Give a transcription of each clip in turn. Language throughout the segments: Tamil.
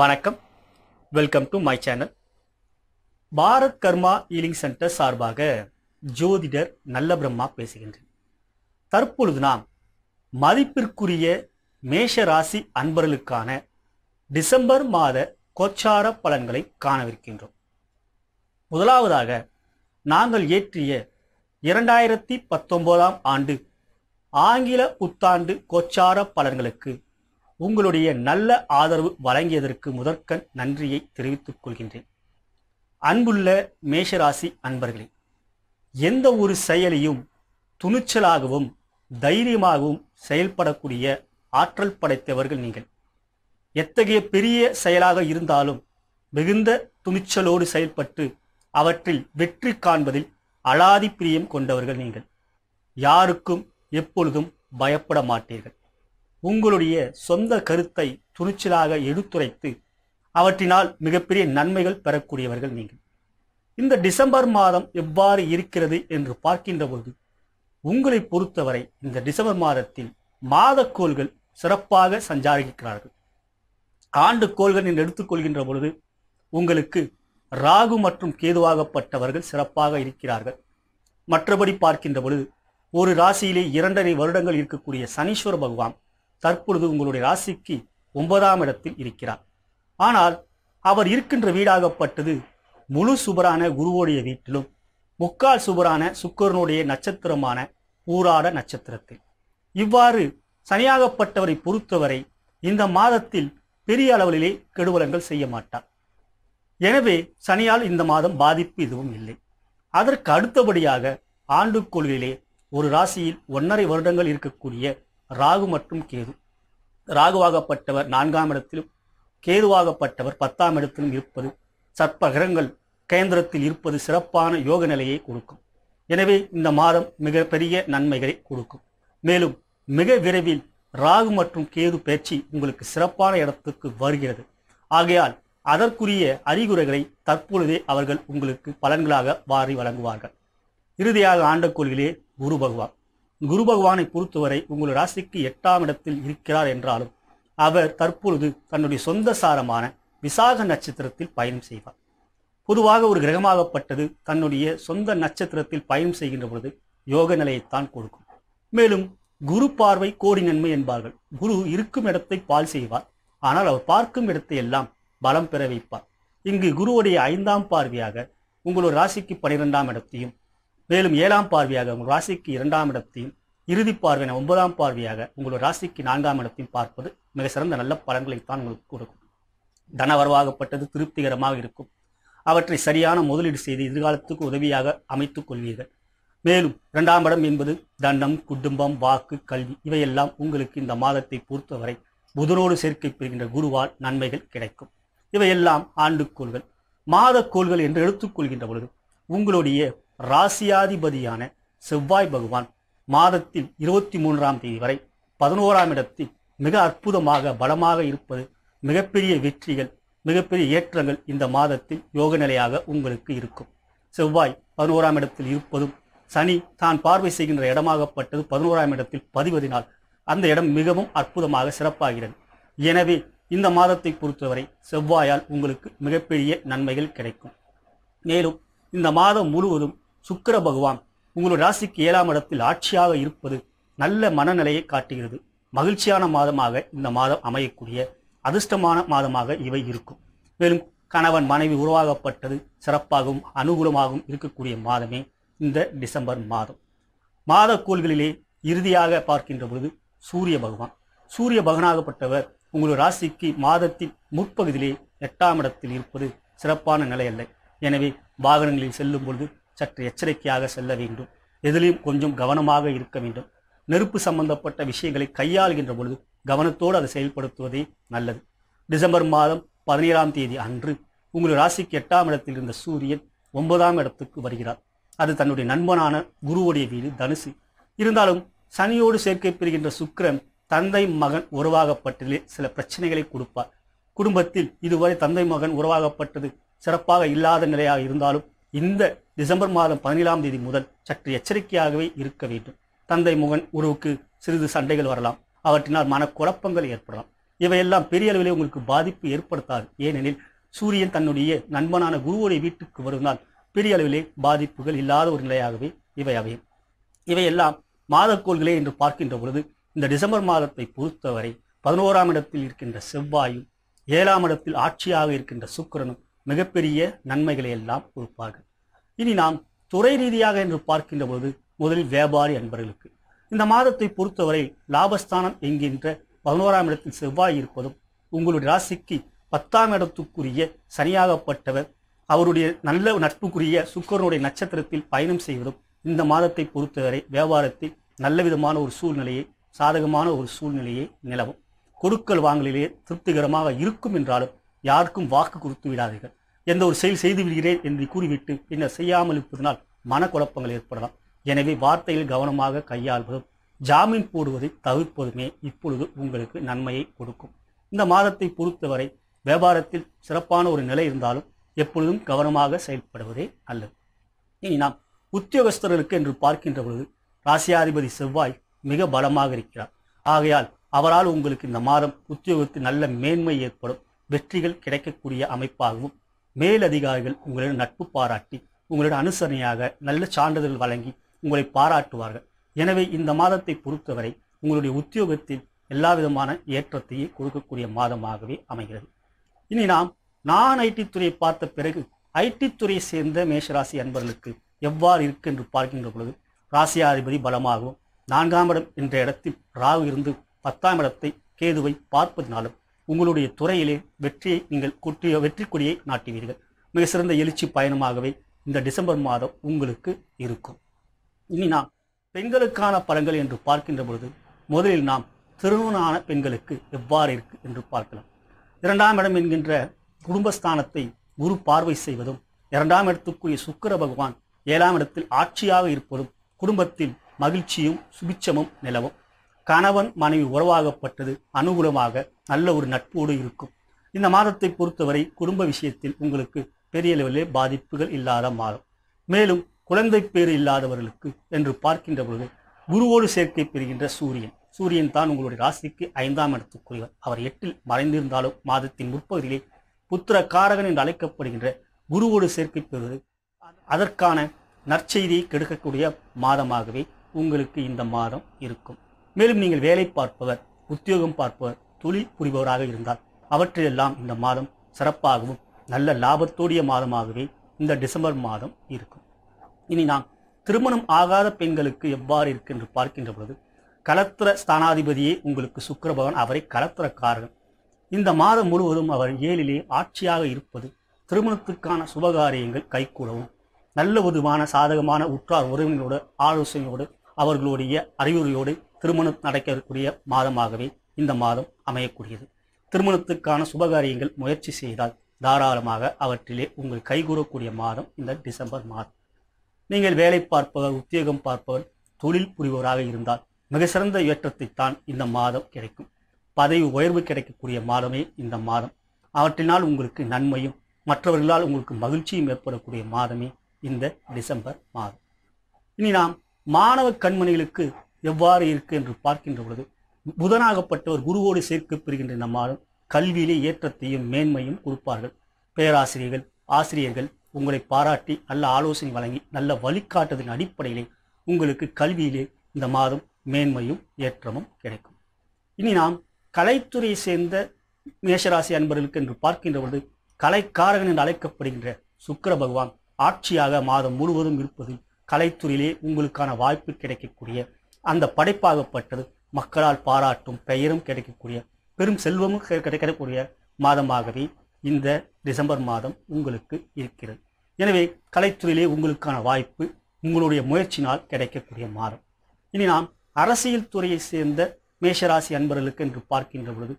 வணக்கம் welcome to my channel Bharat Karma healing centre சார்பாக ஜோதிடர் நல்ல பிரம்மா பேசுகின்றேன் தற்பொழுது நாம் மதிப்பிற்குரிய மேஷ ராசி அன்பர்களுக்கான டிசம்பர் மாத கோச்சார பலன்களை காணவிருக்கின்றோம் முதலாவதாக நாங்கள் ஏற்றிய இரண்டாயிரத்தி பத்தொன்பதாம் ஆண்டு ஆங்கில புத்தாண்டு கோச்சார பலன்களுக்கு உங்களுடைய நல்ல ஆதரவு வழங்கியதற்கு முதற்கண் நன்றியை தெரிவித்துக் கொள்கின்றேன் அன்புள்ள மேஷராசி அன்பர்களே எந்த ஒரு செயலையும் துணிச்சலாகவும் தைரியமாகவும் செயல்படக்கூடிய ஆற்றல் படைத்தவர்கள் நீங்கள் எத்தகைய பெரிய செயலாக இருந்தாலும் மிகுந்த துணிச்சலோடு செயல்பட்டு அவற்றில் வெற்றி காண்பதில் அலாதி பிரியம் கொண்டவர்கள் நீங்கள் யாருக்கும் எப்பொழுதும் பயப்பட மாட்டீர்கள் உங்களுடைய சொந்த கருத்தை துணிச்சலாக எடுத்துரைத்து அவற்றினால் மிகப்பெரிய நன்மைகள் பெறக்கூடியவர்கள் நீங்கள் இந்த டிசம்பர் மாதம் எவ்வாறு இருக்கிறது என்று பார்க்கின்ற பொழுது உங்களை பொறுத்தவரை இந்த டிசம்பர் மாதத்தில் மாதக்கோள்கள் சிறப்பாக சஞ்சாரிக்கிறார்கள் ஆண்டு கோள்கள் என்று எடுத்துக்கொள்கின்ற பொழுது உங்களுக்கு ராகு மற்றும் கேதுவாகப்பட்டவர்கள் சிறப்பாக இருக்கிறார்கள் மற்றபடி பார்க்கின்ற பொழுது ஒரு ராசியிலே இரண்டரை வருடங்கள் இருக்கக்கூடிய சனீஸ்வர பகவான் தற்பொழுது உங்களுடைய ராசிக்கு ஒன்பதாம் இடத்தில் இருக்கிறார் ஆனால் அவர் இருக்கின்ற வீடாகப்பட்டது முழு சுபரான குருவோடைய வீட்டிலும் முக்கால் சுபரான சுக்கரனுடைய நட்சத்திரமான ஊராட நட்சத்திரத்தில் இவ்வாறு சனியாகப்பட்டவரை பொறுத்தவரை இந்த மாதத்தில் பெரிய அளவிலே கெடுவலங்கள் செய்ய மாட்டார் எனவே சனியால் இந்த மாதம் பாதிப்பு எதுவும் இல்லை அதற்கு அடுத்தபடியாக ஆண்டு கொள்கையிலே ஒரு ராசியில் ஒன்றரை வருடங்கள் இருக்கக்கூடிய ராகு மற்றும் கேது ராகுவாகப்பட்டவர் நான்காம் இடத்திலும் கேதுவாகப்பட்டவர் பத்தாம் இடத்திலும் இருப்பது சற்பகிரகங்கள் கேந்திரத்தில் இருப்பது சிறப்பான யோக நிலையை கொடுக்கும் எனவே இந்த மாதம் மிக பெரிய நன்மைகளை கொடுக்கும் மேலும் மிக விரைவில் ராகு மற்றும் கேது பயிற்சி உங்களுக்கு சிறப்பான இடத்துக்கு வருகிறது ஆகையால் அதற்குரிய அறிகுறைகளை தற்பொழுதே அவர்கள் உங்களுக்கு பலன்களாக வாரி வழங்குவார்கள் இறுதியாக ஆண்ட கோள்களே குரு பகவான் குரு பகவானை பொறுத்தவரை உங்கள் ராசிக்கு எட்டாம் இடத்தில் இருக்கிறார் என்றாலும் அவர் தற்பொழுது தன்னுடைய சொந்த சாரமான விசாக நட்சத்திரத்தில் பயணம் செய்வார் பொதுவாக ஒரு கிரகமாகப்பட்டது தன்னுடைய சொந்த நட்சத்திரத்தில் பயணம் செய்கின்ற பொழுது யோக நிலையைத்தான் கொடுக்கும் மேலும் குரு பார்வை கோடி நன்மை என்பார்கள் குரு இருக்கும் இடத்தை பால் செய்வார் ஆனால் அவர் பார்க்கும் இடத்தை எல்லாம் பலம் பெற வைப்பார் இங்கு குருவுடைய ஐந்தாம் பார்வையாக உங்களோட ராசிக்கு பனிரெண்டாம் இடத்தையும் மேலும் ஏழாம் பார்வையாக உங்கள் ராசிக்கு இரண்டாம் இடத்தையும் இறுதி பார்வையான ஒன்பதாம் பார்வையாக உங்களோட ராசிக்கு நான்காம் இடத்தையும் பார்ப்பது மிக சிறந்த நல்ல பலன்களைத்தான் உங்களுக்கு கொடுக்கும் தன வரவாகப்பட்டது திருப்திகரமாக இருக்கும் அவற்றை சரியான முதலீடு செய்து எதிர்காலத்துக்கு உதவியாக அமைத்துக் கொள்வீர்கள் மேலும் இரண்டாம் இடம் என்பது தண்டம் குடும்பம் வாக்கு கல்வி இவையெல்லாம் உங்களுக்கு இந்த மாதத்தை பொறுத்தவரை புதனோடு சேர்க்கை பெறுகின்ற குருவால் நன்மைகள் கிடைக்கும் இவையெல்லாம் ஆண்டுக்கோள்கள் மாதக்கோள்கள் என்று எடுத்துக்கொள்கின்ற பொழுது உங்களுடைய ராசியாதிபதியான செவ்வாய் பகவான் மாதத்தில் இருபத்தி மூன்றாம் தேதி வரை பதினோராம் இடத்தில் மிக அற்புதமாக பலமாக இருப்பது மிகப்பெரிய வெற்றிகள் மிகப்பெரிய ஏற்றங்கள் இந்த மாதத்தில் யோக நிலையாக உங்களுக்கு இருக்கும் செவ்வாய் பதினோராம் இடத்தில் இருப்பதும் சனி தான் பார்வை செய்கின்ற இடமாகப்பட்டது பதினோராம் இடத்தில் பதிவதினால் அந்த இடம் மிகவும் அற்புதமாக சிறப்பாகிறது எனவே இந்த மாதத்தை பொறுத்தவரை செவ்வாயால் உங்களுக்கு மிகப்பெரிய நன்மைகள் கிடைக்கும் மேலும் இந்த மாதம் முழுவதும் சுக்கர பகவான் உங்களுடைய ராசிக்கு ஏழாம் இடத்தில் ஆட்சியாக இருப்பது நல்ல மனநிலையை காட்டுகிறது மகிழ்ச்சியான மாதமாக இந்த மாதம் அமையக்கூடிய அதிர்ஷ்டமான மாதமாக இவை இருக்கும் மேலும் கணவன் மனைவி உருவாகப்பட்டது சிறப்பாகவும் அனுகூலமாகவும் இருக்கக்கூடிய மாதமே இந்த டிசம்பர் மாதம் மாத கோள்களிலே இறுதியாக பார்க்கின்ற பொழுது சூரிய பகவான் சூரிய பகனாகப்பட்டவர் உங்களுடைய ராசிக்கு மாதத்தின் முற்பகுதியிலே எட்டாம் இடத்தில் இருப்பது சிறப்பான நிலை அல்ல எனவே வாகனங்களில் செல்லும் பொழுது சற்று எச்சரிக்கையாக செல்ல வேண்டும் எதிலையும் கொஞ்சம் கவனமாக இருக்க வேண்டும் நெருப்பு சம்பந்தப்பட்ட விஷயங்களை கையாளுகின்ற பொழுது கவனத்தோடு அதை செயல்படுத்துவதே நல்லது டிசம்பர் மாதம் பதினேழாம் தேதி அன்று உங்கள் ராசிக்கு எட்டாம் இடத்தில் இருந்த சூரியன் ஒன்பதாம் இடத்துக்கு வருகிறார் அது தன்னுடைய நண்பனான குருவுடைய வீடு தனுசு இருந்தாலும் சனியோடு சேர்க்கை பெறுகின்ற சுக்கரன் தந்தை மகன் உறவாகப்பட்டதிலே சில பிரச்சனைகளை கொடுப்பார் குடும்பத்தில் இதுவரை தந்தை மகன் உறவாகப்பட்டது சிறப்பாக இல்லாத நிலையாக இருந்தாலும் இந்த டிசம்பர் மாதம் பதினேழாம் தேதி முதல் சற்று எச்சரிக்கையாகவே இருக்க வேண்டும் தந்தை முகன் உறவுக்கு சிறிது சண்டைகள் வரலாம் அவற்றினால் மனக்குழப்பங்கள் ஏற்படலாம் இவையெல்லாம் பெரிய அளவில் உங்களுக்கு பாதிப்பு ஏற்படுத்தாது ஏனெனில் சூரியன் தன்னுடைய நண்பனான குருவுடைய வீட்டுக்கு வருவதால் பெரிய அளவிலே பாதிப்புகள் இல்லாத ஒரு நிலையாகவே இவை அவையும் இவையெல்லாம் மாதக்கோள்களே என்று பார்க்கின்ற பொழுது இந்த டிசம்பர் மாதத்தை பொறுத்தவரை பதினோராம் இடத்தில் இருக்கின்ற செவ்வாயும் ஏழாம் இடத்தில் ஆட்சியாக இருக்கின்ற சுக்கரனும் மிகப்பெரிய நன்மைகளை எல்லாம் கொடுப்பார்கள் இனி நாம் துறை ரீதியாக என்று பார்க்கின்ற பொழுது முதலில் வியாபாரி அன்பர்களுக்கு இந்த மாதத்தை பொறுத்தவரை லாபஸ்தானம் என்கின்ற பதினோராம் இடத்தில் செவ்வாய் இருப்பதும் உங்களுடைய ராசிக்கு பத்தாம் இடத்துக்குரிய சனியாகப்பட்டவர் அவருடைய நல்ல நட்புக்குரிய சுக்கரனுடைய நட்சத்திரத்தில் பயணம் செய்வதும் இந்த மாதத்தை பொறுத்தவரை வியாபாரத்தில் நல்ல விதமான ஒரு சூழ்நிலையை சாதகமான ஒரு சூழ்நிலையை நிலவும் கொடுக்கல் வாங்கலிலே திருப்திகரமாக இருக்கும் என்றாலும் யாருக்கும் வாக்கு கொடுத்து விடாதீர்கள் எந்த ஒரு செயல் செய்து விடுகிறேன் என்று கூறிவிட்டு பின்னர் செய்யாமல் இருப்பதனால் மனக்குழப்பங்கள் ஏற்படலாம் எனவே வார்த்தையில் கவனமாக கையாள்வதும் ஜாமீன் போடுவதை தவிர்ப்பதுமே இப்பொழுது உங்களுக்கு நன்மையை கொடுக்கும் இந்த மாதத்தை பொறுத்தவரை வியாபாரத்தில் சிறப்பான ஒரு நிலை இருந்தாலும் எப்பொழுதும் கவனமாக செயல்படுவதே அல்லது இனி நாம் உத்தியோகஸ்தர்களுக்கு என்று பார்க்கின்ற பொழுது ராசியாதிபதி செவ்வாய் மிக பலமாக இருக்கிறார் ஆகையால் அவரால் உங்களுக்கு இந்த மாதம் உத்தியோகத்தில் நல்ல மேன்மை ஏற்படும் வெற்றிகள் கிடைக்கக்கூடிய அமைப்பாகவும் மேலதிகாரிகள் உங்களிடம் நட்பு பாராட்டி உங்களிடம் அனுசரணையாக நல்ல சான்றிதழ் வழங்கி உங்களை பாராட்டுவார்கள் எனவே இந்த மாதத்தை பொறுத்தவரை உங்களுடைய உத்தியோகத்தில் எல்லா விதமான ஏற்றத்தையே கொடுக்கக்கூடிய மாதமாகவே அமைகிறது இனி நாம் நான் ஐடி துறையை பார்த்த பிறகு ஐடி துறையை சேர்ந்த மேஷராசி அன்பர்களுக்கு எவ்வாறு இருக்கு என்று பார்க்கின்ற பொழுது ராசியாதிபதி பலமாகவும் நான்காம் இடம் என்ற இடத்தில் ராகு இருந்து பத்தாம் இடத்தை கேதுவை பார்ப்பதினாலும் உங்களுடைய துறையிலே வெற்றியை நீங்கள் கொட்டிய வெற்றி கொடியை நாட்டுவீர்கள் மிக சிறந்த எழுச்சி பயணமாகவே இந்த டிசம்பர் மாதம் உங்களுக்கு இருக்கும் இனி நாம் பெண்களுக்கான பலன்கள் என்று பார்க்கின்ற பொழுது முதலில் நாம் திருமணமான பெண்களுக்கு எவ்வாறு இருக்கு என்று பார்க்கலாம் இரண்டாம் இடம் என்கின்ற குடும்பஸ்தானத்தை குரு பார்வை செய்வதும் இரண்டாம் இடத்துக்குரிய சுக்கர பகவான் ஏழாம் இடத்தில் ஆட்சியாக இருப்பதும் குடும்பத்தில் மகிழ்ச்சியும் சுபிச்சமும் நிலவும் கணவன் மனைவி உறவாகப்பட்டது அனுகூலமாக நல்ல ஒரு நட்போடு இருக்கும் இந்த மாதத்தை பொறுத்தவரை குடும்ப விஷயத்தில் உங்களுக்கு பெரிய அளவிலே பாதிப்புகள் இல்லாத மாதம் மேலும் குழந்தை பேறு இல்லாதவர்களுக்கு என்று பார்க்கின்ற பொழுது குருவோடு சேர்க்கை பெறுகின்ற சூரியன் சூரியன் தான் உங்களுடைய ராசிக்கு ஐந்தாம் இடத்துக்குரியவர் அவர் எட்டில் மறைந்திருந்தாலும் மாதத்தின் முற்பகுதியிலே புத்திர காரகன் என்று அழைக்கப்படுகின்ற குருவோடு சேர்க்கை பெறுவது அதற்கான நற்செய்தியை கெடுக்கக்கூடிய மாதமாகவே உங்களுக்கு இந்த மாதம் இருக்கும் மேலும் நீங்கள் வேலை பார்ப்பவர் உத்தியோகம் பார்ப்பவர் தொழில் புரிபவராக இருந்தால் அவற்றையெல்லாம் இந்த மாதம் சிறப்பாகவும் நல்ல லாபத்தோடைய மாதமாகவே இந்த டிசம்பர் மாதம் இருக்கும் இனி நாம் திருமணம் ஆகாத பெண்களுக்கு எவ்வாறு இருக்கு என்று பார்க்கின்ற பொழுது கலத்திர ஸ்தானாதிபதியே உங்களுக்கு சுக்கரபவன் அவரை கலத்திரக்காரன் இந்த மாதம் முழுவதும் அவர் ஏழிலே ஆட்சியாக இருப்பது திருமணத்துக்கான சுபகாரியங்கள் கைகூடவும் நல்ல விதமான சாதகமான உற்றார் உறவினோடு ஆலோசனையோடு அவர்களுடைய அறிவுரையோடு திருமணம் நடக்கக்கூடிய மாதமாகவே இந்த மாதம் அமையக்கூடியது திருமணத்துக்கான சுபகாரியங்கள் முயற்சி செய்தால் தாராளமாக அவற்றிலே உங்கள் கைகூறக்கூடிய மாதம் இந்த டிசம்பர் மாதம் நீங்கள் வேலை பார்ப்பவர் உத்தியோகம் பார்ப்பவர் தொழில் புரிபவராக இருந்தால் மிக சிறந்த ஏற்றத்தை தான் இந்த மாதம் கிடைக்கும் பதவி உயர்வு கிடைக்கக்கூடிய மாதமே இந்த மாதம் அவற்றினால் உங்களுக்கு நன்மையும் மற்றவர்களால் உங்களுக்கு மகிழ்ச்சியும் ஏற்படக்கூடிய மாதமே இந்த டிசம்பர் மாதம் இனி நாம் மாணவ கண்மணிகளுக்கு எவ்வாறு இருக்கு என்று பார்க்கின்ற பொழுது புதனாகப்பட்டவர் குருவோடு சேர்க்க பெறுகின்ற நம்மாலும் கல்வியிலே ஏற்றத்தையும் மேன்மையும் கொடுப்பார்கள் பேராசிரியர்கள் ஆசிரியர்கள் உங்களை பாராட்டி நல்ல ஆலோசனை வழங்கி நல்ல வழிகாட்டுதின் அடிப்படையிலே உங்களுக்கு கல்வியிலே இந்த மாதம் மேன்மையும் ஏற்றமும் கிடைக்கும் இனி நாம் கலைத்துறையை சேர்ந்த மேஷராசி அன்பர்களுக்கு என்று பார்க்கின்ற பொழுது கலைக்காரகன் என்று அழைக்கப்படுகின்ற சுக்கர பகவான் ஆட்சியாக மாதம் முழுவதும் இருப்பது கலைத்துறையிலே உங்களுக்கான வாய்ப்பு கிடைக்கக்கூடிய அந்த படைப்பாகப்பட்டது மக்களால் பாராட்டும் பெயரும் கிடைக்கக்கூடிய பெரும் செல்வமும் கிடைக்கக்கூடிய மாதமாகவே இந்த டிசம்பர் மாதம் உங்களுக்கு இருக்கிறது எனவே கலைத்துறையிலே உங்களுக்கான வாய்ப்பு உங்களுடைய முயற்சினால் கிடைக்கக்கூடிய மாதம் இனி நாம் அரசியல் துறையை சேர்ந்த மேஷராசி அன்பர்களுக்கு என்று பார்க்கின்ற பொழுது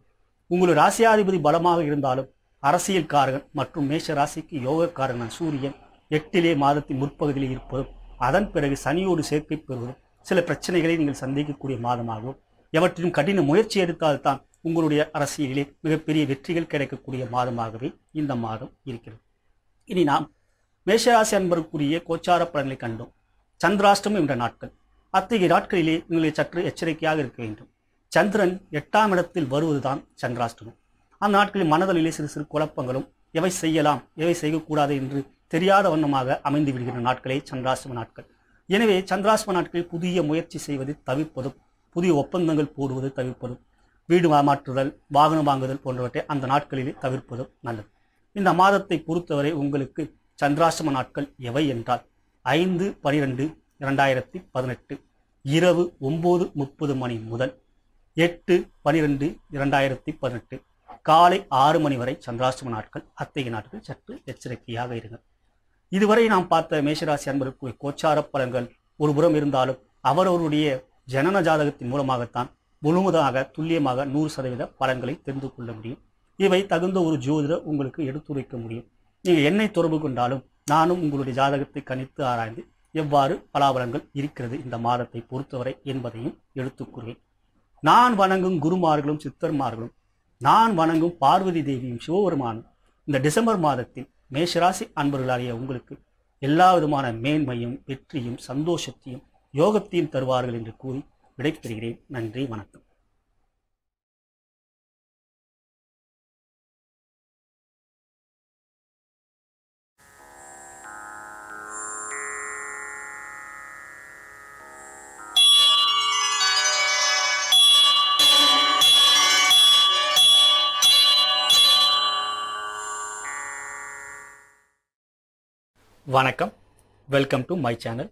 உங்களுடைய ராசியாதிபதி பலமாக இருந்தாலும் அரசியல்காரகன் மற்றும் மேஷராசிக்கு யோகக்காரகன் சூரியன் எட்டிலே மாதத்தின் முற்பகுதியில் இருப்பதும் அதன் பிறகு சனியோடு சேர்க்கை பெறுவதும் சில பிரச்சனைகளை நீங்கள் சந்திக்கக்கூடிய மாதமாகவும் எவற்றிலும் கடின முயற்சி எடுத்தால்தான் உங்களுடைய அரசியலிலே மிகப்பெரிய வெற்றிகள் கிடைக்கக்கூடிய மாதமாகவே இந்த மாதம் இருக்கிறது இனி நாம் மேஷராசி அன்பருக்குரிய கோச்சார பலன்களை கண்டோம் சந்திராஷ்டமம் என்ற நாட்கள் அத்தகைய நாட்களிலே உங்களை சற்று எச்சரிக்கையாக இருக்க வேண்டும் சந்திரன் எட்டாம் இடத்தில் வருவதுதான் சந்திராஷ்டமம் அந்த நாட்களில் மனதலிலே சிறு சிறு குழப்பங்களும் எவை செய்யலாம் எவை செய்யக்கூடாது என்று தெரியாத வண்ணமாக அமைந்து விடுகின்ற நாட்களே சந்திராஷ்டம நாட்கள் எனவே சந்திராஷ்ம நாட்களில் புதிய முயற்சி செய்வது தவிர்ப்பதும் புதிய ஒப்பந்தங்கள் போடுவது தவிர்ப்பதும் வீடு மாற்றுதல் வாகனம் வாங்குதல் போன்றவற்றை அந்த நாட்களிலே தவிர்ப்பதும் நல்லது இந்த மாதத்தை பொறுத்தவரை உங்களுக்கு சந்திராசிரம நாட்கள் எவை என்றால் ஐந்து பனிரெண்டு இரண்டாயிரத்தி பதினெட்டு இரவு ஒம்பது முப்பது மணி முதல் எட்டு பனிரெண்டு இரண்டாயிரத்தி பதினெட்டு காலை ஆறு மணி வரை சந்திராசிரம நாட்கள் அத்தகைய நாட்கள் சற்று எச்சரிக்கையாக இருங்கள் இதுவரை நாம் பார்த்த மேஷராசி அன்பருக்கு கோச்சார பலன்கள் ஒரு புறம் இருந்தாலும் அவரவருடைய ஜனன ஜாதகத்தின் மூலமாகத்தான் முழுவதாக துல்லியமாக நூறு சதவீத பலன்களை தெரிந்து கொள்ள முடியும் இவை தகுந்த ஒரு ஜோதிட உங்களுக்கு எடுத்துரைக்க முடியும் நீங்கள் என்னை தொடர்பு கொண்டாலும் நானும் உங்களுடைய ஜாதகத்தை கணித்து ஆராய்ந்து எவ்வாறு பலாபலங்கள் இருக்கிறது இந்த மாதத்தை பொறுத்தவரை என்பதையும் எடுத்துக்கூறுவேன் நான் வணங்கும் குருமார்களும் சித்தர்மார்களும் நான் வணங்கும் பார்வதி தேவியும் சிவபெருமானும் இந்த டிசம்பர் மாதத்தில் மேஷராசி அன்பர்களாகிய உங்களுக்கு எல்லா விதமான மேன்மையும் வெற்றியும் சந்தோஷத்தையும் யோகத்தையும் தருவார்கள் என்று கூறி விடைபெறுகிறேன் நன்றி வணக்கம் வணக்கம் welcome to my channel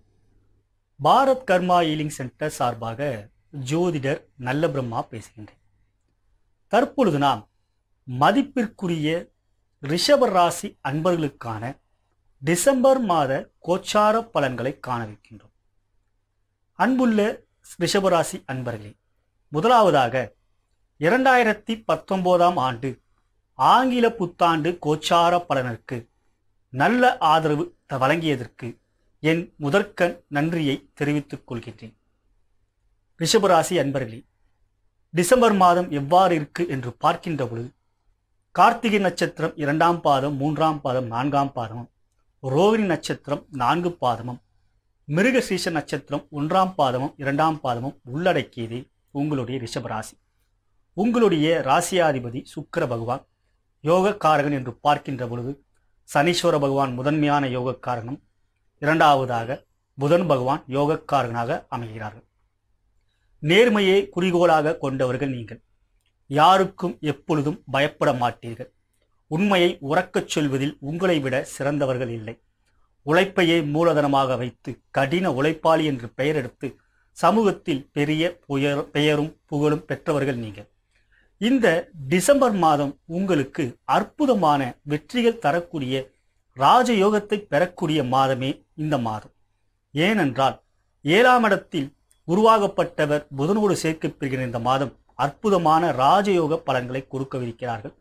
Bharat Karma healing centre சார்பாக ஜோதிடர் நல்ல பிரம்மா பேசுகின்றேன் தற்பொழுது நாம் மதிப்பிற்குரிய ரிஷப ராசி அன்பர்களுக்கான டிசம்பர் மாத கோச்சார பலன்களை காணவிருக்கின்றோம் அன்புள்ள ரிஷபராசி அன்பர்களே முதலாவதாக இரண்டாயிரத்தி பத்தொன்பதாம் ஆண்டு ஆங்கில புத்தாண்டு கோச்சார பலனருக்கு நல்ல ஆதரவு வழங்கியதற்கு என் முதற்கண் நன்றியை தெரிவித்துக் கொள்கின்றேன் ரிஷபராசி அன்பர்களே டிசம்பர் மாதம் எவ்வாறு இருக்கு என்று பார்க்கின்ற பொழுது கார்த்திகை நட்சத்திரம் இரண்டாம் பாதம் மூன்றாம் பாதம் நான்காம் பாதமும் ரோகிணி நட்சத்திரம் நான்கு பாதமும் மிருகசீஷ நட்சத்திரம் ஒன்றாம் பாதமும் இரண்டாம் பாதமும் உள்ளடக்கியது உங்களுடைய ரிஷபராசி உங்களுடைய ராசியாதிபதி சுக்கர பகவான் யோக காரகன் என்று பார்க்கின்ற பொழுது சனீஸ்வர பகவான் முதன்மையான யோகக்காரனும் இரண்டாவதாக புதன் பகவான் யோகக்காரனாக அமைகிறார்கள் நேர்மையை குறிகோளாக கொண்டவர்கள் நீங்கள் யாருக்கும் எப்பொழுதும் பயப்பட மாட்டீர்கள் உண்மையை உறக்கச் சொல்வதில் உங்களை விட சிறந்தவர்கள் இல்லை உழைப்பையே மூலதனமாக வைத்து கடின உழைப்பாளி என்று பெயர் எடுத்து சமூகத்தில் பெரிய புயர் பெயரும் புகழும் பெற்றவர்கள் நீங்கள் இந்த டிசம்பர் மாதம் உங்களுக்கு அற்புதமான வெற்றிகள் தரக்கூடிய ராஜயோகத்தை பெறக்கூடிய மாதமே இந்த மாதம் ஏனென்றால் ஏழாம் இடத்தில் உருவாகப்பட்டவர் புதனோடு சேர்க்கப்படுகிற இந்த மாதம் அற்புதமான ராஜயோக பலன்களை கொடுக்கவிருக்கிறார்கள்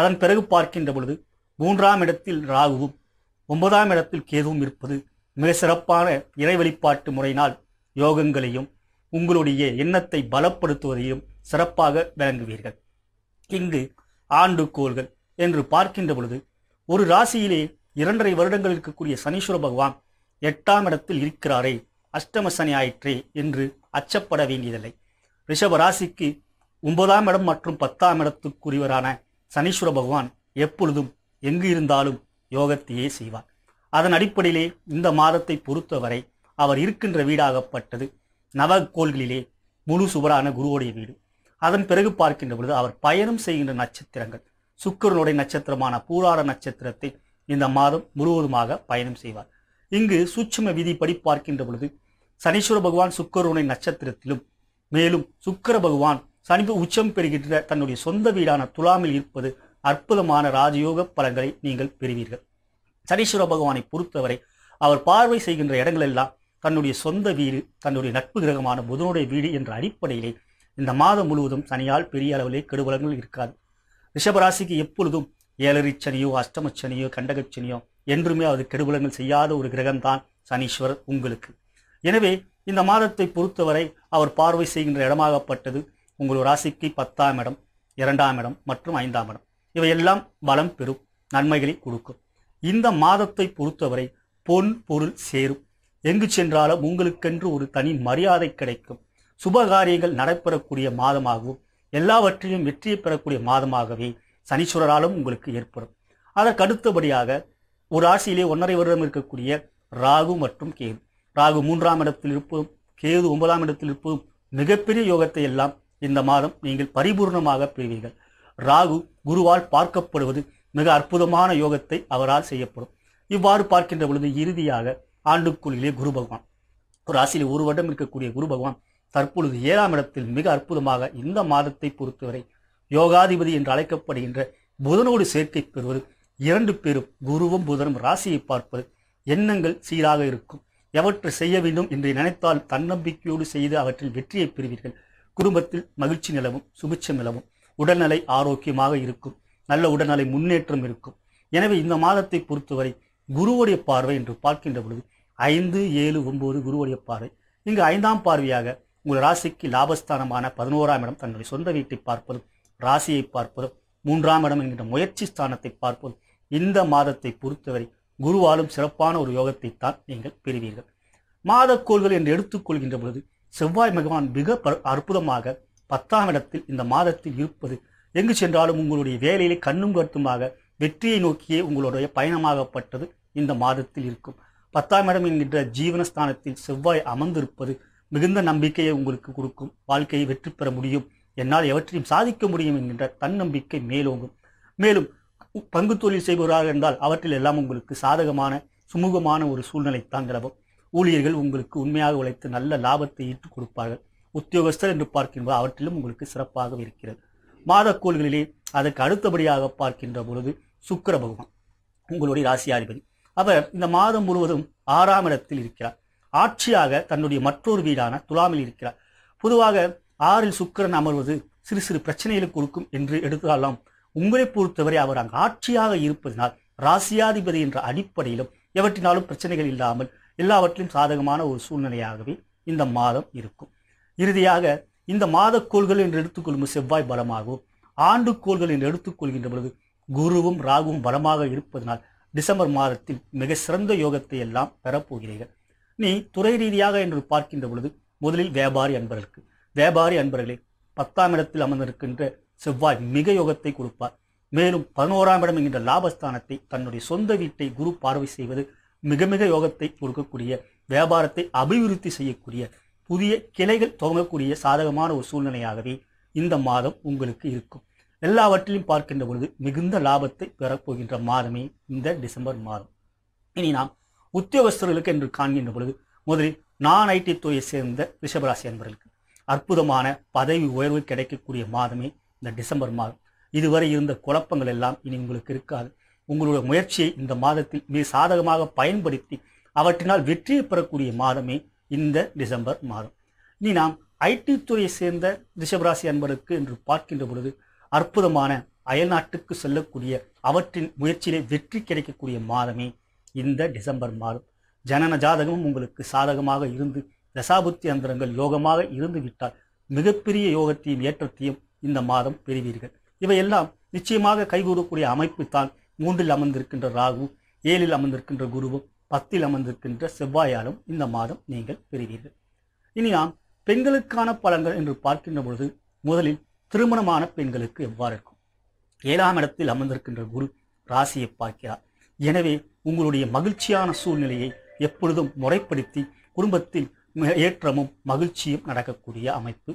அதன் பிறகு பார்க்கின்ற பொழுது மூன்றாம் இடத்தில் ராகுவும் ஒன்பதாம் இடத்தில் கேதுவும் இருப்பது மிக சிறப்பான இறை வழிபாட்டு முறையினால் யோகங்களையும் உங்களுடைய எண்ணத்தை பலப்படுத்துவதையும் சிறப்பாக விளங்குவீர்கள் இங்கு ஆண்டு கோள்கள் என்று பார்க்கின்ற பொழுது ஒரு ராசியிலே இரண்டரை வருடங்கள் இருக்கக்கூடிய சனீஸ்வர பகவான் எட்டாம் இடத்தில் இருக்கிறாரே அஷ்டம சனி ஆயிற்றே என்று அச்சப்பட வேண்டியதில்லை ரிஷப ராசிக்கு ஒன்பதாம் இடம் மற்றும் பத்தாம் இடத்துக்குரியவரான சனீஸ்வர பகவான் எப்பொழுதும் எங்கு இருந்தாலும் யோகத்தையே செய்வார் அதன் அடிப்படையிலே இந்த மாதத்தை பொறுத்தவரை அவர் இருக்கின்ற வீடாகப்பட்டது கோள்களிலே முழு சுவரான குருவோடைய வீடு அதன் பிறகு பார்க்கின்ற பொழுது அவர் பயணம் செய்கின்ற நட்சத்திரங்கள் சுக்கரனுடைய நட்சத்திரமான பூராட நட்சத்திரத்தை இந்த மாதம் முழுவதுமாக பயணம் செய்வார் இங்கு சூட்சும விதிப்படி பார்க்கின்ற பொழுது சனீஸ்வர பகவான் சுக்கரனுடைய நட்சத்திரத்திலும் மேலும் சுக்கர பகவான் சனிப்பு உச்சம் பெறுகின்ற தன்னுடைய சொந்த வீடான துலாமில் இருப்பது அற்புதமான ராஜயோக பலன்களை நீங்கள் பெறுவீர்கள் சனீஸ்வர பகவானை பொறுத்தவரை அவர் பார்வை செய்கின்ற இடங்களெல்லாம் தன்னுடைய சொந்த வீடு தன்னுடைய நட்பு கிரகமான புதனுடைய வீடு என்ற அடிப்படையிலே இந்த மாதம் முழுவதும் சனியால் பெரிய அளவிலே கெடுபலங்கள் இருக்காது ரிஷபராசிக்கு எப்பொழுதும் ஏழரை சனியோ சனியோ கண்டகச்சனியோ என்றுமே அது கெடுபலங்கள் செய்யாத ஒரு கிரகம்தான் சனீஸ்வரர் உங்களுக்கு எனவே இந்த மாதத்தை பொறுத்தவரை அவர் பார்வை செய்கின்ற இடமாகப்பட்டது உங்கள் ராசிக்கு பத்தாம் இடம் இரண்டாம் இடம் மற்றும் ஐந்தாம் இடம் இவையெல்லாம் பலம் பெறும் நன்மைகளை கொடுக்கும் இந்த மாதத்தை பொறுத்தவரை பொன் பொருள் சேரும் எங்கு சென்றாலும் உங்களுக்கென்று ஒரு தனி மரியாதை கிடைக்கும் சுபகாரியங்கள் நடைபெறக்கூடிய மாதமாகவும் எல்லாவற்றையும் வெற்றியை பெறக்கூடிய மாதமாகவே சனீஸ்வரராலும் உங்களுக்கு ஏற்படும் அதற்கு அடுத்தபடியாக ஒரு ராசியிலே ஒன்றரை வருடம் இருக்கக்கூடிய ராகு மற்றும் கேது ராகு மூன்றாம் இடத்தில் இருப்பதும் கேது ஒன்பதாம் இடத்தில் இருப்பதும் மிகப்பெரிய யோகத்தை எல்லாம் இந்த மாதம் நீங்கள் பரிபூர்ணமாக பெறுவீர்கள் ராகு குருவால் பார்க்கப்படுவது மிக அற்புதமான யோகத்தை அவரால் செய்யப்படும் இவ்வாறு பார்க்கின்ற பொழுது இறுதியாக ஆண்டுக்குள்ளிலே குரு பகவான் ராசியில் ஒரு வருடம் இருக்கக்கூடிய குரு பகவான் தற்பொழுது ஏழாம் இடத்தில் மிக அற்புதமாக இந்த மாதத்தை பொறுத்தவரை யோகாதிபதி என்று அழைக்கப்படுகின்ற புதனோடு சேர்க்கை பெறுவது இரண்டு பேரும் குருவும் புதனும் ராசியை பார்ப்பது எண்ணங்கள் சீராக இருக்கும் எவற்றை செய்ய வேண்டும் என்று நினைத்தால் தன்னம்பிக்கையோடு செய்து அவற்றில் வெற்றியை பெறுவீர்கள் குடும்பத்தில் மகிழ்ச்சி நிலவும் சுபிட்சம் நிலவும் உடல்நிலை ஆரோக்கியமாக இருக்கும் நல்ல உடல்நிலை முன்னேற்றம் இருக்கும் எனவே இந்த மாதத்தை பொறுத்தவரை குருவுடைய பார்வை என்று பார்க்கின்ற பொழுது ஐந்து ஏழு ஒன்பது குருவுடைய பார்வை இங்கு ஐந்தாம் பார்வையாக உங்கள் ராசிக்கு லாபஸ்தானமான பதினோராம் இடம் தன்னுடைய சொந்த வீட்டை பார்ப்பது ராசியை பார்ப்பது மூன்றாம் இடம் என்கின்ற முயற்சி ஸ்தானத்தை பார்ப்பதும் இந்த மாதத்தை பொறுத்தவரை குருவாலும் சிறப்பான ஒரு யோகத்தை தான் நீங்கள் பெறுவீர்கள் மாதக்கோள்கள் என்று எடுத்துக்கொள்கின்ற பொழுது செவ்வாய் பகவான் மிக அற்புதமாக பத்தாம் இடத்தில் இந்த மாதத்தில் இருப்பது எங்கு சென்றாலும் உங்களுடைய வேலையிலே கண்ணும் கருத்துமாக வெற்றியை நோக்கியே உங்களுடைய பயணமாகப்பட்டது இந்த மாதத்தில் இருக்கும் பத்தாம் இடம் என்கின்ற ஜீவனஸ்தானத்தில் செவ்வாய் அமர்ந்திருப்பது மிகுந்த நம்பிக்கையை உங்களுக்கு கொடுக்கும் வாழ்க்கையை வெற்றி பெற முடியும் என்னால் எவற்றையும் சாதிக்க முடியும் என்கின்ற தன்னம்பிக்கை மேலோங்கும் மேலும் பங்கு தொழில் செய்பவராக இருந்தால் அவற்றில் எல்லாம் உங்களுக்கு சாதகமான சுமூகமான ஒரு சூழ்நிலை தான் நிலவும் ஊழியர்கள் உங்களுக்கு உண்மையாக உழைத்து நல்ல லாபத்தை ஈட்டுக் கொடுப்பார்கள் உத்தியோகஸ்தர் என்று பார்க்கின்றது அவற்றிலும் உங்களுக்கு சிறப்பாக இருக்கிறது மாதக்கோள்களிலே அதற்கு அடுத்தபடியாக பார்க்கின்ற பொழுது சுக்கர பகவான் உங்களுடைய ராசியாதிபதி அவர் இந்த மாதம் முழுவதும் ஆறாம் இடத்தில் இருக்கிறார் ஆட்சியாக தன்னுடைய மற்றொரு வீடான துலாமில் இருக்கிறார் பொதுவாக ஆறில் சுக்கரன் அமர்வது சிறு சிறு பிரச்சனைகளை கொடுக்கும் என்று எடுத்தாலும் உங்களை பொறுத்தவரை அவர் அங்கு ஆட்சியாக இருப்பதனால் ராசியாதிபதி என்ற அடிப்படையிலும் எவற்றினாலும் பிரச்சனைகள் இல்லாமல் எல்லாவற்றிலும் சாதகமான ஒரு சூழ்நிலையாகவே இந்த மாதம் இருக்கும் இறுதியாக இந்த மாத கோள்கள் என்று எடுத்துக்கொள்ளும் செவ்வாய் பலமாகவும் ஆண்டு கோள்கள் என்று எடுத்துக்கொள்கின்ற பொழுது குருவும் ராகுவும் பலமாக இருப்பதனால் டிசம்பர் மாதத்தில் மிக சிறந்த யோகத்தை எல்லாம் பெறப்போகிறீர்கள் நீ துறை ரீதியாக என்று பார்க்கின்ற பொழுது முதலில் வியாபாரி அன்பர்களுக்கு வியாபாரி அன்பர்களே பத்தாம் இடத்தில் அமர்ந்திருக்கின்ற செவ்வாய் மிக யோகத்தை கொடுப்பார் மேலும் பதினோராம் இடம் என்கின்ற லாபஸ்தானத்தை தன்னுடைய சொந்த வீட்டை குரு பார்வை செய்வது மிக மிக யோகத்தை கொடுக்கக்கூடிய வியாபாரத்தை அபிவிருத்தி செய்யக்கூடிய புதிய கிளைகள் துவங்கக்கூடிய சாதகமான ஒரு சூழ்நிலையாகவே இந்த மாதம் உங்களுக்கு இருக்கும் எல்லாவற்றிலும் பார்க்கின்ற பொழுது மிகுந்த லாபத்தை பெறப்போகின்ற மாதமே இந்த டிசம்பர் மாதம் இனி நாம் உத்தியோகஸ்தர்களுக்கு என்று காண்கின்ற பொழுது முதலில் நான் ஐடி துறையை சேர்ந்த ரிஷபராசி என்பவர்களுக்கு அற்புதமான பதவி உயர்வு கிடைக்கக்கூடிய மாதமே இந்த டிசம்பர் மாதம் இதுவரை இருந்த குழப்பங்கள் எல்லாம் இனி உங்களுக்கு இருக்காது உங்களுடைய முயற்சியை இந்த மாதத்தில் மிக சாதகமாக பயன்படுத்தி அவற்றினால் வெற்றியை பெறக்கூடிய மாதமே இந்த டிசம்பர் மாதம் இனி நாம் ஐடி துறையை சேர்ந்த ரிஷபராசி அன்பருக்கு என்று பார்க்கின்ற பொழுது அற்புதமான அயல்நாட்டுக்கு செல்லக்கூடிய அவற்றின் முயற்சியிலே வெற்றி கிடைக்கக்கூடிய மாதமே இந்த டிசம்பர் மாதம் ஜனன ஜாதகமும் உங்களுக்கு சாதகமாக இருந்து தசாபுத்தி அந்தரங்கள் யோகமாக இருந்து விட்டால் மிகப்பெரிய யோகத்தையும் ஏற்றத்தையும் இந்த மாதம் பெறுவீர்கள் இவையெல்லாம் நிச்சயமாக கைகூறக்கூடிய அமைப்பு தான் மூன்றில் அமர்ந்திருக்கின்ற ராகு ஏழில் அமர்ந்திருக்கின்ற குருவும் பத்தில் அமர்ந்திருக்கின்ற செவ்வாயாலும் இந்த மாதம் நீங்கள் பெறுவீர்கள் இனி நாம் பெண்களுக்கான பலன்கள் என்று பார்க்கின்ற பொழுது முதலில் திருமணமான பெண்களுக்கு எவ்வாறு இருக்கும் ஏழாம் இடத்தில் அமர்ந்திருக்கின்ற குரு ராசியை பார்க்கிறார் எனவே உங்களுடைய மகிழ்ச்சியான சூழ்நிலையை எப்பொழுதும் முறைப்படுத்தி குடும்பத்தில் ஏற்றமும் மகிழ்ச்சியும் நடக்கக்கூடிய அமைப்பு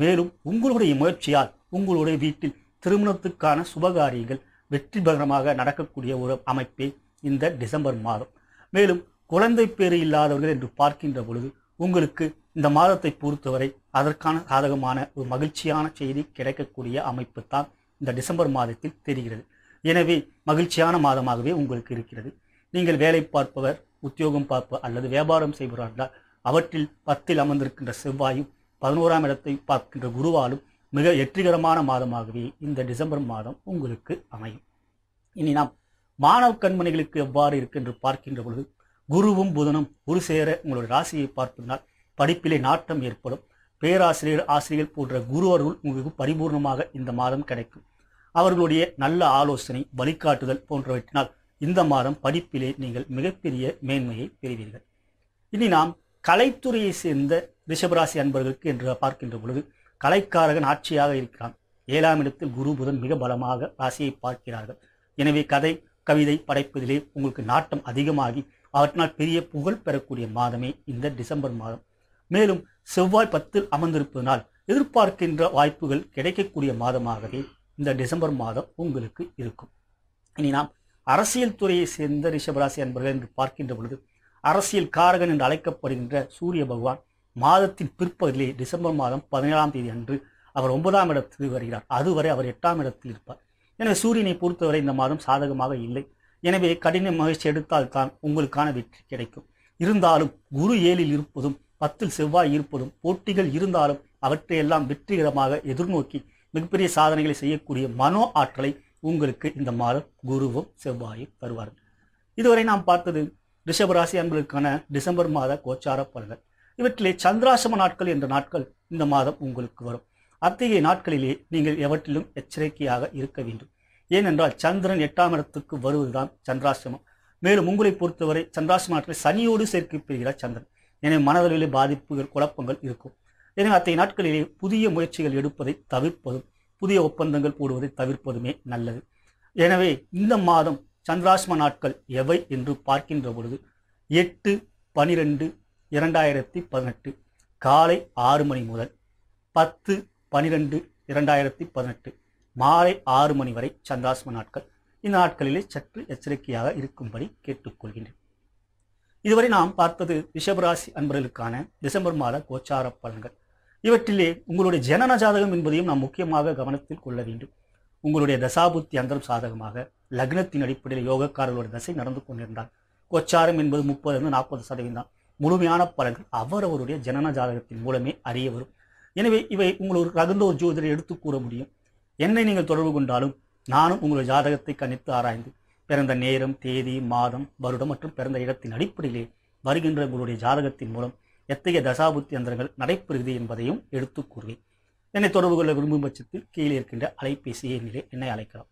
மேலும் உங்களுடைய முயற்சியால் உங்களுடைய வீட்டில் திருமணத்துக்கான சுபகாரியங்கள் வெற்றிகரமாக நடக்கக்கூடிய ஒரு அமைப்பே இந்த டிசம்பர் மாதம் மேலும் குழந்தை பேறு இல்லாதவர்கள் என்று பார்க்கின்ற பொழுது உங்களுக்கு இந்த மாதத்தை பொறுத்தவரை அதற்கான சாதகமான ஒரு மகிழ்ச்சியான செய்தி கிடைக்கக்கூடிய அமைப்பு தான் இந்த டிசம்பர் மாதத்தில் தெரிகிறது எனவே மகிழ்ச்சியான மாதமாகவே உங்களுக்கு இருக்கிறது நீங்கள் வேலை பார்ப்பவர் உத்தியோகம் பார்ப்ப அல்லது வியாபாரம் செய்கிறார்கள் அவற்றில் பத்தில் அமர்ந்திருக்கின்ற செவ்வாயும் பதினோராம் இடத்தை பார்க்கின்ற குருவாலும் மிக வெற்றிகரமான மாதமாகவே இந்த டிசம்பர் மாதம் உங்களுக்கு அமையும் இனி நாம் மாணவ கண்மணிகளுக்கு எவ்வாறு இருக்கென்று பார்க்கின்ற பொழுது குருவும் புதனும் ஒரு சேர உங்களுடைய ராசியை பார்ப்பதனால் படிப்பிலே நாட்டம் ஏற்படும் பேராசிரியர் ஆசிரியர் போன்ற குரு அருள் உங்களுக்கு பரிபூர்ணமாக இந்த மாதம் கிடைக்கும் அவர்களுடைய நல்ல ஆலோசனை வழிகாட்டுதல் போன்றவற்றினால் இந்த மாதம் படிப்பிலே நீங்கள் மிகப்பெரிய மேன்மையை பெறுவீர்கள் இனி நாம் கலைத்துறையை சேர்ந்த ரிஷபராசி அன்பர்களுக்கு என்று பார்க்கின்ற பொழுது கலைக்காரகன் ஆட்சியாக இருக்கிறான் ஏழாம் இடத்தில் குரு புதன் மிக பலமாக ராசியை பார்க்கிறார்கள் எனவே கதை கவிதை படைப்பதிலே உங்களுக்கு நாட்டம் அதிகமாகி அவற்றினால் பெரிய புகழ் பெறக்கூடிய மாதமே இந்த டிசம்பர் மாதம் மேலும் செவ்வாய் பத்தில் அமர்ந்திருப்பதனால் எதிர்பார்க்கின்ற வாய்ப்புகள் கிடைக்கக்கூடிய மாதமாகவே இந்த டிசம்பர் மாதம் உங்களுக்கு இருக்கும் இனி நாம் அரசியல் துறையை சேர்ந்த ரிஷபராசி அன்பர்கள் என்று பார்க்கின்ற பொழுது அரசியல் காரகன் என்று அழைக்கப்படுகின்ற சூரிய பகவான் மாதத்தின் பிற்பகுதியிலே டிசம்பர் மாதம் பதினேழாம் தேதி அன்று அவர் ஒன்பதாம் இடத்தில் வருகிறார் அதுவரை அவர் எட்டாம் இடத்தில் இருப்பார் எனவே சூரியனை பொறுத்தவரை இந்த மாதம் சாதகமாக இல்லை எனவே கடின மகிழ்ச்சி எடுத்தால் தான் உங்களுக்கான வெற்றி கிடைக்கும் இருந்தாலும் குரு ஏழில் இருப்பதும் பத்தில் செவ்வாய் இருப்பதும் போட்டிகள் இருந்தாலும் அவற்றையெல்லாம் வெற்றிகரமாக எதிர்நோக்கி மிகப்பெரிய சாதனைகளை செய்யக்கூடிய மனோ ஆற்றலை உங்களுக்கு இந்த மாதம் குருவும் செவ்வாயும் தருவார்கள் இதுவரை நாம் பார்த்தது ரிஷபராசி அன்பர்களுக்கான டிசம்பர் மாத கோச்சார பலன்கள் இவற்றிலே சந்திராசம நாட்கள் என்ற நாட்கள் இந்த மாதம் உங்களுக்கு வரும் அத்தகைய நாட்களிலே நீங்கள் எவற்றிலும் எச்சரிக்கையாக இருக்க வேண்டும் ஏனென்றால் சந்திரன் எட்டாம் இடத்துக்கு வருவதுதான் சந்திராசிரமம் மேலும் உங்களை பொறுத்தவரை சந்திராசிரம நாட்களை சனியோடு சேர்க்கை பெறுகிறார் சந்திரன் எனவே மனதளவில் பாதிப்புகள் குழப்பங்கள் இருக்கும் எனவே அத்தகைய நாட்களிலே புதிய முயற்சிகள் எடுப்பதை தவிர்ப்பதும் புதிய ஒப்பந்தங்கள் போடுவதை தவிர்ப்பதுமே நல்லது எனவே இந்த மாதம் சந்திராஷ்ம நாட்கள் எவை என்று பார்க்கின்ற பொழுது எட்டு பனிரெண்டு இரண்டாயிரத்தி பதினெட்டு காலை ஆறு மணி முதல் பத்து பனிரெண்டு இரண்டாயிரத்தி பதினெட்டு மாலை ஆறு மணி வரை சந்திராஷ்ம நாட்கள் இந்த நாட்களிலே சற்று எச்சரிக்கையாக இருக்கும்படி கேட்டுக்கொள்கின்றேன் இதுவரை நாம் பார்த்தது ரிஷபராசி அன்பர்களுக்கான டிசம்பர் மாத கோச்சார பலன்கள் இவற்றிலே உங்களுடைய ஜனன ஜாதகம் என்பதையும் நாம் முக்கியமாக கவனத்தில் கொள்ள வேண்டும் உங்களுடைய தசாபுத்தி அந்தரம் சாதகமாக லக்னத்தின் அடிப்படையில் யோகக்காரர்களுடைய தசை நடந்து கொண்டிருந்தால் கொச்சாரம் என்பது முப்பதுலேருந்து நாற்பது சதவீதம் தான் முழுமையான பலன்கள் அவரவருடைய ஜனன ஜாதகத்தின் மூலமே அறிய வரும் எனவே இவை உங்களுக்கு தகுந்த ஒரு ஜோதிடரை எடுத்து கூற முடியும் என்னை நீங்கள் தொடர்பு கொண்டாலும் நானும் உங்களுடைய ஜாதகத்தை கணித்து ஆராய்ந்து பிறந்த நேரம் தேதி மாதம் வருடம் மற்றும் பிறந்த இடத்தின் அடிப்படையிலே வருகின்ற உங்களுடைய ஜாதகத்தின் மூலம் எத்தகைய தசாபுத்தியந்திரங்கள் நடைபெறுகிறது என்பதையும் எடுத்து கூறுவேன் என்னை தொடர்பு கொள்ள விரும்பும் பட்சத்தில் கீழே இருக்கின்ற அலைபேசியை நிலை என்னை அழைக்கலாம்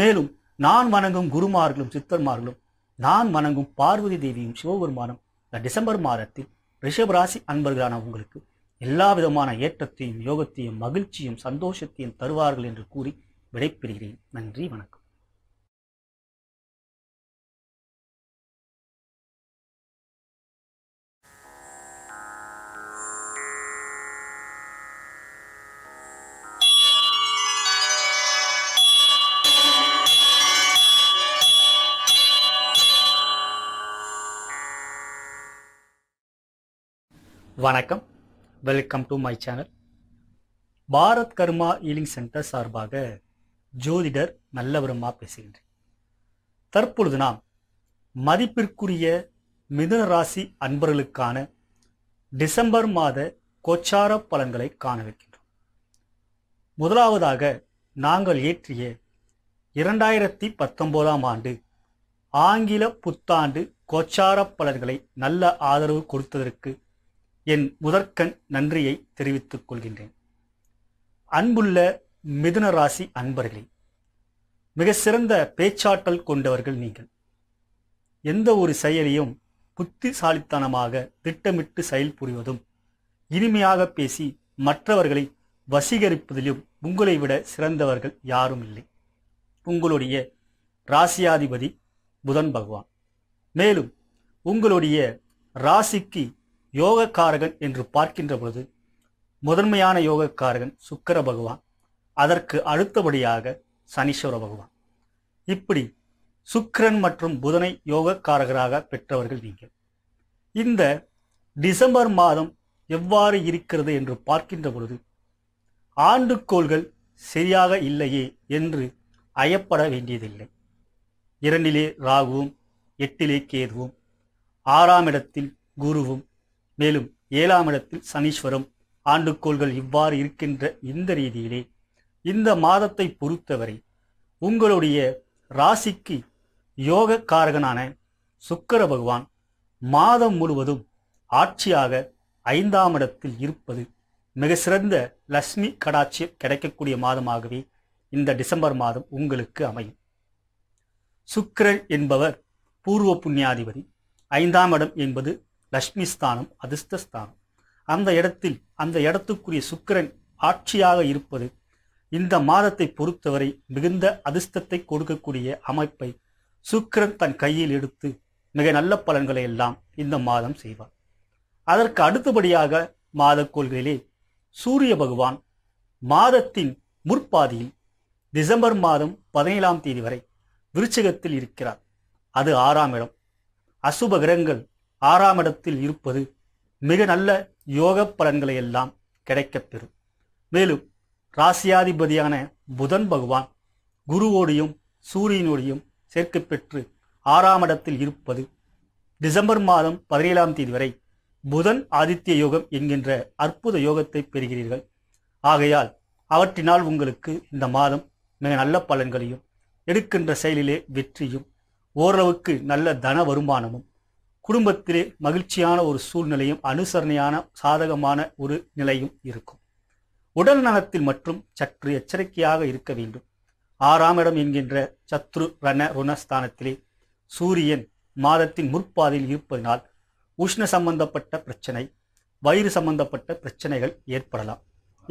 மேலும் நான் வணங்கும் குருமார்களும் சித்தர்மார்களும் நான் வணங்கும் பார்வதி தேவியும் சிவபெருமானும் இந்த டிசம்பர் மாதத்தில் ரிஷபராசி அன்பர்களான உங்களுக்கு எல்லா விதமான ஏற்றத்தையும் யோகத்தையும் மகிழ்ச்சியும் சந்தோஷத்தையும் தருவார்கள் என்று கூறி விடைபெறுகிறேன் நன்றி வணக்கம் வணக்கம் welcome to my channel Bharat Karma healing centre சார்பாக ஜோதிடர் நல்லவரமாக பேசுகின்றேன் தற்பொழுது நாம் மதிப்பிற்குரிய மிதுன ராசி அன்பர்களுக்கான டிசம்பர் மாத கோச்சார பலன்களை காண வைக்கின்றோம் முதலாவதாக நாங்கள் ஏற்றிய இரண்டாயிரத்தி பத்தொன்பதாம் ஆண்டு ஆங்கில புத்தாண்டு கோச்சார பலன்களை நல்ல ஆதரவு கொடுத்ததற்கு என் முதற்கண் நன்றியை தெரிவித்துக் கொள்கின்றேன் அன்புள்ள மிதுன ராசி அன்பர்களே மிக சிறந்த பேச்சாற்றல் கொண்டவர்கள் நீங்கள் எந்த ஒரு செயலையும் புத்திசாலித்தனமாக திட்டமிட்டு செயல்புரிவதும் இனிமையாக பேசி மற்றவர்களை வசீகரிப்பதிலும் உங்களை விட சிறந்தவர்கள் யாரும் இல்லை உங்களுடைய ராசியாதிபதி புதன் பகவான் மேலும் உங்களுடைய ராசிக்கு யோகக்காரகன் என்று பார்க்கின்ற பொழுது முதன்மையான யோகக்காரகன் சுக்கர பகவான் அதற்கு அடுத்தபடியாக சனீஸ்வர பகவான் இப்படி சுக்கரன் மற்றும் புதனை யோகக்காரகராக பெற்றவர்கள் நீங்கள் இந்த டிசம்பர் மாதம் எவ்வாறு இருக்கிறது என்று பார்க்கின்ற பொழுது ஆண்டுக்கோள்கள் சரியாக இல்லையே என்று அயப்பட வேண்டியதில்லை இரண்டிலே ராகுவும் எட்டிலே கேதுவும் ஆறாம் இடத்தில் குருவும் மேலும் ஏழாம் இடத்தில் சனீஸ்வரம் ஆண்டுக்கோள்கள் இவ்வாறு இருக்கின்ற இந்த ரீதியிலே இந்த மாதத்தை பொறுத்தவரை உங்களுடைய ராசிக்கு யோக காரகனான சுக்கர பகவான் மாதம் முழுவதும் ஆட்சியாக ஐந்தாம் இடத்தில் இருப்பது மிக சிறந்த லக்ஷ்மி கடாட்சியம் கிடைக்கக்கூடிய மாதமாகவே இந்த டிசம்பர் மாதம் உங்களுக்கு அமையும் சுக்கிரன் என்பவர் பூர்வ புண்ணியாதிபதி ஐந்தாம் இடம் என்பது லக்ஷ்மி ஸ்தானம் அதிர்ஷ்டஸ்தானம் அந்த இடத்தில் அந்த இடத்துக்குரிய சுக்கிரன் ஆட்சியாக இருப்பது இந்த மாதத்தை பொறுத்தவரை மிகுந்த அதிர்ஷ்டத்தை கொடுக்கக்கூடிய அமைப்பை சுக்கிரன் தன் கையில் எடுத்து மிக நல்ல பலன்களை எல்லாம் இந்த மாதம் செய்வார் அதற்கு அடுத்தபடியாக மாத கோள்களிலே சூரிய பகவான் மாதத்தின் முற்பாதியில் டிசம்பர் மாதம் பதினேழாம் தேதி வரை விருச்சகத்தில் இருக்கிறார் அது ஆறாம் இடம் அசுப கிரகங்கள் ஆறாம் இடத்தில் இருப்பது மிக நல்ல யோக பலன்களை எல்லாம் கிடைக்கப்பெறும் மேலும் ராசியாதிபதியான புதன் பகவான் குருவோடையும் சூரியனோடையும் சேர்க்கை பெற்று ஆறாம் இடத்தில் இருப்பது டிசம்பர் மாதம் பதினேழாம் தேதி வரை புதன் ஆதித்ய யோகம் என்கின்ற அற்புத யோகத்தை பெறுகிறீர்கள் ஆகையால் அவற்றினால் உங்களுக்கு இந்த மாதம் மிக நல்ல பலன்களையும் எடுக்கின்ற செயலிலே வெற்றியும் ஓரளவுக்கு நல்ல தன வருமானமும் குடும்பத்திலே மகிழ்ச்சியான ஒரு சூழ்நிலையும் அனுசரணையான சாதகமான ஒரு நிலையும் இருக்கும் உடல் நலத்தில் மற்றும் சற்று எச்சரிக்கையாக இருக்க வேண்டும் ஆறாம் இடம் என்கின்ற சத்ரு ரண ருணஸ்தானத்திலே சூரியன் மாதத்தின் முற்பாதையில் இருப்பதனால் உஷ்ண சம்பந்தப்பட்ட பிரச்சனை வயிறு சம்பந்தப்பட்ட பிரச்சனைகள் ஏற்படலாம்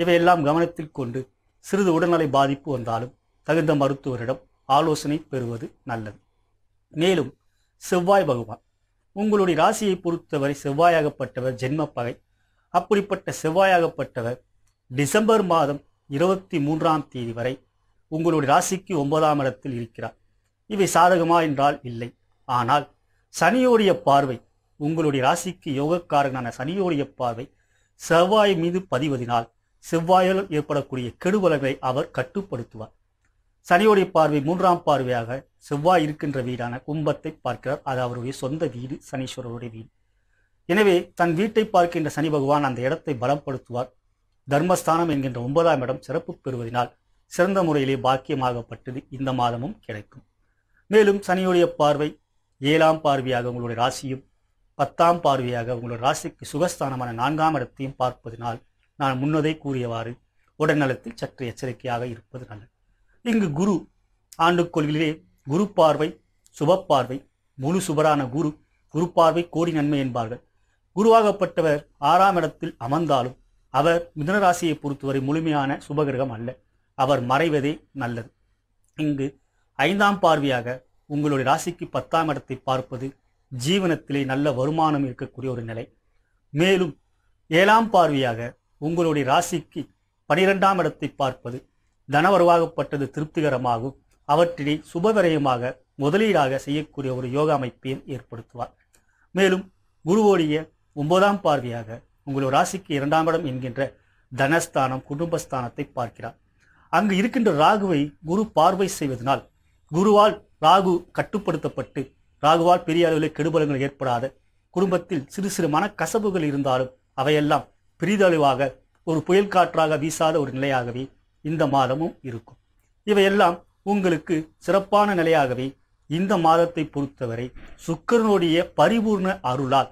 இவையெல்லாம் கவனத்தில் கொண்டு சிறிது உடல்நலை பாதிப்பு வந்தாலும் தகுந்த மருத்துவரிடம் ஆலோசனை பெறுவது நல்லது மேலும் செவ்வாய் பகவான் உங்களுடைய ராசியை பொறுத்தவரை செவ்வாயாகப்பட்டவர் ஜென்ம பகை அப்படிப்பட்ட செவ்வாயாகப்பட்டவர் டிசம்பர் மாதம் இருபத்தி மூன்றாம் தேதி வரை உங்களுடைய ராசிக்கு ஒன்பதாம் இடத்தில் இருக்கிறார் இவை சாதகமா என்றால் இல்லை ஆனால் சனியோடைய பார்வை உங்களுடைய ராசிக்கு யோகக்காரனான சனியோடைய பார்வை செவ்வாய் மீது பதிவதினால் செவ்வாயால் ஏற்படக்கூடிய கெடுவலங்களை அவர் கட்டுப்படுத்துவார் சனியோடைய பார்வை மூன்றாம் பார்வையாக செவ்வாய் இருக்கின்ற வீடான கும்பத்தை பார்க்கிறார் அது அவருடைய சொந்த வீடு சனீஸ்வரருடைய வீடு எனவே தன் வீட்டை பார்க்கின்ற சனி பகவான் அந்த இடத்தை பலப்படுத்துவார் தர்மஸ்தானம் என்கின்ற ஒன்பதாம் இடம் சிறப்பு பெறுவதனால் சிறந்த முறையிலே பாக்கியமாகப்பட்டது இந்த மாதமும் கிடைக்கும் மேலும் சனியுடைய பார்வை ஏழாம் பார்வையாக உங்களுடைய ராசியும் பத்தாம் பார்வையாக உங்களுடைய ராசிக்கு சுகஸ்தானமான நான்காம் இடத்தையும் பார்ப்பதனால் நான் முன்னதை கூறியவாறு உடல்நலத்தில் சற்று எச்சரிக்கையாக இருப்பது நல்லது இங்கு குரு ஆண்டு கொள்கையிலே குரு பார்வை சுபப்பார்வை முழு சுபரான குரு குரு பார்வை கோடி நன்மை என்பார்கள் குருவாகப்பட்டவர் ஆறாம் இடத்தில் அமர்ந்தாலும் அவர் மிதனராசியை பொறுத்தவரை முழுமையான சுபகிரகம் அல்ல அவர் மறைவதே நல்லது இங்கு ஐந்தாம் பார்வையாக உங்களுடைய ராசிக்கு பத்தாம் இடத்தை பார்ப்பது ஜீவனத்திலே நல்ல வருமானம் இருக்கக்கூடிய ஒரு நிலை மேலும் ஏழாம் பார்வையாக உங்களுடைய ராசிக்கு பனிரெண்டாம் இடத்தை பார்ப்பது தனவருவாகப்பட்டது திருப்திகரமாகும் அவற்றினை சுபவிரயமாக முதலீடாக செய்யக்கூடிய ஒரு யோக அமைப்பையும் ஏற்படுத்துவார் மேலும் குருவோடைய ஒன்பதாம் பார்வையாக உங்களோட ராசிக்கு இரண்டாம் இடம் என்கின்ற தனஸ்தானம் குடும்பஸ்தானத்தை பார்க்கிறார் அங்கு இருக்கின்ற ராகுவை குரு பார்வை செய்வதனால் குருவால் ராகு கட்டுப்படுத்தப்பட்டு ராகுவால் பெரிய அளவில் கெடுபலங்கள் ஏற்படாத குடும்பத்தில் சிறு சிறு மன கசவுகள் இருந்தாலும் அவையெல்லாம் பெரிதளவாக ஒரு புயல் காற்றாக வீசாத ஒரு நிலையாகவே இந்த மாதமும் இருக்கும் இவையெல்லாம் உங்களுக்கு சிறப்பான நிலையாகவே இந்த மாதத்தை பொறுத்தவரை சுக்கரனுடைய பரிபூர்ண அருளால்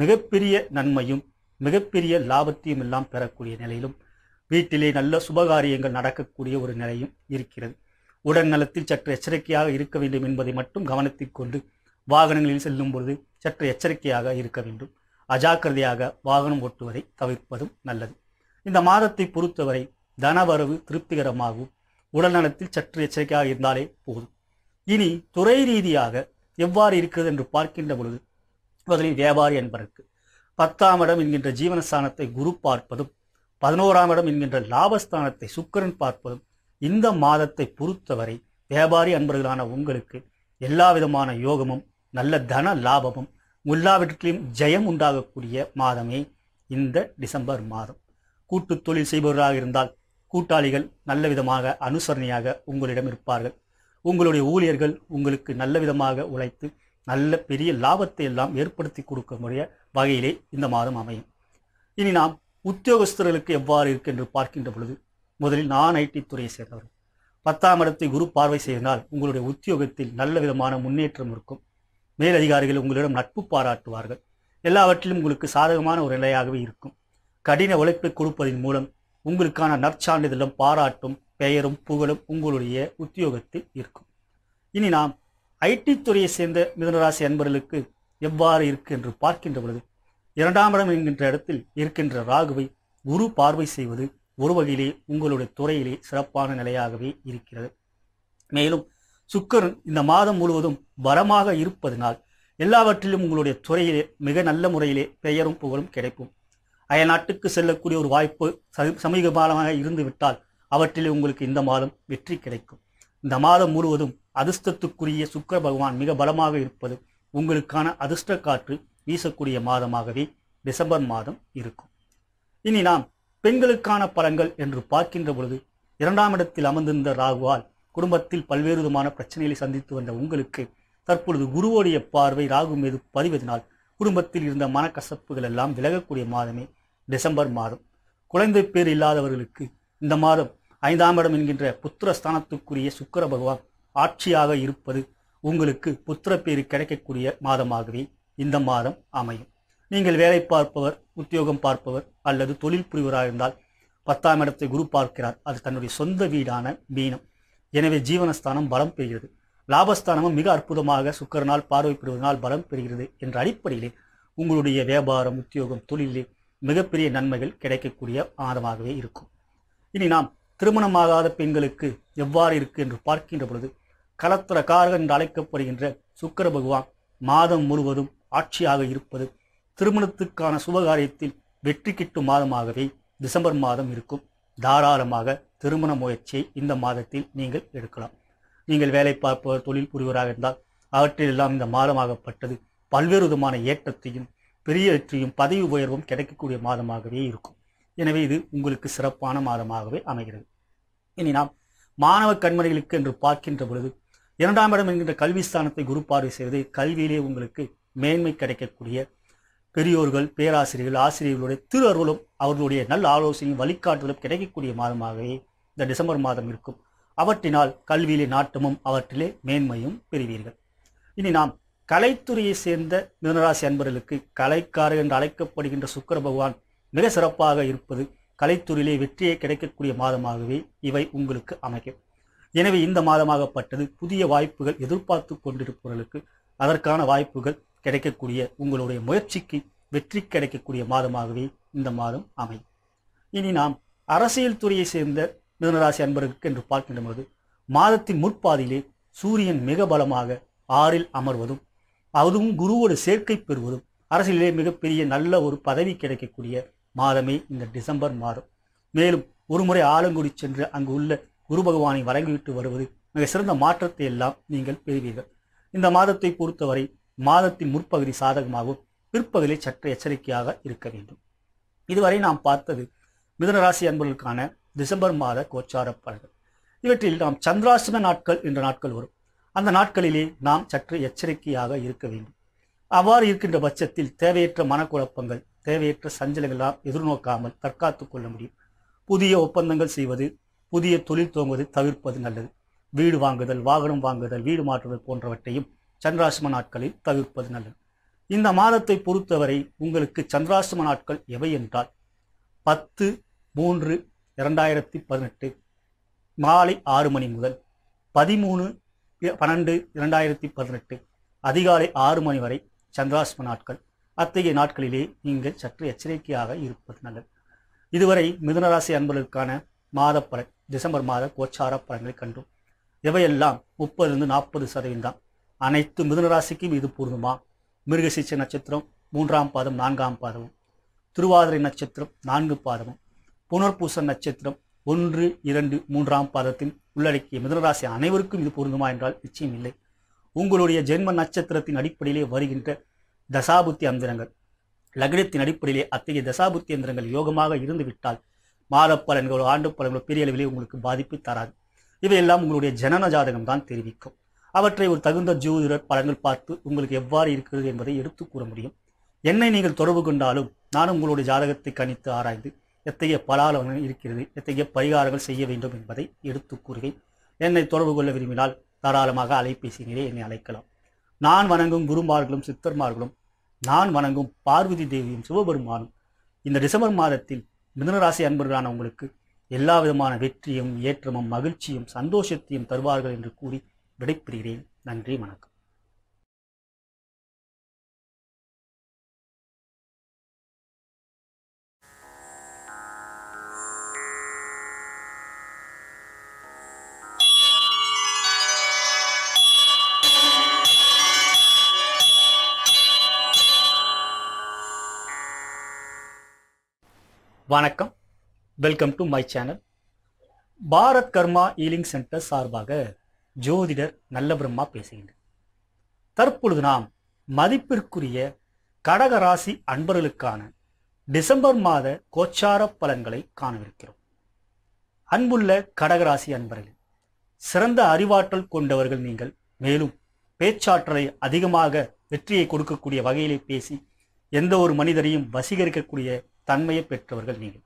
மிகப்பெரிய நன்மையும் மிகப்பெரிய லாபத்தையும் எல்லாம் பெறக்கூடிய நிலையிலும் வீட்டிலே நல்ல சுபகாரியங்கள் நடக்கக்கூடிய ஒரு நிலையும் இருக்கிறது உடல் நலத்தில் சற்று எச்சரிக்கையாக இருக்க வேண்டும் என்பதை மட்டும் கவனத்தில் கொண்டு வாகனங்களில் செல்லும் பொழுது சற்று எச்சரிக்கையாக இருக்க வேண்டும் அஜாக்கிரதையாக வாகனம் ஓட்டுவதை தவிர்ப்பதும் நல்லது இந்த மாதத்தை பொறுத்தவரை தனவரவு திருப்திகரமாகும் உடல்நலத்தில் சற்று எச்சரிக்கையாக இருந்தாலே போதும் இனி துறை ரீதியாக எவ்வாறு இருக்கிறது என்று பார்க்கின்ற பொழுது முதலில் வியாபாரி என்பதற்கு பத்தாம் இடம் என்கின்ற ஜீவனஸ்தானத்தை குரு பார்ப்பதும் பதினோராம் இடம் என்கின்ற லாபஸ்தானத்தை சுக்கரன் பார்ப்பதும் இந்த மாதத்தை பொறுத்தவரை வியாபாரி அன்பர்களான உங்களுக்கு எல்லா விதமான யோகமும் நல்ல தன லாபமும் எல்லாவற்றிலும் ஜெயம் உண்டாகக்கூடிய மாதமே இந்த டிசம்பர் மாதம் கூட்டு தொழில் செய்பவராக இருந்தால் கூட்டாளிகள் நல்ல விதமாக அனுசரணையாக உங்களிடம் இருப்பார்கள் உங்களுடைய ஊழியர்கள் உங்களுக்கு நல்ல விதமாக உழைத்து நல்ல பெரிய லாபத்தை எல்லாம் ஏற்படுத்தி கொடுக்கக்கூடிய வகையிலே இந்த மாதம் அமையும் இனி நாம் உத்தியோகஸ்தர்களுக்கு எவ்வாறு இருக்கு என்று பார்க்கின்ற பொழுது முதலில் நான் ஐடி துறையை சேர்ந்தவர் பத்தாம் இடத்தை குரு பார்வை செய்தால் உங்களுடைய உத்தியோகத்தில் நல்ல விதமான முன்னேற்றம் இருக்கும் மேலதிகாரிகள் உங்களிடம் நட்பு பாராட்டுவார்கள் எல்லாவற்றிலும் உங்களுக்கு சாதகமான ஒரு நிலையாகவே இருக்கும் கடின உழைப்பை கொடுப்பதன் மூலம் உங்களுக்கான நற்சான்றிதழும் பாராட்டும் பெயரும் புகழும் உங்களுடைய உத்தியோகத்தில் இருக்கும் இனி நாம் ஐடி துறையை சேர்ந்த மிதனராசி அன்பர்களுக்கு எவ்வாறு இருக்கு என்று பார்க்கின்ற பொழுது இரண்டாம் இடம் என்கின்ற இடத்தில் இருக்கின்ற ராகுவை குரு பார்வை செய்வது ஒரு வகையிலே உங்களுடைய துறையிலே சிறப்பான நிலையாகவே இருக்கிறது மேலும் சுக்கரன் இந்த மாதம் முழுவதும் வரமாக இருப்பதனால் எல்லாவற்றிலும் உங்களுடைய துறையிலே மிக நல்ல முறையிலே பெயரும் புகழும் கிடைக்கும் அயல்நாட்டுக்கு செல்லக்கூடிய ஒரு வாய்ப்பு சமீப மாதமாக இருந்து விட்டால் அவற்றில் உங்களுக்கு இந்த மாதம் வெற்றி கிடைக்கும் இந்த மாதம் முழுவதும் அதிர்ஷ்டத்துக்குரிய சுக்கர பகவான் மிக பலமாக இருப்பது உங்களுக்கான அதிர்ஷ்ட காற்று வீசக்கூடிய மாதமாகவே டிசம்பர் மாதம் இருக்கும் இனி நாம் பெண்களுக்கான பலன்கள் என்று பார்க்கின்ற பொழுது இரண்டாம் இடத்தில் அமர்ந்திருந்த ராகுவால் குடும்பத்தில் பல்வேறு விதமான பிரச்சனைகளை சந்தித்து வந்த உங்களுக்கு தற்பொழுது குருவோடைய பார்வை ராகு மீது பதிவதனால் குடும்பத்தில் இருந்த மனக்கசப்புகள் எல்லாம் விலகக்கூடிய மாதமே டிசம்பர் மாதம் குழந்தை பேர் இல்லாதவர்களுக்கு இந்த மாதம் ஐந்தாம் இடம் என்கின்ற புத்திரஸ்தானத்துக்குரிய சுக்கர பகவான் ஆட்சியாக இருப்பது உங்களுக்கு புத்திர பேர் கிடைக்கக்கூடிய மாதமாகவே இந்த மாதம் அமையும் நீங்கள் வேலை பார்ப்பவர் உத்தியோகம் பார்ப்பவர் அல்லது தொழில் புரிவராக இருந்தால் பத்தாம் இடத்தை குரு பார்க்கிறார் அது தன்னுடைய சொந்த வீடான மீனம் எனவே ஜீவனஸ்தானம் பலம் பெறுகிறது லாபஸ்தானமும் மிக அற்புதமாக சுக்கரனால் பார்வை பெறுவதனால் பலம் பெறுகிறது என்ற அடிப்படையிலே உங்களுடைய வியாபாரம் உத்தியோகம் தொழிலே மிகப்பெரிய நன்மைகள் கிடைக்கக்கூடிய ஆதமாகவே இருக்கும் இனி நாம் திருமணமாகாத பெண்களுக்கு எவ்வாறு இருக்கு என்று பார்க்கின்ற பொழுது கலத்திர காரகன் என்று அழைக்கப்படுகின்ற சுக்கர பகவான் மாதம் முழுவதும் ஆட்சியாக இருப்பது திருமணத்துக்கான சுபகாரியத்தில் வெற்றி கிட்டும் மாதமாகவே டிசம்பர் மாதம் இருக்கும் தாராளமாக திருமண முயற்சியை இந்த மாதத்தில் நீங்கள் எடுக்கலாம் நீங்கள் வேலை பார்ப்பவர் தொழில் புரிவராக இருந்தால் அவற்றிலெல்லாம் இந்த மாதமாகப்பட்டது பல்வேறு விதமான ஏற்றத்தையும் பெரிய வெற்றியும் பதவி உயர்வும் கிடைக்கக்கூடிய மாதமாகவே இருக்கும் எனவே இது உங்களுக்கு சிறப்பான மாதமாகவே அமைகிறது இனி நாம் மாணவ கண்மறைகளுக்கு என்று பார்க்கின்ற பொழுது இரண்டாம் இடம் என்கின்ற கல்வி ஸ்தானத்தை குரு பார்வை செய்வது கல்வியிலே உங்களுக்கு மேன்மை கிடைக்கக்கூடிய பெரியோர்கள் பேராசிரியர்கள் ஆசிரியர்களுடைய திரு அருளும் அவர்களுடைய நல்ல ஆலோசனையும் வழிகாட்டுதலும் கிடைக்கக்கூடிய மாதமாகவே இந்த டிசம்பர் மாதம் இருக்கும் அவற்றினால் கல்வியிலே நாட்டமும் அவற்றிலே மேன்மையும் பெறுவீர்கள் இனி நாம் கலைத்துறையை சேர்ந்த மிதனராசி அன்பர்களுக்கு கலைக்காரர் என்று அழைக்கப்படுகின்ற சுக்கர பகவான் மிக சிறப்பாக இருப்பது கலைத்துறையிலே வெற்றியை கிடைக்கக்கூடிய மாதமாகவே இவை உங்களுக்கு அமைக்கும் எனவே இந்த மாதமாகப்பட்டது புதிய வாய்ப்புகள் எதிர்பார்த்து கொண்டிருப்பவர்களுக்கு அதற்கான வாய்ப்புகள் கிடைக்கக்கூடிய உங்களுடைய முயற்சிக்கு வெற்றி கிடைக்கக்கூடிய மாதமாகவே இந்த மாதம் அமையும் இனி நாம் அரசியல் துறையை சேர்ந்த மிதனராசி அன்பர்களுக்கு என்று பார்க்கின்ற பொழுது மாதத்தின் முற்பாதியிலே சூரியன் மிக பலமாக ஆறில் அமர்வதும் அதுவும் குருவோட சேர்க்கை பெறுவதும் அரசியலிலே மிகப்பெரிய நல்ல ஒரு பதவி கிடைக்கக்கூடிய மாதமே இந்த டிசம்பர் மாதம் மேலும் ஒருமுறை ஆலங்குடி சென்று அங்கு உள்ள குரு பகவானை வழங்கிவிட்டு வருவது மிக சிறந்த மாற்றத்தை எல்லாம் நீங்கள் பெறுவீர்கள் இந்த மாதத்தை பொறுத்தவரை மாதத்தின் முற்பகுதி சாதகமாகவும் பிற்பகுதியை சற்று எச்சரிக்கையாக இருக்க வேண்டும் இதுவரை நாம் பார்த்தது மிதனராசி அன்பர்களுக்கான டிசம்பர் மாத கோச்சார பலன்கள் இவற்றில் நாம் சந்திராசிரம நாட்கள் என்ற நாட்கள் வரும் அந்த நாட்களிலே நாம் சற்று எச்சரிக்கையாக இருக்க வேண்டும் அவ்வாறு இருக்கின்ற பட்சத்தில் தேவையற்ற மனக்குழப்பங்கள் தேவையற்ற சஞ்சலங்களாம் எதிர்நோக்காமல் தற்காத்து கொள்ள முடியும் புதிய ஒப்பந்தங்கள் செய்வது புதிய தொழில் துவங்குவதை தவிர்ப்பது நல்லது வீடு வாங்குதல் வாகனம் வாங்குதல் வீடு மாற்றுதல் போன்றவற்றையும் சந்திராசிரம நாட்களில் தவிர்ப்பது நல்லது இந்த மாதத்தை பொறுத்தவரை உங்களுக்கு சந்திராசிரம நாட்கள் எவை என்றால் பத்து மூன்று இரண்டாயிரத்தி பதினெட்டு மாலை ஆறு மணி முதல் பதிமூணு பன்னெண்டு இரண்டாயிரத்தி பதினெட்டு அதிகாலை ஆறு மணி வரை சந்திராசிரம நாட்கள் அத்தகைய நாட்களிலே நீங்கள் சற்று எச்சரிக்கையாக இருப்பது நல்லது இதுவரை மிதுனராசி அன்பர்களுக்கான மாத பலன் டிசம்பர் மாத கோச்சார பலன்களை கண்டோம் இவையெல்லாம் முப்பதுலேருந்து நாற்பது சதவீதம் தான் அனைத்து மிதுனராசிக்கும் இது பொருந்துமா மிருகசிச்சை நட்சத்திரம் மூன்றாம் பாதம் நான்காம் பாதமும் திருவாதிரை நட்சத்திரம் நான்கு பாதமும் புனர்பூச நட்சத்திரம் ஒன்று இரண்டு மூன்றாம் பாதத்தின் உள்ளடக்கிய மிதனராசி அனைவருக்கும் இது பொருந்துமா என்றால் நிச்சயம் இல்லை உங்களுடைய ஜென்ம நட்சத்திரத்தின் அடிப்படையிலே வருகின்ற தசாபுத்தி அந்திரங்கள் லக்னத்தின் அடிப்படையிலே அத்தகைய தசாபுத்தி அந்திரங்கள் யோகமாக இருந்துவிட்டால் மாத பலன்களோ ஆண்டு பலன்களோ பெரிய அளவிலே உங்களுக்கு பாதிப்பு தராது இவையெல்லாம் உங்களுடைய ஜனன ஜாதகம் தான் தெரிவிக்கும் அவற்றை ஒரு தகுந்த ஜோதிடர் பலன்கள் பார்த்து உங்களுக்கு எவ்வாறு இருக்கிறது என்பதை எடுத்து கூற முடியும் என்னை நீங்கள் தொடர்பு கொண்டாலும் நானும் உங்களுடைய ஜாதகத்தை கணித்து ஆராய்ந்து எத்தகைய பலாலங்கள் இருக்கிறது எத்தகைய பரிகாரங்கள் செய்ய வேண்டும் என்பதை எடுத்து கூறுவேன் என்னை தொடர்பு கொள்ள விரும்பினால் தாராளமாக அலைபேசியிலே என்னை அழைக்கலாம் நான் வணங்கும் குருமார்களும் சித்தர்மார்களும் நான் வணங்கும் பார்வதி தேவியும் சிவபெருமானும் இந்த டிசம்பர் மாதத்தில் மிதனராசி அன்பர்களான உங்களுக்கு எல்லா விதமான வெற்றியும் ஏற்றமும் மகிழ்ச்சியும் சந்தோஷத்தையும் தருவார்கள் என்று கூறி விடைபெறுகிறேன் நன்றி வணக்கம் வணக்கம் welcome to my channel Bharat Karma healing centre சார்பாக ஜோதிடர் நல்லபிரம்மா பேசுகின்றேன் தற்பொழுது நாம் மதிப்பிற்குரிய கடகராசி அன்பர்களுக்கான டிசம்பர் மாத கோச்சார பலன்களை காணவிருக்கிறோம் அன்புள்ள கடகராசி அன்பர்கள் சிறந்த அறிவாற்றல் கொண்டவர்கள் நீங்கள் மேலும் பேச்சாற்றலை அதிகமாக வெற்றியை கொடுக்கக்கூடிய வகையிலே பேசி எந்த ஒரு மனிதரையும் வசீகரிக்கக்கூடிய தன்மையை பெற்றவர்கள் நீங்கள்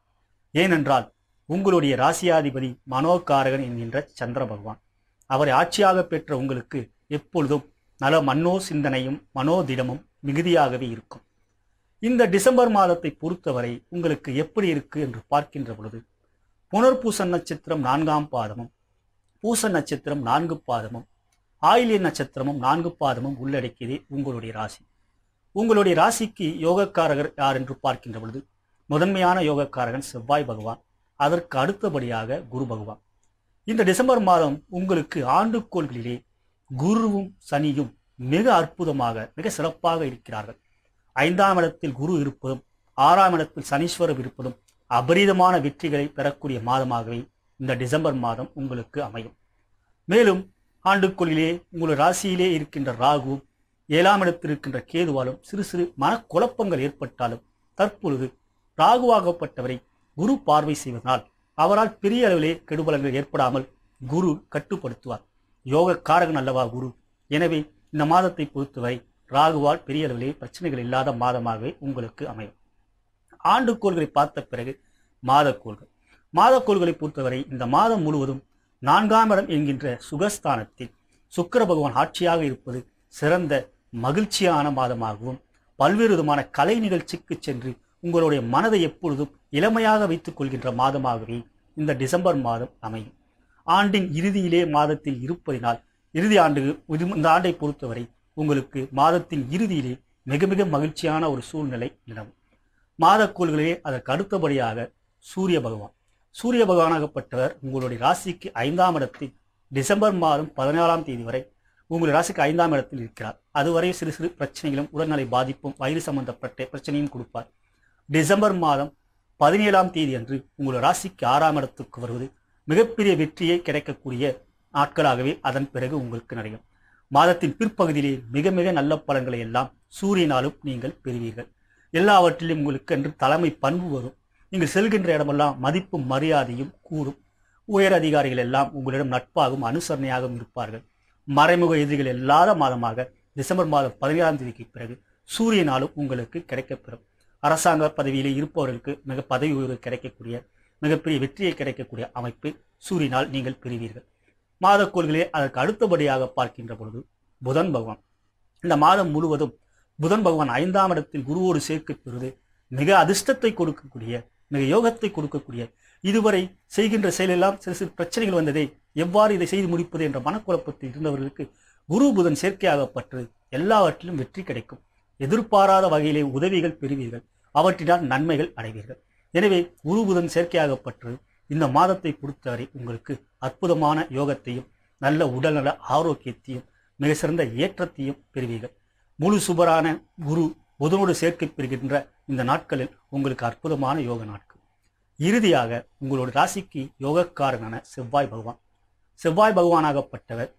ஏனென்றால் உங்களுடைய ராசியாதிபதி மனோகாரகன் என்கின்ற சந்திர பகவான் அவரை ஆட்சியாக பெற்ற உங்களுக்கு எப்பொழுதும் நல மனோ சிந்தனையும் மனோதிடமும் மிகுதியாகவே இருக்கும் இந்த டிசம்பர் மாதத்தை பொறுத்தவரை உங்களுக்கு எப்படி இருக்கு என்று பார்க்கின்ற பொழுது புனர்பூச நட்சத்திரம் நான்காம் பாதமும் பூச நட்சத்திரம் நான்கு பாதமும் ஆயிலிய நட்சத்திரமும் நான்கு பாதமும் உள்ளடக்கியதே உங்களுடைய ராசி உங்களுடைய ராசிக்கு யோகக்காரகர் யார் என்று பார்க்கின்ற பொழுது முதன்மையான யோகக்காரகன் செவ்வாய் பகவான் அதற்கு அடுத்தபடியாக குரு பகவான் இந்த டிசம்பர் மாதம் உங்களுக்கு ஆண்டுக்கோள்களிலே குருவும் சனியும் மிக அற்புதமாக மிக சிறப்பாக இருக்கிறார்கள் ஐந்தாம் இடத்தில் குரு இருப்பதும் ஆறாம் இடத்தில் சனீஸ்வரம் இருப்பதும் அபரிதமான வெற்றிகளை பெறக்கூடிய மாதமாகவே இந்த டிசம்பர் மாதம் உங்களுக்கு அமையும் மேலும் ஆண்டுக்குள்ளிலே உங்கள் ராசியிலே இருக்கின்ற ராகுவும் ஏழாம் இடத்தில் இருக்கின்ற கேதுவாலும் சிறு சிறு மனக்குழப்பங்கள் ஏற்பட்டாலும் தற்பொழுது ராகுவாகப்பட்டவரை குரு பார்வை செய்வதால் அவரால் பெரிய அளவிலே கெடுபலங்கள் ஏற்படாமல் குரு கட்டுப்படுத்துவார் யோக காரகன் அல்லவா குரு எனவே இந்த மாதத்தை பொறுத்தவரை ராகுவால் பெரிய அளவிலே பிரச்சனைகள் இல்லாத மாதமாகவே உங்களுக்கு அமையும் ஆண்டு கோள்களை பார்த்த பிறகு மாதக்கோள்கள் மாதக்கோள்களை பொறுத்தவரை இந்த மாதம் முழுவதும் நான்காம் இடம் என்கின்ற சுகஸ்தானத்தில் சுக்கர பகவான் ஆட்சியாக இருப்பது சிறந்த மகிழ்ச்சியான மாதமாகவும் பல்வேறு விதமான கலை நிகழ்ச்சிக்கு சென்று உங்களுடைய மனதை எப்பொழுதும் இளமையாக வைத்துக் கொள்கின்ற மாதமாகவே இந்த டிசம்பர் மாதம் அமையும் ஆண்டின் இறுதியிலே மாதத்தில் இருப்பதினால் இறுதி ஆண்டு இந்த ஆண்டை பொறுத்தவரை உங்களுக்கு மாதத்தின் இறுதியிலே மிக மிக மகிழ்ச்சியான ஒரு சூழ்நிலை நிலவும் மாதக்கோள்களே அதற்கு அடுத்தபடியாக சூரிய பகவான் சூரிய பகவானாகப்பட்டவர் உங்களுடைய ராசிக்கு ஐந்தாம் இடத்தில் டிசம்பர் மாதம் பதினாலாம் தேதி வரை உங்களுடைய ராசிக்கு ஐந்தாம் இடத்தில் இருக்கிறார் அதுவரை சிறு சிறு பிரச்சனைகளும் உடல்நிலை பாதிப்பும் வயிறு சம்பந்தப்பட்ட பிரச்சனையும் கொடுப்பார் டிசம்பர் மாதம் பதினேழாம் தேதி அன்று உங்கள் ராசிக்கு ஆறாம் இடத்துக்கு வருவது மிகப்பெரிய வெற்றியை கிடைக்கக்கூடிய நாட்களாகவே அதன் பிறகு உங்களுக்கு நடையும் மாதத்தின் பிற்பகுதியிலே மிக மிக நல்ல பலன்களை எல்லாம் சூரியனாலும் நீங்கள் பெறுவீர்கள் எல்லாவற்றிலும் உங்களுக்கு என்று தலைமை பண்பு வரும் நீங்கள் செல்கின்ற இடமெல்லாம் மதிப்பும் மரியாதையும் கூடும் உயர் அதிகாரிகள் எல்லாம் உங்களிடம் நட்பாகவும் அனுசரணையாகவும் இருப்பார்கள் மறைமுக எதிரிகள் இல்லாத மாதமாக டிசம்பர் மாதம் பதினேழாம் தேதிக்கு பிறகு சூரியனாலும் உங்களுக்கு கிடைக்கப்பெறும் அரசாங்க பதவியில் இருப்பவர்களுக்கு மிக பதவி உயர்வு கிடைக்கக்கூடிய மிகப்பெரிய வெற்றியை கிடைக்கக்கூடிய அமைப்பு சூரியனால் நீங்கள் பெறுவீர்கள் மாதக்கோள்களே அதற்கு அடுத்தபடியாக பார்க்கின்ற பொழுது புதன் பகவான் இந்த மாதம் முழுவதும் புதன் பகவான் ஐந்தாம் இடத்தில் குருவோடு சேர்க்கை பெறுவது மிக அதிர்ஷ்டத்தை கொடுக்கக்கூடிய மிக யோகத்தை கொடுக்கக்கூடிய இதுவரை செய்கின்ற செயலெல்லாம் சிறு சிறு பிரச்சனைகள் வந்ததே எவ்வாறு இதை செய்து முடிப்பது என்ற மனக்குழப்பத்தில் இருந்தவர்களுக்கு குரு புதன் சேர்க்கையாகப்பட்டு எல்லாவற்றிலும் வெற்றி கிடைக்கும் எதிர்பாராத வகையிலே உதவிகள் பெறுவீர்கள் அவற்றினால் நன்மைகள் அடைவீர்கள் எனவே குரு புதன் சேர்க்கையாகப்பட்டு இந்த மாதத்தை பொறுத்தவரை உங்களுக்கு அற்புதமான யோகத்தையும் நல்ல உடல்நல ஆரோக்கியத்தையும் மிக சிறந்த ஏற்றத்தையும் பெறுவீர்கள் முழு சுபரான குரு புதனோடு சேர்க்கை பெறுகின்ற இந்த நாட்களில் உங்களுக்கு அற்புதமான யோக நாட்கள் இறுதியாக உங்களோட ராசிக்கு யோகக்காரனான செவ்வாய் பகவான் செவ்வாய் பகவானாகப்பட்டவர்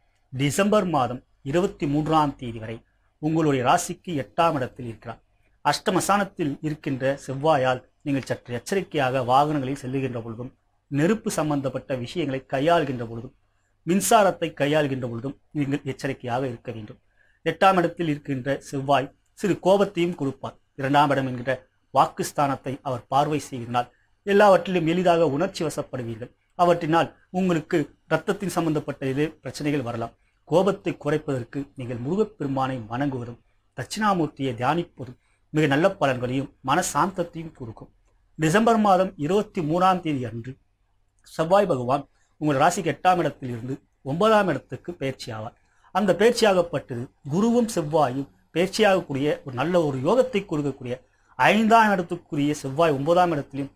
டிசம்பர் மாதம் இருபத்தி மூன்றாம் தேதி வரை உங்களுடைய ராசிக்கு எட்டாம் இடத்தில் இருக்கிறார் அஷ்டமசானத்தில் இருக்கின்ற செவ்வாயால் நீங்கள் சற்று எச்சரிக்கையாக வாகனங்களில் செல்லுகின்ற பொழுதும் நெருப்பு சம்பந்தப்பட்ட விஷயங்களை கையாளுகின்ற பொழுதும் மின்சாரத்தை கையாளுகின்ற பொழுதும் நீங்கள் எச்சரிக்கையாக இருக்க வேண்டும் எட்டாம் இடத்தில் இருக்கின்ற செவ்வாய் சிறு கோபத்தையும் கொடுப்பார் இரண்டாம் இடம் என்கிற வாக்குஸ்தானத்தை அவர் பார்வை செய்கிறார் எல்லாவற்றிலும் எளிதாக உணர்ச்சி வசப்படுவீர்கள் அவற்றினால் உங்களுக்கு இரத்தத்தின் சம்பந்தப்பட்ட பிரச்சனைகள் வரலாம் கோபத்தை குறைப்பதற்கு நீங்கள் முருகப்பெருமானை வணங்குவதும் தட்சிணாமூர்த்தியை தியானிப்பதும் மிக நல்ல பலன்களையும் மனசாந்தத்தையும் கொடுக்கும் டிசம்பர் மாதம் இருபத்தி மூணாம் தேதி அன்று செவ்வாய் பகவான் உங்கள் ராசிக்கு எட்டாம் இடத்திலிருந்து ஒன்பதாம் இடத்துக்கு பயிற்சி ஆவார் அந்த பயிற்சியாகப்பட்டது குருவும் செவ்வாயும் பயிற்சியாகக்கூடிய ஒரு நல்ல ஒரு யோகத்தை கொடுக்கக்கூடிய ஐந்தாம் இடத்துக்குரிய செவ்வாய் ஒன்பதாம் இடத்திலும்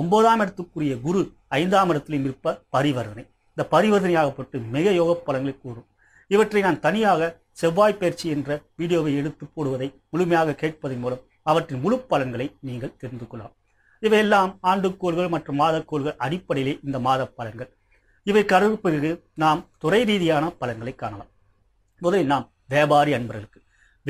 ஒன்பதாம் இடத்துக்குரிய குரு ஐந்தாம் இடத்திலும் இருப்ப பரிவர்த்தனை இந்த பரிவர்த்தனையாகப்பட்டு மிக யோக பலன்களை கூறும் இவற்றை நான் தனியாக செவ்வாய் பயிற்சி என்ற வீடியோவை எடுத்து போடுவதை முழுமையாக கேட்பதன் மூலம் அவற்றின் முழு பலன்களை நீங்கள் தெரிந்து கொள்ளலாம் இவையெல்லாம் ஆண்டுக்கோள்கள் மற்றும் மாதக்கோள்கள் அடிப்படையிலே இந்த மாத பலன்கள் இவை கருப்பிற்கு நாம் துறை ரீதியான பலன்களை காணலாம் முதலில் நாம் வியாபாரி அன்பர்களுக்கு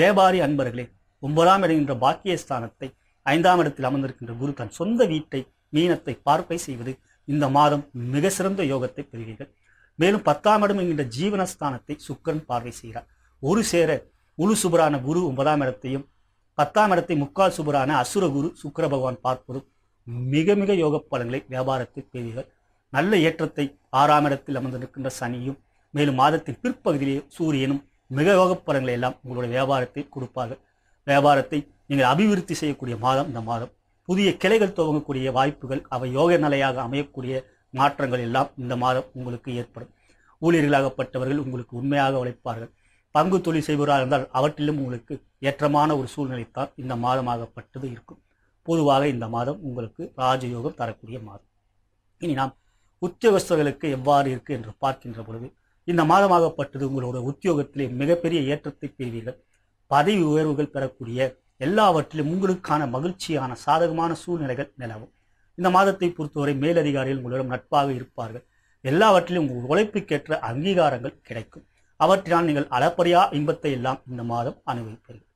வியாபாரி அன்பர்களே ஒன்பதாம் இடங்கின்ற பாக்கியஸ்தானத்தை ஐந்தாம் இடத்தில் அமர்ந்திருக்கின்ற குரு தன் சொந்த வீட்டை மீனத்தை பார்ப்பை செய்வது இந்த மாதம் மிக சிறந்த யோகத்தை பெறுவீர்கள் மேலும் பத்தாம் இடம் என்கின்ற ஜீவனஸ்தானத்தை சுக்கரன் பார்வை செய்கிறார் ஒரு சேர உலு சுபரான குரு ஒன்பதாம் இடத்தையும் பத்தாம் இடத்தை முக்கால் சுபரான அசுர குரு சுக்கர பகவான் பார்ப்பதும் மிக மிக யோக பலன்களை வியாபாரத்தில் பெறுவீர்கள் நல்ல ஏற்றத்தை ஆறாம் இடத்தில் அமர்ந்து நிற்கின்ற சனியும் மேலும் மாதத்தின் பிற்பகுதியிலேயே சூரியனும் மிக யோக பலன்களை எல்லாம் உங்களுடைய வியாபாரத்தை கொடுப்பார்கள் வியாபாரத்தை நீங்கள் அபிவிருத்தி செய்யக்கூடிய மாதம் இந்த மாதம் புதிய கிளைகள் துவங்கக்கூடிய வாய்ப்புகள் அவை யோக நிலையாக அமையக்கூடிய மாற்றங்கள் எல்லாம் இந்த மாதம் உங்களுக்கு ஏற்படும் ஊழியர்களாகப்பட்டவர்கள் உங்களுக்கு உண்மையாக உழைப்பார்கள் பங்கு தொழில் செய்பவராக இருந்தால் அவற்றிலும் உங்களுக்கு ஏற்றமான ஒரு சூழ்நிலைத்தான் இந்த மாதமாகப்பட்டது இருக்கும் பொதுவாக இந்த மாதம் உங்களுக்கு ராஜயோகம் தரக்கூடிய மாதம் இனி நாம் உத்தியோகஸ்தர்களுக்கு எவ்வாறு இருக்கு என்று பார்க்கின்ற பொழுது இந்த மாதமாகப்பட்டது உங்களோட உத்தியோகத்திலே மிகப்பெரிய ஏற்றத்தை பெறுவீர்கள் பதவி உயர்வுகள் பெறக்கூடிய எல்லாவற்றிலும் உங்களுக்கான மகிழ்ச்சியான சாதகமான சூழ்நிலைகள் நிலவும் இந்த மாதத்தை பொறுத்தவரை மேலதிகாரிகள் உங்களிடம் நட்பாக இருப்பார்கள் எல்லாவற்றிலும் உங்கள் உழைப்புக்கேற்ற அங்கீகாரங்கள் கிடைக்கும் அவற்றினால் நீங்கள் அளப்பரியா இன்பத்தை எல்லாம் இந்த மாதம் அனுபவிப்பீர்கள்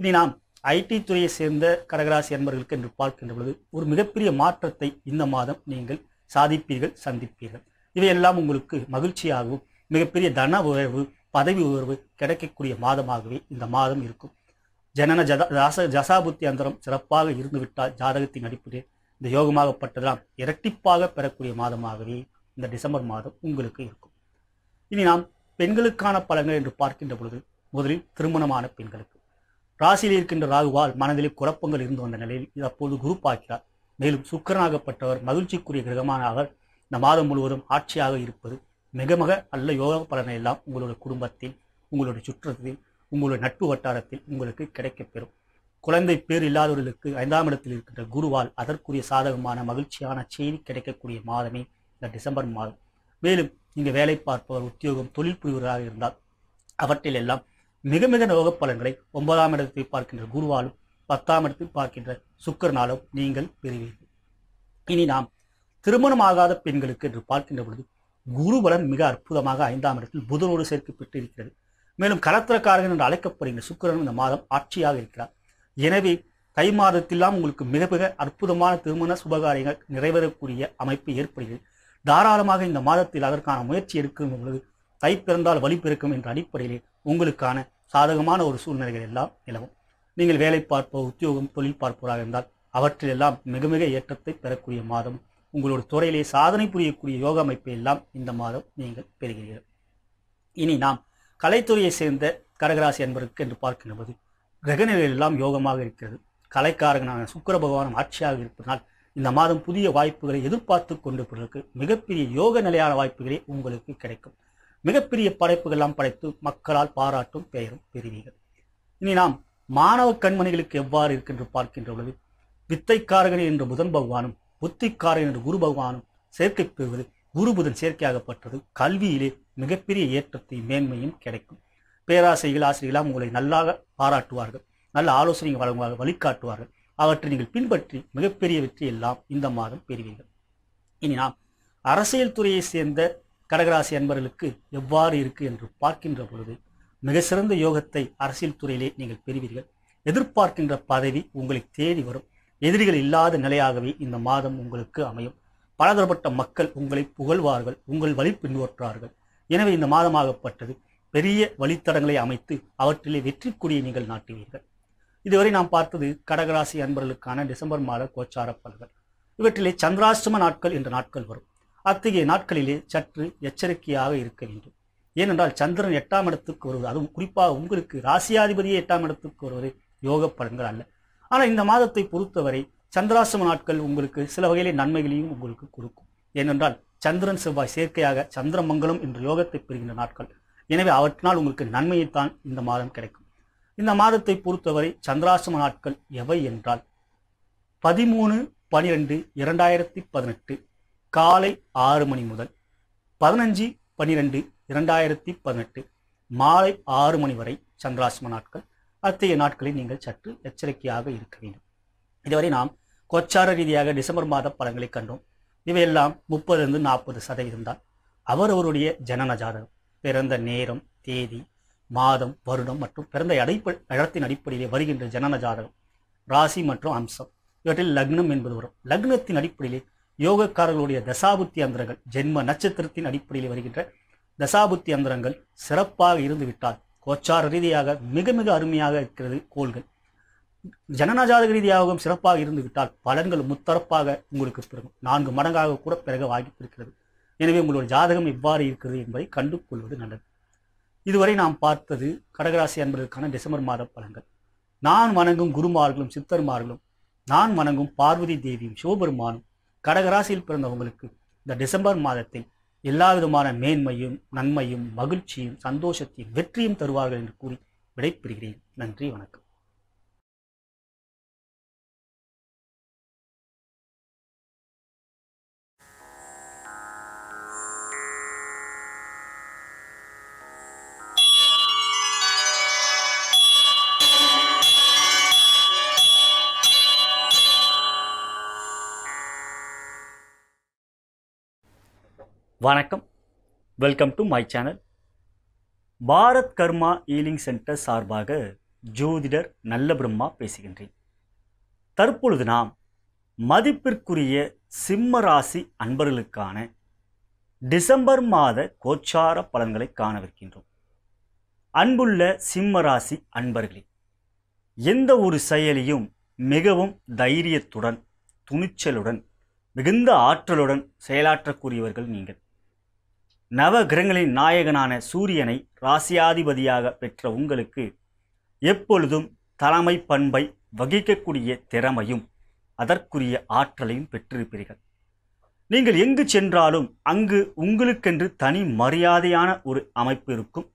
இனி நாம் ஐடி துறையை சேர்ந்த கடகராசி அன்பர்களுக்கு என்று பார்க்கின்ற பொழுது ஒரு மிகப்பெரிய மாற்றத்தை இந்த மாதம் நீங்கள் சாதிப்பீர்கள் சந்திப்பீர்கள் இவையெல்லாம் உங்களுக்கு மகிழ்ச்சியாகவும் மிகப்பெரிய தன உயர்வு பதவி உயர்வு கிடைக்கக்கூடிய மாதமாகவே இந்த மாதம் இருக்கும் ஜனன ஜதா ஜசாபுத்தி அந்தரம் சிறப்பாக இருந்துவிட்டால் ஜாதகத்தின் அடிப்படையில் இந்த யோகமாகப்பட்டதெல்லாம் இரட்டிப்பாக பெறக்கூடிய மாதமாகவே இந்த டிசம்பர் மாதம் உங்களுக்கு இருக்கும் இனி நாம் பெண்களுக்கான பலன்கள் என்று பார்க்கின்ற பொழுது முதலில் திருமணமான பெண்களுக்கு ராசியில் இருக்கின்ற ராகுவால் மனதிலே குழப்பங்கள் இருந்து வந்த நிலையில் இது அப்போது குரு பார்க்கிறார் மேலும் சுக்கரனாகப்பட்டவர் மகிழ்ச்சிக்குரிய கிரகமான அவர் இந்த மாதம் முழுவதும் ஆட்சியாக இருப்பது மிக மிக நல்ல யோக பலனை எல்லாம் உங்களுடைய குடும்பத்தில் உங்களுடைய சுற்றத்தில் உங்களுடைய நட்பு வட்டாரத்தில் உங்களுக்கு கிடைக்கப்பெறும் குழந்தை பேர் இல்லாதவர்களுக்கு ஐந்தாம் இடத்தில் இருக்கின்ற குருவால் அதற்குரிய சாதகமான மகிழ்ச்சியான செய்தி கிடைக்கக்கூடிய மாதமே இந்த டிசம்பர் மாதம் மேலும் இங்கு வேலை பார்ப்பவர் உத்தியோகம் தொழில் புரிவராக இருந்தால் அவற்றில் எல்லாம் மிக மிக நோக பலன்களை ஒன்பதாம் இடத்தில் பார்க்கின்ற குருவாலும் பத்தாம் இடத்தில் பார்க்கின்ற சுக்கரனாலும் நீங்கள் பெறுவீர்கள் இனி நாம் திருமணமாகாத பெண்களுக்கு என்று பார்க்கின்ற பொழுது குருபலன் மிக அற்புதமாக ஐந்தாம் இடத்தில் புதனோடு சேர்க்கப்பட்டு இருக்கிறது மேலும் கலத்திரக்காரகன் என்று அழைக்கப்படுகின்ற சுக்கரன் இந்த மாதம் ஆட்சியாக இருக்கிறார் எனவே தை மாதத்தில்லாம் உங்களுக்கு மிக மிக அற்புதமான திருமண சுபகாரியங்கள் நிறைவேறக்கூடிய அமைப்பு ஏற்படுகிறது தாராளமாக இந்த மாதத்தில் அதற்கான முயற்சி எடுக்கும் பொழுது தை பிறந்தால் வலி பெருக்கும் என்ற அடிப்படையிலே உங்களுக்கான சாதகமான ஒரு சூழ்நிலைகள் எல்லாம் நிலவும் நீங்கள் வேலை பார்ப்போ உத்தியோகம் தொழில் பார்ப்போராக இருந்தால் அவற்றிலெல்லாம் மிக மிக ஏற்றத்தை பெறக்கூடிய மாதம் உங்களோட துறையிலே சாதனை புரியக்கூடிய யோக அமைப்பை எல்லாம் இந்த மாதம் நீங்கள் பெறுகிறீர்கள் இனி நாம் கலைத்துறையை சேர்ந்த கடகராசி என்பருக்கு என்று பார்க்கின்ற போது கிரகநிலைகள் எல்லாம் யோகமாக இருக்கிறது கலைக்காரகனான சுக்கர பகவானும் ஆட்சியாக இருப்பதனால் இந்த மாதம் புதிய வாய்ப்புகளை எதிர்பார்த்து பிறகு மிகப்பெரிய யோக நிலையான வாய்ப்புகளே உங்களுக்கு கிடைக்கும் மிகப்பெரிய படைப்புகள்லாம் படைத்து மக்களால் பாராட்டும் பெயரும் பெறுவீர்கள் இனி நாம் மாணவ கண்மணிகளுக்கு எவ்வாறு இருக்கின்ற பார்க்கின்ற பொழுது வித்தைக்காரகன் என்ற புதன் பகவானும் புத்திக்காரகன் என்ற குரு பகவானும் சேர்க்கை பெறுவது குரு புதன் சேர்க்கையாகப்பட்டது கல்வியிலே மிகப்பெரிய ஏற்றத்தையும் மேன்மையும் கிடைக்கும் பேராசிரியர்கள் ஆசிரியர்களாம் உங்களை நல்லாக பாராட்டுவார்கள் நல்ல ஆலோசனை வழங்குவார்கள் வழிகாட்டுவார்கள் அவற்றை நீங்கள் பின்பற்றி மிகப்பெரிய வெற்றி எல்லாம் இந்த மாதம் பெறுவீர்கள் இனி நாம் அரசியல் துறையை சேர்ந்த கடகராசி அன்பர்களுக்கு எவ்வாறு இருக்கு என்று பார்க்கின்ற பொழுது மிக சிறந்த யோகத்தை அரசியல் துறையிலே நீங்கள் பெறுவீர்கள் எதிர்பார்க்கின்ற பதவி உங்களை தேடி வரும் எதிரிகள் இல்லாத நிலையாகவே இந்த மாதம் உங்களுக்கு அமையும் பலதரப்பட்ட மக்கள் உங்களை புகழ்வார்கள் உங்கள் வழி பின்பற்றார்கள் எனவே இந்த மாதமாகப்பட்டது பெரிய வழித்தடங்களை அமைத்து அவற்றிலே வெற்றி கொடியை நீங்கள் நாட்டுவீர்கள் இதுவரை நாம் பார்த்தது கடகராசி அன்பர்களுக்கான டிசம்பர் மாத கோச்சார பலன்கள் இவற்றிலே சந்திராஷ்டம நாட்கள் என்ற நாட்கள் வரும் அத்தகைய நாட்களிலே சற்று எச்சரிக்கையாக இருக்க வேண்டும் ஏனென்றால் சந்திரன் எட்டாம் இடத்துக்கு வருவது அதுவும் குறிப்பாக உங்களுக்கு ராசியாதிபதியே எட்டாம் இடத்துக்கு வருவது யோக பலன்கள் அல்ல ஆனால் இந்த மாதத்தை பொறுத்தவரை சந்திராசிரம நாட்கள் உங்களுக்கு சில வகையிலே நன்மைகளையும் உங்களுக்கு கொடுக்கும் ஏனென்றால் சந்திரன் செவ்வாய் சேர்க்கையாக சந்திரமங்கலம் என்ற யோகத்தை பெறுகின்ற நாட்கள் எனவே அவற்றினால் உங்களுக்கு நன்மையைத்தான் இந்த மாதம் கிடைக்கும் இந்த மாதத்தை பொறுத்தவரை சந்திராசிரம நாட்கள் எவை என்றால் பதிமூணு பனிரெண்டு இரண்டாயிரத்தி பதினெட்டு காலை ஆறு மணி முதல் பதினஞ்சு பன்னிரெண்டு இரண்டாயிரத்தி பதினெட்டு மாலை ஆறு மணி வரை சந்திராசிரம நாட்கள் அத்தகைய நாட்களில் நீங்கள் சற்று எச்சரிக்கையாக இருக்க வேண்டும் இதுவரை நாம் கொச்சார ரீதியாக டிசம்பர் மாத பலன்களை கண்டோம் இவையெல்லாம் முப்பதுலேருந்து நாற்பது சதவீதம் தான் அவரவருடைய ஜனன ஜாதகம் பிறந்த நேரம் தேதி மாதம் வருடம் மற்றும் பிறந்த அடைப்ப இடத்தின் அடிப்படையிலே வருகின்ற ஜனன ஜாதகம் ராசி மற்றும் அம்சம் இவற்றில் லக்னம் என்பது வரும் லக்னத்தின் அடிப்படையிலே யோகக்காரர்களுடைய தசாபுத்தி அந்தரங்கள் ஜென்ம நட்சத்திரத்தின் அடிப்படையில் வருகின்ற தசாபுத்தி அந்தரங்கள் சிறப்பாக இருந்துவிட்டால் கோச்சார ரீதியாக மிக மிக அருமையாக இருக்கிறது கோள்கள் ஜனநாஜாதக ரீதியாகவும் சிறப்பாக இருந்துவிட்டால் பலன்கள் முத்தரப்பாக உங்களுக்கு பிறகு நான்கு மடங்காக கூட பிறகு வாய்ப்பு இருக்கிறது எனவே உங்களுடைய ஜாதகம் எவ்வாறு இருக்கிறது என்பதை கண்டுகொள்வது நல்லது இதுவரை நாம் பார்த்தது கடகராசி என்பதற்கான டிசம்பர் மாத பலன்கள் நான் வணங்கும் குருமார்களும் சித்தர்மார்களும் நான் வணங்கும் பார்வதி தேவியும் சிவபெருமானும் கடகராசியில் பிறந்தவங்களுக்கு இந்த டிசம்பர் மாதத்தில் எல்லா விதமான மேன்மையும் நன்மையும் மகிழ்ச்சியும் சந்தோஷத்தையும் வெற்றியும் தருவார்கள் என்று கூறி விடைபெறுகிறேன் நன்றி வணக்கம் வணக்கம் welcome to my channel Bharat Karma healing centre சார்பாக ஜோதிடர் நல்ல பிரம்மா பேசுகின்றேன் தற்பொழுது நாம் மதிப்பிற்குரிய சிம்ம ராசி அன்பர்களுக்கான டிசம்பர் மாத கோச்சார பலன்களை காணவிருக்கின்றோம் அன்புள்ள சிம்ம ராசி அன்பர்களே எந்த ஒரு செயலியும் மிகவும் தைரியத்துடன் துணிச்சலுடன் மிகுந்த ஆற்றலுடன் செயலாற்றக்கூடியவர்கள் நீங்கள் நவ கிரகங்களின் நாயகனான சூரியனை ராசியாதிபதியாக பெற்ற உங்களுக்கு எப்பொழுதும் தலைமை பண்பை வகிக்கக்கூடிய திறமையும் அதற்குரிய ஆற்றலையும் பெற்றிருப்பீர்கள் நீங்கள் எங்கு சென்றாலும் அங்கு உங்களுக்கென்று தனி மரியாதையான ஒரு அமைப்பு இருக்கும்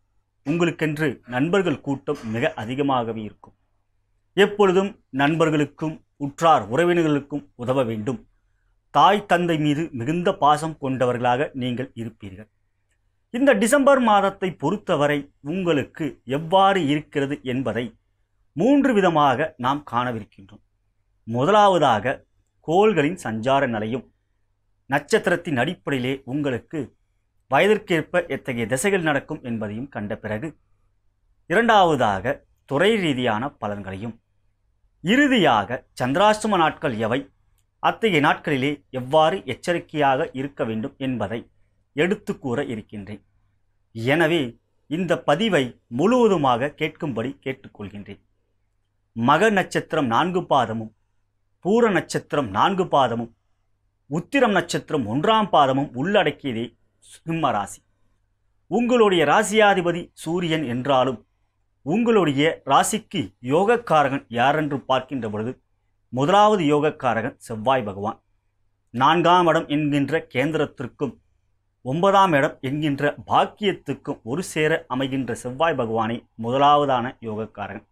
உங்களுக்கென்று நண்பர்கள் கூட்டம் மிக அதிகமாகவே இருக்கும் எப்பொழுதும் நண்பர்களுக்கும் உற்றார் உறவினர்களுக்கும் உதவ வேண்டும் தாய் தந்தை மீது மிகுந்த பாசம் கொண்டவர்களாக நீங்கள் இருப்பீர்கள் இந்த டிசம்பர் மாதத்தை பொறுத்தவரை உங்களுக்கு எவ்வாறு இருக்கிறது என்பதை மூன்று விதமாக நாம் காணவிருக்கின்றோம் முதலாவதாக கோள்களின் சஞ்சார நிலையும் நட்சத்திரத்தின் அடிப்படையிலே உங்களுக்கு வயதிற்கேற்ப எத்தகைய திசைகள் நடக்கும் என்பதையும் கண்ட பிறகு இரண்டாவதாக துறை ரீதியான பலன்களையும் இறுதியாக சந்திராஷ்டம நாட்கள் எவை அத்தகைய நாட்களிலே எவ்வாறு எச்சரிக்கையாக இருக்க வேண்டும் என்பதை எடுத்து கூற இருக்கின்றேன் எனவே இந்த பதிவை முழுவதுமாக கேட்கும்படி கேட்டுக்கொள்கின்றேன் மக நட்சத்திரம் நான்கு பாதமும் பூர நட்சத்திரம் நான்கு பாதமும் உத்திரம் நட்சத்திரம் ஒன்றாம் பாதமும் உள்ளடக்கியதே சிம்ம ராசி உங்களுடைய ராசியாதிபதி சூரியன் என்றாலும் உங்களுடைய ராசிக்கு யோகக்காரகன் யாரென்று பார்க்கின்ற பொழுது முதலாவது யோகக்காரகன் செவ்வாய் பகவான் நான்காம் இடம் என்கின்ற கேந்திரத்திற்கும் ஒன்பதாம் இடம் என்கின்ற பாக்கியத்துக்கும் ஒரு சேர அமைகின்ற செவ்வாய் பகவானை முதலாவதான யோகக்காரன்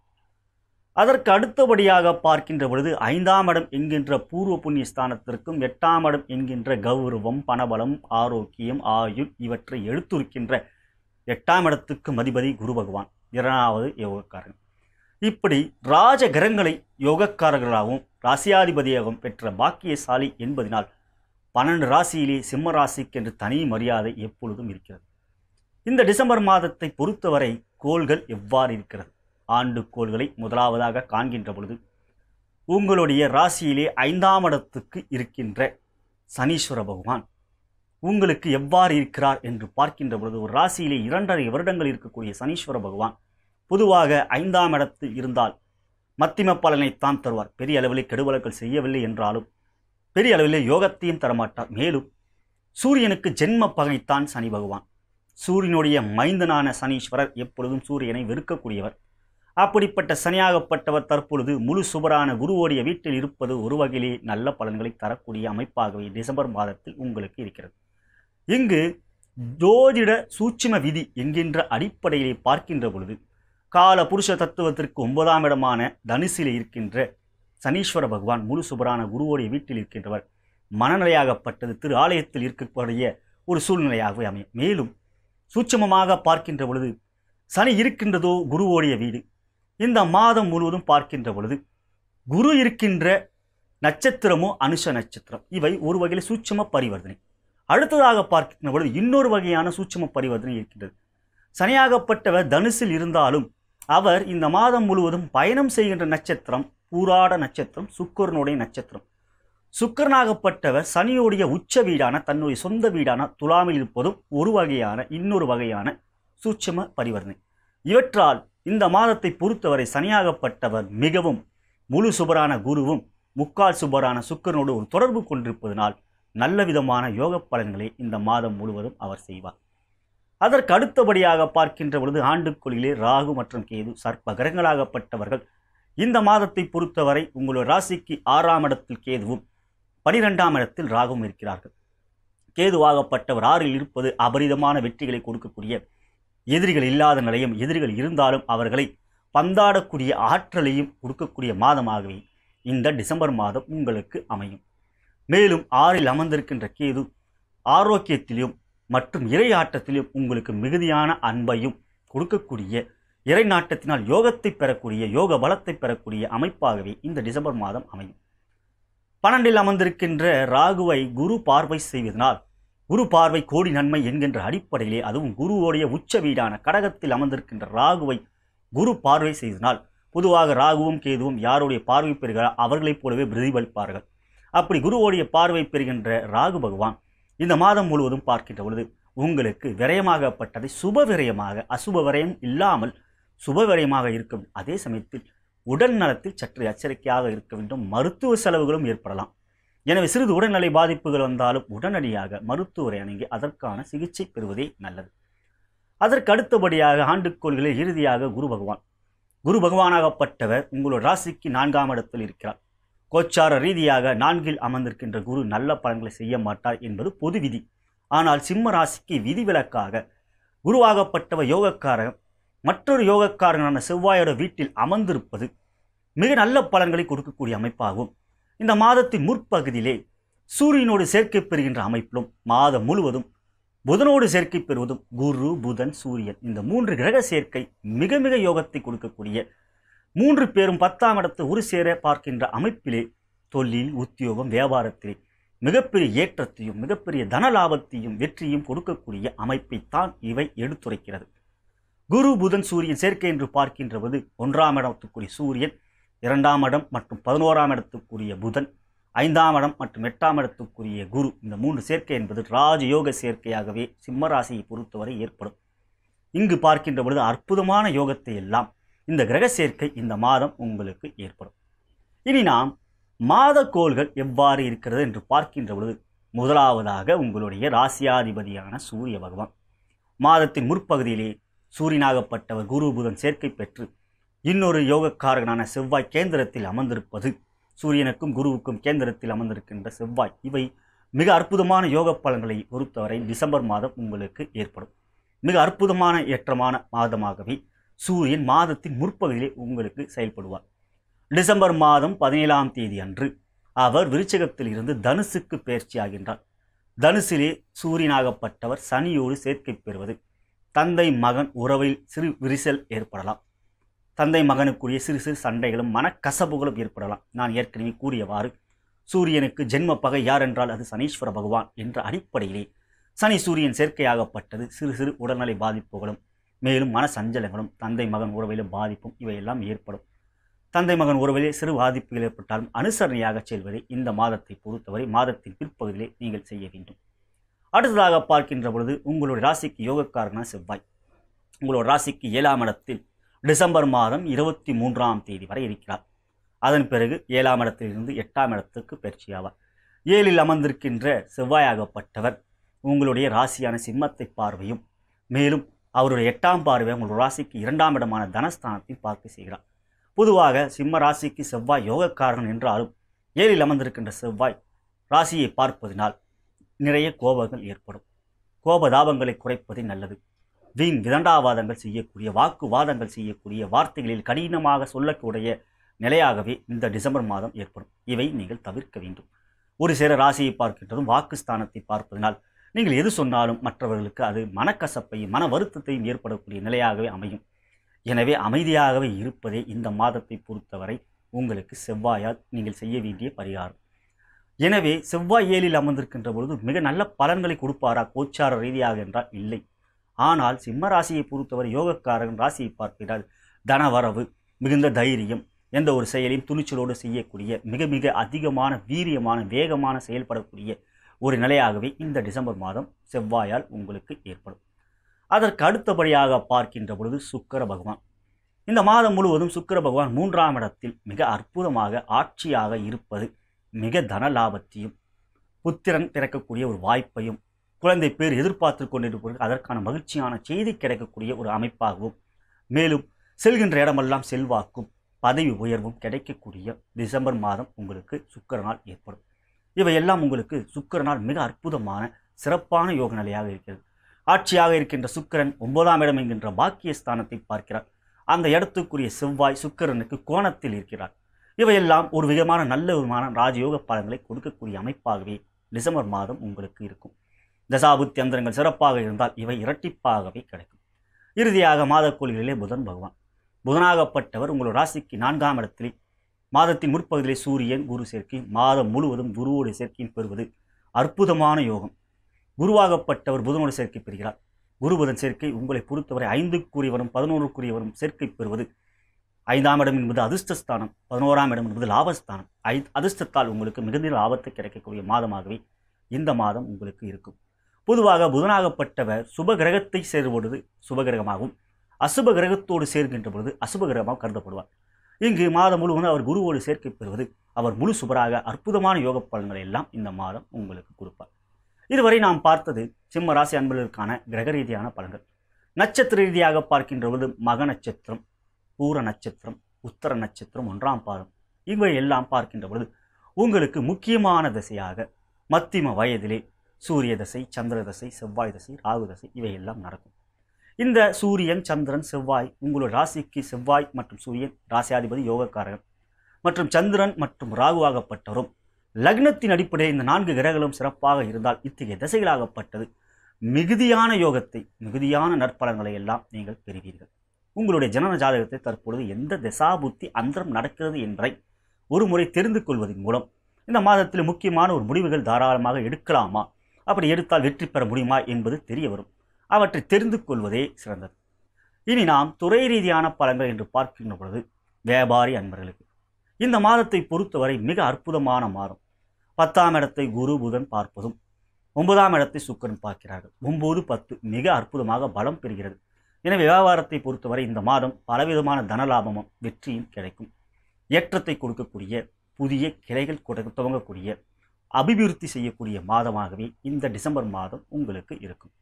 அதற்கு அடுத்தபடியாக பார்க்கின்ற பொழுது ஐந்தாம் இடம் என்கின்ற பூர்வ புண்ணிய ஸ்தானத்திற்கும் எட்டாம் இடம் என்கின்ற கௌரவம் பணபலம் ஆரோக்கியம் ஆயுள் இவற்றை எடுத்துரைக்கின்ற எட்டாம் இடத்துக்கு மதிபதி குரு பகவான் இரண்டாவது யோகக்காரன் இப்படி ராஜ கிரகங்களை யோகக்காரர்களாகவும் ராசியாதிபதியாகவும் பெற்ற பாக்கியசாலி என்பதனால் பன்னெண்டு ராசியிலே சிம்ம ராசிக்கு என்று தனி மரியாதை எப்பொழுதும் இருக்கிறது இந்த டிசம்பர் மாதத்தை பொறுத்தவரை கோள்கள் எவ்வாறு இருக்கிறது ஆண்டு கோள்களை முதலாவதாக காண்கின்ற பொழுது உங்களுடைய ராசியிலே ஐந்தாம் இடத்துக்கு இருக்கின்ற சனீஸ்வர பகவான் உங்களுக்கு எவ்வாறு இருக்கிறார் என்று பார்க்கின்ற பொழுது ஒரு ராசியிலே இரண்டரை வருடங்கள் இருக்கக்கூடிய சனீஸ்வர பகவான் பொதுவாக ஐந்தாம் இடத்தில் இருந்தால் மத்திம பலனை தான் தருவார் பெரிய அளவில் கெடுவலக்கள் செய்யவில்லை என்றாலும் பெரிய அளவிலே யோகத்தையும் தரமாட்டார் மேலும் சூரியனுக்கு ஜென்ம பகைத்தான் சனி பகவான் சூரியனுடைய மைந்தனான சனீஸ்வரர் எப்பொழுதும் சூரியனை வெறுக்கக்கூடியவர் அப்படிப்பட்ட சனியாகப்பட்டவர் தற்பொழுது முழு சுபரான குருவோடைய வீட்டில் இருப்பது ஒரு வகையிலே நல்ல பலன்களை தரக்கூடிய அமைப்பாகவே டிசம்பர் மாதத்தில் உங்களுக்கு இருக்கிறது இங்கு ஜோதிட சூட்சும விதி என்கின்ற அடிப்படையிலே பார்க்கின்ற பொழுது கால புருஷ தத்துவத்திற்கு ஒன்பதாம் இடமான தனுசிலே இருக்கின்ற சனீஸ்வர பகவான் முழு சுபரான குருவோடைய வீட்டில் இருக்கின்றவர் மனநிலையாகப்பட்டது திரு ஆலயத்தில் இருக்கக்கூடிய ஒரு சூழ்நிலையாகவே அமையும் மேலும் சூட்சமமாக பார்க்கின்ற பொழுது சனி இருக்கின்றதோ குருவோடைய வீடு இந்த மாதம் முழுவதும் பார்க்கின்ற பொழுது குரு இருக்கின்ற நட்சத்திரமோ அனுஷ நட்சத்திரம் இவை ஒரு வகையில் சூட்சம பரிவர்த்தனை அடுத்ததாக பார்க்கின்ற பொழுது இன்னொரு வகையான சூட்சம பரிவர்த்தனை இருக்கின்றது சனியாகப்பட்டவர் தனுசில் இருந்தாலும் அவர் இந்த மாதம் முழுவதும் பயணம் செய்கின்ற நட்சத்திரம் பூராட நட்சத்திரம் சுக்கரனுடைய நட்சத்திரம் சுக்கரனாகப்பட்டவர் சனியுடைய உச்ச வீடான தன்னுடைய சொந்த வீடான துலாமில் இருப்பதும் ஒரு வகையான இன்னொரு வகையான சூட்சம பரிவர்த்தனை இவற்றால் இந்த மாதத்தை பொறுத்தவரை சனியாகப்பட்டவர் மிகவும் முழு சுபரான குருவும் முக்கால் சுபரான சுக்கரனோடு ஒரு தொடர்பு கொண்டிருப்பதனால் நல்ல விதமான யோக பலன்களை இந்த மாதம் முழுவதும் அவர் செய்வார் அதற்கு அடுத்தபடியாக பார்க்கின்ற பொழுது ஆண்டுக்குழியிலே ராகு மற்றும் கேது சர்ப்ப கிரகங்களாகப்பட்டவர்கள் இந்த மாதத்தை பொறுத்தவரை உங்களுடைய ராசிக்கு ஆறாம் இடத்தில் கேதுவும் பனிரெண்டாம் இடத்தில் ராகும் இருக்கிறார்கள் கேதுவாகப்பட்டவர் ஆறில் இருப்பது அபரிதமான வெற்றிகளை கொடுக்கக்கூடிய எதிரிகள் இல்லாத நிலையும் எதிரிகள் இருந்தாலும் அவர்களை பந்தாடக்கூடிய ஆற்றலையும் கொடுக்கக்கூடிய மாதமாகவே இந்த டிசம்பர் மாதம் உங்களுக்கு அமையும் மேலும் ஆறில் அமர்ந்திருக்கின்ற கேது ஆரோக்கியத்திலும் மற்றும் இறையாட்டத்திலும் உங்களுக்கு மிகுதியான அன்பையும் கொடுக்கக்கூடிய இறை நாட்டத்தினால் யோகத்தை பெறக்கூடிய யோக பலத்தை பெறக்கூடிய அமைப்பாகவே இந்த டிசம்பர் மாதம் அமையும் பன்னெண்டில் அமர்ந்திருக்கின்ற ராகுவை குரு பார்வை செய்வதனால் குரு பார்வை கோடி நன்மை என்கின்ற அடிப்படையிலே அதுவும் குருவோடைய உச்ச வீடான கடகத்தில் அமர்ந்திருக்கின்ற ராகுவை குரு பார்வை செய்தனால் பொதுவாக ராகுவும் கேதுவும் யாருடைய பார்வை பெறுகிறார் அவர்களைப் போலவே பிரதிபலிப்பார்கள் அப்படி குருவோடைய பார்வை பெறுகின்ற ராகு பகவான் இந்த மாதம் முழுவதும் பார்க்கின்ற பொழுது உங்களுக்கு விரயமாகப்பட்டதை சுப விரயமாக அசுப விரயம் இல்லாமல் சுப விரயமாக இருக்கும் அதே சமயத்தில் உடல் நலத்தில் சற்று எச்சரிக்கையாக இருக்க வேண்டும் மருத்துவ செலவுகளும் ஏற்படலாம் எனவே சிறிது உடல்நிலை பாதிப்புகள் வந்தாலும் உடனடியாக மருத்துவரை அணுகி அதற்கான சிகிச்சை பெறுவதே நல்லது அதற்கு அடுத்தபடியாக ஆண்டுக்கோள்களில் இறுதியாக குரு பகவான் குரு பகவானாகப்பட்டவர் உங்களோட ராசிக்கு நான்காம் இடத்தில் இருக்கிறார் கோச்சார ரீதியாக நான்கில் அமர்ந்திருக்கின்ற குரு நல்ல பலன்களை செய்ய மாட்டார் என்பது பொது விதி ஆனால் சிம்ம ராசிக்கு விதிவிலக்காக குருவாகப்பட்டவர் யோகக்காரகம் மற்றொரு யோகக்காரனான செவ்வாயோட வீட்டில் அமர்ந்திருப்பது மிக நல்ல பலன்களை கொடுக்கக்கூடிய அமைப்பாகும் இந்த மாதத்தின் முற்பகுதியிலே சூரியனோடு சேர்க்கை பெறுகின்ற அமைப்பிலும் மாதம் முழுவதும் புதனோடு சேர்க்கை பெறுவதும் குரு புதன் சூரியன் இந்த மூன்று கிரக சேர்க்கை மிக மிக யோகத்தை கொடுக்கக்கூடிய மூன்று பேரும் பத்தாம் இடத்தை ஒரு சேர பார்க்கின்ற அமைப்பிலே தொழில் உத்தியோகம் வியாபாரத்திலே மிகப்பெரிய ஏற்றத்தையும் மிகப்பெரிய தன லாபத்தையும் வெற்றியும் கொடுக்கக்கூடிய அமைப்பைத்தான் இவை எடுத்துரைக்கிறது குரு புதன் சூரியன் சேர்க்கை என்று பார்க்கின்ற போது ஒன்றாம் இடத்துக்குரிய சூரியன் இரண்டாம் இடம் மற்றும் பதினோராம் இடத்துக்குரிய புதன் ஐந்தாம் இடம் மற்றும் எட்டாம் இடத்துக்குரிய குரு இந்த மூன்று சேர்க்கை என்பது ராஜயோக சேர்க்கையாகவே சிம்மராசியை பொறுத்தவரை ஏற்படும் இங்கு பார்க்கின்ற பொழுது அற்புதமான யோகத்தை எல்லாம் இந்த கிரக சேர்க்கை இந்த மாதம் உங்களுக்கு ஏற்படும் இனி நாம் மாத கோள்கள் எவ்வாறு இருக்கிறது என்று பார்க்கின்ற பொழுது முதலாவதாக உங்களுடைய ராசியாதிபதியான சூரிய பகவான் மாதத்தின் முற்பகுதியிலே சூரியனாகப்பட்டவர் குரு புதன் சேர்க்கை பெற்று இன்னொரு யோகக்காரகனான செவ்வாய் கேந்திரத்தில் அமர்ந்திருப்பது சூரியனுக்கும் குருவுக்கும் கேந்திரத்தில் அமர்ந்திருக்கின்ற செவ்வாய் இவை மிக அற்புதமான யோக பலன்களை பொறுத்தவரை டிசம்பர் மாதம் உங்களுக்கு ஏற்படும் மிக அற்புதமான ஏற்றமான மாதமாகவே சூரியன் மாதத்தின் முற்பகுதியிலே உங்களுக்கு செயல்படுவார் டிசம்பர் மாதம் பதினேழாம் தேதி அன்று அவர் விருச்சகத்தில் இருந்து தனுசுக்கு பயிற்சியாகின்றார் தனுசிலே சூரியனாகப்பட்டவர் சனியோடு சேர்க்கை பெறுவது தந்தை மகன் உறவில் சிறு விரிசல் ஏற்படலாம் தந்தை மகனுக்குரிய சிறு சிறு சண்டைகளும் மனக்கசப்புகளும் ஏற்படலாம் நான் ஏற்கனவே கூறியவாறு சூரியனுக்கு ஜென்ம பகை யார் என்றால் அது சனீஸ்வர பகவான் என்ற அடிப்படையிலே சனி சூரியன் சேர்க்கையாகப்பட்டது சிறு சிறு உடல்நலை பாதிப்புகளும் மேலும் மன சஞ்சலங்களும் தந்தை மகன் உறவிலும் பாதிப்பும் இவையெல்லாம் ஏற்படும் தந்தை மகன் உறவிலே சிறு பாதிப்புகள் ஏற்பட்டாலும் அனுசரணையாக செல்வதை இந்த மாதத்தை பொறுத்தவரை மாதத்தின் பிற்பகுதியிலே நீங்கள் செய்ய வேண்டும் அடுத்ததாக பார்க்கின்ற பொழுது உங்களுடைய ராசிக்கு யோகக்காரனா செவ்வாய் உங்களோட ராசிக்கு ஏழாம் இடத்தில் டிசம்பர் மாதம் இருபத்தி மூன்றாம் தேதி வரை இருக்கிறார் அதன் பிறகு ஏழாம் இடத்திலிருந்து எட்டாம் இடத்துக்கு ஆவார் ஏழில் அமர்ந்திருக்கின்ற செவ்வாயாகப்பட்டவர் உங்களுடைய ராசியான சிம்மத்தை பார்வையும் மேலும் அவருடைய எட்டாம் பார்வை உங்களுடைய ராசிக்கு இரண்டாம் இடமான தனஸ்தானத்தையும் பார்த்து செய்கிறார் பொதுவாக சிம்ம ராசிக்கு செவ்வாய் யோகக்காரன் என்றாலும் ஏழில் அமர்ந்திருக்கின்ற செவ்வாய் ராசியை பார்ப்பதினால் நிறைய கோபங்கள் ஏற்படும் கோபதாபங்களை குறைப்பதே நல்லது வீண் விதண்டாவாதங்கள் செய்யக்கூடிய வாக்குவாதங்கள் செய்யக்கூடிய வார்த்தைகளில் கடினமாக சொல்லக்கூடிய நிலையாகவே இந்த டிசம்பர் மாதம் ஏற்படும் இவை நீங்கள் தவிர்க்க வேண்டும் ஒரு சில ராசியை பார்க்கின்றதும் வாக்குஸ்தானத்தை பார்ப்பதனால் நீங்கள் எது சொன்னாலும் மற்றவர்களுக்கு அது மனக்கசப்பையும் மன வருத்தத்தையும் ஏற்படக்கூடிய நிலையாகவே அமையும் எனவே அமைதியாகவே இருப்பதே இந்த மாதத்தை பொறுத்தவரை உங்களுக்கு செவ்வாயால் நீங்கள் செய்ய வேண்டிய பரிகாரம் எனவே செவ்வாய் ஏழில் அமர்ந்திருக்கின்ற பொழுது மிக நல்ல பலன்களை கொடுப்பாரா கோச்சார ரீதியாக என்றால் இல்லை ஆனால் சிம்ம ராசியை பொறுத்தவரை யோகக்காரன் ராசியை பார்க்கிறார் தனவரவு மிகுந்த தைரியம் எந்த ஒரு செயலையும் துணிச்சலோடு செய்யக்கூடிய மிக மிக அதிகமான வீரியமான வேகமான செயல்படக்கூடிய ஒரு நிலையாகவே இந்த டிசம்பர் மாதம் செவ்வாயால் உங்களுக்கு ஏற்படும் அதற்கு அடுத்தபடியாக பார்க்கின்ற பொழுது சுக்கர பகவான் இந்த மாதம் முழுவதும் சுக்கர பகவான் மூன்றாம் இடத்தில் மிக அற்புதமாக ஆட்சியாக இருப்பது மிக தன லாபத்தையும் புத்திரன் பிறக்கக்கூடிய ஒரு வாய்ப்பையும் குழந்தை பேர் எதிர்பார்த்து கொண்டிருப்பவர்கள் அதற்கான மகிழ்ச்சியான செய்தி கிடைக்கக்கூடிய ஒரு அமைப்பாகவும் மேலும் செல்கின்ற இடமெல்லாம் செல்வாக்கும் பதவி உயர்வும் கிடைக்கக்கூடிய டிசம்பர் மாதம் உங்களுக்கு சுக்கரனால் ஏற்படும் இவையெல்லாம் உங்களுக்கு சுக்கரனால் மிக அற்புதமான சிறப்பான யோக நிலையாக இருக்கிறது ஆட்சியாக இருக்கின்ற சுக்கரன் ஒன்பதாம் இடம் என்கின்ற பாக்கியஸ்தானத்தை பார்க்கிறார் அந்த இடத்துக்குரிய செவ்வாய் சுக்கரனுக்கு கோணத்தில் இருக்கிறார் இவையெல்லாம் ஒரு விதமான நல்ல விதமான ராஜயோக பலன்களை கொடுக்கக்கூடிய அமைப்பாகவே டிசம்பர் மாதம் உங்களுக்கு இருக்கும் தசாபுத்தி அந்தரங்கள் சிறப்பாக இருந்தால் இவை இரட்டிப்பாகவே கிடைக்கும் இறுதியாக மாத கோள்களிலே புதன் பகவான் புதனாகப்பட்டவர் உங்கள் ராசிக்கு நான்காம் இடத்திலே மாதத்தின் முற்பகுதியிலே சூரியன் குரு சேர்க்கை மாதம் முழுவதும் குருவோடு சேர்க்கையும் பெறுவது அற்புதமான யோகம் குருவாகப்பட்டவர் புதனோடு சேர்க்கை பெறுகிறார் குருபுதன் சேர்க்கை உங்களை பொறுத்தவரை ஐந்துக்குரியவரும் பதினோருக்குரியவரும் சேர்க்கை பெறுவது ஐந்தாம் இடம் என்பது அதிர்ஷ்டஸ்தானம் பதினோராம் இடம் என்பது லாபஸ்தானம் ஐ அதிர்ஷ்டத்தால் உங்களுக்கு மிகுந்த லாபத்தை கிடைக்கக்கூடிய மாதமாகவே இந்த மாதம் உங்களுக்கு இருக்கும் பொதுவாக புதனாகப்பட்டவர் சுப கிரகத்தை சேரும்பொழுது கிரகமாகவும் அசுப கிரகத்தோடு சேர்கின்ற பொழுது அசுப கிரகமாக கருதப்படுவார் இங்கு மாதம் முழுவதும் அவர் குருவோடு சேர்க்கை பெறுவது அவர் முழு சுபராக அற்புதமான யோக பலன்களை எல்லாம் இந்த மாதம் உங்களுக்கு கொடுப்பார் இதுவரை நாம் பார்த்தது சிம்ம ராசி அன்பர்களுக்கான கிரக ரீதியான பலன்கள் நட்சத்திர ரீதியாக பார்க்கின்ற பொழுது மக நட்சத்திரம் பூர நட்சத்திரம் உத்தர நட்சத்திரம் ஒன்றாம் பாதம் இவை எல்லாம் பார்க்கின்ற பொழுது உங்களுக்கு முக்கியமான திசையாக மத்திம வயதிலே சூரிய தசை சந்திர தசை செவ்வாய் தசை ராகு தசை இவையெல்லாம் நடக்கும் இந்த சூரியன் சந்திரன் செவ்வாய் உங்களுடைய ராசிக்கு செவ்வாய் மற்றும் சூரியன் ராசியாதிபதி யோகக்காரகன் மற்றும் சந்திரன் மற்றும் ராகுவாகப்பட்டவரும் லக்னத்தின் அடிப்படையில் இந்த நான்கு கிரகங்களும் சிறப்பாக இருந்தால் இத்தகைய திசைகளாகப்பட்டது மிகுதியான யோகத்தை மிகுதியான நற்பலன்களை எல்லாம் நீங்கள் பெறுவீர்கள் உங்களுடைய ஜனன ஜாதகத்தை தற்பொழுது எந்த தசாபுத்தி அந்தரம் நடக்கிறது என்பதை ஒரு முறை தெரிந்து கொள்வதன் மூலம் இந்த மாதத்தில் முக்கியமான ஒரு முடிவுகள் தாராளமாக எடுக்கலாமா அப்படி எடுத்தால் வெற்றி பெற முடியுமா என்பது தெரிய வரும் அவற்றை தெரிந்து கொள்வதே சிறந்தது இனி நாம் துறை ரீதியான பலன்கள் என்று பார்க்கின்ற பொழுது வியாபாரி அன்பர்களுக்கு இந்த மாதத்தை பொறுத்தவரை மிக அற்புதமான மாதம் பத்தாம் இடத்தை குரு புதன் பார்ப்பதும் ஒன்பதாம் இடத்தை சுக்கரன் பார்க்கிறார்கள் ஒம்பது பத்து மிக அற்புதமாக பலம் பெறுகிறது எனவே வியாபாரத்தை பொறுத்தவரை இந்த மாதம் பலவிதமான தனலாபமும் வெற்றியும் கிடைக்கும் ஏற்றத்தை கொடுக்கக்கூடிய புதிய கிளைகள் துவங்கக்கூடிய அபிவிருத்தி செய்யக்கூடிய மாதமாகவே இந்த டிசம்பர் மாதம் உங்களுக்கு இருக்கும்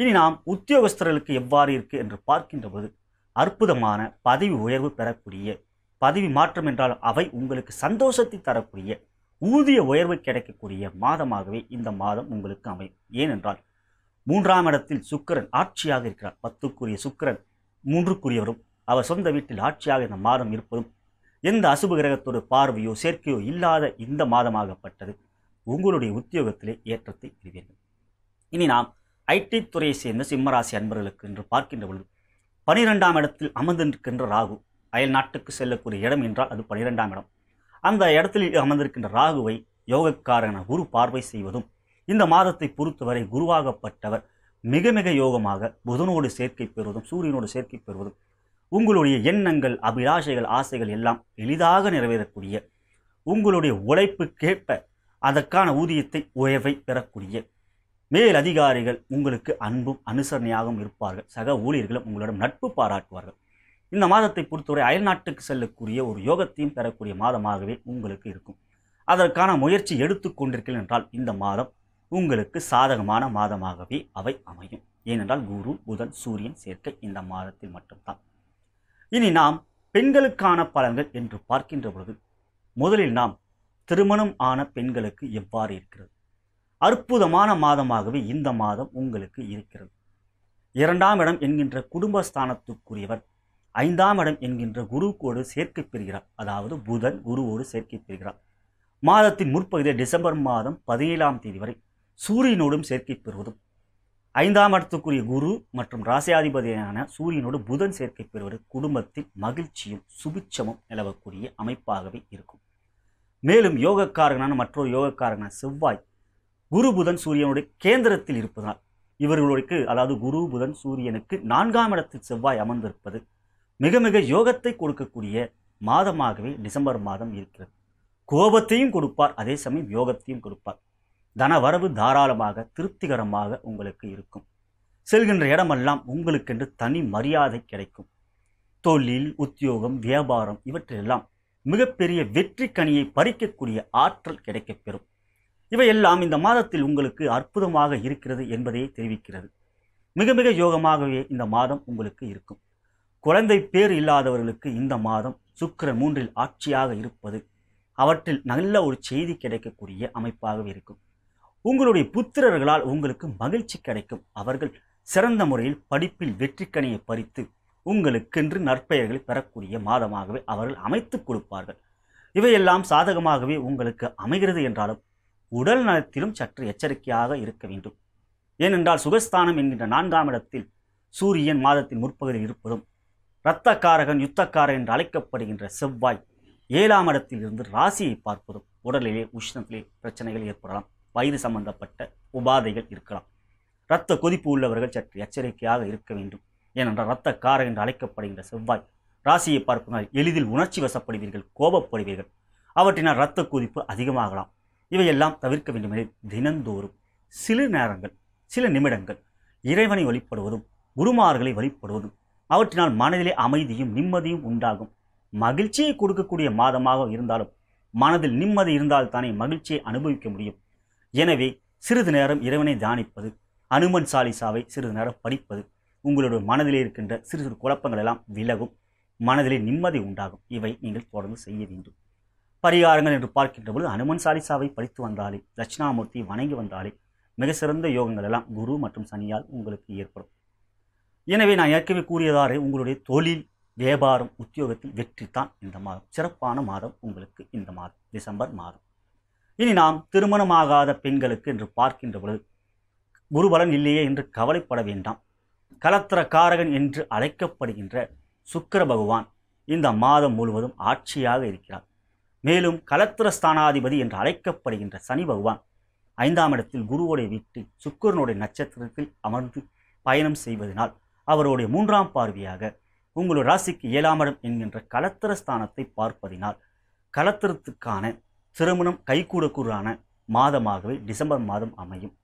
இனி நாம் உத்தியோகஸ்தர்களுக்கு எவ்வாறு இருக்கு என்று பார்க்கின்ற போது அற்புதமான பதவி உயர்வு பெறக்கூடிய பதவி மாற்றம் என்றால் அவை உங்களுக்கு சந்தோஷத்தை தரக்கூடிய ஊதிய உயர்வு கிடைக்கக்கூடிய மாதமாகவே இந்த மாதம் உங்களுக்கு அமையும் ஏனென்றால் மூன்றாம் இடத்தில் சுக்கரன் ஆட்சியாக இருக்கிறார் பத்துக்குரிய சுக்கரன் மூன்றுக்குரியவரும் அவர் சொந்த வீட்டில் ஆட்சியாக இந்த மாதம் இருப்பதும் எந்த அசுப கிரகத்தோடு பார்வையோ சேர்க்கையோ இல்லாத இந்த மாதமாகப்பட்டது உங்களுடைய உத்தியோகத்திலே ஏற்றத்தை பெறுவீர்கள் இனி நாம் ஐடி துறையை சேர்ந்த சிம்மராசி அன்பர்களுக்கு என்று பார்க்கின்ற பொழுது பனிரெண்டாம் இடத்தில் அமர்ந்திருக்கின்ற ராகு அயல் நாட்டுக்கு செல்லக்கூடிய இடம் என்றால் அது பனிரெண்டாம் இடம் அந்த இடத்தில் அமர்ந்திருக்கின்ற ராகுவை யோகக்காரன குரு பார்வை செய்வதும் இந்த மாதத்தை பொறுத்தவரை குருவாகப்பட்டவர் மிக மிக யோகமாக புதனோடு சேர்க்கை பெறுவதும் சூரியனோடு சேர்க்கை பெறுவதும் உங்களுடைய எண்ணங்கள் அபிலாஷைகள் ஆசைகள் எல்லாம் எளிதாக நிறைவேறக்கூடிய உங்களுடைய உழைப்புக்கேற்ப அதற்கான ஊதியத்தை உயர்வை பெறக்கூடிய மேல் அதிகாரிகள் உங்களுக்கு அன்பும் அனுசரணையாகவும் இருப்பார்கள் சக ஊழியர்களும் உங்களிடம் நட்பு பாராட்டுவார்கள் இந்த மாதத்தை பொறுத்தவரை அயல்நாட்டுக்கு செல்லக்கூடிய ஒரு யோகத்தையும் பெறக்கூடிய மாதமாகவே உங்களுக்கு இருக்கும் அதற்கான முயற்சி எடுத்துக்கொண்டிருக்கிறேன் என்றால் இந்த மாதம் உங்களுக்கு சாதகமான மாதமாகவே அவை அமையும் ஏனென்றால் குரு புதன் சூரியன் சேர்க்கை இந்த மாதத்தில் மட்டும்தான் இனி நாம் பெண்களுக்கான பலன்கள் என்று பார்க்கின்ற பொழுது முதலில் நாம் திருமணம் ஆன பெண்களுக்கு எவ்வாறு இருக்கிறது அற்புதமான மாதமாகவே இந்த மாதம் உங்களுக்கு இருக்கிறது இரண்டாம் இடம் என்கின்ற குடும்பஸ்தானத்துக்குரியவர் ஐந்தாம் இடம் என்கின்ற குருக்கோடு சேர்க்கை பெறுகிறார் அதாவது புதன் குருவோடு சேர்க்கை பெறுகிறார் மாதத்தின் முற்பகுதியில் டிசம்பர் மாதம் பதினேழாம் தேதி வரை சூரியனோடும் சேர்க்கை பெறுவதும் ஐந்தாம் இடத்துக்குரிய குரு மற்றும் ராசியாதிபதியான சூரியனோடு புதன் சேர்க்கை பெறுவது குடும்பத்தில் மகிழ்ச்சியும் சுபிச்சமும் நிலவக்கூடிய அமைப்பாகவே இருக்கும் மேலும் யோகக்காரகனான மற்றொரு யோகக்காரகனான செவ்வாய் குரு புதன் சூரியனுடைய கேந்திரத்தில் இருப்பதால் இவர்களுக்கு அதாவது குரு புதன் சூரியனுக்கு நான்காம் இடத்தில் செவ்வாய் அமர்ந்திருப்பது மிக மிக யோகத்தை கொடுக்கக்கூடிய மாதமாகவே டிசம்பர் மாதம் இருக்கிறது கோபத்தையும் கொடுப்பார் அதே சமயம் யோகத்தையும் கொடுப்பார் தனவரவு தாராளமாக திருப்திகரமாக உங்களுக்கு இருக்கும் செல்கின்ற இடமெல்லாம் உங்களுக்கென்று தனி மரியாதை கிடைக்கும் தொழில் உத்தியோகம் வியாபாரம் இவற்றிலெல்லாம் மிகப்பெரிய வெற்றி கனியை பறிக்கக்கூடிய ஆற்றல் கிடைக்கப்பெறும் இவையெல்லாம் இந்த மாதத்தில் உங்களுக்கு அற்புதமாக இருக்கிறது என்பதையே தெரிவிக்கிறது மிக மிக யோகமாகவே இந்த மாதம் உங்களுக்கு இருக்கும் குழந்தை பேர் இல்லாதவர்களுக்கு இந்த மாதம் சுக்கர மூன்றில் ஆட்சியாக இருப்பது அவற்றில் நல்ல ஒரு செய்தி கிடைக்கக்கூடிய அமைப்பாகவே இருக்கும் உங்களுடைய புத்திரர்களால் உங்களுக்கு மகிழ்ச்சி கிடைக்கும் அவர்கள் சிறந்த முறையில் படிப்பில் வெற்றிக்கணியை பறித்து உங்களுக்கென்று நற்பெயர்களை பெறக்கூடிய மாதமாகவே அவர்கள் அமைத்து கொடுப்பார்கள் இவையெல்லாம் சாதகமாகவே உங்களுக்கு அமைகிறது என்றாலும் உடல் நலத்திலும் சற்று எச்சரிக்கையாக இருக்க வேண்டும் ஏனென்றால் சுகஸ்தானம் என்கின்ற நான்காம் இடத்தில் சூரியன் மாதத்தின் முற்பகுதியில் இருப்பதும் இரத்தக்காரகன் யுத்தக்காரன் என்று அழைக்கப்படுகின்ற செவ்வாய் ஏழாம் இடத்தில் இருந்து ராசியை பார்ப்பதும் உடலிலே உஷ்ணத்திலே பிரச்சனைகள் ஏற்படலாம் வயது சம்பந்தப்பட்ட உபாதைகள் இருக்கலாம் இரத்த கொதிப்பு உள்ளவர்கள் சற்று எச்சரிக்கையாக இருக்க வேண்டும் ஏனென்றால் இரத்த காரகம் என்று அழைக்கப்படுகின்ற செவ்வாய் ராசியை பார்ப்பதால் எளிதில் உணர்ச்சி வசப்படுவீர்கள் கோபப்படுவீர்கள் அவற்றினால் இரத்த கொதிப்பு அதிகமாகலாம் இவையெல்லாம் தவிர்க்க வேண்டுமென தினந்தோறும் சில நேரங்கள் சில நிமிடங்கள் இறைவனை வழிபடுவதும் குருமார்களை வழிபடுவதும் அவற்றினால் மனதிலே அமைதியும் நிம்மதியும் உண்டாகும் மகிழ்ச்சியை கொடுக்கக்கூடிய மாதமாக இருந்தாலும் மனதில் நிம்மதி இருந்தால் தானே மகிழ்ச்சியை அனுபவிக்க முடியும் எனவே சிறிது நேரம் இறைவனை தியானிப்பது அனுமன் சாலிசாவை சிறிது நேரம் படிப்பது உங்களுடைய மனதிலே இருக்கின்ற சிறு சிறு குழப்பங்கள் எல்லாம் விலகும் மனதிலே நிம்மதி உண்டாகும் இவை நீங்கள் தொடர்ந்து செய்ய வேண்டும் பரிகாரங்கள் என்று பார்க்கின்ற பொழுது அனுமன் சாலிசாவை படித்து வந்தாலே தட்சிணாமூர்த்தி வணங்கி வந்தாலே மிக சிறந்த யோகங்கள் எல்லாம் குரு மற்றும் சனியால் உங்களுக்கு ஏற்படும் எனவே நான் ஏற்கனவே கூறியதாறு உங்களுடைய தொழில் வியாபாரம் உத்தியோகத்தில் வெற்றித்தான் இந்த மாதம் சிறப்பான மாதம் உங்களுக்கு இந்த மாதம் டிசம்பர் மாதம் இனி நாம் திருமணமாகாத பெண்களுக்கு என்று பார்க்கின்ற பொழுது குருபலன் இல்லையே என்று கவலைப்பட வேண்டாம் கலத்திரக்காரகன் என்று அழைக்கப்படுகின்ற சுக்கர பகவான் இந்த மாதம் முழுவதும் ஆட்சியாக இருக்கிறார் மேலும் கலத்திரஸ்தானாதிபதி என்று அழைக்கப்படுகின்ற சனி பகவான் ஐந்தாம் இடத்தில் குருவோடைய வீட்டில் சுக்கரனுடைய நட்சத்திரத்தில் அமர்ந்து பயணம் செய்வதனால் அவருடைய மூன்றாம் பார்வையாக உங்களுடைய ராசிக்கு ஏழாம் இடம் என்கின்ற கலத்திரஸ்தானத்தை பார்ப்பதினால் கலத்திரத்துக்கான திருமணம் கைகூடக்கூறான மாதமாகவே டிசம்பர் மாதம் அமையும்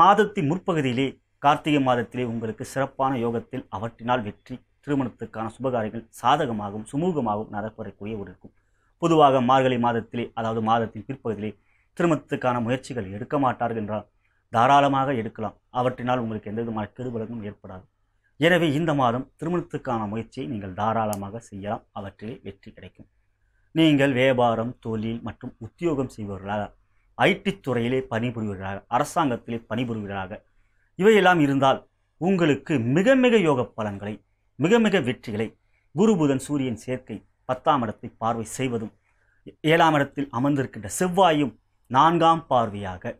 மாதத்தின் முற்பகுதியிலே கார்த்திகை மாதத்திலே உங்களுக்கு சிறப்பான யோகத்தில் அவற்றினால் வெற்றி திருமணத்துக்கான சுபகாரியங்கள் சாதகமாகவும் சுமூகமாகவும் நடப்பெறக்கூடிய ஒரு இருக்கும் பொதுவாக மார்கழி மாதத்திலே அதாவது மாதத்தின் பிற்பகுதியிலே திருமணத்துக்கான முயற்சிகள் எடுக்க மாட்டார்கள் என்றால் தாராளமாக எடுக்கலாம் அவற்றினால் உங்களுக்கு எந்த விதமான கெடுபலங்களும் ஏற்படாது எனவே இந்த மாதம் திருமணத்துக்கான முயற்சியை நீங்கள் தாராளமாக செய்யலாம் அவற்றிலே வெற்றி கிடைக்கும் நீங்கள் வியாபாரம் தொழில் மற்றும் உத்தியோகம் செய்பவர்களாக ஐடி துறையிலே பணிபுரிவீர்களாக அரசாங்கத்திலே பணிபுரிவீர்களாக இவையெல்லாம் இருந்தால் உங்களுக்கு மிக மிக யோக பலன்களை மிக மிக வெற்றிகளை குரு புதன் சூரியன் சேர்க்கை பத்தாம் இடத்தை பார்வை செய்வதும் ஏழாம் இடத்தில் அமர்ந்திருக்கின்ற செவ்வாயும் நான்காம் பார்வையாக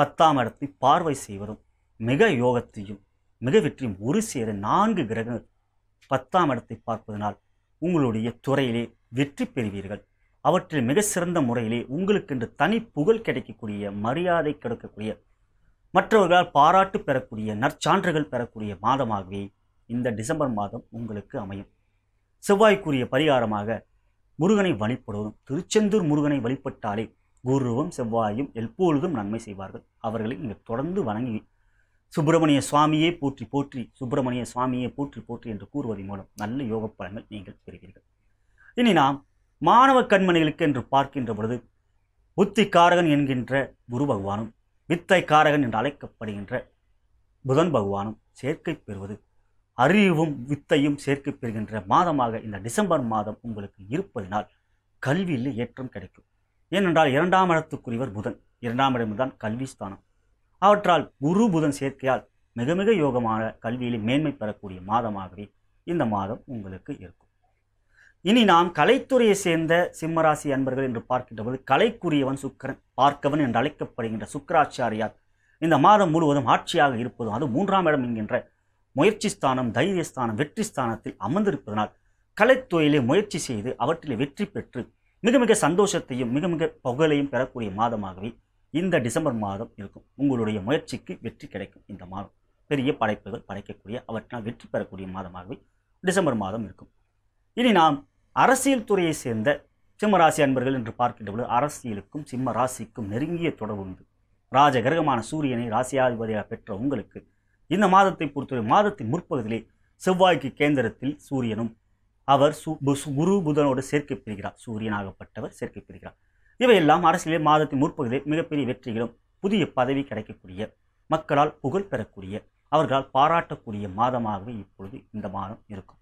பத்தாம் இடத்தை பார்வை செய்வதும் மிக யோகத்தையும் மிக வெற்றியும் ஒரு சேர நான்கு கிரகங்கள் பத்தாம் இடத்தை பார்ப்பதனால் உங்களுடைய துறையிலே வெற்றி பெறுவீர்கள் அவற்றில் மிக சிறந்த முறையிலே உங்களுக்கென்று தனி புகழ் கிடைக்கக்கூடிய மரியாதை கிடைக்கக்கூடிய மற்றவர்களால் பாராட்டு பெறக்கூடிய நற்சான்றுகள் பெறக்கூடிய மாதமாகவே இந்த டிசம்பர் மாதம் உங்களுக்கு அமையும் செவ்வாய்க்குரிய பரிகாரமாக முருகனை வழிபடுவதும் திருச்செந்தூர் முருகனை வழிபட்டாலே குருவும் செவ்வாயும் எப்பொழுதும் நன்மை செய்வார்கள் அவர்களை இங்கு தொடர்ந்து வணங்கி சுப்பிரமணிய சுவாமியே போற்றி போற்றி சுப்பிரமணிய சுவாமியே போற்றி போற்றி என்று கூறுவதன் மூலம் நல்ல யோக பலங்கள் நீங்கள் பெறுவீர்கள் இனி நாம் மாணவ கண்மணிகளுக்கு என்று பார்க்கின்ற பொழுது புத்திக்காரகன் என்கின்ற குரு பகவானும் வித்தைக்காரகன் என்று அழைக்கப்படுகின்ற புதன் பகவானும் சேர்க்கை பெறுவது அறிவும் வித்தையும் சேர்க்கை பெறுகின்ற மாதமாக இந்த டிசம்பர் மாதம் உங்களுக்கு இருப்பதினால் கல்வியில் ஏற்றம் கிடைக்கும் ஏனென்றால் இரண்டாம் இடத்துக்குரியவர் புதன் இரண்டாம் இடம்தான் கல்வி ஸ்தானம் அவற்றால் குரு புதன் சேர்க்கையால் மிக மிக யோகமான கல்வியிலே மேன்மை பெறக்கூடிய மாதமாகவே இந்த மாதம் உங்களுக்கு இருக்கும் இனி நாம் கலைத்துறையை சேர்ந்த சிம்மராசி அன்பர்கள் என்று பார்க்கின்ற போது கலைக்குரியவன் சுக்கரன் பார்க்கவன் என்று அழைக்கப்படுகின்ற சுக்கராச்சாரியார் இந்த மாதம் முழுவதும் ஆட்சியாக இருப்பதும் அது மூன்றாம் இடம் என்கின்ற முயற்சி ஸ்தானம் தைரியஸ்தானம் வெற்றி ஸ்தானத்தில் அமர்ந்திருப்பதனால் கலைத்துறையிலே முயற்சி செய்து அவற்றிலே வெற்றி பெற்று மிக மிக சந்தோஷத்தையும் மிக மிக புகழையும் பெறக்கூடிய மாதமாகவே இந்த டிசம்பர் மாதம் இருக்கும் உங்களுடைய முயற்சிக்கு வெற்றி கிடைக்கும் இந்த மாதம் பெரிய படைப்புகள் படைக்கக்கூடிய அவற்றினால் வெற்றி பெறக்கூடிய மாதமாகவே டிசம்பர் மாதம் இருக்கும் இனி நாம் அரசியல் துறையை சேர்ந்த சிம்மராசி அன்பர்கள் என்று பார்க்கின்ற பொழுது அரசியலுக்கும் சிம்ம ராசிக்கும் நெருங்கிய தொடர்பு உண்டு ராஜகிரகமான சூரியனை ராசியாதிபதியாக பெற்ற உங்களுக்கு இந்த மாதத்தை பொறுத்தவரை மாதத்தின் முற்பகுதியிலே செவ்வாய்க்கு கேந்திரத்தில் சூரியனும் அவர் குரு புதனோடு சேர்க்கை பெறுகிறார் சூரியனாகப்பட்டவர் சேர்க்கை பெறுகிறார் இவையெல்லாம் அரசியலில் மாதத்தின் முற்பகுதியில் மிகப்பெரிய வெற்றிகளும் புதிய பதவி கிடைக்கக்கூடிய மக்களால் புகழ் பெறக்கூடிய அவர்களால் பாராட்டக்கூடிய மாதமாகவே இப்பொழுது இந்த மாதம் இருக்கும்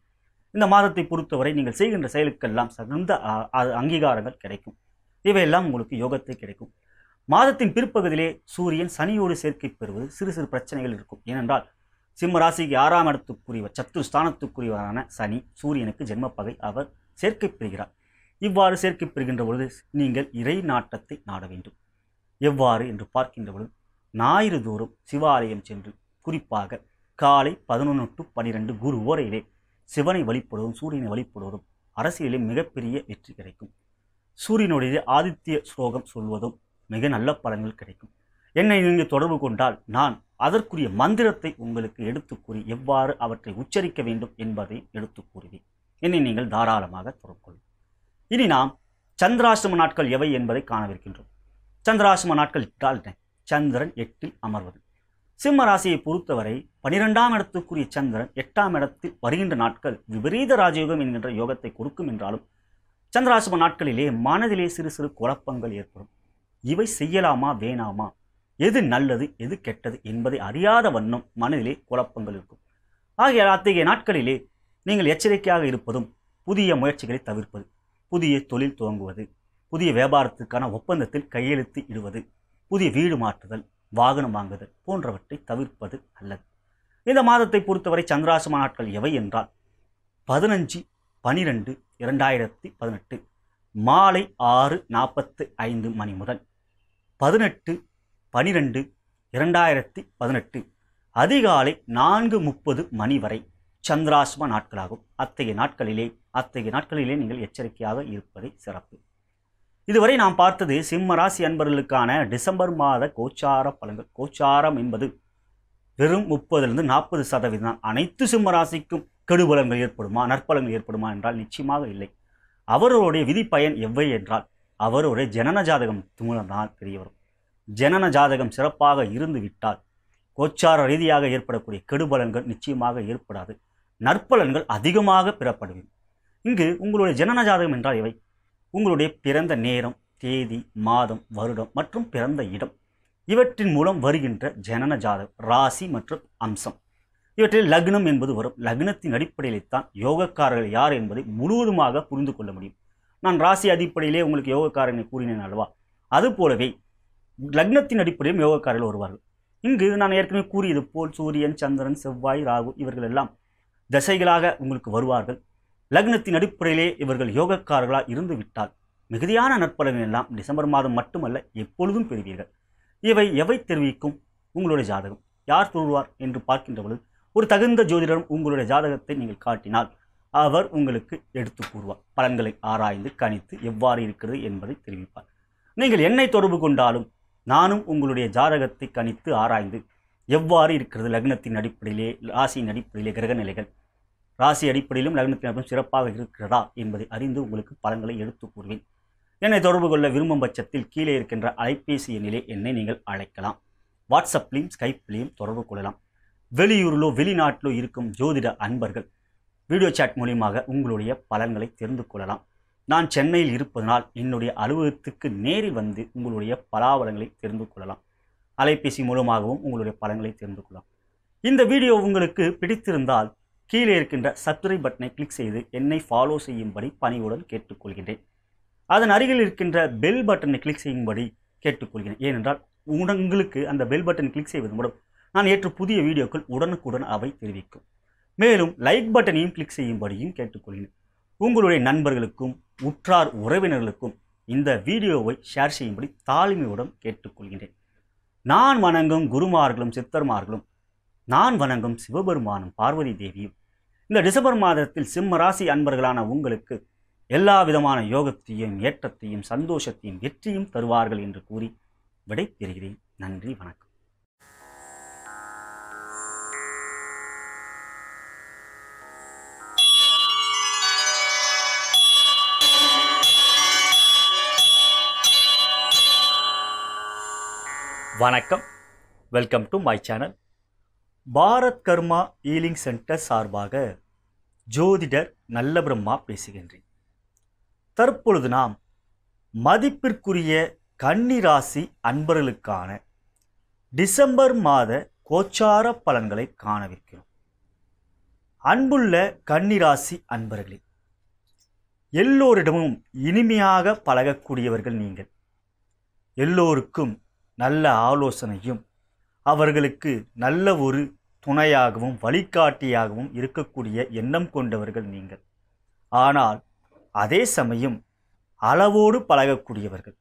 இந்த மாதத்தை பொறுத்தவரை நீங்கள் செய்கின்ற செயலுக்கெல்லாம் சகுந்த அங்கீகாரங்கள் கிடைக்கும் இவையெல்லாம் உங்களுக்கு யோகத்தை கிடைக்கும் மாதத்தின் பிற்பகுதியிலே சூரியன் சனியோடு சேர்க்கை பெறுவது சிறு சிறு பிரச்சனைகள் இருக்கும் ஏனென்றால் சிம்ம ராசிக்கு ஆறாம் இடத்துக்குரியவர் ஸ்தானத்துக்குரியவரான சனி சூரியனுக்கு ஜென்மப்பகை அவர் சேர்க்கை பெறுகிறார் இவ்வாறு சேர்க்கை பெறுகின்ற பொழுது நீங்கள் இறை நாட்டத்தை நாட வேண்டும் எவ்வாறு என்று பார்க்கின்ற பொழுது ஞாயிறு தோறும் சிவாலயம் சென்று குறிப்பாக காலை பதினொன்று டு பனிரெண்டு குரு ஓரையிலே சிவனை வழிபடுவதும் சூரியனை வழிபடுவதும் அரசியலில் மிகப்பெரிய வெற்றி கிடைக்கும் சூரியனுடைய ஆதித்ய ஸ்லோகம் சொல்வதும் மிக நல்ல பலன்கள் கிடைக்கும் என்னை நீங்கள் தொடர்பு கொண்டால் நான் அதற்குரிய மந்திரத்தை உங்களுக்கு எடுத்து கூறி எவ்வாறு அவற்றை உச்சரிக்க வேண்டும் என்பதை எடுத்து கூறுவேன் என்னை நீங்கள் தாராளமாக தொடர்பு கொள்ளும் இனி நாம் சந்திராசிரம நாட்கள் எவை என்பதை காணவிருக்கின்றோம் சந்திராசிரம நாட்கள் இட்டால் சந்திரன் எட்டில் அமர்வது சிம்ம ராசியை பொறுத்தவரை பனிரெண்டாம் இடத்துக்குரிய சந்திரன் எட்டாம் இடத்தில் வருகின்ற நாட்கள் விபரீத ராஜயோகம் என்கின்ற யோகத்தை கொடுக்கும் என்றாலும் சந்திராசிரம நாட்களிலே மனதிலே சிறு சிறு குழப்பங்கள் ஏற்படும் இவை செய்யலாமா வேணாமா எது நல்லது எது கெட்டது என்பதை அறியாத வண்ணம் மனதிலே குழப்பங்கள் இருக்கும் ஆகிய அத்தகைய நாட்களிலே நீங்கள் எச்சரிக்கையாக இருப்பதும் புதிய முயற்சிகளை தவிர்ப்பது புதிய தொழில் துவங்குவது புதிய வியாபாரத்துக்கான ஒப்பந்தத்தில் கையெழுத்து இடுவது புதிய வீடு மாற்றுதல் வாகனம் வாங்குதல் போன்றவற்றை தவிர்ப்பது அல்லது இந்த மாதத்தை பொறுத்தவரை சந்திராசம நாட்கள் எவை என்றால் பதினஞ்சு பனிரெண்டு இரண்டாயிரத்தி பதினெட்டு மாலை ஆறு நாற்பத்து ஐந்து மணி முதல் பதினெட்டு பனிரெண்டு இரண்டாயிரத்தி பதினெட்டு அதிகாலை நான்கு முப்பது மணி வரை சந்திராசிரம நாட்களாகும் அத்தகைய நாட்களிலே அத்தகைய நாட்களிலே நீங்கள் எச்சரிக்கையாக இருப்பதை சிறப்பு இதுவரை நாம் பார்த்தது சிம்ம ராசி அன்பர்களுக்கான டிசம்பர் மாத கோச்சார பலன்கள் கோச்சாரம் என்பது வெறும் முப்பதுலேருந்து நாற்பது சதவீதம் தான் அனைத்து சிம்ம ராசிக்கும் கெடுபலன்கள் ஏற்படுமா நற்பலன்கள் ஏற்படுமா என்றால் நிச்சயமாக இல்லை அவர்களுடைய விதி பயன் எவ்வை என்றால் அவருடைய ஜனன ஜாதகம் தூங்கினால் தெரிய வரும் ஜனன ஜாதகம் சிறப்பாக இருந்து விட்டால் கோச்சார ரீதியாக ஏற்படக்கூடிய கெடுபலன்கள் நிச்சயமாக ஏற்படாது நற்பலன்கள் அதிகமாக பெறப்படுவேன் இங்கு உங்களுடைய ஜனன ஜாதகம் என்றால் இவை உங்களுடைய பிறந்த நேரம் தேதி மாதம் வருடம் மற்றும் பிறந்த இடம் இவற்றின் மூலம் வருகின்ற ஜனன ஜாதகம் ராசி மற்றும் அம்சம் இவற்றில் லக்னம் என்பது வரும் லக்னத்தின் அடிப்படையில்தான் யோகக்காரர்கள் யார் என்பதை முழுவதுமாக புரிந்து கொள்ள முடியும் நான் ராசி அடிப்படையிலே உங்களுக்கு யோகக்காரனை கூறினேன் அல்லவா அதுபோலவே லக்னத்தின் அடிப்படையிலும் யோகக்காரர்கள் வருவார்கள் இங்கு நான் ஏற்கனவே கூறியது போல் சூரியன் சந்திரன் செவ்வாய் ராகு இவர்கள் எல்லாம் தசைகளாக உங்களுக்கு வருவார்கள் லக்னத்தின் அடிப்படையிலே இவர்கள் யோகக்காரர்களாக இருந்து விட்டால் மிகுதியான நற்பலன்கள் எல்லாம் டிசம்பர் மாதம் மட்டுமல்ல எப்பொழுதும் பெறுவீர்கள் இவை எவை தெரிவிக்கும் உங்களுடைய ஜாதகம் யார் சொல்வார் என்று பார்க்கின்ற பொழுது ஒரு தகுந்த ஜோதிடரும் உங்களுடைய ஜாதகத்தை நீங்கள் காட்டினால் அவர் உங்களுக்கு எடுத்து கூறுவார் பலன்களை ஆராய்ந்து கணித்து எவ்வாறு இருக்கிறது என்பதை தெரிவிப்பார் நீங்கள் என்னை தொடர்பு கொண்டாலும் நானும் உங்களுடைய ஜாதகத்தை கணித்து ஆராய்ந்து எவ்வாறு இருக்கிறது லக்னத்தின் அடிப்படையிலே ராசியின் அடிப்படையிலே கிரக நிலைகள் ராசி அடிப்படையிலும் லக்னத்தினரும் சிறப்பாக இருக்கிறதா என்பதை அறிந்து உங்களுக்கு பலன்களை எடுத்து கூறுவேன் என்னை தொடர்பு கொள்ள விரும்பும் பட்சத்தில் கீழே இருக்கின்ற அலைபேசி எண்ணிலே என்னை நீங்கள் அழைக்கலாம் வாட்ஸ்அப்லேயும் ஸ்கைப்லேயும் தொடர்பு கொள்ளலாம் வெளியூரிலோ வெளிநாட்டிலோ இருக்கும் ஜோதிட அன்பர்கள் வீடியோ சாட் மூலியமாக உங்களுடைய பலன்களை தெரிந்து கொள்ளலாம் நான் சென்னையில் இருப்பதனால் என்னுடைய அலுவலகத்துக்கு நேரில் வந்து உங்களுடைய பலாபலங்களை தெரிந்து கொள்ளலாம் அலைபேசி மூலமாகவும் உங்களுடைய பலன்களை தெரிந்து கொள்ளலாம் இந்த வீடியோ உங்களுக்கு பிடித்திருந்தால் கீழே இருக்கின்ற சத்துரை பட்டனை கிளிக் செய்து என்னை ஃபாலோ செய்யும்படி பணிவுடன் கேட்டுக்கொள்கிறேன் அதன் அருகில் இருக்கின்ற பெல் பட்டனை கிளிக் செய்யும்படி கேட்டுக்கொள்கிறேன் ஏனென்றால் உங்களுக்கு அந்த பெல் பட்டன் கிளிக் செய்வதன் மூலம் நான் ஏற்று புதிய வீடியோக்கள் உடனுக்குடன் அவை தெரிவிக்கும் மேலும் லைக் பட்டனையும் கிளிக் செய்யும்படியும் கேட்டுக்கொள்கிறேன் உங்களுடைய நண்பர்களுக்கும் உற்றார் உறவினர்களுக்கும் இந்த வீடியோவை ஷேர் செய்யும்படி தாழ்மையுடன் கேட்டுக்கொள்கின்றேன் நான் வணங்கும் குருமார்களும் சித்தர்மார்களும் நான் வணங்கும் சிவபெருமானும் பார்வதி தேவியும் இந்த டிசம்பர் மாதத்தில் சிம்ம ராசி அன்பர்களான உங்களுக்கு எல்லா விதமான யோகத்தையும் ஏற்றத்தையும் சந்தோஷத்தையும் வெற்றியும் தருவார்கள் என்று கூறி விடை பெறுகிறேன் நன்றி வணக்கம் வணக்கம் welcome channel Bharat Karma healing centre சார்பாக ஜோதிடர் நல்ல பிரம்மா பேசுகின்றேன் தற்பொழுது நாம் மதிப்பிற்குரிய கன்னிராசி அன்பர்களுக்கான டிசம்பர் மாத கோச்சார பலன்களை காணவிருக்கிறோம் அன்புள்ள கன்னிராசி அன்பர்களே எல்லோரிடமும் இனிமையாக பழகக்கூடியவர்கள் நீங்கள் எல்லோருக்கும் நல்ல ஆலோசனையும் அவர்களுக்கு நல்ல ஒரு துணையாகவும் வழிகாட்டியாகவும் இருக்கக்கூடிய எண்ணம் கொண்டவர்கள் நீங்கள் ஆனால் அதே சமயம் அளவோடு பழகக்கூடியவர்கள்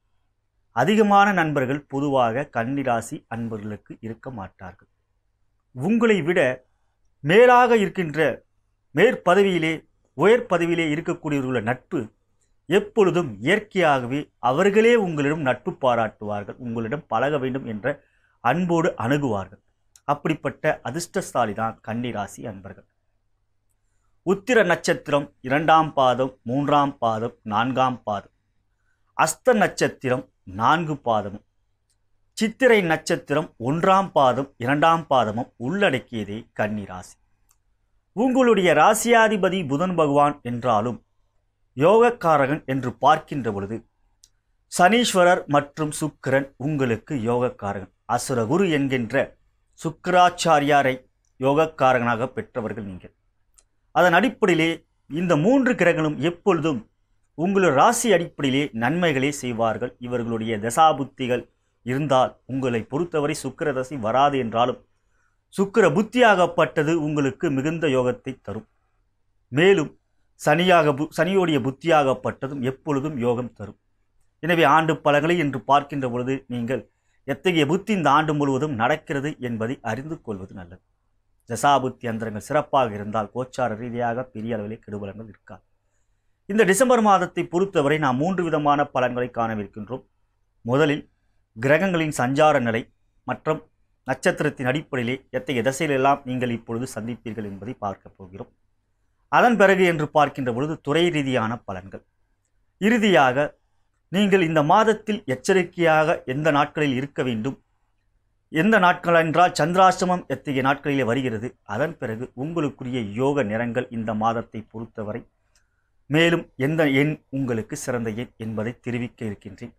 அதிகமான நண்பர்கள் பொதுவாக கன்னிராசி அன்பர்களுக்கு இருக்க மாட்டார்கள் உங்களை விட மேலாக இருக்கின்ற மேற்பதவியிலே உயர் பதவியிலே இருக்கக்கூடியவர்களுடைய நட்பு எப்பொழுதும் இயற்கையாகவே அவர்களே உங்களிடம் நட்பு பாராட்டுவார்கள் உங்களிடம் பழக வேண்டும் என்ற அன்போடு அணுகுவார்கள் அப்படிப்பட்ட அதிர்ஷ்டசாலி தான் கன்னிராசி அன்பர்கள் உத்திர நட்சத்திரம் இரண்டாம் பாதம் மூன்றாம் பாதம் நான்காம் பாதம் அஸ்த நட்சத்திரம் நான்கு பாதமும் சித்திரை நட்சத்திரம் ஒன்றாம் பாதம் இரண்டாம் பாதமும் உள்ளடக்கியதே கன்னிராசி உங்களுடைய ராசியாதிபதி புதன் பகவான் என்றாலும் யோகக்காரகன் என்று பார்க்கின்ற பொழுது சனீஸ்வரர் மற்றும் சுக்கிரன் உங்களுக்கு யோகக்காரகன் அசுரகுரு என்கின்ற சுக்கராச்சாரியாரை யோகக்காரகனாக பெற்றவர்கள் நீங்கள் அதன் அடிப்படையிலே இந்த மூன்று கிரகங்களும் எப்பொழுதும் உங்கள் ராசி அடிப்படையிலே நன்மைகளே செய்வார்கள் இவர்களுடைய தசாபுத்திகள் இருந்தால் உங்களை பொறுத்தவரை சுக்கர தசை வராது என்றாலும் சுக்கர புத்தியாகப்பட்டது உங்களுக்கு மிகுந்த யோகத்தை தரும் மேலும் சனியாக பு சனியோடைய புத்தியாகப்பட்டதும் எப்பொழுதும் யோகம் தரும் எனவே ஆண்டு பலன்களை என்று பார்க்கின்ற பொழுது நீங்கள் எத்தகைய புத்தி இந்த ஆண்டு முழுவதும் நடக்கிறது என்பதை அறிந்து கொள்வது நல்லது தசாபுத்தி அந்தரங்கள் சிறப்பாக இருந்தால் கோச்சார ரீதியாக பெரிய அளவிலே கெடுபலங்கள் இருக்காது இந்த டிசம்பர் மாதத்தை பொறுத்தவரை நாம் மூன்று விதமான பலன்களை காணவிருக்கின்றோம் முதலில் கிரகங்களின் சஞ்சார நிலை மற்றும் நட்சத்திரத்தின் அடிப்படையிலே எத்தகைய திசையிலெல்லாம் நீங்கள் இப்பொழுது சந்திப்பீர்கள் என்பதை பார்க்கப் போகிறோம் அதன் பிறகு என்று பார்க்கின்ற பொழுது துறை ரீதியான பலன்கள் இறுதியாக நீங்கள் இந்த மாதத்தில் எச்சரிக்கையாக எந்த நாட்களில் இருக்க வேண்டும் எந்த நாட்கள் என்றால் சந்திராசிரமம் எத்தகைய நாட்களிலே வருகிறது அதன் பிறகு உங்களுக்குரிய யோக நிறங்கள் இந்த மாதத்தை பொறுத்தவரை மேலும் எந்த எண் உங்களுக்கு சிறந்த எண் என்பதை தெரிவிக்க இருக்கின்றேன்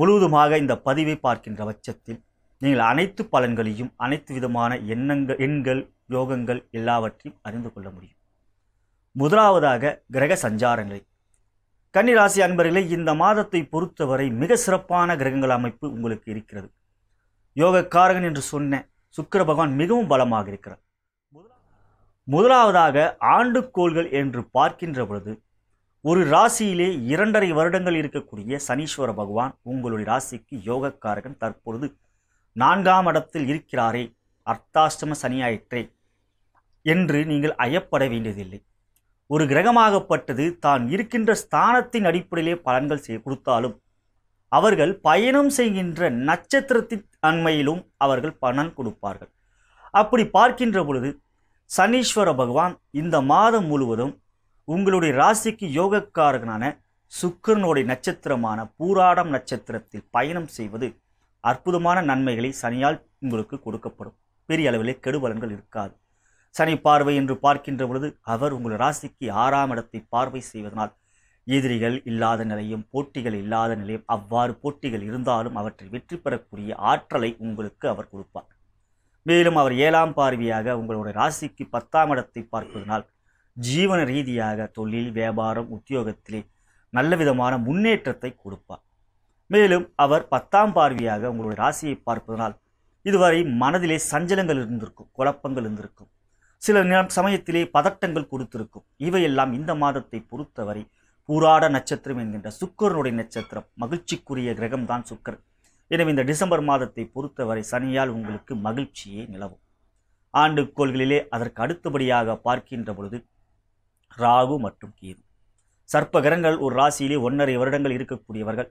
முழுவதுமாக இந்த பதிவை பார்க்கின்ற பட்சத்தில் நீங்கள் அனைத்து பலன்களையும் அனைத்து விதமான எண்ணங்கள் எண்கள் யோகங்கள் எல்லாவற்றையும் அறிந்து கொள்ள முடியும் முதலாவதாக கிரக சஞ்சாரங்களை கன்னிராசி அன்பர்களே இந்த மாதத்தை பொறுத்தவரை மிக சிறப்பான கிரகங்கள் அமைப்பு உங்களுக்கு இருக்கிறது யோகக்காரகன் என்று சொன்ன சுக்கர பகவான் மிகவும் பலமாக இருக்கிறார் முதலாவதாக ஆண்டு கோள்கள் என்று பார்க்கின்ற பொழுது ஒரு ராசியிலே இரண்டரை வருடங்கள் இருக்கக்கூடிய சனீஸ்வர பகவான் உங்களுடைய ராசிக்கு யோகக்காரகன் தற்பொழுது நான்காம் இடத்தில் இருக்கிறாரே அர்த்தாஷ்டம சனியாயிற்றே என்று நீங்கள் ஐயப்பட வேண்டியதில்லை ஒரு கிரகமாகப்பட்டது தான் இருக்கின்ற ஸ்தானத்தின் அடிப்படையிலே பலன்கள் செய் கொடுத்தாலும் அவர்கள் பயணம் செய்கின்ற நட்சத்திரத்தின் அண்மையிலும் அவர்கள் பணம் கொடுப்பார்கள் அப்படி பார்க்கின்ற பொழுது சனீஸ்வர பகவான் இந்த மாதம் முழுவதும் உங்களுடைய ராசிக்கு யோகக்காரகனான சுக்கரனுடைய நட்சத்திரமான பூராடம் நட்சத்திரத்தில் பயணம் செய்வது அற்புதமான நன்மைகளை சனியால் உங்களுக்கு கொடுக்கப்படும் பெரிய அளவிலே கெடுபலன்கள் இருக்காது சனி பார்வை என்று பார்க்கின்ற பொழுது அவர் உங்கள் ராசிக்கு ஆறாம் இடத்தை பார்வை செய்வதனால் எதிரிகள் இல்லாத நிலையும் போட்டிகள் இல்லாத நிலையும் அவ்வாறு போட்டிகள் இருந்தாலும் அவற்றை வெற்றி பெறக்கூடிய ஆற்றலை உங்களுக்கு அவர் கொடுப்பார் மேலும் அவர் ஏழாம் பார்வையாக உங்களுடைய ராசிக்கு பத்தாம் இடத்தை பார்ப்பதனால் ஜீவன ரீதியாக தொழில் வியாபாரம் உத்தியோகத்திலே நல்ல விதமான முன்னேற்றத்தை கொடுப்பார் மேலும் அவர் பத்தாம் பார்வையாக உங்களுடைய ராசியை பார்ப்பதனால் இதுவரை மனதிலே சஞ்சலங்கள் இருந்திருக்கும் குழப்பங்கள் இருந்திருக்கும் சில சமயத்திலே பதட்டங்கள் கொடுத்திருக்கும் இவையெல்லாம் இந்த மாதத்தை பொறுத்தவரை பூராட நட்சத்திரம் என்கின்ற சுக்கரனுடைய நட்சத்திரம் மகிழ்ச்சிக்குரிய கிரகம்தான் சுக்கர் எனவே இந்த டிசம்பர் மாதத்தை பொறுத்தவரை சனியால் உங்களுக்கு மகிழ்ச்சியே நிலவும் ஆண்டு கோள்களிலே அதற்கு அடுத்தபடியாக பார்க்கின்ற பொழுது ராகு மற்றும் கேது சர்ப்ப கிரகங்கள் ஒரு ராசியிலே ஒன்றரை வருடங்கள் இருக்கக்கூடியவர்கள்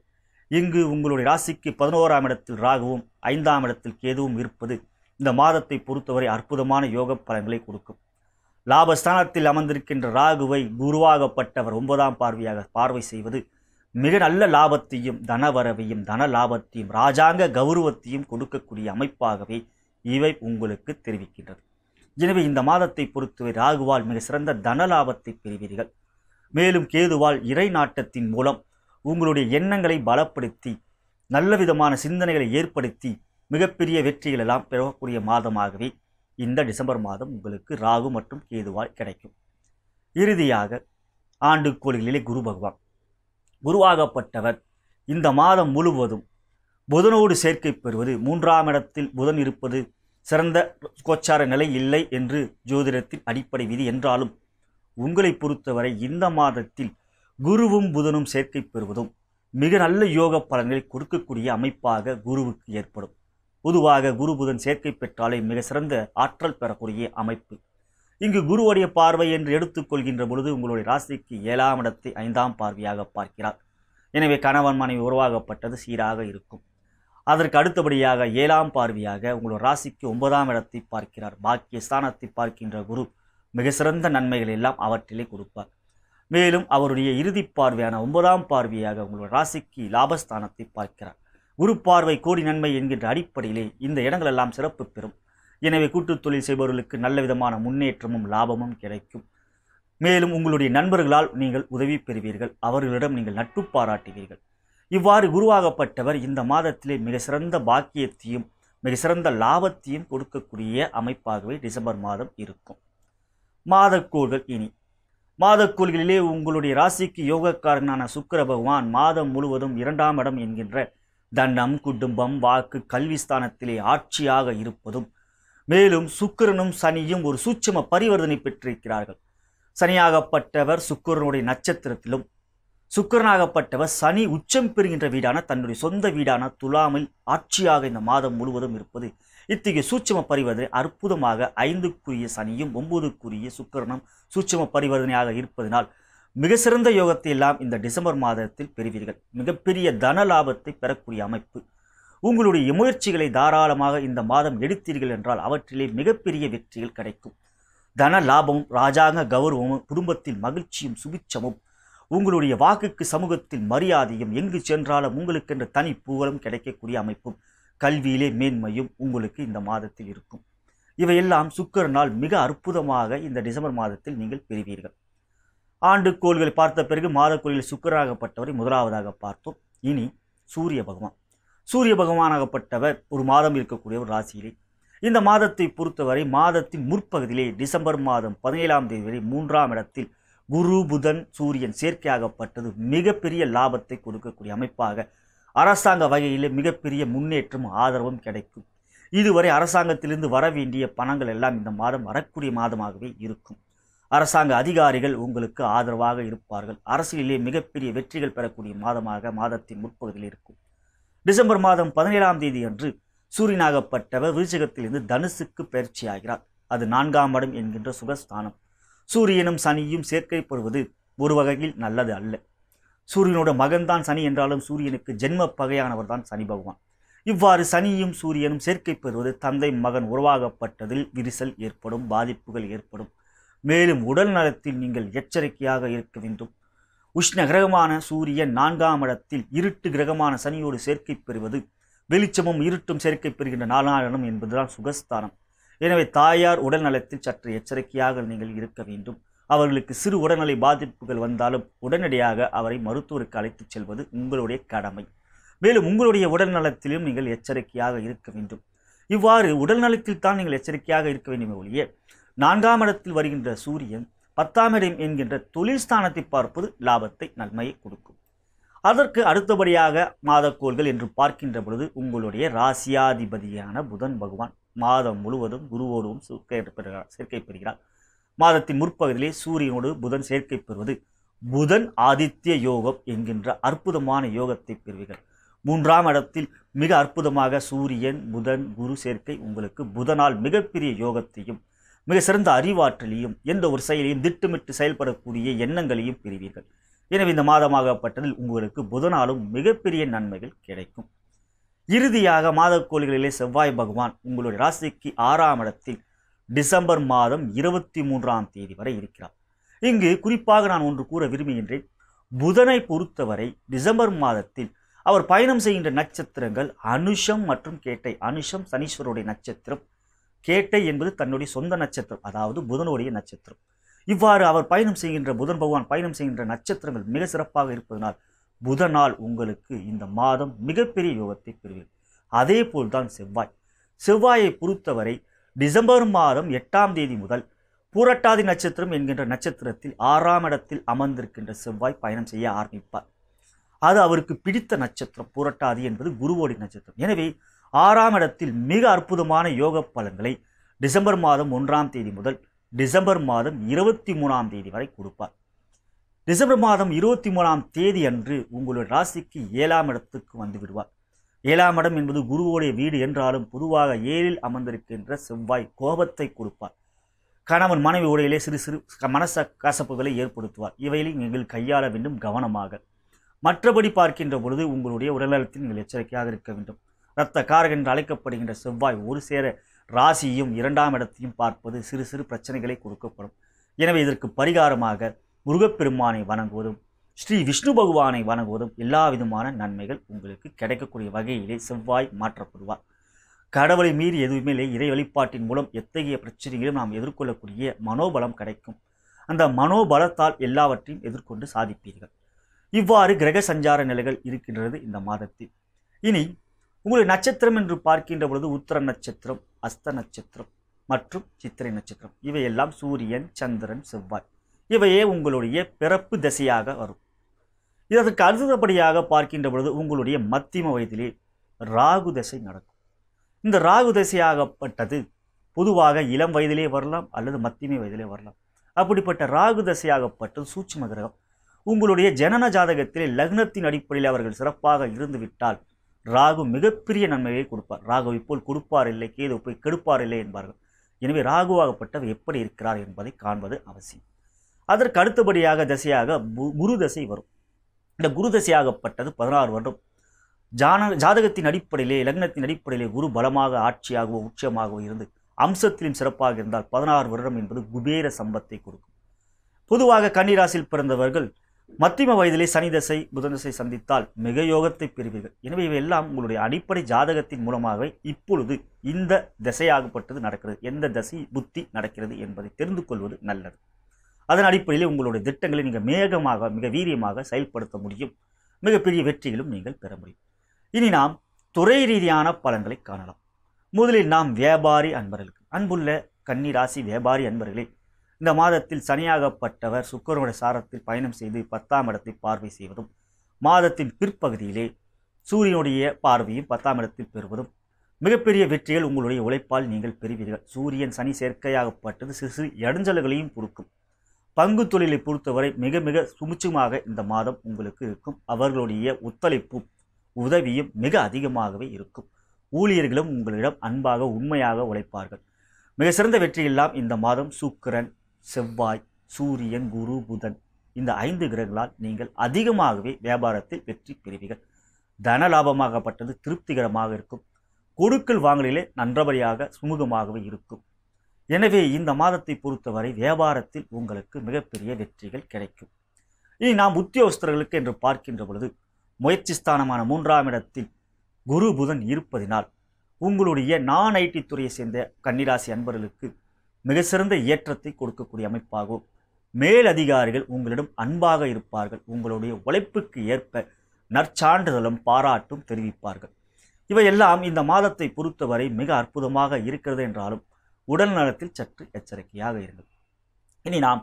இங்கு உங்களுடைய ராசிக்கு பதினோராம் இடத்தில் ராகுவும் ஐந்தாம் இடத்தில் கேதுவும் இருப்பது இந்த மாதத்தை பொறுத்தவரை அற்புதமான யோக பலன்களை கொடுக்கும் லாபஸ்தானத்தில் அமர்ந்திருக்கின்ற ராகுவை குருவாகப்பட்டவர் ஒன்பதாம் பார்வையாக பார்வை செய்வது மிக நல்ல லாபத்தையும் தனவரவையும் தன லாபத்தையும் ராஜாங்க கௌரவத்தையும் கொடுக்கக்கூடிய அமைப்பாகவே இவை உங்களுக்கு தெரிவிக்கின்றது எனவே இந்த மாதத்தை பொறுத்தவரை ராகுவால் மிக சிறந்த தன லாபத்தை பெறுவீர்கள் மேலும் கேதுவால் இறை நாட்டத்தின் மூலம் உங்களுடைய எண்ணங்களை பலப்படுத்தி நல்ல விதமான சிந்தனைகளை ஏற்படுத்தி மிகப்பெரிய வெற்றிகள் எல்லாம் பெறக்கூடிய மாதமாகவே இந்த டிசம்பர் மாதம் உங்களுக்கு ராகு மற்றும் கேதுவால் கிடைக்கும் இறுதியாக ஆண்டு கோள்களிலே குரு பகவான் குருவாகப்பட்டவர் இந்த மாதம் முழுவதும் புதனோடு சேர்க்கை பெறுவது மூன்றாம் இடத்தில் புதன் இருப்பது சிறந்த கோச்சார நிலை இல்லை என்று ஜோதிடத்தின் அடிப்படை விதி என்றாலும் உங்களை பொறுத்தவரை இந்த மாதத்தில் குருவும் புதனும் சேர்க்கை பெறுவதும் மிக நல்ல யோக பலன்களை கொடுக்கக்கூடிய அமைப்பாக குருவுக்கு ஏற்படும் பொதுவாக குரு புதன் சேர்க்கை பெற்றாலே மிக சிறந்த ஆற்றல் பெறக்கூடிய அமைப்பு இங்கு குருவுடைய பார்வை என்று எடுத்துக்கொள்கின்ற பொழுது உங்களுடைய ராசிக்கு ஏழாம் இடத்தை ஐந்தாம் பார்வையாக பார்க்கிறார் எனவே கணவன் மனைவி உருவாகப்பட்டது சீராக இருக்கும் அதற்கு அடுத்தபடியாக ஏழாம் பார்வையாக உங்களுடைய ராசிக்கு ஒன்பதாம் இடத்தை பார்க்கிறார் பாக்கிய ஸ்தானத்தை பார்க்கின்ற குரு மிக சிறந்த நன்மைகள் எல்லாம் அவற்றிலே கொடுப்பார் மேலும் அவருடைய இறுதி பார்வையான ஒன்பதாம் பார்வையாக உங்களுடைய ராசிக்கு லாபஸ்தானத்தை பார்க்கிறார் பார்வை கோடி நன்மை என்கின்ற அடிப்படையிலே இந்த இடங்களெல்லாம் சிறப்பு பெறும் எனவே கூட்டுத் தொழில் செய்பவர்களுக்கு நல்ல விதமான முன்னேற்றமும் லாபமும் கிடைக்கும் மேலும் உங்களுடைய நண்பர்களால் நீங்கள் உதவி பெறுவீர்கள் அவர்களிடம் நீங்கள் நட்பு பாராட்டுவீர்கள் இவ்வாறு உருவாகப்பட்டவர் இந்த மாதத்திலே மிக சிறந்த பாக்கியத்தையும் மிக சிறந்த லாபத்தையும் கொடுக்கக்கூடிய அமைப்பாகவே டிசம்பர் மாதம் இருக்கும் மாதக்கோள்கள் இனி மாதக்கோள்களிலே உங்களுடைய ராசிக்கு யோகக்காரனான சுக்கர பகவான் மாதம் முழுவதும் இரண்டாம் இடம் என்கின்ற தண்டம் குடும்பம் வாக்கு கல்விஸ்தானத்திலே ஆட்சியாக இருப்பதும் மேலும் சுக்கிரனும் சனியும் ஒரு சூட்சம பரிவர்த்தனை பெற்றிருக்கிறார்கள் சனியாகப்பட்டவர் சுக்கிரனுடைய நட்சத்திரத்திலும் சுக்கரனாகப்பட்டவர் சனி உச்சம் பெறுகின்ற வீடான தன்னுடைய சொந்த வீடான துலாமில் ஆட்சியாக இந்த மாதம் முழுவதும் இருப்பது இத்தகைய சூட்சம பரிவர்த்தனை அற்புதமாக ஐந்துக்குரிய சனியும் ஒன்பதுக்குரிய சுக்கரனும் சூட்சம பரிவர்த்தனையாக இருப்பதனால் மிக சிறந்த யோகத்தை எல்லாம் இந்த டிசம்பர் மாதத்தில் பெறுவீர்கள் மிகப்பெரிய தன லாபத்தை பெறக்கூடிய அமைப்பு உங்களுடைய முயற்சிகளை தாராளமாக இந்த மாதம் எடுத்தீர்கள் என்றால் அவற்றிலே மிகப்பெரிய வெற்றிகள் கிடைக்கும் தன லாபமும் ராஜாங்க கௌரவமும் குடும்பத்தில் மகிழ்ச்சியும் சுபிச்சமும் உங்களுடைய வாக்குக்கு சமூகத்தில் மரியாதையும் எங்கு சென்றாலும் என்ற தனி புகழும் கிடைக்கக்கூடிய அமைப்பும் கல்வியிலே மேன்மையும் உங்களுக்கு இந்த மாதத்தில் இருக்கும் இவையெல்லாம் நாள் மிக அற்புதமாக இந்த டிசம்பர் மாதத்தில் நீங்கள் பெறுவீர்கள் ஆண்டு கோள்களை பார்த்த பிறகு மாதக்கோளில் சுக்கராகப்பட்டவரை முதலாவதாக பார்த்தோம் இனி சூரிய பகவான் சூரிய பகவானாகப்பட்டவர் ஒரு மாதம் இருக்கக்கூடிய ஒரு ராசியிலே இந்த மாதத்தை பொறுத்தவரை மாதத்தின் முற்பகுதியிலே டிசம்பர் மாதம் பதினேழாம் தேதி வரை மூன்றாம் இடத்தில் குரு புதன் சூரியன் சேர்க்கையாகப்பட்டது மிகப்பெரிய லாபத்தை கொடுக்கக்கூடிய அமைப்பாக அரசாங்க வகையிலே மிகப்பெரிய முன்னேற்றம் ஆதரவும் கிடைக்கும் இதுவரை அரசாங்கத்திலிருந்து வர வேண்டிய பணங்கள் எல்லாம் இந்த மாதம் வரக்கூடிய மாதமாகவே இருக்கும் அரசாங்க அதிகாரிகள் உங்களுக்கு ஆதரவாக இருப்பார்கள் அரசியலிலே மிகப்பெரிய வெற்றிகள் பெறக்கூடிய மாதமாக மாதத்தின் முற்பகுதியில் இருக்கும் டிசம்பர் மாதம் பதினேழாம் தேதி அன்று சூரியனாகப்பட்டவர் விருச்சகத்திலிருந்து தனுசுக்கு பயிற்சியாகிறார் அது நான்காம் இடம் என்கின்ற சுகஸ்தானம் சூரியனும் சனியும் சேர்க்கை பெறுவது ஒரு வகையில் நல்லது அல்ல சூரியனோட மகன்தான் சனி என்றாலும் சூரியனுக்கு ஜென்ம பகையானவர் தான் சனி பகவான் இவ்வாறு சனியும் சூரியனும் சேர்க்கை பெறுவது தந்தை மகன் உருவாகப்பட்டதில் விரிசல் ஏற்படும் பாதிப்புகள் ஏற்படும் மேலும் உடல் நலத்தில் நீங்கள் எச்சரிக்கையாக இருக்க வேண்டும் உஷ்ண கிரகமான சூரியன் நான்காம் இடத்தில் இருட்டு கிரகமான சனியோடு சேர்க்கை பெறுவது வெளிச்சமும் இருட்டும் சேர்க்கை பெறுகின்ற நாலாளனும் என்பதுதான் சுகஸ்தானம் எனவே தாயார் உடல் நலத்தில் சற்று எச்சரிக்கையாக நீங்கள் இருக்க வேண்டும் அவர்களுக்கு சிறு உடல்நிலை பாதிப்புகள் வந்தாலும் உடனடியாக அவரை மருத்துவருக்கு அழைத்துச் செல்வது உங்களுடைய கடமை மேலும் உங்களுடைய உடல் நலத்திலும் நீங்கள் எச்சரிக்கையாக இருக்க வேண்டும் இவ்வாறு உடல் நலத்தில் தான் நீங்கள் எச்சரிக்கையாக இருக்க வேண்டும் ஒழிய நான்காம் இடத்தில் வருகின்ற சூரியன் பத்தாம் இடம் என்கின்ற தொழில் ஸ்தானத்தை பார்ப்பது லாபத்தை நன்மையை கொடுக்கும் அதற்கு அடுத்தபடியாக மாதக்கோள்கள் என்று பார்க்கின்ற பொழுது உங்களுடைய ராசியாதிபதியான புதன் பகவான் மாதம் முழுவதும் குருவோடும் சேர்க்கை பெறுகிறார் சேர்க்கை பெறுகிறார் மாதத்தின் முற்பகுதியிலே சூரியனோடு புதன் சேர்க்கை பெறுவது புதன் ஆதித்ய யோகம் என்கின்ற அற்புதமான யோகத்தை பெறுவீர்கள் மூன்றாம் இடத்தில் மிக அற்புதமாக சூரியன் புதன் குரு சேர்க்கை உங்களுக்கு புதனால் மிகப்பெரிய யோகத்தையும் மிக சிறந்த அறிவாற்றலையும் எந்த ஒரு செயலையும் திட்டமிட்டு செயல்படக்கூடிய எண்ணங்களையும் பெறுவீர்கள் எனவே இந்த மாதமாகப்பட்டதில் உங்களுக்கு புதனாலும் மிகப்பெரிய நன்மைகள் கிடைக்கும் இறுதியாக மாதக்கோள்களிலே செவ்வாய் பகவான் உங்களுடைய ராசிக்கு ஆறாம் இடத்தில் டிசம்பர் மாதம் இருபத்தி மூன்றாம் தேதி வரை இருக்கிறார் இங்கு குறிப்பாக நான் ஒன்று கூற விரும்புகின்றேன் புதனை பொறுத்தவரை டிசம்பர் மாதத்தில் அவர் பயணம் செய்கின்ற நட்சத்திரங்கள் அனுஷம் மற்றும் கேட்டை அனுஷம் சனீஸ்வருடைய நட்சத்திரம் கேட்டை என்பது தன்னுடைய சொந்த நட்சத்திரம் அதாவது புதனுடைய நட்சத்திரம் இவ்வாறு அவர் பயணம் செய்கின்ற புதன் பகவான் பயணம் செய்கின்ற நட்சத்திரங்கள் மிக சிறப்பாக இருப்பதனால் புதனால் உங்களுக்கு இந்த மாதம் மிகப்பெரிய யோகத்தை பெறுவீர்கள் அதே போல்தான் செவ்வாய் செவ்வாயை பொறுத்தவரை டிசம்பர் மாதம் எட்டாம் தேதி முதல் பூரட்டாதி நட்சத்திரம் என்கின்ற நட்சத்திரத்தில் ஆறாம் இடத்தில் அமர்ந்திருக்கின்ற செவ்வாய் பயணம் செய்ய ஆரம்பிப்பார் அது அவருக்கு பிடித்த நட்சத்திரம் பூரட்டாதி என்பது குருவோடி நட்சத்திரம் எனவே ஆறாம் இடத்தில் மிக அற்புதமான யோக பலன்களை டிசம்பர் மாதம் ஒன்றாம் தேதி முதல் டிசம்பர் மாதம் இருபத்தி மூணாம் தேதி வரை கொடுப்பார் டிசம்பர் மாதம் இருபத்தி மூணாம் தேதி அன்று உங்களுடைய ராசிக்கு ஏழாம் இடத்துக்கு வந்து விடுவார் ஏழாம் இடம் என்பது குருவோடைய வீடு என்றாலும் பொதுவாக ஏழில் அமர்ந்திருக்கின்ற செவ்வாய் கோபத்தை கொடுப்பார் கணவன் மனைவி உடையிலே சிறு சிறு மனச கசப்புகளை ஏற்படுத்துவார் இவையிலே நீங்கள் கையாள வேண்டும் கவனமாக மற்றபடி பார்க்கின்ற பொழுது உங்களுடைய உடல்நலத்தில் நீங்கள் எச்சரிக்கையாக இருக்க வேண்டும் இரத்த காரகன் என்று அழைக்கப்படுகின்ற செவ்வாய் ஒரு சேர ராசியும் இரண்டாம் இடத்தையும் பார்ப்பது சிறு சிறு பிரச்சனைகளை கொடுக்கப்படும் எனவே இதற்கு பரிகாரமாக முருகப்பெருமானை வணங்குவதும் ஸ்ரீ விஷ்ணு பகவானை வணங்குவதும் எல்லா விதமான நன்மைகள் உங்களுக்கு கிடைக்கக்கூடிய வகையிலே செவ்வாய் மாற்றப்படுவார் கடவுளை மீறி எதுவுமே இல்லை இறை வழிபாட்டின் மூலம் எத்தகைய பிரச்சனைகளையும் நாம் எதிர்கொள்ளக்கூடிய மனோபலம் கிடைக்கும் அந்த மனோபலத்தால் எல்லாவற்றையும் எதிர்கொண்டு சாதிப்பீர்கள் இவ்வாறு கிரக சஞ்சார நிலைகள் இருக்கின்றது இந்த மாதத்தில் இனி உங்களுடைய நட்சத்திரம் என்று பார்க்கின்ற பொழுது உத்தர நட்சத்திரம் அஸ்த நட்சத்திரம் மற்றும் சித்திரை நட்சத்திரம் இவையெல்லாம் சூரியன் சந்திரன் செவ்வாய் இவையே உங்களுடைய பிறப்பு திசையாக வரும் இதற்கு அடுத்தபடியாக பார்க்கின்ற பொழுது உங்களுடைய மத்திம வயதிலே ராகு தசை நடக்கும் இந்த ராகு தசையாகப்பட்டது பொதுவாக இளம் வயதிலே வரலாம் அல்லது மத்தியமை வயதிலே வரலாம் அப்படிப்பட்ட ராகு தசையாகப்பட்டது சூட்சும கிரகம் உங்களுடைய ஜனன ஜாதகத்திலே லக்னத்தின் அடிப்படையில் அவர்கள் சிறப்பாக இருந்துவிட்டால் ராகு மிகப்பெரிய நன்மையை கொடுப்பார் ராகு போல் கொடுப்பார் இல்லை கேது போய் கெடுப்பார் இல்லை என்பார்கள் எனவே ராகுவாகப்பட்டவர் எப்படி இருக்கிறார் என்பதை காண்பது அவசியம் அதற்கு அடுத்தபடியாக தசையாக குரு தசை வரும் இந்த குரு தசையாகப்பட்டது பதினாறு வருடம் ஜான ஜாதகத்தின் அடிப்படையிலே லக்னத்தின் அடிப்படையிலே குரு பலமாக ஆட்சியாகவோ உச்சமாகவோ இருந்து அம்சத்திலும் சிறப்பாக இருந்தால் பதினாறு வருடம் என்பது குபேர சம்பத்தை கொடுக்கும் பொதுவாக கன்னிராசியில் பிறந்தவர்கள் மத்திம வயதிலே சனி தசை புதன் தசை சந்தித்தால் மிக யோகத்தை பெறுவீர்கள் எனவே இவையெல்லாம் உங்களுடைய அடிப்படை ஜாதகத்தின் மூலமாகவே இப்பொழுது இந்த திசையாகப்பட்டது நடக்கிறது எந்த திசை புத்தி நடக்கிறது என்பதை தெரிந்து கொள்வது நல்லது அதன் அடிப்படையில் உங்களுடைய திட்டங்களை நீங்கள் மேகமாக மிக வீரியமாக செயல்படுத்த முடியும் மிகப்பெரிய வெற்றிகளும் நீங்கள் பெற முடியும் இனி நாம் துறை ரீதியான பலன்களை காணலாம் முதலில் நாம் வியாபாரி அன்பர்களுக்கு அன்புள்ள கன்னிராசி வியாபாரி அன்பர்களே இந்த மாதத்தில் சனியாகப்பட்டவர் சுக்கரனுடைய சாரத்தில் பயணம் செய்து பத்தாம் இடத்தை பார்வை செய்வதும் மாதத்தின் பிற்பகுதியிலே சூரியனுடைய பார்வையும் பத்தாம் இடத்தில் பெறுவதும் மிகப்பெரிய வெற்றிகள் உங்களுடைய உழைப்பால் நீங்கள் பெறுவீர்கள் சூரியன் சனி செயற்கையாகப்பட்டது சிறு சிறு இடைஞ்சல்களையும் பொறுக்கும் பங்கு தொழிலை பொறுத்தவரை மிக மிக சுமிச்சமாக இந்த மாதம் உங்களுக்கு இருக்கும் அவர்களுடைய ஒத்துழைப்பும் உதவியும் மிக அதிகமாகவே இருக்கும் ஊழியர்களும் உங்களிடம் அன்பாக உண்மையாக உழைப்பார்கள் மிக சிறந்த வெற்றியெல்லாம் இந்த மாதம் சுக்கிரன் செவ்வாய் சூரியன் குரு புதன் இந்த ஐந்து கிரகங்களால் நீங்கள் அதிகமாகவே வியாபாரத்தில் வெற்றி பெறுவீர்கள் தன லாபமாகப்பட்டது திருப்திகரமாக இருக்கும் கொடுக்கல் வாங்கலிலே நன்றபடியாக சுமூகமாகவே இருக்கும் எனவே இந்த மாதத்தை பொறுத்தவரை வியாபாரத்தில் உங்களுக்கு மிகப்பெரிய வெற்றிகள் கிடைக்கும் இனி நாம் உத்தியோகஸ்தர்களுக்கு என்று பார்க்கின்ற பொழுது முயற்சி ஸ்தானமான மூன்றாம் இடத்தில் குரு புதன் இருப்பதினால் உங்களுடைய நான் ஐடி துறையை சேர்ந்த கன்னிராசி அன்பர்களுக்கு மிக சிறந்த ஏற்றத்தை கொடுக்கக்கூடிய அமைப்பாகும் மேலதிகாரிகள் உங்களிடம் அன்பாக இருப்பார்கள் உங்களுடைய உழைப்புக்கு ஏற்ப நற்சான்றிதழும் பாராட்டும் தெரிவிப்பார்கள் இவையெல்லாம் இந்த மாதத்தை பொறுத்தவரை மிக அற்புதமாக இருக்கிறது என்றாலும் உடல் நலத்தில் சற்று எச்சரிக்கையாக இருங்கள் இனி நாம்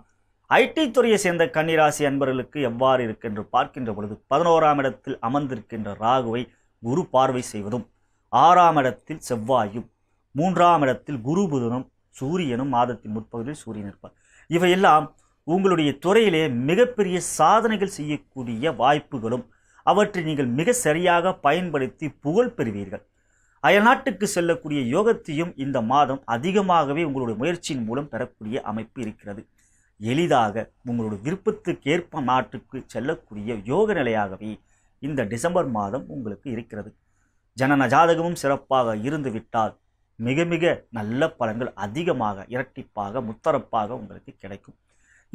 ஐடி துறையை சேர்ந்த கன்னிராசி அன்பர்களுக்கு எவ்வாறு இருக்கென்று பார்க்கின்ற பொழுது பதினோராம் இடத்தில் அமர்ந்திருக்கின்ற ராகுவை குரு பார்வை செய்வதும் ஆறாம் இடத்தில் செவ்வாயும் மூன்றாம் இடத்தில் குரு புதனும் சூரியனும் மாதத்தின் முற்பகுதியில் சூரியன் இருப்பார் இவையெல்லாம் உங்களுடைய துறையிலே மிகப்பெரிய சாதனைகள் செய்யக்கூடிய வாய்ப்புகளும் அவற்றை நீங்கள் மிக சரியாக பயன்படுத்தி புகழ் பெறுவீர்கள் அயல்நாட்டுக்கு செல்லக்கூடிய யோகத்தையும் இந்த மாதம் அதிகமாகவே உங்களுடைய முயற்சியின் மூலம் பெறக்கூடிய அமைப்பு இருக்கிறது எளிதாக உங்களுடைய விருப்பத்துக்கேற்ப நாட்டுக்கு செல்லக்கூடிய யோக நிலையாகவே இந்த டிசம்பர் மாதம் உங்களுக்கு இருக்கிறது ஜனன ஜாதகமும் சிறப்பாக இருந்துவிட்டால் மிக மிக நல்ல பலன்கள் அதிகமாக இரட்டிப்பாக முத்தரப்பாக உங்களுக்கு கிடைக்கும்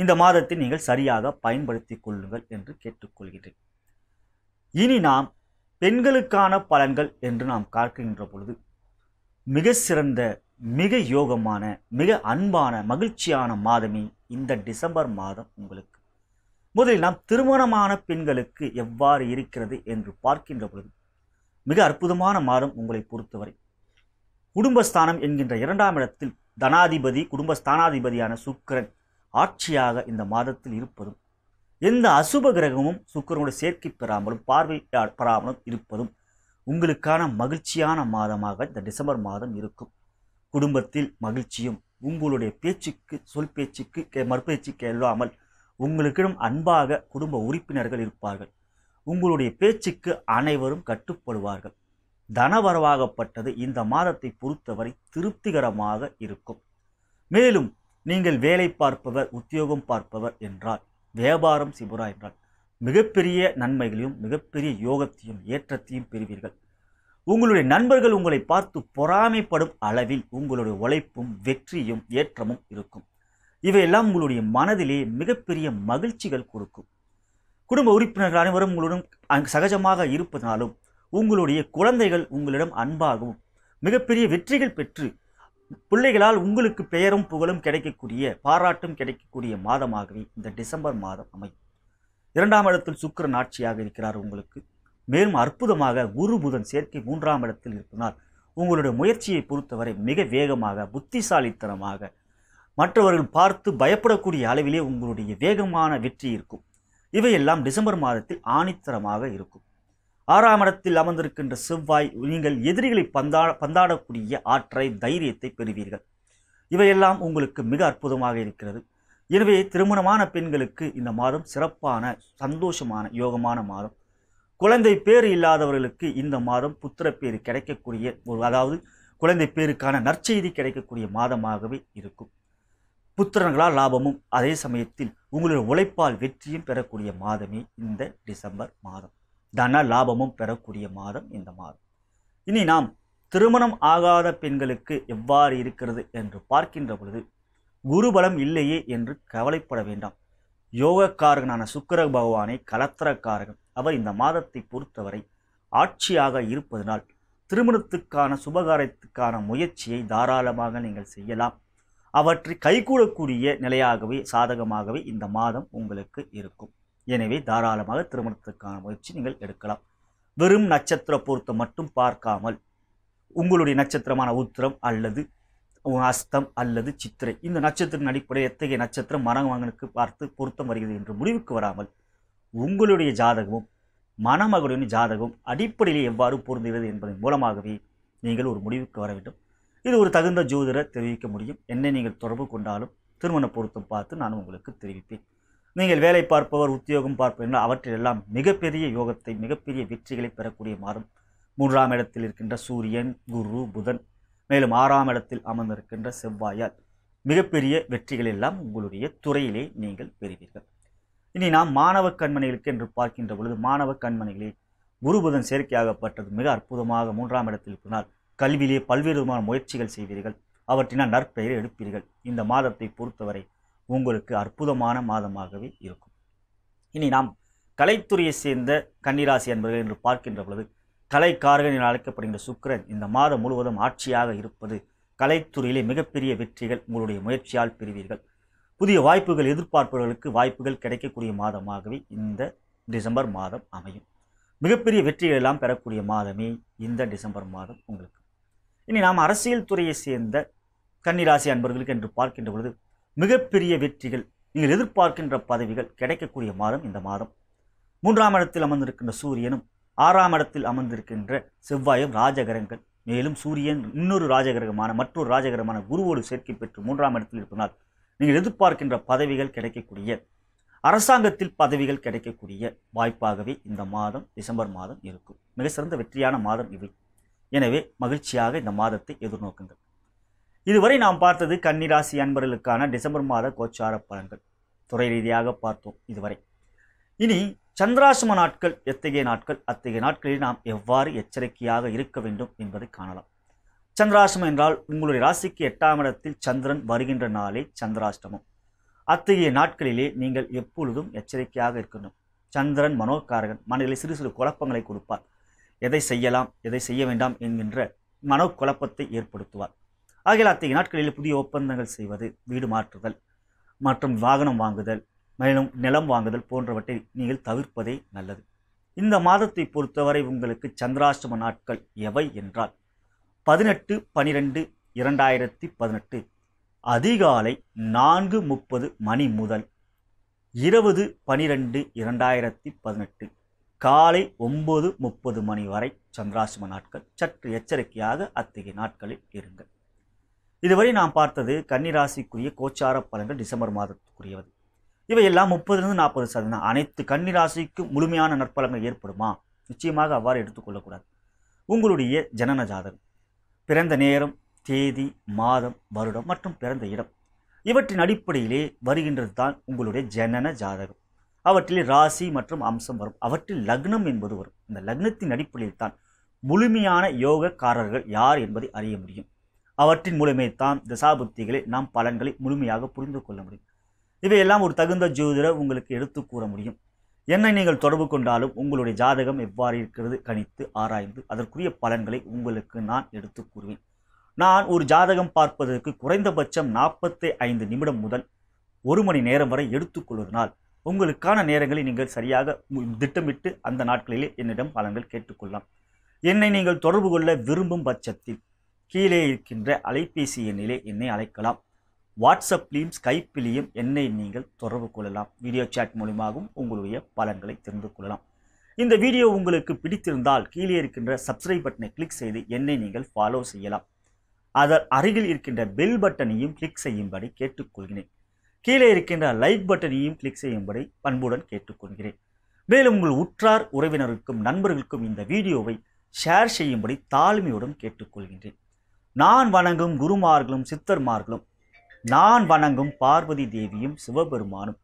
இந்த மாதத்தை நீங்கள் சரியாக பயன்படுத்தி கொள்ளுங்கள் என்று கேட்டுக்கொள்கிறேன் இனி நாம் பெண்களுக்கான பலன்கள் என்று நாம் பார்க்கின்ற பொழுது மிக சிறந்த மிக யோகமான மிக அன்பான மகிழ்ச்சியான மாதமே இந்த டிசம்பர் மாதம் உங்களுக்கு முதலில் நாம் திருமணமான பெண்களுக்கு எவ்வாறு இருக்கிறது என்று பார்க்கின்ற பொழுது மிக அற்புதமான மாதம் உங்களை பொறுத்தவரை குடும்பஸ்தானம் என்கின்ற இரண்டாம் இடத்தில் தனாதிபதி குடும்பஸ்தானாதிபதியான சுக்கரன் ஆட்சியாக இந்த மாதத்தில் இருப்பதும் எந்த அசுப கிரகமும் சுக்கரனோடு சேர்க்கை பெறாமலும் பார்வைப்படாமலும் இருப்பதும் உங்களுக்கான மகிழ்ச்சியான மாதமாக இந்த டிசம்பர் மாதம் இருக்கும் குடும்பத்தில் மகிழ்ச்சியும் உங்களுடைய பேச்சுக்கு சொல் பேச்சுக்கு கே மறுபேச்சு இல்லாமல் உங்களுக்கிடம் அன்பாக குடும்ப உறுப்பினர்கள் இருப்பார்கள் உங்களுடைய பேச்சுக்கு அனைவரும் கட்டுப்படுவார்கள் தனவரவாகப்பட்டது இந்த மாதத்தை பொறுத்தவரை திருப்திகரமாக இருக்கும் மேலும் நீங்கள் வேலை பார்ப்பவர் உத்தியோகம் பார்ப்பவர் என்றால் வியாபாரம் சிபுரா என்றால் மிகப்பெரிய நன்மைகளையும் மிகப்பெரிய யோகத்தையும் ஏற்றத்தையும் பெறுவீர்கள் உங்களுடைய நண்பர்கள் உங்களை பார்த்து பொறாமைப்படும் அளவில் உங்களுடைய உழைப்பும் வெற்றியும் ஏற்றமும் இருக்கும் இவையெல்லாம் உங்களுடைய மனதிலே மிகப்பெரிய மகிழ்ச்சிகள் கொடுக்கும் குடும்ப உறுப்பினர்கள் அனைவரும் உங்களுடன் சகஜமாக இருப்பதனாலும் உங்களுடைய குழந்தைகள் உங்களிடம் அன்பாகவும் மிகப்பெரிய வெற்றிகள் பெற்று பிள்ளைகளால் உங்களுக்கு பெயரும் புகழும் கிடைக்கக்கூடிய பாராட்டும் கிடைக்கக்கூடிய மாதமாகவே இந்த டிசம்பர் மாதம் அமையும் இரண்டாம் இடத்தில் சுக்கரன் ஆட்சியாக இருக்கிறார் உங்களுக்கு மேலும் அற்புதமாக குரு புதன் சேர்க்கை மூன்றாம் இடத்தில் இருப்பதால் உங்களுடைய முயற்சியை பொறுத்தவரை மிக வேகமாக புத்திசாலித்தனமாக மற்றவர்கள் பார்த்து பயப்படக்கூடிய அளவிலே உங்களுடைய வேகமான வெற்றி இருக்கும் இவையெல்லாம் டிசம்பர் மாதத்தில் ஆணித்தரமாக இருக்கும் ஆறாம் இடத்தில் அமர்ந்திருக்கின்ற செவ்வாய் நீங்கள் எதிரிகளை பந்தா பந்தாடக்கூடிய ஆற்றை தைரியத்தை பெறுவீர்கள் இவையெல்லாம் உங்களுக்கு மிக அற்புதமாக இருக்கிறது எனவே திருமணமான பெண்களுக்கு இந்த மாதம் சிறப்பான சந்தோஷமான யோகமான மாதம் குழந்தை பேர் இல்லாதவர்களுக்கு இந்த மாதம் பேர் கிடைக்கக்கூடிய ஒரு அதாவது குழந்தை பேருக்கான நற்செய்தி கிடைக்கக்கூடிய மாதமாகவே இருக்கும் புத்திரங்களால் லாபமும் அதே சமயத்தில் உங்களுடைய உழைப்பால் வெற்றியும் பெறக்கூடிய மாதமே இந்த டிசம்பர் மாதம் தன லாபமும் பெறக்கூடிய மாதம் இந்த மாதம் இனி நாம் திருமணம் ஆகாத பெண்களுக்கு எவ்வாறு இருக்கிறது என்று பார்க்கின்ற பொழுது குருபலம் இல்லையே என்று கவலைப்பட வேண்டாம் யோகக்காரகனான சுக்கர பகவானை கலத்திரக்காரகன் அவர் இந்த மாதத்தை பொறுத்தவரை ஆட்சியாக இருப்பதனால் திருமணத்துக்கான சுபகாரத்துக்கான முயற்சியை தாராளமாக நீங்கள் செய்யலாம் அவற்றை கைகூடக்கூடிய நிலையாகவே சாதகமாகவே இந்த மாதம் உங்களுக்கு இருக்கும் எனவே தாராளமாக திருமணத்திற்கான முயற்சி நீங்கள் எடுக்கலாம் வெறும் நட்சத்திர பொருத்தம் மட்டும் பார்க்காமல் உங்களுடைய நட்சத்திரமான உத்திரம் அல்லது அஸ்தம் அல்லது சித்திரை இந்த நட்சத்திரத்தின் அடிப்படையில் எத்தகைய நட்சத்திரம் மரமகனுக்கு பார்த்து பொருத்தம் வருகிறது என்று முடிவுக்கு வராமல் உங்களுடைய ஜாதகமும் மணமகனுடைய ஜாதகமும் அடிப்படையில் எவ்வாறு பொருந்துகிறது என்பதன் மூலமாகவே நீங்கள் ஒரு முடிவுக்கு வர வேண்டும் இது ஒரு தகுந்த ஜோதிடர் தெரிவிக்க முடியும் என்னை நீங்கள் தொடர்பு கொண்டாலும் திருமண பொருத்தம் பார்த்து நான் உங்களுக்கு தெரிவிப்பேன் நீங்கள் வேலை பார்ப்பவர் உத்தியோகம் பார்ப்பவர் அவற்றிலெல்லாம் மிகப்பெரிய யோகத்தை மிகப்பெரிய வெற்றிகளை பெறக்கூடிய மாறும் மூன்றாம் இடத்தில் இருக்கின்ற சூரியன் குரு புதன் மேலும் ஆறாம் இடத்தில் அமர்ந்திருக்கின்ற செவ்வாயால் மிகப்பெரிய வெற்றிகள் எல்லாம் உங்களுடைய துறையிலே நீங்கள் பெறுவீர்கள் இனி நாம் மாணவ கண்மணிகளுக்கு என்று பார்க்கின்ற பொழுது மாணவ கண்மணிகளே குரு புதன் சேர்க்கையாகப்பட்டது மிக அற்புதமாக மூன்றாம் இடத்தில் இருப்பினால் கல்வியிலே பல்வேறு விதமான முயற்சிகள் செய்வீர்கள் அவற்றினால் நற்பெயரை எடுப்பீர்கள் இந்த மாதத்தை பொறுத்தவரை உங்களுக்கு அற்புதமான மாதமாகவே இருக்கும் இனி நாம் கலைத்துறையை சேர்ந்த கன்னிராசி என்பர்கள் என்று பார்க்கின்ற பொழுது கலைக்காரகன் என அழைக்கப்படுகின்ற சுக்கரன் இந்த மாதம் முழுவதும் ஆட்சியாக இருப்பது கலைத்துறையிலே மிகப்பெரிய வெற்றிகள் உங்களுடைய முயற்சியால் பெறுவீர்கள் புதிய வாய்ப்புகள் எதிர்பார்ப்பவர்களுக்கு வாய்ப்புகள் கிடைக்கக்கூடிய மாதமாகவே இந்த டிசம்பர் மாதம் அமையும் மிகப்பெரிய வெற்றிகள் எல்லாம் பெறக்கூடிய மாதமே இந்த டிசம்பர் மாதம் உங்களுக்கு இனி நாம் அரசியல் துறையை சேர்ந்த கன்னிராசி அன்பர்களுக்கு என்று பார்க்கின்ற பொழுது மிகப்பெரிய வெற்றிகள் நீங்கள் எதிர்பார்க்கின்ற பதவிகள் கிடைக்கக்கூடிய மாதம் இந்த மாதம் மூன்றாம் இடத்தில் அமர்ந்திருக்கின்ற சூரியனும் ஆறாம் இடத்தில் அமர்ந்திருக்கின்ற செவ்வாயும் ராஜகரங்கள் மேலும் சூரியன் இன்னொரு ராஜகிரகமான மற்றொரு ராஜகரமான குருவோடு சேர்க்கை பெற்று மூன்றாம் இடத்தில் இருப்பதால் நீங்கள் எதிர்பார்க்கின்ற பதவிகள் கிடைக்கக்கூடிய அரசாங்கத்தில் பதவிகள் கிடைக்கக்கூடிய வாய்ப்பாகவே இந்த மாதம் டிசம்பர் மாதம் இருக்கும் மிக சிறந்த வெற்றியான மாதம் இவை எனவே மகிழ்ச்சியாக இந்த மாதத்தை எதிர்நோக்குங்கள் இதுவரை நாம் பார்த்தது கன்னிராசி அன்பர்களுக்கான டிசம்பர் மாத கோச்சார பலன்கள் துறை ரீதியாக பார்த்தோம் இதுவரை இனி சந்திராசிரம நாட்கள் எத்தகைய நாட்கள் அத்தகைய நாட்களில் நாம் எவ்வாறு எச்சரிக்கையாக இருக்க வேண்டும் என்பதை காணலாம் சந்திராசிரமம் என்றால் உங்களுடைய ராசிக்கு எட்டாம் இடத்தில் சந்திரன் வருகின்ற நாளே சந்திராஷ்டமம் அத்தகைய நாட்களிலே நீங்கள் எப்பொழுதும் எச்சரிக்கையாக இருக்கணும் சந்திரன் மனோக்காரகன் மனதில் சிறு சிறு குழப்பங்களை கொடுப்பார் எதை செய்யலாம் எதை செய்ய வேண்டாம் என்கின்ற மனோக்குழப்பத்தை ஏற்படுத்துவார் ஆகிய அத்தகைய நாட்களில் புதிய ஒப்பந்தங்கள் செய்வது வீடு மாற்றுதல் மற்றும் வாகனம் வாங்குதல் மேலும் நிலம் வாங்குதல் போன்றவற்றை நீங்கள் தவிர்ப்பதே நல்லது இந்த மாதத்தை பொறுத்தவரை உங்களுக்கு சந்திராஷ்டம நாட்கள் எவை என்றால் பதினெட்டு பனிரெண்டு இரண்டாயிரத்தி பதினெட்டு அதிகாலை நான்கு முப்பது மணி முதல் இருபது பனிரெண்டு இரண்டாயிரத்தி பதினெட்டு காலை ஒம்பது முப்பது மணி வரை சந்திராசிம நாட்கள் சற்று எச்சரிக்கையாக அத்தகைய நாட்களில் இருங்கள் இதுவரை நாம் பார்த்தது கன்னிராசிக்குரிய கோச்சார பலன்கள் டிசம்பர் மாதத்துக்குரியது இவையெல்லாம் முப்பதுலேருந்து நாற்பது சதவீதம் அனைத்து கன்னிராசிக்கும் முழுமையான நற்பலங்கள் ஏற்படுமா நிச்சயமாக அவ்வாறு எடுத்துக்கொள்ளக்கூடாது உங்களுடைய ஜனன ஜாதகம் பிறந்த நேரம் தேதி மாதம் வருடம் மற்றும் பிறந்த இடம் இவற்றின் அடிப்படையிலே வருகின்றது தான் உங்களுடைய ஜனன ஜாதகம் அவற்றில் ராசி மற்றும் அம்சம் வரும் அவற்றில் லக்னம் என்பது வரும் இந்த லக்னத்தின் அடிப்படையில் தான் முழுமையான யோகக்காரர்கள் யார் என்பதை அறிய முடியும் அவற்றின் மூலமே தான் தசாபுத்திகளை நாம் பலன்களை முழுமையாக புரிந்து கொள்ள முடியும் இவையெல்லாம் ஒரு தகுந்த ஜோதிடர் உங்களுக்கு எடுத்து கூற முடியும் என்னை நீங்கள் தொடர்பு கொண்டாலும் உங்களுடைய ஜாதகம் எவ்வாறு இருக்கிறது கணித்து ஆராய்ந்து அதற்குரிய பலன்களை உங்களுக்கு நான் எடுத்து கூறுவேன் நான் ஒரு ஜாதகம் பார்ப்பதற்கு குறைந்தபட்சம் நாற்பத்தி ஐந்து நிமிடம் முதல் ஒரு மணி நேரம் வரை எடுத்துக்கொள்வதனால் உங்களுக்கான நேரங்களை நீங்கள் சரியாக திட்டமிட்டு அந்த நாட்களிலே என்னிடம் பலன்கள் கேட்டுக்கொள்ளலாம் என்னை நீங்கள் தொடர்பு கொள்ள விரும்பும் பட்சத்தில் கீழே இருக்கின்ற அலைபேசி எண்ணிலே என்னை அழைக்கலாம் வாட்ஸ்அப்லேயும் ஸ்கைப்பிலேயும் என்னை நீங்கள் தொடர்பு கொள்ளலாம் வீடியோ சாட் மூலியமாகவும் உங்களுடைய பலன்களை தெரிந்து கொள்ளலாம் இந்த வீடியோ உங்களுக்கு பிடித்திருந்தால் கீழே இருக்கின்ற சப்ஸ்கிரைப் பட்டனை கிளிக் செய்து என்னை நீங்கள் ஃபாலோ செய்யலாம் அதன் அருகில் இருக்கின்ற பெல் பட்டனையும் கிளிக் செய்யும்படி கேட்டுக்கொள்கிறேன் கீழே இருக்கின்ற லைக் பட்டனையும் கிளிக் செய்யும்படி பண்புடன் கேட்டுக்கொள்கிறேன் மேலும் உங்கள் உற்றார் உறவினருக்கும் நண்பர்களுக்கும் இந்த வீடியோவை ஷேர் செய்யும்படி தாழ்மையுடன் கேட்டுக்கொள்கின்றேன் நான் வணங்கும் குருமார்களும் சித்தர்மார்களும் நான் வணங்கும் பார்வதி தேவியும் சிவபெருமானும்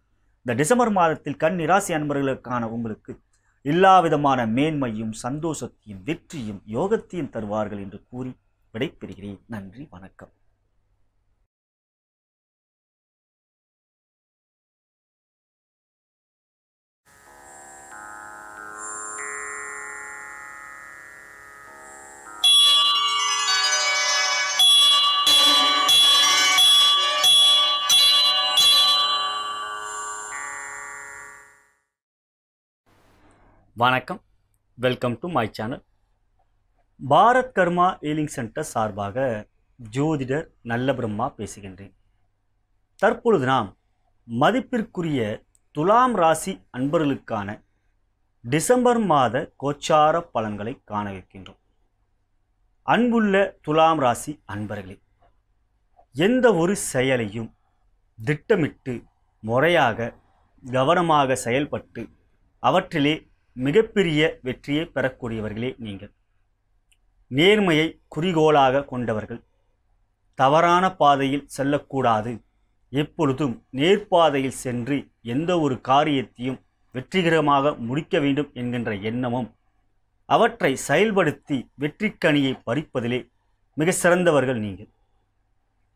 இந்த டிசம்பர் மாதத்தில் கண் இராசி அன்பர்களுக்கான உங்களுக்கு எல்லா விதமான மேன்மையும் சந்தோஷத்தையும் வெற்றியும் யோகத்தையும் தருவார்கள் என்று கூறி விடைபெறுகிறேன் நன்றி வணக்கம் வணக்கம் welcome to my channel Bharat Karma healing centre சார்பாக ஜோதிடர் நல்ல பிரம்மா பேசுகின்றேன் தற்பொழுது நாம் மதிப்பிற்குரிய துலாம் ராசி அன்பர்களுக்கான டிசம்பர் மாத கோச்சார பலன்களை காண வைக்கின்றோம் அன்புள்ள துலாம் ராசி அன்பர்களே எந்த ஒரு செயலையும் திட்டமிட்டு முறையாக கவனமாக செயல்பட்டு அவற்றிலே மிகப்பெரிய வெற்றியை பெறக்கூடியவர்களே நீங்கள் நேர்மையை குறிகோளாக கொண்டவர்கள் தவறான பாதையில் செல்லக்கூடாது எப்பொழுதும் நேர்பாதையில் சென்று எந்த ஒரு காரியத்தையும் வெற்றிகரமாக முடிக்க வேண்டும் என்கின்ற எண்ணமும் அவற்றை செயல்படுத்தி வெற்றிக்கணியை பறிப்பதிலே மிக சிறந்தவர்கள் நீங்கள்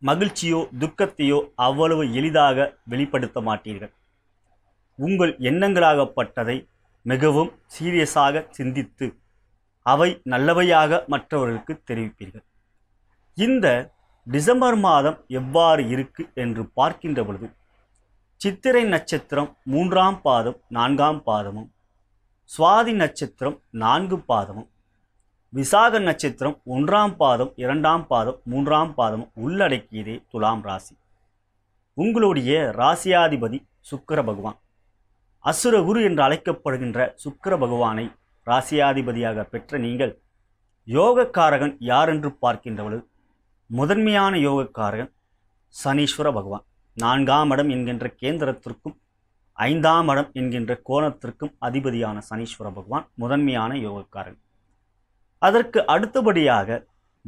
மகிழ்ச்சியோ துக்கத்தையோ அவ்வளவு எளிதாக வெளிப்படுத்த மாட்டீர்கள் உங்கள் எண்ணங்களாகப்பட்டதை மிகவும் சீரியஸாக சிந்தித்து அவை நல்லவையாக மற்றவர்களுக்கு தெரிவிப்பீர்கள் இந்த டிசம்பர் மாதம் எவ்வாறு இருக்கு என்று பார்க்கின்ற பொழுது சித்திரை நட்சத்திரம் மூன்றாம் பாதம் நான்காம் பாதமும் சுவாதி நட்சத்திரம் நான்கு பாதமும் விசாக நட்சத்திரம் ஒன்றாம் பாதம் இரண்டாம் பாதம் மூன்றாம் பாதம் உள்ளடக்கியதே துலாம் ராசி உங்களுடைய ராசியாதிபதி சுக்கர பகவான் அசுர குரு என்று அழைக்கப்படுகின்ற சுக்கர பகவானை ராசியாதிபதியாக பெற்ற நீங்கள் யோகக்காரகன் யார் என்று பார்க்கின்றவர்கள் முதன்மையான யோகக்காரகன் சனீஸ்வர பகவான் நான்காம் இடம் என்கின்ற கேந்திரத்திற்கும் ஐந்தாம் இடம் என்கின்ற கோணத்திற்கும் அதிபதியான சனீஸ்வர பகவான் முதன்மையான யோகக்காரகன் அதற்கு அடுத்தபடியாக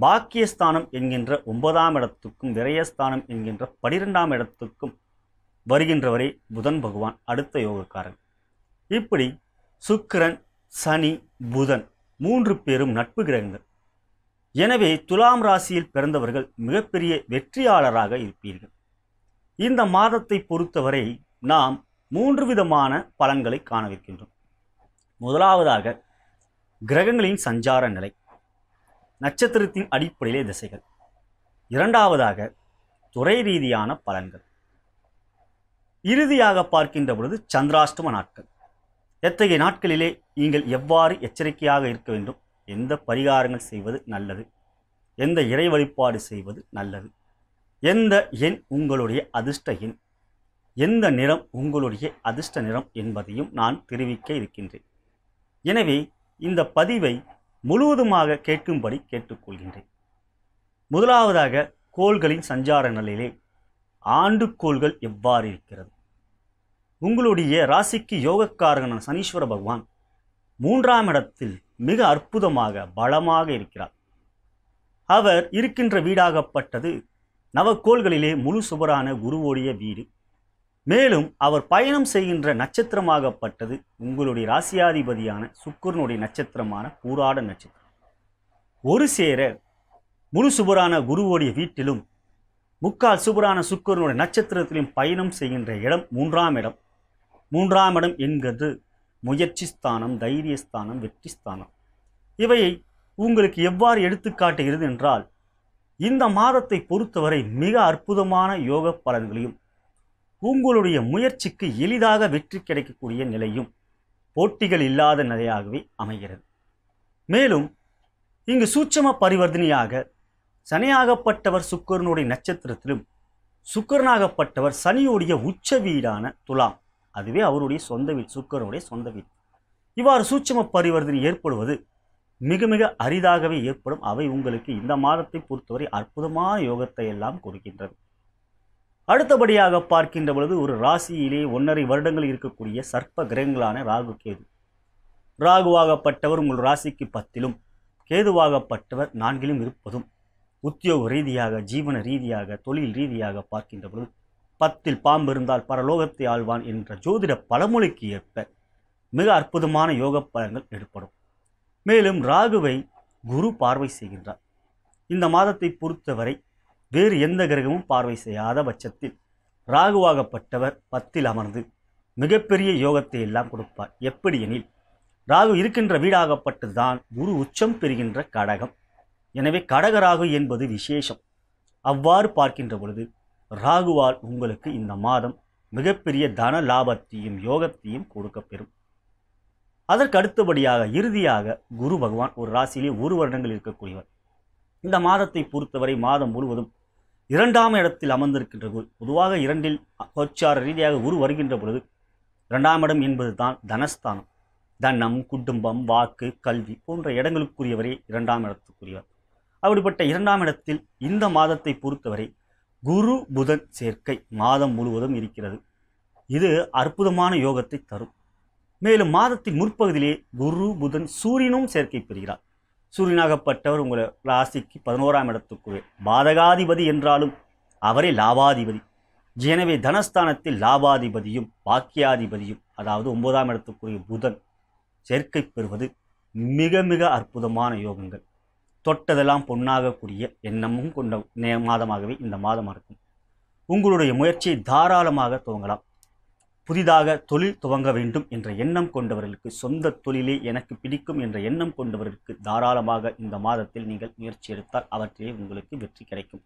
பாக்கியஸ்தானம் என்கின்ற ஒன்பதாம் இடத்துக்கும் விரயஸ்தானம் என்கின்ற பனிரெண்டாம் இடத்துக்கும் வருகின்றவரை புதன் பகவான் அடுத்த யோகக்காரன் இப்படி சுக்கிரன் சனி புதன் மூன்று பேரும் நட்பு கிரகங்கள் எனவே துலாம் ராசியில் பிறந்தவர்கள் மிகப்பெரிய வெற்றியாளராக இருப்பீர்கள் இந்த மாதத்தை பொறுத்தவரை நாம் மூன்று விதமான பலன்களை காணவிருக்கின்றோம் முதலாவதாக கிரகங்களின் சஞ்சார நிலை நட்சத்திரத்தின் அடிப்படையிலே திசைகள் இரண்டாவதாக துறை ரீதியான பலன்கள் இறுதியாக பார்க்கின்ற பொழுது சந்திராஷ்டம நாட்கள் எத்தகைய நாட்களிலே நீங்கள் எவ்வாறு எச்சரிக்கையாக இருக்க வேண்டும் எந்த பரிகாரங்கள் செய்வது நல்லது எந்த இறை வழிபாடு செய்வது நல்லது எந்த எண் உங்களுடைய அதிர்ஷ்ட எண் எந்த நிறம் உங்களுடைய அதிர்ஷ்ட நிறம் என்பதையும் நான் தெரிவிக்க இருக்கின்றேன் எனவே இந்த பதிவை முழுவதுமாக கேட்கும்படி கேட்டுக்கொள்கின்றேன் முதலாவதாக கோள்களின் சஞ்சார நிலையிலே ஆண்டுக்கோள்கள் எவ்வாறு இருக்கிறது உங்களுடைய ராசிக்கு யோகக்காரகன சனீஸ்வர பகவான் மூன்றாம் இடத்தில் மிக அற்புதமாக பலமாக இருக்கிறார் அவர் இருக்கின்ற வீடாகப்பட்டது நவக்கோள்களிலே முழு சுவரான குருவோடைய வீடு மேலும் அவர் பயணம் செய்கின்ற நட்சத்திரமாகப்பட்டது உங்களுடைய ராசியாதிபதியான சுக்கரனுடைய நட்சத்திரமான பூராட நட்சத்திரம் ஒரு சேர முழு சுபரான குருவோடைய வீட்டிலும் முக்கால் சுபரான சுக்கரனுடைய நட்சத்திரத்திலும் பயணம் செய்கின்ற இடம் மூன்றாம் இடம் மூன்றாம் இடம் என்கிறது முயற்சி ஸ்தானம் தைரியஸ்தானம் வெற்றி ஸ்தானம் இவையை உங்களுக்கு எவ்வாறு எடுத்துக்காட்டுகிறது என்றால் இந்த மாதத்தை பொறுத்தவரை மிக அற்புதமான யோக பலன்களையும் உங்களுடைய முயற்சிக்கு எளிதாக வெற்றி கிடைக்கக்கூடிய நிலையும் போட்டிகள் இல்லாத நிலையாகவே அமைகிறது மேலும் இங்கு சூட்சம பரிவர்த்தனையாக சனியாகப்பட்டவர் சுக்கரனுடைய நட்சத்திரத்திலும் சுக்கரனாகப்பட்டவர் சனியுடைய உச்ச வீடான துலாம் அதுவே அவருடைய சொந்த வீடு சுக்கரனுடைய சொந்த வீடு இவ்வாறு சூட்சம பரிவர்த்தனை ஏற்படுவது மிக மிக அரிதாகவே ஏற்படும் அவை உங்களுக்கு இந்த மாதத்தை பொறுத்தவரை அற்புதமான யோகத்தை எல்லாம் கொடுக்கின்றது அடுத்தபடியாக பார்க்கின்ற பொழுது ஒரு ராசியிலே ஒன்றரை வருடங்கள் இருக்கக்கூடிய சர்ப்ப கிரகங்களான ராகு கேது ராகுவாகப்பட்டவர் உங்கள் ராசிக்கு பத்திலும் கேதுவாகப்பட்டவர் நான்கிலும் இருப்பதும் உத்தியோக ரீதியாக ஜீவன ரீதியாக தொழில் ரீதியாக பார்க்கின்ற பொழுது பத்தில் பாம்பு இருந்தால் பரலோகத்தை ஆழ்வான் என்ற ஜோதிட பழமொழிக்கு ஏற்ப மிக அற்புதமான யோக பலன்கள் ஏற்படும் மேலும் ராகுவை குரு பார்வை செய்கின்றார் இந்த மாதத்தை பொறுத்தவரை வேறு எந்த கிரகமும் பார்வை செய்யாத பட்சத்தில் ராகுவாகப்பட்டவர் பத்தில் அமர்ந்து மிகப்பெரிய யோகத்தை எல்லாம் கொடுப்பார் எப்படி எனில் ராகு இருக்கின்ற வீடாகப்பட்டதுதான் குரு உச்சம் பெறுகின்ற கடகம் எனவே கடகராகு என்பது விசேஷம் அவ்வாறு பார்க்கின்ற பொழுது ராகுவால் உங்களுக்கு இந்த மாதம் மிகப்பெரிய தன லாபத்தையும் யோகத்தையும் கொடுக்க பெறும் அதற்கு அடுத்தபடியாக இறுதியாக குரு பகவான் ஒரு ராசியிலே ஒரு வருடங்கள் இருக்கக்கூடியவர் இந்த மாதத்தை பொறுத்தவரை மாதம் முழுவதும் இரண்டாம் இடத்தில் அமர்ந்திருக்கின்ற குரு பொதுவாக இரண்டில் கோச்சார ரீதியாக குரு வருகின்ற பொழுது இரண்டாம் இடம் என்பது தான் தனஸ்தானம் தனம் குடும்பம் வாக்கு கல்வி போன்ற இடங்களுக்குரியவரே இரண்டாம் இடத்துக்குரியவர் அப்படிப்பட்ட இரண்டாம் இடத்தில் இந்த மாதத்தை பொறுத்தவரை குரு புதன் சேர்க்கை மாதம் முழுவதும் இருக்கிறது இது அற்புதமான யோகத்தை தரும் மேலும் மாதத்தின் முற்பகுதியிலே குரு புதன் சூரியனும் சேர்க்கை பெறுகிறார் சூரியனாகப்பட்டவர் உங்களை ராசிக்கு பதினோராம் இடத்துக்குரிய பாதகாதிபதி என்றாலும் அவரே லாபாதிபதி எனவே தனஸ்தானத்தில் லாபாதிபதியும் பாக்கியாதிபதியும் அதாவது ஒன்பதாம் இடத்துக்குரிய புதன் சேர்க்கை பெறுவது மிக மிக அற்புதமான யோகங்கள் தொட்டதெல்லாம் பொன்னாகக்கூடிய எண்ணமும் கொண்ட மாதமாகவே இந்த மாதம் இருக்கும் உங்களுடைய முயற்சியை தாராளமாக துவங்கலாம் புதிதாக தொழில் துவங்க வேண்டும் என்ற எண்ணம் கொண்டவர்களுக்கு சொந்த தொழிலே எனக்கு பிடிக்கும் என்ற எண்ணம் கொண்டவர்களுக்கு தாராளமாக இந்த மாதத்தில் நீங்கள் முயற்சி எடுத்தால் அவற்றிலே உங்களுக்கு வெற்றி கிடைக்கும்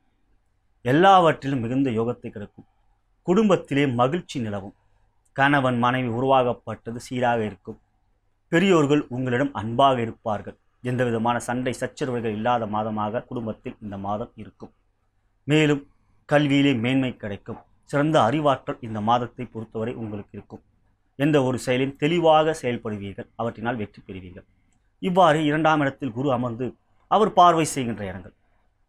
எல்லாவற்றிலும் மிகுந்த யோகத்தை கிடைக்கும் குடும்பத்திலே மகிழ்ச்சி நிலவும் கணவன் மனைவி உருவாகப்பட்டது சீராக இருக்கும் பெரியோர்கள் உங்களிடம் அன்பாக இருப்பார்கள் எந்த விதமான சண்டை சச்சரவுகள் இல்லாத மாதமாக குடும்பத்தில் இந்த மாதம் இருக்கும் மேலும் கல்வியிலே மேன்மை கிடைக்கும் சிறந்த அறிவாற்றல் இந்த மாதத்தை பொறுத்தவரை உங்களுக்கு இருக்கும் எந்த ஒரு செயலையும் தெளிவாக செயல்படுவீர்கள் அவற்றினால் வெற்றி பெறுவீர்கள் இவ்வாறு இரண்டாம் இடத்தில் குரு அமர்ந்து அவர் பார்வை செய்கின்ற இடங்கள்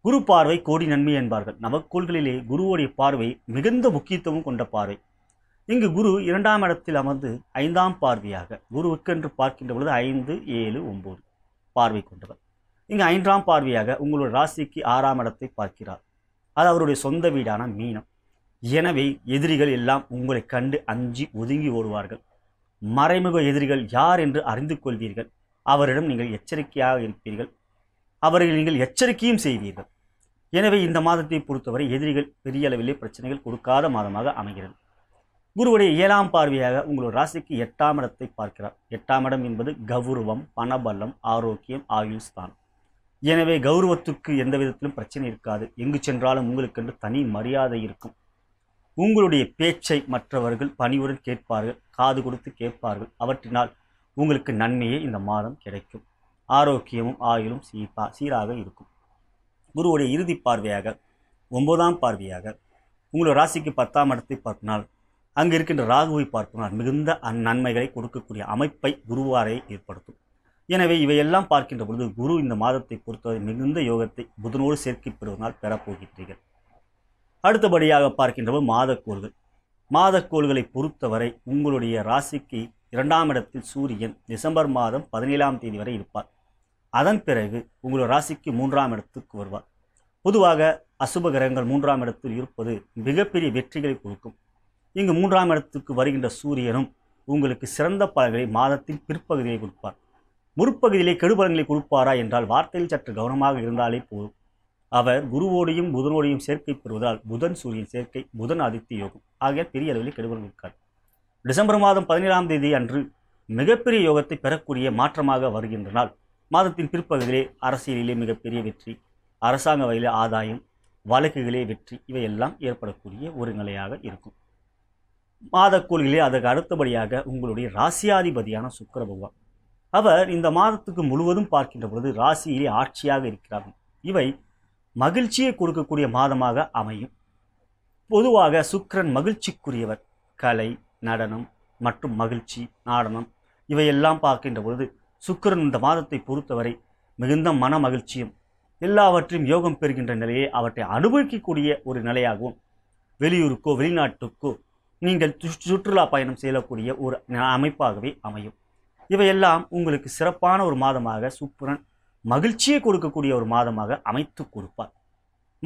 குரு பார்வை கோடி நன்மை என்பார்கள் நவக்கோள்களிலே குருவுடைய பார்வை மிகுந்த முக்கியத்துவம் கொண்ட பார்வை இங்கு குரு இரண்டாம் இடத்தில் அமர்ந்து ஐந்தாம் பார்வையாக குருவுக்கென்று பார்க்கின்ற பொழுது ஐந்து ஏழு ஒம்பது பார்வை கொண்டவர் இங்கு ஐந்தாம் பார்வையாக உங்களுடைய ராசிக்கு ஆறாம் இடத்தை பார்க்கிறார் அது அவருடைய சொந்த வீடான மீனம் எனவே எதிரிகள் எல்லாம் உங்களை கண்டு அஞ்சி ஒதுங்கி ஓடுவார்கள் மறைமுக எதிரிகள் யார் என்று அறிந்து கொள்வீர்கள் அவரிடம் நீங்கள் எச்சரிக்கையாக இருப்பீர்கள் அவர்கள் நீங்கள் எச்சரிக்கையும் செய்வீர்கள் எனவே இந்த மாதத்தை பொறுத்தவரை எதிரிகள் பெரிய அளவிலே பிரச்சனைகள் கொடுக்காத மாதமாக அமைகிறது குருவுடைய ஏழாம் பார்வையாக உங்களோட ராசிக்கு எட்டாம் இடத்தை பார்க்கிறார் எட்டாம் இடம் என்பது கௌரவம் பணபலம் ஆரோக்கியம் ஆயுள் ஸ்தானம் எனவே கௌரவத்துக்கு எந்த விதத்திலும் பிரச்சனை இருக்காது எங்கு சென்றாலும் உங்களுக்கென்று தனி மரியாதை இருக்கும் உங்களுடைய பேச்சை மற்றவர்கள் பணிவுடன் கேட்பார்கள் காது கொடுத்து கேட்பார்கள் அவற்றினால் உங்களுக்கு நன்மையே இந்த மாதம் கிடைக்கும் ஆரோக்கியமும் ஆயுளும் சீப்பா சீராக இருக்கும் குருவுடைய இறுதி பார்வையாக ஒன்பதாம் பார்வையாக உங்களோட ராசிக்கு பத்தாம் இடத்தை பார்த்தினால் அங்கு இருக்கின்ற ராகுவை பார்ப்பனால் மிகுந்த நன்மைகளை கொடுக்கக்கூடிய அமைப்பை குருவாரை ஏற்படுத்தும் எனவே இவையெல்லாம் பார்க்கின்ற பொழுது குரு இந்த மாதத்தை பொறுத்தவரை மிகுந்த யோகத்தை புதனோடு சேர்க்கை பெறுவதனால் பெறப்போகின்றீர்கள் அடுத்தபடியாக பார்க்கின்றவர் மாதக்கோள்கள் மாதக்கோள்களை பொறுத்தவரை உங்களுடைய ராசிக்கு இரண்டாம் இடத்தில் சூரியன் டிசம்பர் மாதம் பதினேழாம் தேதி வரை இருப்பார் அதன் பிறகு உங்களுடைய ராசிக்கு மூன்றாம் இடத்துக்கு வருவார் பொதுவாக அசுப கிரகங்கள் மூன்றாம் இடத்தில் இருப்பது மிகப்பெரிய வெற்றிகளை கொடுக்கும் இங்கு மூன்றாம் இடத்துக்கு வருகின்ற சூரியனும் உங்களுக்கு சிறந்த பலன்களை மாதத்தின் பிற்பகுதியை கொடுப்பார் முற்பகுதியிலே கெடுபலன்களை கொடுப்பாரா என்றால் வார்த்தையில் சற்று கவனமாக இருந்தாலே போதும் அவர் குருவோடையும் புதனோடையும் சேர்க்கை பெறுவதால் புதன் சூரியன் சேர்க்கை புதன் ஆதித்ய யோகம் ஆகிய பெரிய அளவில் கெடுபலன் இருக்கார் டிசம்பர் மாதம் பதினேழாம் தேதி அன்று மிகப்பெரிய யோகத்தை பெறக்கூடிய மாற்றமாக வருகின்ற நாள் மாதத்தின் பிற்பகுதியிலே அரசியலிலே மிகப்பெரிய வெற்றி அரசாங்க வகையிலே ஆதாயம் வழக்குகளே வெற்றி இவையெல்லாம் ஏற்படக்கூடிய ஒரு நிலையாக இருக்கும் மாதக்கூலிகளே அதற்கு அடுத்தபடியாக உங்களுடைய ராசியாதிபதியான சுக்கர பகவான் அவர் இந்த மாதத்துக்கு முழுவதும் பார்க்கின்ற பொழுது ராசியிலே ஆட்சியாக இருக்கிறார்கள் இவை மகிழ்ச்சியை கொடுக்கக்கூடிய மாதமாக அமையும் பொதுவாக சுக்கரன் மகிழ்ச்சிக்குரியவர் கலை நடனம் மற்றும் மகிழ்ச்சி நாடனம் இவையெல்லாம் பார்க்கின்ற பொழுது சுக்கரன் இந்த மாதத்தை பொறுத்தவரை மிகுந்த மன மகிழ்ச்சியும் எல்லாவற்றையும் யோகம் பெறுகின்ற நிலையை அவற்றை அனுபவிக்கக்கூடிய ஒரு நிலையாகவும் வெளியூருக்கோ வெளிநாட்டுக்கோ நீங்கள் சுற்றுலா பயணம் செய்யக்கூடிய ஒரு அமைப்பாகவே அமையும் இவையெல்லாம் உங்களுக்கு சிறப்பான ஒரு மாதமாக சுப்புரன் மகிழ்ச்சியை கொடுக்கக்கூடிய ஒரு மாதமாக அமைத்து கொடுப்பார்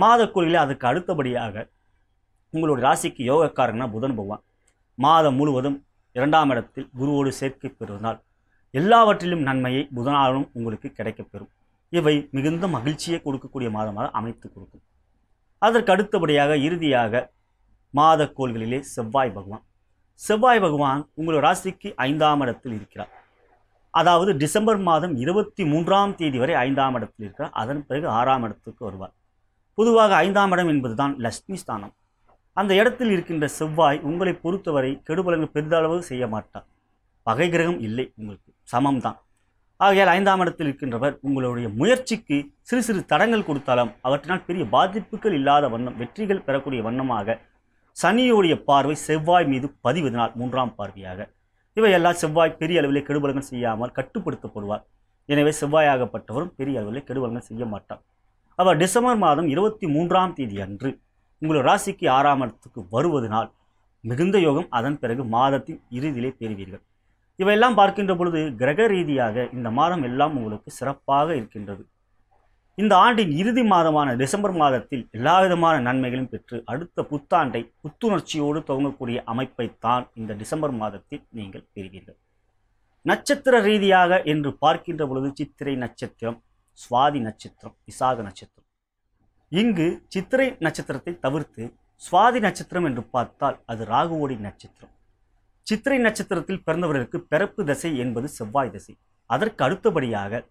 மாதக்குறியில் அதுக்கு அடுத்தபடியாக உங்களுடைய ராசிக்கு யோகக்காரனா புதன் பகவான் மாதம் முழுவதும் இரண்டாம் இடத்தில் குருவோடு சேர்க்கை பெறுவதால் எல்லாவற்றிலும் நன்மையை புதனாலும் உங்களுக்கு கிடைக்கப்பெறும் இவை மிகுந்த மகிழ்ச்சியை கொடுக்கக்கூடிய மாதமாக அமைத்து கொடுக்கும் அதற்கு அடுத்தபடியாக இறுதியாக மாத கோள்களிலே செவ்வாய் பகவான் செவ்வாய் பகவான் உங்களோட ராசிக்கு ஐந்தாம் இடத்தில் இருக்கிறார் அதாவது டிசம்பர் மாதம் இருபத்தி மூன்றாம் தேதி வரை ஐந்தாம் இடத்தில் இருக்கிறார் அதன் பிறகு ஆறாம் இடத்துக்கு வருவார் பொதுவாக ஐந்தாம் இடம் என்பது தான் ஸ்தானம் அந்த இடத்தில் இருக்கின்ற செவ்வாய் உங்களை பொறுத்தவரை கெடுபலங்கள் பெரிதளவு செய்ய மாட்டார் பகை கிரகம் இல்லை உங்களுக்கு சமம் தான் ஆகையால் ஐந்தாம் இடத்தில் இருக்கின்றவர் உங்களுடைய முயற்சிக்கு சிறு சிறு தடங்கள் கொடுத்தாலும் அவற்றினால் பெரிய பாதிப்புகள் இல்லாத வண்ணம் வெற்றிகள் பெறக்கூடிய வண்ணமாக சனியுடைய பார்வை செவ்வாய் மீது பதிவதனால் மூன்றாம் பார்வையாக இவையெல்லாம் செவ்வாய் பெரிய அளவில் கெடுபலங்கள் செய்யாமல் கட்டுப்படுத்தப்படுவார் எனவே செவ்வாயாகப்பட்டவரும் பெரிய அளவில் கெடுபலங்கள் செய்ய மாட்டார் அவர் டிசம்பர் மாதம் இருபத்தி மூன்றாம் தேதி அன்று உங்கள் ராசிக்கு ஆறாம் இடத்துக்கு வருவதனால் மிகுந்த யோகம் அதன் பிறகு மாதத்தின் இறுதியிலே பெறுவீர்கள் இவையெல்லாம் பார்க்கின்ற பொழுது கிரக ரீதியாக இந்த மாதம் எல்லாம் உங்களுக்கு சிறப்பாக இருக்கின்றது இந்த ஆண்டின் இறுதி மாதமான டிசம்பர் மாதத்தில் எல்லாவிதமான நன்மைகளும் பெற்று அடுத்த புத்தாண்டை புத்துணர்ச்சியோடு துவங்கக்கூடிய அமைப்பைத்தான் இந்த டிசம்பர் மாதத்தில் நீங்கள் பெறுவீர்கள் நட்சத்திர ரீதியாக என்று பார்க்கின்ற பொழுது சித்திரை நட்சத்திரம் சுவாதி நட்சத்திரம் விசாக நட்சத்திரம் இங்கு சித்திரை நட்சத்திரத்தை தவிர்த்து சுவாதி நட்சத்திரம் என்று பார்த்தால் அது ராகுவோடி நட்சத்திரம் சித்திரை நட்சத்திரத்தில் பிறந்தவர்களுக்கு பிறப்பு தசை என்பது செவ்வாய் தசை அதற்கு அடுத்தபடியாக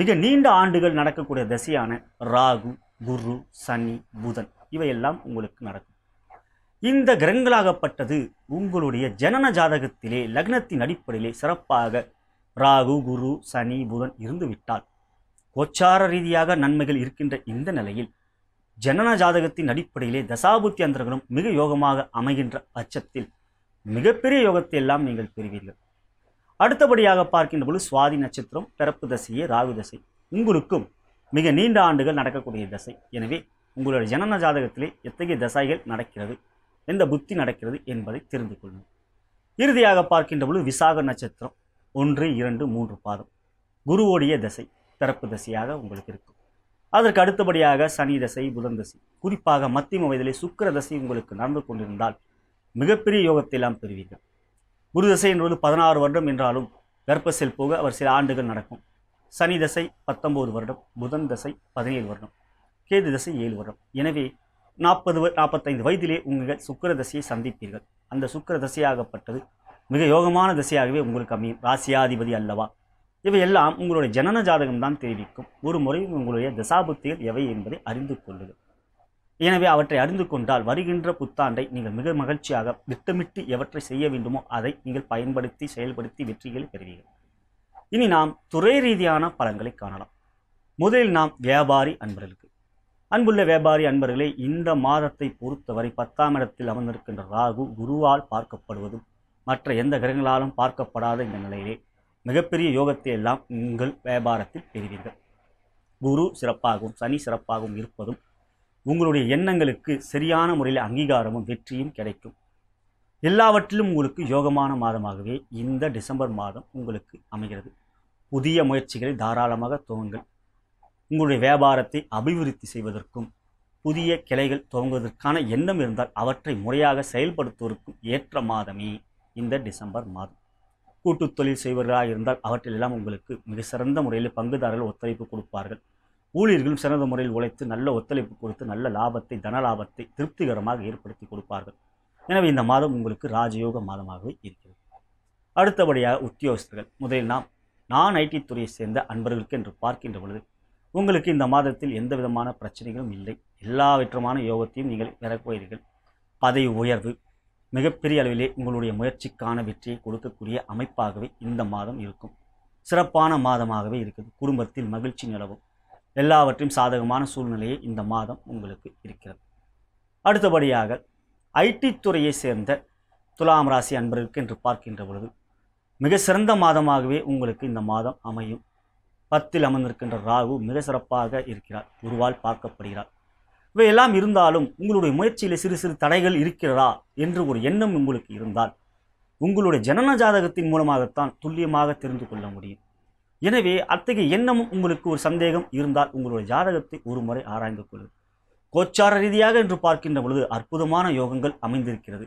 மிக நீண்ட ஆண்டுகள் நடக்கக்கூடிய தசையான ராகு குரு சனி புதன் இவையெல்லாம் உங்களுக்கு நடக்கும் இந்த கிரகங்களாகப்பட்டது உங்களுடைய ஜனன ஜாதகத்திலே லக்னத்தின் அடிப்படையிலே சிறப்பாக ராகு குரு சனி புதன் இருந்துவிட்டால் கோச்சார ரீதியாக நன்மைகள் இருக்கின்ற இந்த நிலையில் ஜனன ஜாதகத்தின் அடிப்படையிலே தசாபுத்தி அந்தர்களும் மிக யோகமாக அமைகின்ற அச்சத்தில் மிகப்பெரிய யோகத்தை எல்லாம் நீங்கள் பெறுவீர்கள் அடுத்தபடியாக பார்க்கின்ற பொழுது சுவாதி நட்சத்திரம் பிறப்பு தசையே ராகு தசை உங்களுக்கும் மிக நீண்ட ஆண்டுகள் நடக்கக்கூடிய தசை எனவே உங்களுடைய ஜனன ஜாதகத்திலே எத்தகைய தசைகள் நடக்கிறது எந்த புத்தி நடக்கிறது என்பதை தெரிந்து கொள்ளும் இறுதியாக பார்க்கின்ற பொழுது விசாக நட்சத்திரம் ஒன்று இரண்டு மூன்று பாதம் குருவோடைய தசை பிறப்பு தசையாக உங்களுக்கு இருக்கும் அதற்கு அடுத்தபடியாக சனி தசை புதன் தசை குறிப்பாக மத்தியம வயதிலே சுக்கர தசை உங்களுக்கு நடந்து கொண்டிருந்தால் மிகப்பெரிய யோகத்தை எல்லாம் பெறுவீர்கள் குரு தசை என்பது பதினாறு வருடம் என்றாலும் கர்ப்ப செல் போக அவர் சில ஆண்டுகள் நடக்கும் சனி தசை பத்தொம்போது வருடம் புதன் தசை பதினேழு வருடம் கேது தசை ஏழு வருடம் எனவே நாற்பது நாற்பத்தைந்து வயதிலே உங்கள் சுக்கர தசையை சந்திப்பீர்கள் அந்த சுக்கர தசையாகப்பட்டது மிக யோகமான திசையாகவே உங்களுக்கு அமையும் ராசியாதிபதி அல்லவா இவையெல்லாம் உங்களுடைய ஜனன ஜாதகம் தான் தெரிவிக்கும் ஒரு முறை உங்களுடைய தசாபுத்திகள் எவை என்பதை அறிந்து கொள்ளுங்கள் எனவே அவற்றை அறிந்து கொண்டால் வருகின்ற புத்தாண்டை நீங்கள் மிக மகிழ்ச்சியாக திட்டமிட்டு எவற்றை செய்ய வேண்டுமோ அதை நீங்கள் பயன்படுத்தி செயல்படுத்தி வெற்றிகளை பெறுவீர்கள் இனி நாம் துறை ரீதியான பலன்களை காணலாம் முதலில் நாம் வியாபாரி அன்பர்களுக்கு அன்புள்ள வியாபாரி அன்பர்களே இந்த மாதத்தை பொறுத்தவரை பத்தாம் இடத்தில் அமர்ந்திருக்கின்ற ராகு குருவால் பார்க்கப்படுவதும் மற்ற எந்த கிரகங்களாலும் பார்க்கப்படாத இந்த நிலையிலே மிகப்பெரிய யோகத்தை எல்லாம் உங்கள் வியாபாரத்தில் பெறுவீர்கள் குரு சிறப்பாகவும் சனி சிறப்பாகவும் இருப்பதும் உங்களுடைய எண்ணங்களுக்கு சரியான முறையில் அங்கீகாரமும் வெற்றியும் கிடைக்கும் எல்லாவற்றிலும் உங்களுக்கு யோகமான மாதமாகவே இந்த டிசம்பர் மாதம் உங்களுக்கு அமைகிறது புதிய முயற்சிகளை தாராளமாக துவங்குங்கள் உங்களுடைய வியாபாரத்தை அபிவிருத்தி செய்வதற்கும் புதிய கிளைகள் துவங்குவதற்கான எண்ணம் இருந்தால் அவற்றை முறையாக செயல்படுத்துவதற்கும் ஏற்ற மாதமே இந்த டிசம்பர் மாதம் கூட்டுத்தொழில் தொழில் செய்வர்களாக இருந்தால் அவற்றிலெல்லாம் உங்களுக்கு மிக சிறந்த முறையில் பங்குதாரர்கள் ஒத்துழைப்பு கொடுப்பார்கள் ஊழியர்களும் சிறந்த முறையில் உழைத்து நல்ல ஒத்துழைப்பு கொடுத்து நல்ல லாபத்தை தன லாபத்தை திருப்திகரமாக ஏற்படுத்தி கொடுப்பார்கள் எனவே இந்த மாதம் உங்களுக்கு ராஜயோக மாதமாகவே இருக்கிறது அடுத்தபடியாக உத்தியோகஸ்தர்கள் முதலில் நாம் நான் ஐடி துறையை சேர்ந்த அன்பர்களுக்கு என்று பார்க்கின்ற பொழுது உங்களுக்கு இந்த மாதத்தில் எந்த விதமான பிரச்சனைகளும் இல்லை எல்லா எல்லாவற்றமான யோகத்தையும் நீங்கள் பெறப்போகிறீர்கள் பதவி உயர்வு மிகப்பெரிய அளவிலே உங்களுடைய முயற்சிக்கான வெற்றியை கொடுக்கக்கூடிய அமைப்பாகவே இந்த மாதம் இருக்கும் சிறப்பான மாதமாகவே இருக்குது குடும்பத்தில் மகிழ்ச்சி நிலவும் எல்லாவற்றையும் சாதகமான சூழ்நிலையை இந்த மாதம் உங்களுக்கு இருக்கிறது அடுத்தபடியாக ஐடி துறையை சேர்ந்த துலாம் ராசி அன்பர்களுக்கு என்று பார்க்கின்ற பொழுது மிக சிறந்த மாதமாகவே உங்களுக்கு இந்த மாதம் அமையும் பத்தில் அமர்ந்திருக்கின்ற ராகு மிக சிறப்பாக இருக்கிறார் குருவால் பார்க்கப்படுகிறார் இவையெல்லாம் இருந்தாலும் உங்களுடைய முயற்சியில் சிறு சிறு தடைகள் இருக்கிறதா என்று ஒரு எண்ணம் உங்களுக்கு இருந்தால் உங்களுடைய ஜனன ஜாதகத்தின் மூலமாகத்தான் துல்லியமாக தெரிந்து கொள்ள முடியும் எனவே அத்தகைய எண்ணமும் உங்களுக்கு ஒரு சந்தேகம் இருந்தால் உங்களுடைய ஜாதகத்தை ஒரு முறை ஆராய்ந்து கொள்ளுங்கள் கோச்சார ரீதியாக என்று பார்க்கின்ற பொழுது அற்புதமான யோகங்கள் அமைந்திருக்கிறது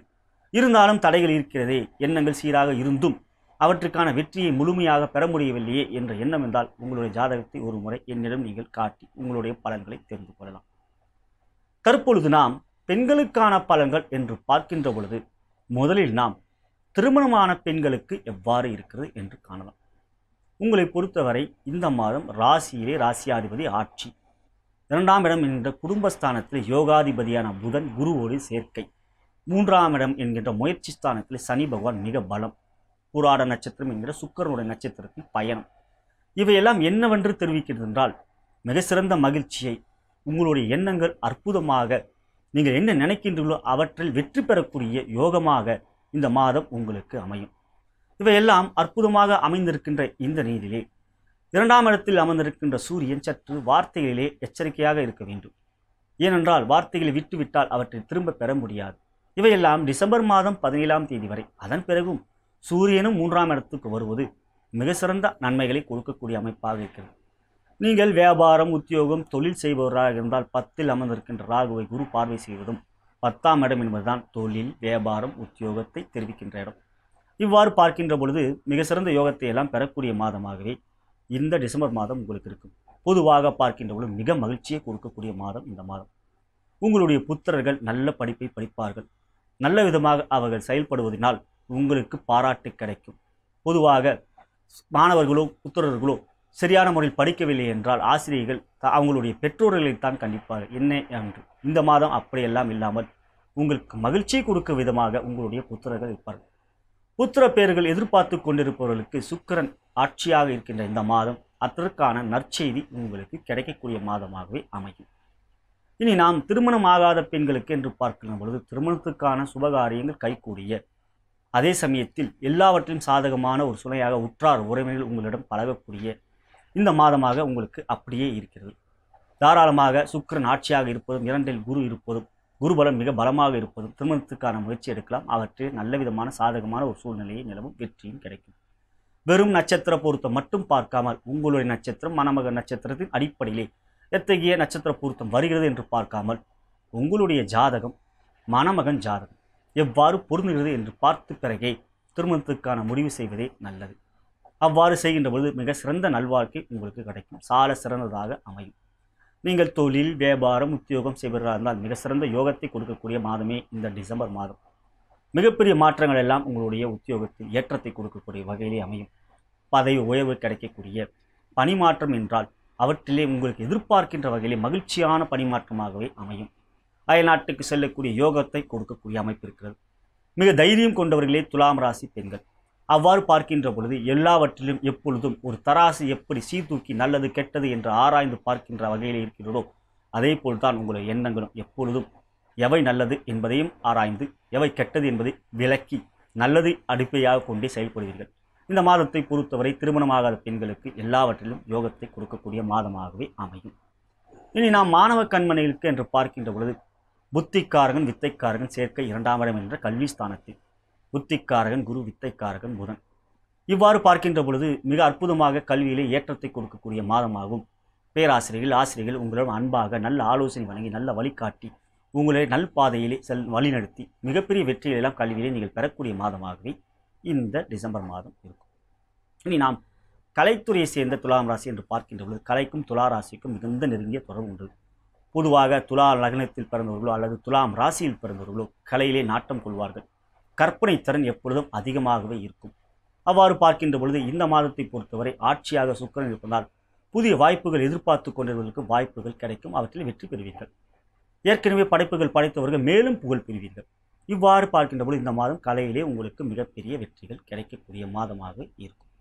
இருந்தாலும் தடைகள் இருக்கிறதே எண்ணங்கள் சீராக இருந்தும் அவற்றுக்கான வெற்றியை முழுமையாக பெற முடியவில்லையே என்ற எண்ணம் என்றால் உங்களுடைய ஜாதகத்தை ஒரு முறை என்னிடம் நீங்கள் காட்டி உங்களுடைய பலன்களை தெரிந்து கொள்ளலாம் தற்பொழுது நாம் பெண்களுக்கான பலன்கள் என்று பார்க்கின்ற பொழுது முதலில் நாம் திருமணமான பெண்களுக்கு எவ்வாறு இருக்கிறது என்று காணலாம் உங்களை பொறுத்தவரை இந்த மாதம் ராசியிலே ராசியாதிபதி ஆட்சி இரண்டாம் இடம் என்கின்ற குடும்பஸ்தானத்தில் யோகாதிபதியான புதன் குருவோடு சேர்க்கை மூன்றாம் இடம் என்கின்ற முயற்சி ஸ்தானத்தில் சனி பகவான் மிக பலம் புராட நட்சத்திரம் என்கிற சுக்கரனுடைய நட்சத்திரத்தில் பயணம் இவையெல்லாம் என்னவென்று தெரிவிக்கிறது என்றால் மிக சிறந்த மகிழ்ச்சியை உங்களுடைய எண்ணங்கள் அற்புதமாக நீங்கள் என்ன நினைக்கின்றீர்களோ அவற்றில் வெற்றி பெறக்கூடிய யோகமாக இந்த மாதம் உங்களுக்கு அமையும் இவையெல்லாம் அற்புதமாக அமைந்திருக்கின்ற இந்த நீரிலே இரண்டாம் இடத்தில் அமர்ந்திருக்கின்ற சூரியன் சற்று வார்த்தைகளிலே எச்சரிக்கையாக இருக்க வேண்டும் ஏனென்றால் வார்த்தைகளை விட்டுவிட்டால் அவற்றை திரும்ப பெற முடியாது இவையெல்லாம் டிசம்பர் மாதம் பதினேழாம் தேதி வரை அதன் பிறகும் சூரியனும் மூன்றாம் இடத்துக்கு வருவது மிக சிறந்த நன்மைகளை கொடுக்கக்கூடிய அமைப்பாக இருக்கிறது நீங்கள் வியாபாரம் உத்தியோகம் தொழில் செய்பவராக இருந்தால் பத்தில் அமர்ந்திருக்கின்ற ராகுவை குரு பார்வை செய்வதும் பத்தாம் இடம் என்பதுதான் தொழில் வியாபாரம் உத்தியோகத்தை தெரிவிக்கின்ற இடம் இவ்வாறு பார்க்கின்ற பொழுது மிக சிறந்த யோகத்தை எல்லாம் பெறக்கூடிய மாதமாகவே இந்த டிசம்பர் மாதம் உங்களுக்கு இருக்கும் பொதுவாக பார்க்கின்ற பொழுது மிக மகிழ்ச்சியை கொடுக்கக்கூடிய மாதம் இந்த மாதம் உங்களுடைய புத்திரர்கள் நல்ல படிப்பை படிப்பார்கள் நல்ல விதமாக அவர்கள் செயல்படுவதனால் உங்களுக்கு பாராட்டு கிடைக்கும் பொதுவாக மாணவர்களோ புத்திரர்களோ சரியான முறையில் படிக்கவில்லை என்றால் ஆசிரியர்கள் அவங்களுடைய பெற்றோர்களைத்தான் கண்டிப்பார்கள் என்ன என்று இந்த மாதம் அப்படியெல்லாம் இல்லாமல் உங்களுக்கு மகிழ்ச்சியை கொடுக்க விதமாக உங்களுடைய புத்திரர்கள் இருப்பார்கள் புத்திர பேர்கள் எதிர்பார்த்து கொண்டிருப்பவர்களுக்கு சுக்கரன் ஆட்சியாக இருக்கின்ற இந்த மாதம் அதற்கான நற்செய்தி உங்களுக்கு கிடைக்கக்கூடிய மாதமாகவே அமையும் இனி நாம் திருமணம் ஆகாத பெண்களுக்கு என்று பார்க்கிற பொழுது திருமணத்துக்கான சுபகாரியங்கள் கைகூடிய அதே சமயத்தில் எல்லாவற்றையும் சாதகமான ஒரு சுனையாக உற்றார் உறவினர்கள் உங்களிடம் பழகக்கூடிய இந்த மாதமாக உங்களுக்கு அப்படியே இருக்கிறது தாராளமாக சுக்கரன் ஆட்சியாக இருப்பதும் இரண்டில் குரு இருப்பதும் குருபலம் மிக பலமாக இருப்பதும் திருமணத்துக்கான முயற்சி எடுக்கலாம் அவற்றில் நல்ல விதமான சாதகமான ஒரு சூழ்நிலையை நிலவும் வெற்றியும் கிடைக்கும் வெறும் நட்சத்திர பொருத்தம் மட்டும் பார்க்காமல் உங்களுடைய நட்சத்திரம் மணமக நட்சத்திரத்தின் அடிப்படையிலே எத்தகைய நட்சத்திர பொருத்தம் வருகிறது என்று பார்க்காமல் உங்களுடைய ஜாதகம் மணமகன் ஜாதகம் எவ்வாறு பொருந்துகிறது என்று பார்த்து பிறகே திருமணத்துக்கான முடிவு செய்வதே நல்லது அவ்வாறு செய்கின்ற பொழுது மிக சிறந்த நல்வாழ்க்கை உங்களுக்கு கிடைக்கும் சால சிறந்ததாக அமையும் நீங்கள் தொழில் வியாபாரம் உத்தியோகம் செய்வதாக இருந்தால் மிக சிறந்த யோகத்தை கொடுக்கக்கூடிய மாதமே இந்த டிசம்பர் மாதம் மிகப்பெரிய மாற்றங்கள் எல்லாம் உங்களுடைய உத்தியோகத்தில் ஏற்றத்தை கொடுக்கக்கூடிய வகையிலே அமையும் பதவி உயர்வு கிடைக்கக்கூடிய பணிமாற்றம் என்றால் அவற்றிலே உங்களுக்கு எதிர்பார்க்கின்ற வகையிலே மகிழ்ச்சியான பணிமாற்றமாகவே அமையும் அயல்நாட்டுக்கு செல்லக்கூடிய யோகத்தை கொடுக்கக்கூடிய அமைப்பு இருக்கிறது மிக தைரியம் கொண்டவர்களே துலாம் ராசி பெண்கள் அவ்வாறு பார்க்கின்ற பொழுது எல்லாவற்றிலும் எப்பொழுதும் ஒரு தராசு எப்படி சீர்தூக்கி நல்லது கெட்டது என்று ஆராய்ந்து பார்க்கின்ற வகையில் இருக்கிறதோ அதே போல்தான் உங்களுடைய எண்ணங்களும் எப்பொழுதும் எவை நல்லது என்பதையும் ஆராய்ந்து எவை கெட்டது என்பதை விளக்கி நல்லது அடிப்படையாக கொண்டே செயல்படுவீர்கள் இந்த மாதத்தை பொறுத்தவரை திருமணமாகாத பெண்களுக்கு எல்லாவற்றிலும் யோகத்தை கொடுக்கக்கூடிய மாதமாகவே அமையும் இனி நாம் மாணவ கண்மனைகளுக்கு என்று பார்க்கின்ற பொழுது புத்திக்காரகன் வித்தைக்காரகன் சேர்க்கை இரண்டாம் இடம் என்ற கல்வி ஸ்தானத்தில் புத்திக்காரகன் குரு வித்தைக்காரகன் புதன் இவ்வாறு பார்க்கின்ற பொழுது மிக அற்புதமாக கல்வியிலே ஏற்றத்தை கொடுக்கக்கூடிய மாதமாகும் பேராசிரியர்கள் ஆசிரியர்கள் உங்களிடம் அன்பாக நல்ல ஆலோசனை வழங்கி நல்ல வழிகாட்டி உங்களை நல் பாதையிலே செல் வழிநடத்தி மிகப்பெரிய வெற்றியிலெல்லாம் கல்வியிலே நீங்கள் பெறக்கூடிய மாதமாகவே இந்த டிசம்பர் மாதம் இருக்கும் இனி நாம் கலைத்துறையை சேர்ந்த துலாம் ராசி என்று பார்க்கின்ற பொழுது கலைக்கும் துலா ராசிக்கும் மிகுந்த நெருங்கிய தொடர்பு உண்டு பொதுவாக துலா லக்னத்தில் பிறந்தவர்களோ அல்லது துலாம் ராசியில் பிறந்தவர்களோ கலையிலே நாட்டம் கொள்வார்கள் கற்பனை திறன் எப்பொழுதும் அதிகமாகவே இருக்கும் அவ்வாறு பார்க்கின்ற பொழுது இந்த மாதத்தை பொறுத்தவரை ஆட்சியாக சுக்கரன் இருப்பதால் புதிய வாய்ப்புகள் எதிர்பார்த்து கொண்டவர்களுக்கு வாய்ப்புகள் கிடைக்கும் அவற்றில் வெற்றி பெறுவீர்கள் ஏற்கனவே படைப்புகள் படைத்தவர்கள் மேலும் புகழ் பெறுவீர்கள் இவ்வாறு பார்க்கின்ற பொழுது இந்த மாதம் கலையிலே உங்களுக்கு மிகப்பெரிய வெற்றிகள் கிடைக்கக்கூடிய மாதமாக இருக்கும்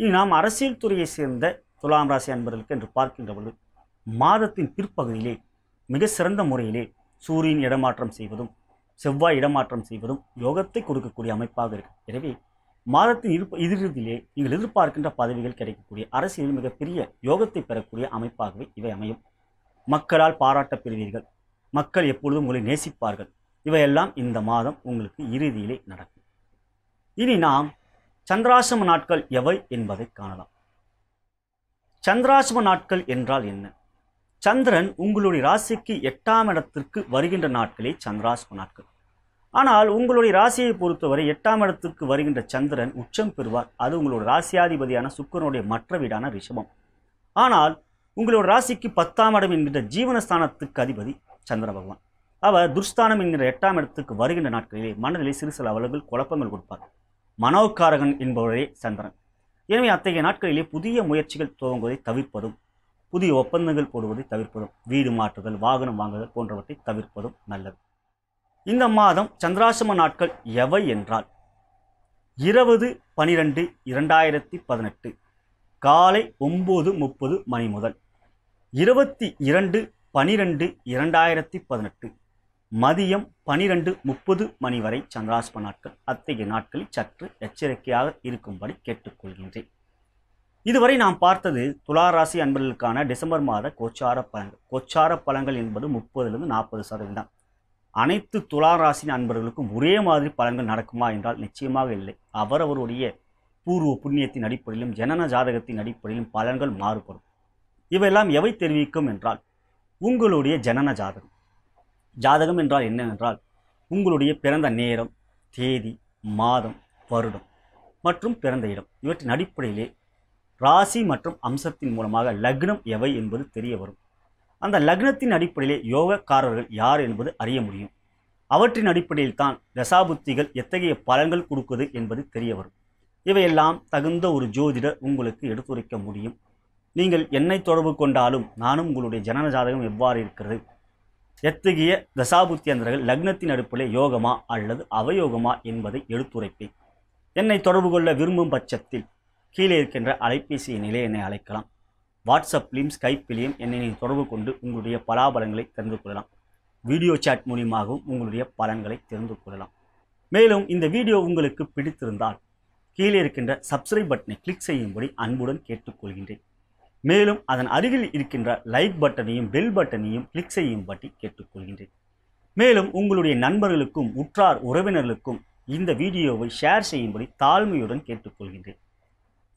இனி நாம் அரசியல் துறையை சேர்ந்த துலாம் ராசி அன்பர்களுக்கு என்று பார்க்கின்ற பொழுது மாதத்தின் பிற்பகுதியிலே மிக சிறந்த முறையிலே சூரியன் இடமாற்றம் செய்வதும் செவ்வாய் இடமாற்றம் செய்வதும் யோகத்தை கொடுக்கக்கூடிய அமைப்பாக இருக்கு எனவே மாதத்தின் இரு இறுதியிலே நீங்கள் எதிர்பார்க்கின்ற பதவிகள் கிடைக்கக்கூடிய அரசியலில் மிகப்பெரிய யோகத்தை பெறக்கூடிய அமைப்பாகவே இவை அமையும் மக்களால் பாராட்டப் பெறுவீர்கள் மக்கள் எப்பொழுதும் உங்களை நேசிப்பார்கள் இவையெல்லாம் இந்த மாதம் உங்களுக்கு இறுதியிலே நடக்கும் இனி நாம் சந்திராசிரம நாட்கள் எவை என்பதை காணலாம் சந்திராசிரம நாட்கள் என்றால் என்ன சந்திரன் உங்களுடைய ராசிக்கு எட்டாம் இடத்திற்கு வருகின்ற நாட்களே சந்திராஷ்ம நாட்கள் ஆனால் உங்களுடைய ராசியை பொறுத்தவரை எட்டாம் இடத்திற்கு வருகின்ற சந்திரன் உச்சம் பெறுவார் அது உங்களோட ராசியாதிபதியான சுக்கரனுடைய மற்ற வீடான ரிஷபம் ஆனால் உங்களோட ராசிக்கு பத்தாம் இடம் என்கின்ற ஜீவனஸ்தானத்துக்கு அதிபதி சந்திர பகவான் அவர் துர்ஸ்தானம் என்கிற எட்டாம் இடத்துக்கு வருகின்ற நாட்களிலே மனதிலே சிறு சில அளவில் குழப்பங்கள் கொடுப்பார் மனோக்காரகன் என்பவரே சந்திரன் எனவே அத்தகைய நாட்களிலே புதிய முயற்சிகள் துவங்குவதை தவிர்ப்பதும் புதிய ஒப்பந்தங்கள் போடுவதை தவிர்ப்பதும் வீடு மாற்றுதல் வாகனம் வாங்குதல் போன்றவற்றை தவிர்ப்பதும் நல்லது இந்த மாதம் சந்திராசிரம நாட்கள் எவை என்றால் இருபது பனிரெண்டு இரண்டாயிரத்தி பதினெட்டு காலை ஒம்பது முப்பது மணி முதல் இருபத்தி இரண்டு பனிரெண்டு இரண்டாயிரத்தி பதினெட்டு மதியம் பனிரெண்டு முப்பது மணி வரை சந்திராசிரம நாட்கள் அத்தகைய நாட்களில் சற்று எச்சரிக்கையாக இருக்கும்படி கேட்டுக்கொள்கின்றேன் இதுவரை நாம் பார்த்தது துலா ராசி அன்பர்களுக்கான டிசம்பர் மாத கோச்சார பலன்கள் கோச்சார பலன்கள் என்பது முப்பதுலேருந்து நாற்பது சதவீதம் அனைத்து துலா ராசி அன்பர்களுக்கும் ஒரே மாதிரி பலன்கள் நடக்குமா என்றால் நிச்சயமாக இல்லை அவரவருடைய பூர்வ புண்ணியத்தின் அடிப்படையிலும் ஜனன ஜாதகத்தின் அடிப்படையிலும் பலன்கள் மாறுபடும் இவையெல்லாம் எவை தெரிவிக்கும் என்றால் உங்களுடைய ஜனன ஜாதகம் ஜாதகம் என்றால் என்னவென்றால் உங்களுடைய பிறந்த நேரம் தேதி மாதம் வருடம் மற்றும் பிறந்த இடம் இவற்றின் அடிப்படையிலே ராசி மற்றும் அம்சத்தின் மூலமாக லக்னம் எவை என்பது தெரிய வரும் அந்த லக்னத்தின் அடிப்படையிலே யோகக்காரர்கள் யார் என்பது அறிய முடியும் அவற்றின் அடிப்படையில் தான் தசாபுத்திகள் எத்தகைய பலன்கள் கொடுக்குது என்பது தெரிய வரும் இவையெல்லாம் தகுந்த ஒரு ஜோதிடர் உங்களுக்கு எடுத்துரைக்க முடியும் நீங்கள் என்னை தொடர்பு கொண்டாலும் நானும் உங்களுடைய ஜனன ஜாதகம் எவ்வாறு இருக்கிறது எத்தகைய தசாபுத்தி அந்தர்கள் லக்னத்தின் அடிப்படையில் யோகமா அல்லது அவயோகமா என்பதை எடுத்துரைப்பேன் என்னை தொடர்பு கொள்ள விரும்பும் பட்சத்தில் கீழே இருக்கின்ற அலைபேசி எண்ணிலே என்னை அழைக்கலாம் வாட்ஸ்அப்லேயும் ஸ்கைப்பிலையும் என்னை நீங்கள் தொடர்பு கொண்டு உங்களுடைய பலாபலங்களை தெரிந்து கொள்ளலாம் வீடியோ சாட் மூலியமாகவும் உங்களுடைய பலன்களை தெரிந்து கொள்ளலாம் மேலும் இந்த வீடியோ உங்களுக்கு பிடித்திருந்தால் கீழே இருக்கின்ற சப்ஸ்கிரைப் பட்டனை கிளிக் செய்யும்படி அன்புடன் கேட்டுக்கொள்கின்றேன் மேலும் அதன் அருகில் இருக்கின்ற லைக் பட்டனையும் பெல் பட்டனையும் கிளிக் செய்யும்படி கேட்டுக்கொள்கின்றேன் மேலும் உங்களுடைய நண்பர்களுக்கும் உற்றார் உறவினர்களுக்கும் இந்த வீடியோவை ஷேர் செய்யும்படி தாழ்மையுடன் கேட்டுக்கொள்கின்றேன்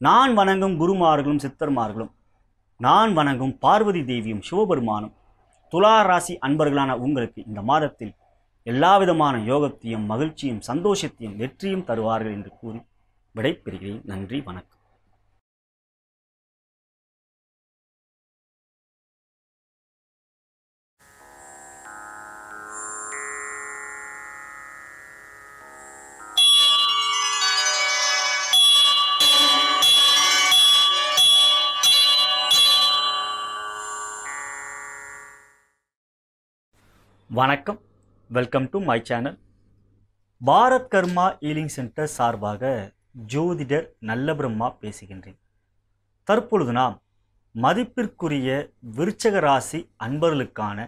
நான் வணங்கும் குருமார்களும் சித்தர்மார்களும் நான் வணங்கும் பார்வதி தேவியும் சிவபெருமானும் துலா ராசி அன்பர்களான உங்களுக்கு இந்த மாதத்தில் எல்லாவிதமான யோகத்தையும் மகிழ்ச்சியும் சந்தோஷத்தையும் வெற்றியும் தருவார்கள் என்று கூறி விடைபெறுகிறேன் நன்றி வணக்கம் வணக்கம் welcome to my channel Bharat Karma healing centre சார்பாக ஜோதிடர் நல்ல பிரம்மா பேசுகின்றேன் தற்பொழுது நாம் மதிப்பிற்குரிய விருச்சக ராசி அன்பர்களுக்கான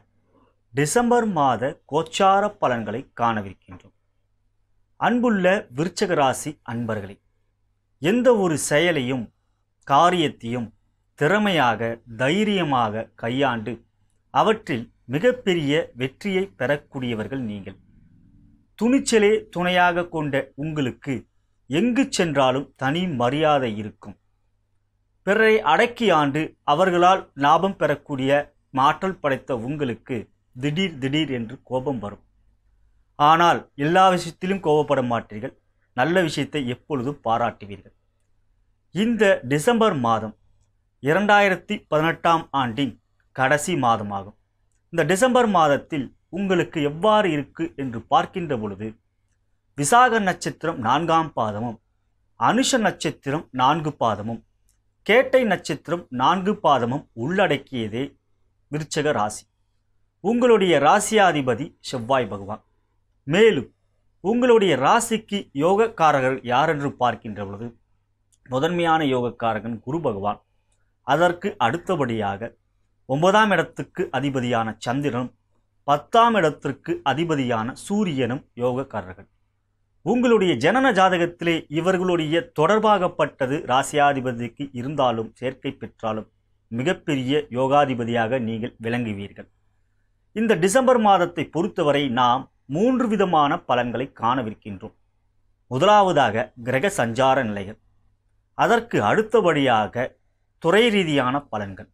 டிசம்பர் மாத கோச்சார பலன்களை காணவிருக்கின்றோம் அன்புள்ள விருச்சக ராசி அன்பர்களே எந்த ஒரு செயலையும் காரியத்தையும் திறமையாக தைரியமாக கையாண்டு அவற்றில் மிகப்பெரிய வெற்றியை பெறக்கூடியவர்கள் நீங்கள் துணிச்சலே துணையாக கொண்ட உங்களுக்கு எங்கு சென்றாலும் தனி மரியாதை இருக்கும் பிறரை அடக்கி ஆண்டு அவர்களால் லாபம் பெறக்கூடிய மாற்றல் படைத்த உங்களுக்கு திடீர் திடீர் என்று கோபம் வரும் ஆனால் எல்லா விஷயத்திலும் கோபப்பட மாட்டீர்கள் நல்ல விஷயத்தை எப்பொழுதும் பாராட்டுவீர்கள் இந்த டிசம்பர் மாதம் இரண்டாயிரத்தி பதினெட்டாம் ஆண்டின் கடைசி மாதமாகும் இந்த டிசம்பர் மாதத்தில் உங்களுக்கு எவ்வாறு இருக்கு என்று பார்க்கின்ற பொழுது விசாக நட்சத்திரம் நான்காம் பாதமும் அனுஷ நட்சத்திரம் நான்கு பாதமும் கேட்டை நட்சத்திரம் நான்கு பாதமும் உள்ளடக்கியதே விருச்சக ராசி உங்களுடைய ராசியாதிபதி செவ்வாய் பகவான் மேலும் உங்களுடைய ராசிக்கு யோகக்காரர்கள் யாரென்று பார்க்கின்ற பொழுது முதன்மையான யோகக்காரகன் குரு பகவான் அதற்கு அடுத்தபடியாக ஒன்பதாம் இடத்துக்கு அதிபதியான சந்திரனும் பத்தாம் இடத்திற்கு அதிபதியான சூரியனும் யோகக்காரர்கள் உங்களுடைய ஜனன ஜாதகத்திலே இவர்களுடைய தொடர்பாகப்பட்டது ராசியாதிபதிக்கு இருந்தாலும் சேர்க்கை பெற்றாலும் மிகப்பெரிய யோகாதிபதியாக நீங்கள் விளங்குவீர்கள் இந்த டிசம்பர் மாதத்தை பொறுத்தவரை நாம் மூன்று விதமான பலன்களை காணவிருக்கின்றோம் முதலாவதாக கிரக சஞ்சார நிலைகள் அதற்கு அடுத்தபடியாக துறை ரீதியான பலன்கள்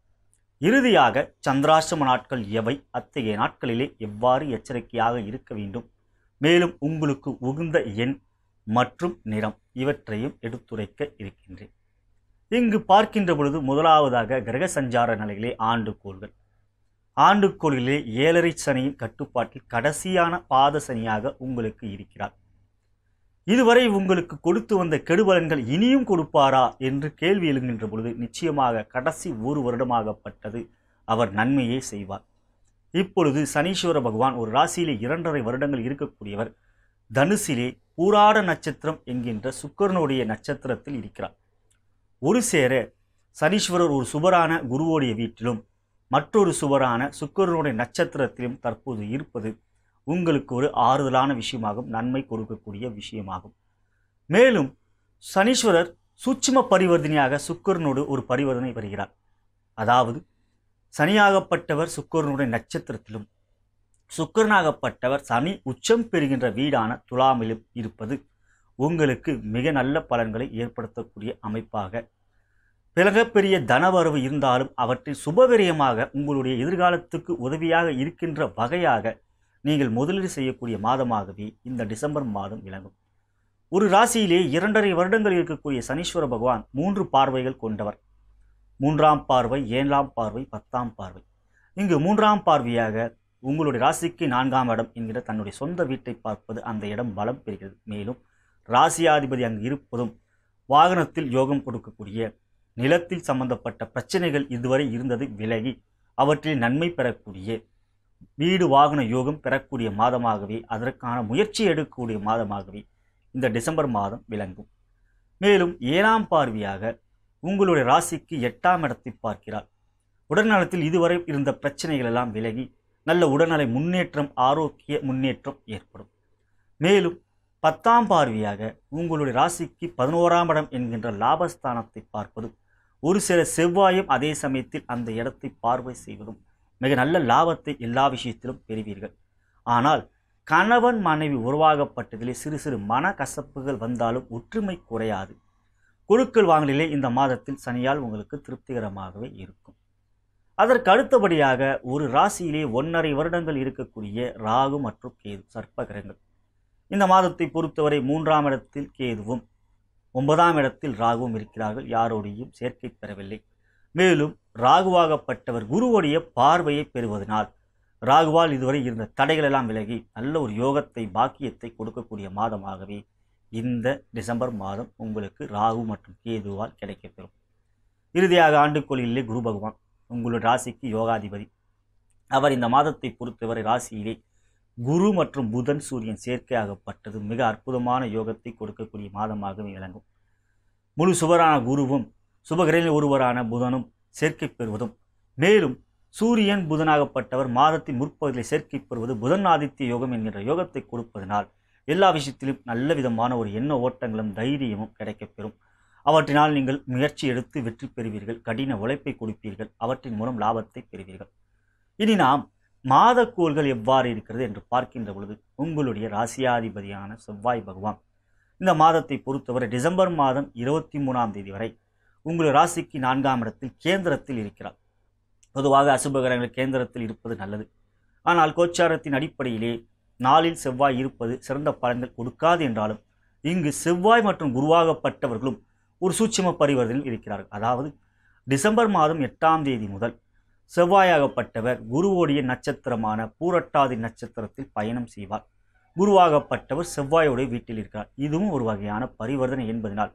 இறுதியாக சந்திராசிரம நாட்கள் எவை அத்தகைய நாட்களிலே எவ்வாறு எச்சரிக்கையாக இருக்க வேண்டும் மேலும் உங்களுக்கு உகுந்த எண் மற்றும் நிறம் இவற்றையும் எடுத்துரைக்க இருக்கின்றேன் இங்கு பார்க்கின்ற பொழுது முதலாவதாக கிரக சஞ்சார நிலையிலே ஆண்டுகோள்கள் ஆண்டுகோள்களிலே ஏழரை சனியின் கட்டுப்பாட்டில் கடைசியான பாத சனியாக உங்களுக்கு இருக்கிறார் இதுவரை உங்களுக்கு கொடுத்து வந்த கெடுபலன்கள் இனியும் கொடுப்பாரா என்று கேள்வி எழுகின்ற பொழுது நிச்சயமாக கடைசி ஒரு வருடமாகப்பட்டது அவர் நன்மையே செய்வார் இப்பொழுது சனீஸ்வர பகவான் ஒரு ராசியிலே இரண்டரை வருடங்கள் இருக்கக்கூடியவர் தனுசிலே பூராட நட்சத்திரம் என்கின்ற சுக்கரனுடைய நட்சத்திரத்தில் இருக்கிறார் ஒரு சேர சனீஸ்வரர் ஒரு சுபரான குருவோடைய வீட்டிலும் மற்றொரு சுவரான சுக்கரனுடைய நட்சத்திரத்திலும் தற்போது இருப்பது உங்களுக்கு ஒரு ஆறுதலான விஷயமாகும் நன்மை கொடுக்கக்கூடிய விஷயமாகும் மேலும் சனீஸ்வரர் சூட்சும பரிவர்த்தனையாக சுக்கரனோடு ஒரு பரிவர்த்தனை வருகிறார் அதாவது சனியாகப்பட்டவர் சுக்கரனுடைய நட்சத்திரத்திலும் சுக்கரனாகப்பட்டவர் சனி உச்சம் பெறுகின்ற வீடான துலாமிலும் இருப்பது உங்களுக்கு மிக நல்ல பலன்களை ஏற்படுத்தக்கூடிய அமைப்பாக பிறகப்பெரிய தனவரவு இருந்தாலும் அவற்றை சுபவிரயமாக உங்களுடைய எதிர்காலத்துக்கு உதவியாக இருக்கின்ற வகையாக நீங்கள் முதலீடு செய்யக்கூடிய மாதமாகவே இந்த டிசம்பர் மாதம் விளங்கும் ஒரு ராசியிலே இரண்டரை வருடங்கள் இருக்கக்கூடிய சனீஸ்வர பகவான் மூன்று பார்வைகள் கொண்டவர் மூன்றாம் பார்வை ஏழாம் பார்வை பத்தாம் பார்வை இங்கு மூன்றாம் பார்வையாக உங்களுடைய ராசிக்கு நான்காம் இடம் என்கிற தன்னுடைய சொந்த வீட்டை பார்ப்பது அந்த இடம் பலம் பெறுகிறது மேலும் ராசியாதிபதி அங்கு இருப்பதும் வாகனத்தில் யோகம் கொடுக்கக்கூடிய நிலத்தில் சம்பந்தப்பட்ட பிரச்சனைகள் இதுவரை இருந்தது விலகி அவற்றில் நன்மை பெறக்கூடிய வீடு வாகன யோகம் பெறக்கூடிய மாதமாகவே அதற்கான முயற்சி எடுக்கக்கூடிய மாதமாகவே இந்த டிசம்பர் மாதம் விளங்கும் மேலும் ஏழாம் பார்வையாக உங்களுடைய ராசிக்கு எட்டாம் இடத்தை பார்க்கிறார் உடல்நலத்தில் இதுவரை இருந்த பிரச்சனைகள் எல்லாம் விலகி நல்ல உடல்நலை முன்னேற்றம் ஆரோக்கிய முன்னேற்றம் ஏற்படும் மேலும் பத்தாம் பார்வையாக உங்களுடைய ராசிக்கு பதினோராம் இடம் என்கின்ற லாபஸ்தானத்தை பார்ப்பதும் ஒரு சில செவ்வாயும் அதே சமயத்தில் அந்த இடத்தை பார்வை செய்வதும் மிக நல்ல லாபத்தை எல்லா விஷயத்திலும் பெறுவீர்கள் ஆனால் கணவன் மனைவி உருவாகப்பட்டதிலே சிறு சிறு மன கசப்புகள் வந்தாலும் ஒற்றுமை குறையாது குழுக்கள் வாங்கலிலே இந்த மாதத்தில் சனியால் உங்களுக்கு திருப்திகரமாகவே இருக்கும் அதற்கு அடுத்தபடியாக ஒரு ராசியிலே ஒன்றரை வருடங்கள் இருக்கக்கூடிய ராகு மற்றும் கேது சர்ப்பகிரங்கள் இந்த மாதத்தை பொறுத்தவரை மூன்றாம் இடத்தில் கேதுவும் ஒன்பதாம் இடத்தில் ராகுவும் இருக்கிறார்கள் யாரோடையும் சேர்க்கை பெறவில்லை மேலும் ராகுவாகப்பட்டவர் குருவுடைய பார்வையை பெறுவதனால் ராகுவால் இதுவரை இருந்த தடைகள் எல்லாம் விலகி நல்ல ஒரு யோகத்தை பாக்கியத்தை கொடுக்கக்கூடிய மாதமாகவே இந்த டிசம்பர் மாதம் உங்களுக்கு ராகு மற்றும் கேதுவால் கிடைக்கப்பெறும் இறுதியாக ஆண்டுக்கோளிலே குரு பகவான் உங்களுடைய ராசிக்கு யோகாதிபதி அவர் இந்த மாதத்தை பொறுத்தவரை ராசியிலே குரு மற்றும் புதன் சூரியன் சேர்க்கையாகப்பட்டது மிக அற்புதமான யோகத்தை கொடுக்கக்கூடிய மாதமாகவே விளங்கும் முழு சுவரான குருவும் சுபகிரகில் ஒருவரான புதனும் சேர்க்கை பெறுவதும் மேலும் சூரியன் புதனாகப்பட்டவர் மாதத்தின் முற்பகுதியில் சேர்க்கை பெறுவது புதன் ஆதித்ய யோகம் என்கின்ற யோகத்தை கொடுப்பதனால் எல்லா விஷயத்திலும் நல்ல விதமான ஒரு எண்ண ஓட்டங்களும் தைரியமும் கிடைக்கப்பெறும் அவற்றினால் நீங்கள் முயற்சி எடுத்து வெற்றி பெறுவீர்கள் கடின உழைப்பை கொடுப்பீர்கள் அவற்றின் மூலம் லாபத்தை பெறுவீர்கள் இனி நாம் மாதக்கோள்கள் எவ்வாறு இருக்கிறது என்று பார்க்கின்ற பொழுது உங்களுடைய ராசியாதிபதியான செவ்வாய் பகவான் இந்த மாதத்தை பொறுத்தவரை டிசம்பர் மாதம் இருபத்தி மூணாம் தேதி வரை உங்கள் ராசிக்கு நான்காம் இடத்தில் கேந்திரத்தில் இருக்கிறார் பொதுவாக அசுபகரங்கள் கேந்திரத்தில் இருப்பது நல்லது ஆனால் கோச்சாரத்தின் அடிப்படையிலே நாளில் செவ்வாய் இருப்பது சிறந்த பலன்கள் கொடுக்காது என்றாலும் இங்கு செவ்வாய் மற்றும் குருவாகப்பட்டவர்களும் ஒரு சூட்சம பரிவர்த்தனில் இருக்கிறார்கள் அதாவது டிசம்பர் மாதம் எட்டாம் தேதி முதல் செவ்வாயாகப்பட்டவர் குருவோடைய நட்சத்திரமான பூரட்டாதி நட்சத்திரத்தில் பயணம் செய்வார் குருவாகப்பட்டவர் செவ்வாயோடைய வீட்டில் இருக்கிறார் இதுவும் ஒரு வகையான பரிவர்த்தனை என்பதனால்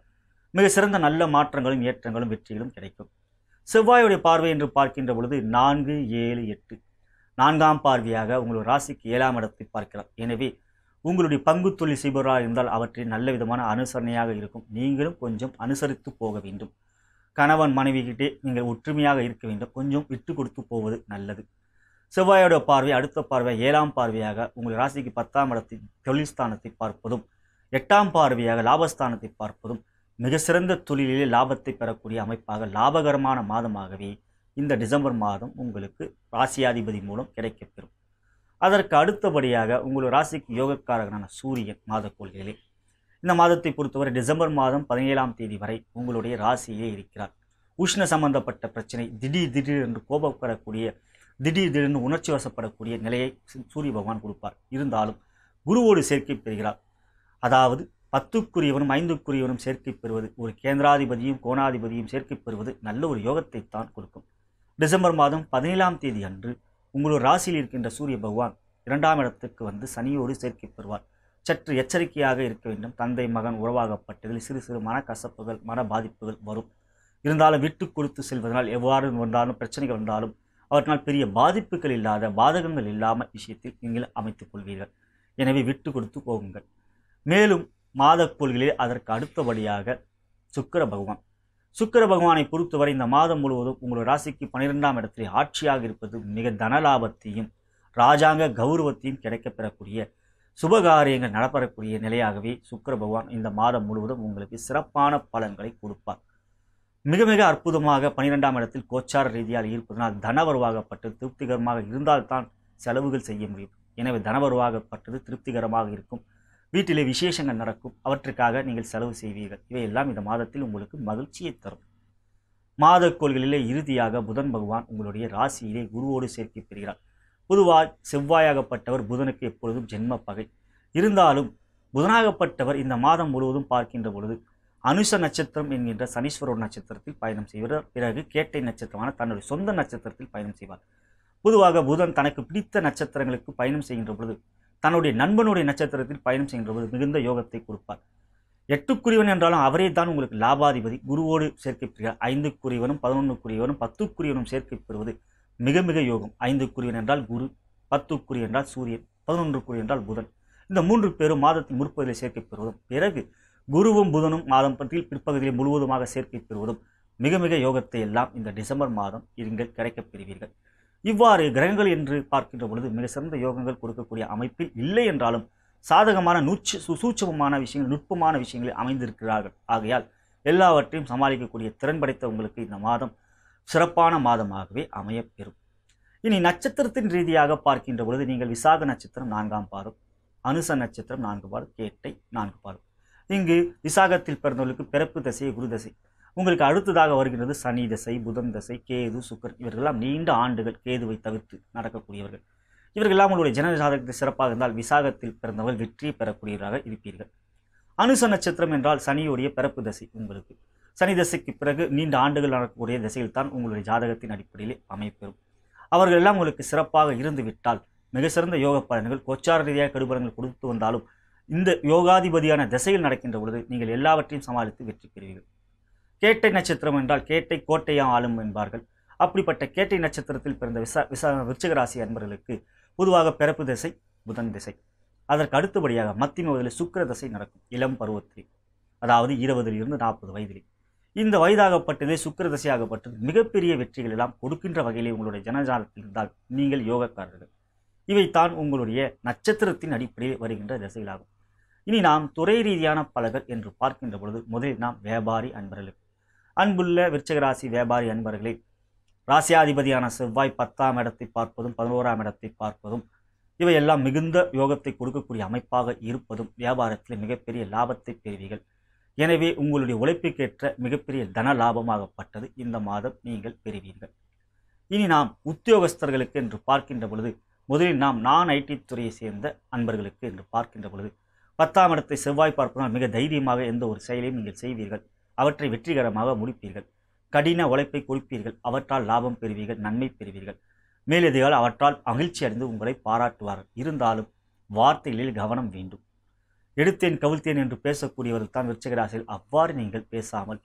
மிக சிறந்த நல்ல மாற்றங்களும் ஏற்றங்களும் வெற்றிகளும் கிடைக்கும் செவ்வாயுடைய பார்வை என்று பார்க்கின்ற பொழுது நான்கு ஏழு எட்டு நான்காம் பார்வையாக உங்களுடைய ராசிக்கு ஏழாம் இடத்தை பார்க்கிறார் எனவே உங்களுடைய பங்கு தொழில் செய்பவராக இருந்தால் அவற்றில் நல்ல விதமான அனுசரணையாக இருக்கும் நீங்களும் கொஞ்சம் அனுசரித்து போக வேண்டும் கணவன் மனைவி கிட்டே நீங்கள் ஒற்றுமையாக இருக்க வேண்டும் கொஞ்சம் விட்டு கொடுத்து போவது நல்லது செவ்வாயோட பார்வை அடுத்த பார்வை ஏழாம் பார்வையாக உங்கள் ராசிக்கு பத்தாம் இடத்தை தொழில் ஸ்தானத்தை பார்ப்பதும் எட்டாம் பார்வையாக லாபஸ்தானத்தை பார்ப்பதும் மிக சிறந்த தொழிலிலே லாபத்தை பெறக்கூடிய அமைப்பாக லாபகரமான மாதமாகவே இந்த டிசம்பர் மாதம் உங்களுக்கு ராசியாதிபதி மூலம் கிடைக்கப்பெறும் அதற்கு அடுத்தபடியாக உங்கள் ராசிக்கு யோகக்காரகனான சூரியன் மாத கொள்கையிலே இந்த மாதத்தை பொறுத்தவரை டிசம்பர் மாதம் பதினேழாம் தேதி வரை உங்களுடைய ராசியிலே இருக்கிறார் உஷ்ண சம்பந்தப்பட்ட பிரச்சனை திடீர் திடீர் என்று கோபப்படக்கூடிய திடீர் திடீர்னு உணர்ச்சி வசப்படக்கூடிய நிலையை சூரிய பகவான் கொடுப்பார் இருந்தாலும் குருவோடு சேர்க்கை பெறுகிறார் அதாவது பத்துக்குரியவனும் ஐந்துக்குரியவனும் சேர்க்கை பெறுவது ஒரு கேந்திராதிபதியும் கோணாதிபதியும் சேர்க்கை பெறுவது நல்ல ஒரு யோகத்தை தான் கொடுக்கும் டிசம்பர் மாதம் பதினேழாம் தேதி அன்று உங்களோட ராசியில் இருக்கின்ற சூரிய பகவான் இரண்டாம் இடத்துக்கு வந்து சனியோடு சேர்க்கை பெறுவார் சற்று எச்சரிக்கையாக இருக்க வேண்டும் தந்தை மகன் உறவாகப்பட்டதில் சிறு சிறு மனக்கசப்புகள் மன பாதிப்புகள் வரும் இருந்தாலும் விட்டு கொடுத்து செல்வதனால் எவ்வாறு வந்தாலும் பிரச்சனைகள் வந்தாலும் அவற்றால் பெரிய பாதிப்புகள் இல்லாத பாதகங்கள் இல்லாமல் விஷயத்தில் நீங்கள் அமைத்துக் கொள்வீர்கள் எனவே விட்டு கொடுத்து போகுங்கள் மேலும் மாதக்கோள்களில் அதற்கு அடுத்தபடியாக சுக்கர பகவான் சுக்கர பகவானை பொறுத்தவரை இந்த மாதம் முழுவதும் உங்களுடைய ராசிக்கு பன்னிரெண்டாம் இடத்தில் ஆட்சியாக இருப்பது மிக தனலாபத்தையும் ராஜாங்க கௌரவத்தையும் கிடைக்கப்பெறக்கூடிய சுபகாரியங்கள் நடப்பெறக்கூடிய நிலையாகவே சுக்கர பகவான் இந்த மாதம் முழுவதும் உங்களுக்கு சிறப்பான பலன்களை கொடுப்பார் மிக மிக அற்புதமாக பனிரெண்டாம் இடத்தில் கோச்சார ரீதியால் இருப்பதனால் தனவருவாகப்பட்டது திருப்திகரமாக இருந்தால்தான் செலவுகள் செய்ய முடியும் எனவே தனவருவாகப்பட்டது திருப்திகரமாக இருக்கும் வீட்டிலே விசேஷங்கள் நடக்கும் அவற்றுக்காக நீங்கள் செலவு செய்வீர்கள் இவையெல்லாம் இந்த மாதத்தில் உங்களுக்கு மகிழ்ச்சியை தரும் மாத கோள்களிலே இறுதியாக புதன் பகவான் உங்களுடைய ராசியிலே குருவோடு சேர்க்கை பெறுகிறார் பொதுவாக செவ்வாயாகப்பட்டவர் புதனுக்கு எப்பொழுதும் ஜென்ம பகை இருந்தாலும் புதனாகப்பட்டவர் இந்த மாதம் முழுவதும் பார்க்கின்ற பொழுது அனுஷ நட்சத்திரம் என்கின்ற சனீஸ்வரோட நட்சத்திரத்தில் பயணம் செய்வார் பிறகு கேட்டை நட்சத்திரமான தன்னுடைய சொந்த நட்சத்திரத்தில் பயணம் செய்வார் பொதுவாக புதன் தனக்கு பிடித்த நட்சத்திரங்களுக்கு பயணம் செய்கின்ற பொழுது தன்னுடைய நண்பனுடைய நட்சத்திரத்தில் பயணம் செய்கின்ற மிகுந்த யோகத்தை கொடுப்பார் எட்டுக்குரியவன் என்றாலும் அவரே தான் உங்களுக்கு லாபாதிபதி குருவோடு சேர்க்கை பெறுகிறார் குறிவனும் பத்து பத்துக்குரியவனும் சேர்க்கை பெறுவது மிக மிக யோகம் ஐந்து குறிவன் என்றால் குரு பத்து குறி என்றால் சூரியன் பதினொன்று குறி என்றால் புதன் இந்த மூன்று பேரும் மாதத்தின் முற்பகுதியில் சேர்க்கை பெறுவதும் பிறகு குருவும் புதனும் மாதம் பற்றியில் பிற்பகுதியில் முழுவதுமாக சேர்க்கை பெறுவதும் மிக மிக யோகத்தை எல்லாம் இந்த டிசம்பர் மாதம் நீங்கள் கிடைக்கப் பெறுவீர்கள் இவ்வாறு கிரகங்கள் என்று பார்க்கின்ற பொழுது மிக சிறந்த யோகங்கள் கொடுக்கக்கூடிய அமைப்பில் இல்லை என்றாலும் சாதகமான நூச்சு சுசூட்சமமான விஷயங்கள் நுட்பமான விஷயங்களில் அமைந்திருக்கிறார்கள் ஆகையால் எல்லாவற்றையும் சமாளிக்கக்கூடிய திறன் படைத்த உங்களுக்கு இந்த மாதம் சிறப்பான மாதமாகவே அமையப்பெறும் இனி நட்சத்திரத்தின் ரீதியாக பார்க்கின்ற பொழுது நீங்கள் விசாக நட்சத்திரம் நான்காம் பாதம் அனுச நட்சத்திரம் நான்கு பாதம் கேட்டை நான்கு பாதம் இங்கு விசாகத்தில் பிறந்தவர்களுக்கு பிறப்பு தசை குரு தசை உங்களுக்கு அடுத்ததாக வருகிறது சனி திசை புதன் தசை கேது சுக்கர் இவர்கள்லாம் நீண்ட ஆண்டுகள் கேதுவை தவிர்த்து நடக்கக்கூடியவர்கள் இவர்கள்லாம் உங்களுடைய ஜனநாதகத்தை சிறப்பாக இருந்தால் விசாகத்தில் பிறந்தவர் வெற்றி பெறக்கூடியவராக இருப்பீர்கள் அனுச நட்சத்திரம் என்றால் சனியுடைய பிறப்பு தசை உங்களுக்கு சனி தசைக்கு பிறகு நீண்ட ஆண்டுகள் நடக்கக்கூடிய திசையில் தான் உங்களுடைய ஜாதகத்தின் அடிப்படையில் அமைப்பெறும் அவர்கள் எல்லாம் உங்களுக்கு சிறப்பாக இருந்துவிட்டால் மிக சிறந்த யோக பலன்கள் கொச்சார ரீதியாக கடுபலங்கள் கொடுத்து வந்தாலும் இந்த யோகாதிபதியான திசையில் நடக்கின்ற பொழுது நீங்கள் எல்லாவற்றையும் சமாளித்து வெற்றி பெறுவீர்கள் கேட்டை நட்சத்திரம் என்றால் கேட்டை கோட்டையாக ஆளும் என்பார்கள் அப்படிப்பட்ட கேட்டை நட்சத்திரத்தில் பிறந்த விசா விசா விருச்சகராசி அன்பர்களுக்கு பொதுவாக பிறப்பு திசை புதன் திசை அதற்கு அடுத்தபடியாக மத்திய முதலில் சுக்கர திசை நடக்கும் இளம் பருவத்தில் அதாவது இருபதிலிருந்து நாற்பது வயதில் இந்த வயதாகப்பட்டதே சுக்கர திசையாகப்பட்டது மிகப்பெரிய வெற்றிகள் எல்லாம் கொடுக்கின்ற வகையிலே உங்களுடைய ஜனஜாலத்தில் இருந்தால் நீங்கள் யோகக்காரர்கள் இவைத்தான் உங்களுடைய நட்சத்திரத்தின் அடிப்படையில் வருகின்ற திசைகளாகும் இனி நாம் துறை ரீதியான பலகர் என்று பார்க்கின்ற பொழுது முதலில் நாம் வியாபாரி அன்பர்களுக்கு அன்புள்ள விருச்சகராசி வியாபாரி அன்பர்களே ராசியாதிபதியான செவ்வாய் பத்தாம் இடத்தை பார்ப்பதும் பதினோராம் இடத்தை பார்ப்பதும் இவையெல்லாம் மிகுந்த யோகத்தை கொடுக்கக்கூடிய அமைப்பாக இருப்பதும் வியாபாரத்தில் மிகப்பெரிய லாபத்தை பெறுவீர்கள் எனவே உங்களுடைய உழைப்புக்கேற்ற மிகப்பெரிய தன லாபமாகப்பட்டது இந்த மாதம் நீங்கள் பெறுவீர்கள் இனி நாம் உத்தியோகஸ்தர்களுக்கு என்று பார்க்கின்ற பொழுது முதலில் நாம் நான் ஐடி துறையை சேர்ந்த அன்பர்களுக்கு என்று பார்க்கின்ற பொழுது பத்தாம் இடத்தை செவ்வாய் பார்ப்பதால் மிக தைரியமாக எந்த ஒரு செயலையும் நீங்கள் செய்வீர்கள் அவற்றை வெற்றிகரமாக முடிப்பீர்கள் கடின உழைப்பை கொடுப்பீர்கள் அவற்றால் லாபம் பெறுவீர்கள் நன்மை பெறுவீர்கள் மேலதிகால் அவற்றால் மகிழ்ச்சி அடைந்து உங்களை பாராட்டுவார்கள் இருந்தாலும் வார்த்தைகளில் கவனம் வேண்டும் எடுத்தேன் கவிழ்த்தேன் என்று பேசக்கூடியவர்கள் தான் விருச்சகராசியில் அவ்வாறு நீங்கள் பேசாமல்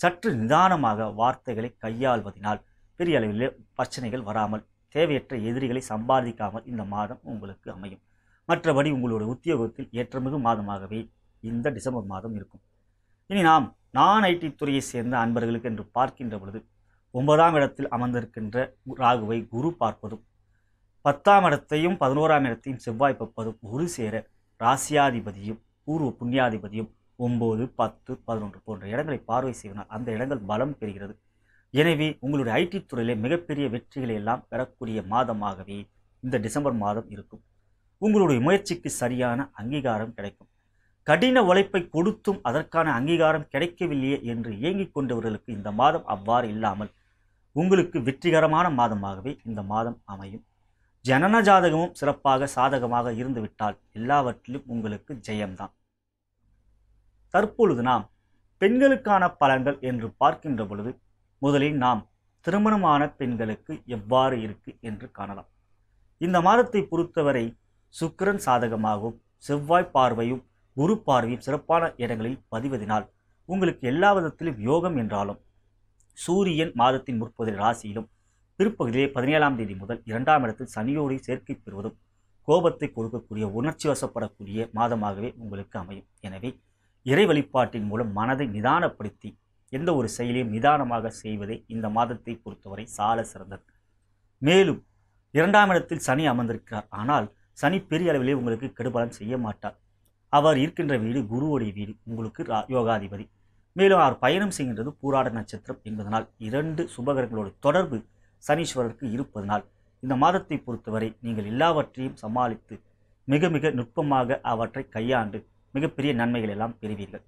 சற்று நிதானமாக வார்த்தைகளை கையாள்வதனால் பெரிய அளவிலே பிரச்சனைகள் வராமல் தேவையற்ற எதிரிகளை சம்பாதிக்காமல் இந்த மாதம் உங்களுக்கு அமையும் மற்றபடி உங்களுடைய உத்தியோகத்தில் ஏற்றமிகு மாதமாகவே இந்த டிசம்பர் மாதம் இருக்கும் இனி நாம் நான் ஐடி துறையை சேர்ந்த அன்பர்களுக்கு என்று பார்க்கின்ற பொழுது ஒன்பதாம் இடத்தில் அமர்ந்திருக்கின்ற ராகுவை குரு பார்ப்பதும் பத்தாம் இடத்தையும் பதினோராம் இடத்தையும் செவ்வாய் பார்ப்பதும் ஒரு சேர ராசியாதிபதியும் பூர்வ புண்ணியாதிபதியும் ஒம்பது பத்து பதினொன்று போன்ற இடங்களை பார்வை செய்வனால் அந்த இடங்கள் பலம் பெறுகிறது எனவே உங்களுடைய ஐடி துறையிலே மிகப்பெரிய வெற்றிகளை எல்லாம் பெறக்கூடிய மாதமாகவே இந்த டிசம்பர் மாதம் இருக்கும் உங்களுடைய முயற்சிக்கு சரியான அங்கீகாரம் கிடைக்கும் கடின உழைப்பை கொடுத்தும் அதற்கான அங்கீகாரம் கிடைக்கவில்லையே என்று இயங்கிக் கொண்டவர்களுக்கு இந்த மாதம் அவ்வாறு இல்லாமல் உங்களுக்கு வெற்றிகரமான மாதமாகவே இந்த மாதம் அமையும் ஜனன ஜாதகமும் சிறப்பாக சாதகமாக இருந்துவிட்டால் எல்லாவற்றிலும் உங்களுக்கு ஜெயம்தான் தற்பொழுது நாம் பெண்களுக்கான பலன்கள் என்று பார்க்கின்ற பொழுது முதலில் நாம் திருமணமான பெண்களுக்கு எவ்வாறு இருக்கு என்று காணலாம் இந்த மாதத்தை பொறுத்தவரை சுக்கிரன் சாதகமாகவும் செவ்வாய் பார்வையும் குரு பார்வையும் சிறப்பான இடங்களில் பதிவதினால் உங்களுக்கு எல்லா விதத்திலும் யோகம் என்றாலும் சூரியன் மாதத்தின் முற்பகுதி ராசியிலும் பிற்பகுதியிலே பதினேழாம் தேதி முதல் இரண்டாம் இடத்தில் சனியோடு சேர்க்கை பெறுவதும் கோபத்தை கொடுக்கக்கூடிய உணர்ச்சி வசப்படக்கூடிய மாதமாகவே உங்களுக்கு அமையும் எனவே இறை வழிபாட்டின் மூலம் மனதை நிதானப்படுத்தி எந்த ஒரு செயலையும் நிதானமாக செய்வதே இந்த மாதத்தை பொறுத்தவரை சால சிறந்தது மேலும் இரண்டாம் இடத்தில் சனி அமர்ந்திருக்கிறார் ஆனால் சனி பெரிய அளவிலே உங்களுக்கு கெடுபலம் செய்ய மாட்டார் அவர் இருக்கின்ற வீடு குருவுடைய வீடு உங்களுக்கு யோகாதிபதி மேலும் அவர் பயணம் செய்கின்றது பூராட நட்சத்திரம் என்பதனால் இரண்டு சுபகரங்களோட தொடர்பு சனீஸ்வரருக்கு இருப்பதனால் இந்த மாதத்தை பொறுத்தவரை நீங்கள் எல்லாவற்றையும் சமாளித்து மிக மிக நுட்பமாக அவற்றை கையாண்டு மிகப்பெரிய நன்மைகள் எல்லாம் பெறுவீர்கள்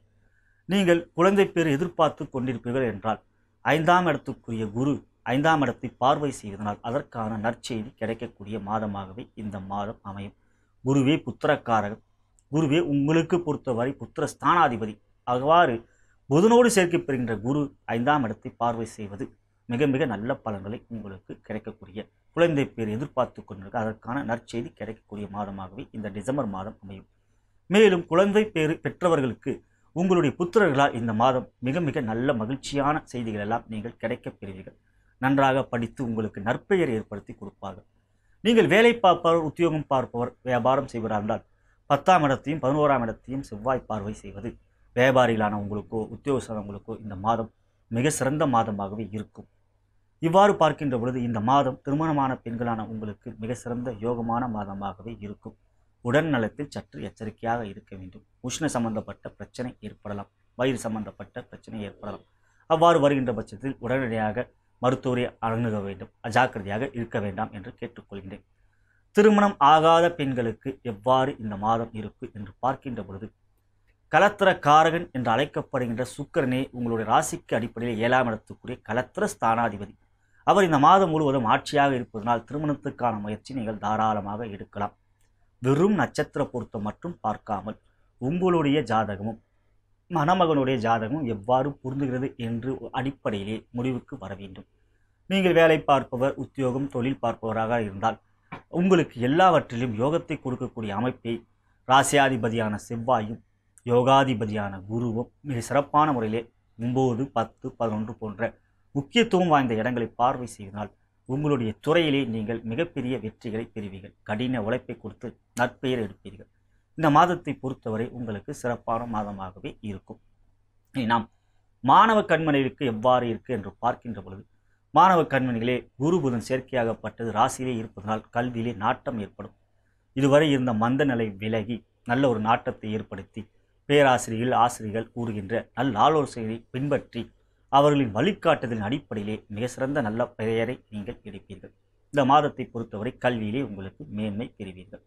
நீங்கள் குழந்தை பேர் எதிர்பார்த்து கொண்டிருப்பீர்கள் என்றால் ஐந்தாம் இடத்துக்குரிய குரு ஐந்தாம் இடத்தை பார்வை செய்வதனால் அதற்கான நற்செய்தி கிடைக்கக்கூடிய மாதமாகவே இந்த மாதம் அமையும் குருவே புத்திரக்காரகம் குருவே உங்களுக்கு பொறுத்தவரை புத்திர ஸ்தானாதிபதி அவ்வாறு புதனோடு பெறுகின்ற குரு ஐந்தாம் இடத்தை பார்வை செய்வது மிக மிக நல்ல பலன்களை உங்களுக்கு கிடைக்கக்கூடிய குழந்தை பேர் எதிர்பார்த்து கொண்டிருக்க அதற்கான நற்செய்தி கிடைக்கக்கூடிய மாதமாகவே இந்த டிசம்பர் மாதம் அமையும் மேலும் குழந்தை பேர் பெற்றவர்களுக்கு உங்களுடைய புத்திரர்களால் இந்த மாதம் மிக மிக நல்ல மகிழ்ச்சியான செய்திகள் எல்லாம் நீங்கள் கிடைக்கப் பெறுவீர்கள் நன்றாக படித்து உங்களுக்கு நற்பெயர் ஏற்படுத்தி கொடுப்பார்கள் நீங்கள் வேலை பார்ப்பவர் உத்தியோகம் பார்ப்பவர் வியாபாரம் செய்வராக இருந்தால் பத்தாம் இடத்தையும் பதினோராம் இடத்தையும் செவ்வாய் பார்வை செய்வது வியாபாரிகளான உங்களுக்கோ உத்தியோகஸ்தானவங்களுக்கோ இந்த மாதம் மிக சிறந்த மாதமாகவே இருக்கும் இவ்வாறு பார்க்கின்ற பொழுது இந்த மாதம் திருமணமான பெண்களான உங்களுக்கு மிக சிறந்த யோகமான மாதமாகவே இருக்கும் உடல் நலத்தில் சற்று எச்சரிக்கையாக இருக்க வேண்டும் உஷ்ண சம்பந்தப்பட்ட பிரச்சனை ஏற்படலாம் வயிறு சம்பந்தப்பட்ட பிரச்சனை ஏற்படலாம் அவ்வாறு வருகின்ற பட்சத்தில் உடனடியாக மருத்துவரை அணுக வேண்டும் அஜாக்கிரதையாக இருக்க வேண்டாம் என்று கேட்டுக்கொள்கிறேன் திருமணம் ஆகாத பெண்களுக்கு எவ்வாறு இந்த மாதம் இருக்கு என்று பார்க்கின்ற பொழுது கலத்திர காரகன் என்று அழைக்கப்படுகின்ற சுக்கரனே உங்களுடைய ராசிக்கு அடிப்படையில் ஏழாம் இடத்துக்குரிய கலத்திர ஸ்தானாதிபதி அவர் இந்த மாதம் முழுவதும் ஆட்சியாக இருப்பதனால் திருமணத்துக்கான முயற்சி நீங்கள் தாராளமாக எடுக்கலாம் வெறும் நட்சத்திர பொருத்தம் மட்டும் பார்க்காமல் உங்களுடைய ஜாதகமும் மணமகனுடைய ஜாதகமும் எவ்வாறு பொருந்துகிறது என்று அடிப்படையிலே முடிவுக்கு வர வேண்டும் நீங்கள் வேலை பார்ப்பவர் உத்தியோகம் தொழில் பார்ப்பவராக இருந்தால் உங்களுக்கு எல்லாவற்றிலும் யோகத்தை கொடுக்கக்கூடிய அமைப்பை ராசியாதிபதியான செவ்வாயும் யோகாதிபதியான குருவும் மிக சிறப்பான முறையிலே ஒம்பது பத்து பதினொன்று போன்ற முக்கியத்துவம் வாய்ந்த இடங்களை பார்வை செய்தால் உங்களுடைய துறையிலே நீங்கள் மிகப்பெரிய வெற்றிகளை பெறுவீர்கள் கடின உழைப்பை கொடுத்து நற்பெயர் எடுப்பீர்கள் இந்த மாதத்தை பொறுத்தவரை உங்களுக்கு சிறப்பான மாதமாகவே இருக்கும் நாம் மாணவ கண்மனைவிற்கு எவ்வாறு இருக்கு என்று பார்க்கின்ற பொழுது மாணவ கண்மணிகளே குரு புதன் சேர்க்கையாகப்பட்டது ராசியிலே இருப்பதனால் கல்வியிலே நாட்டம் ஏற்படும் இதுவரை இருந்த மந்த நிலை விலகி நல்ல ஒரு நாட்டத்தை ஏற்படுத்தி பேராசிரியர்கள் ஆசிரியர்கள் கூறுகின்ற நல்ல ஆலோசனையை பின்பற்றி அவர்களின் வழிகாட்டுதலின் அடிப்படையிலே மிக சிறந்த நல்ல பெயரை நீங்கள் எடுப்பீர்கள் இந்த மாதத்தை பொறுத்தவரை கல்வியிலே உங்களுக்கு மேன்மை பெறுவீர்கள்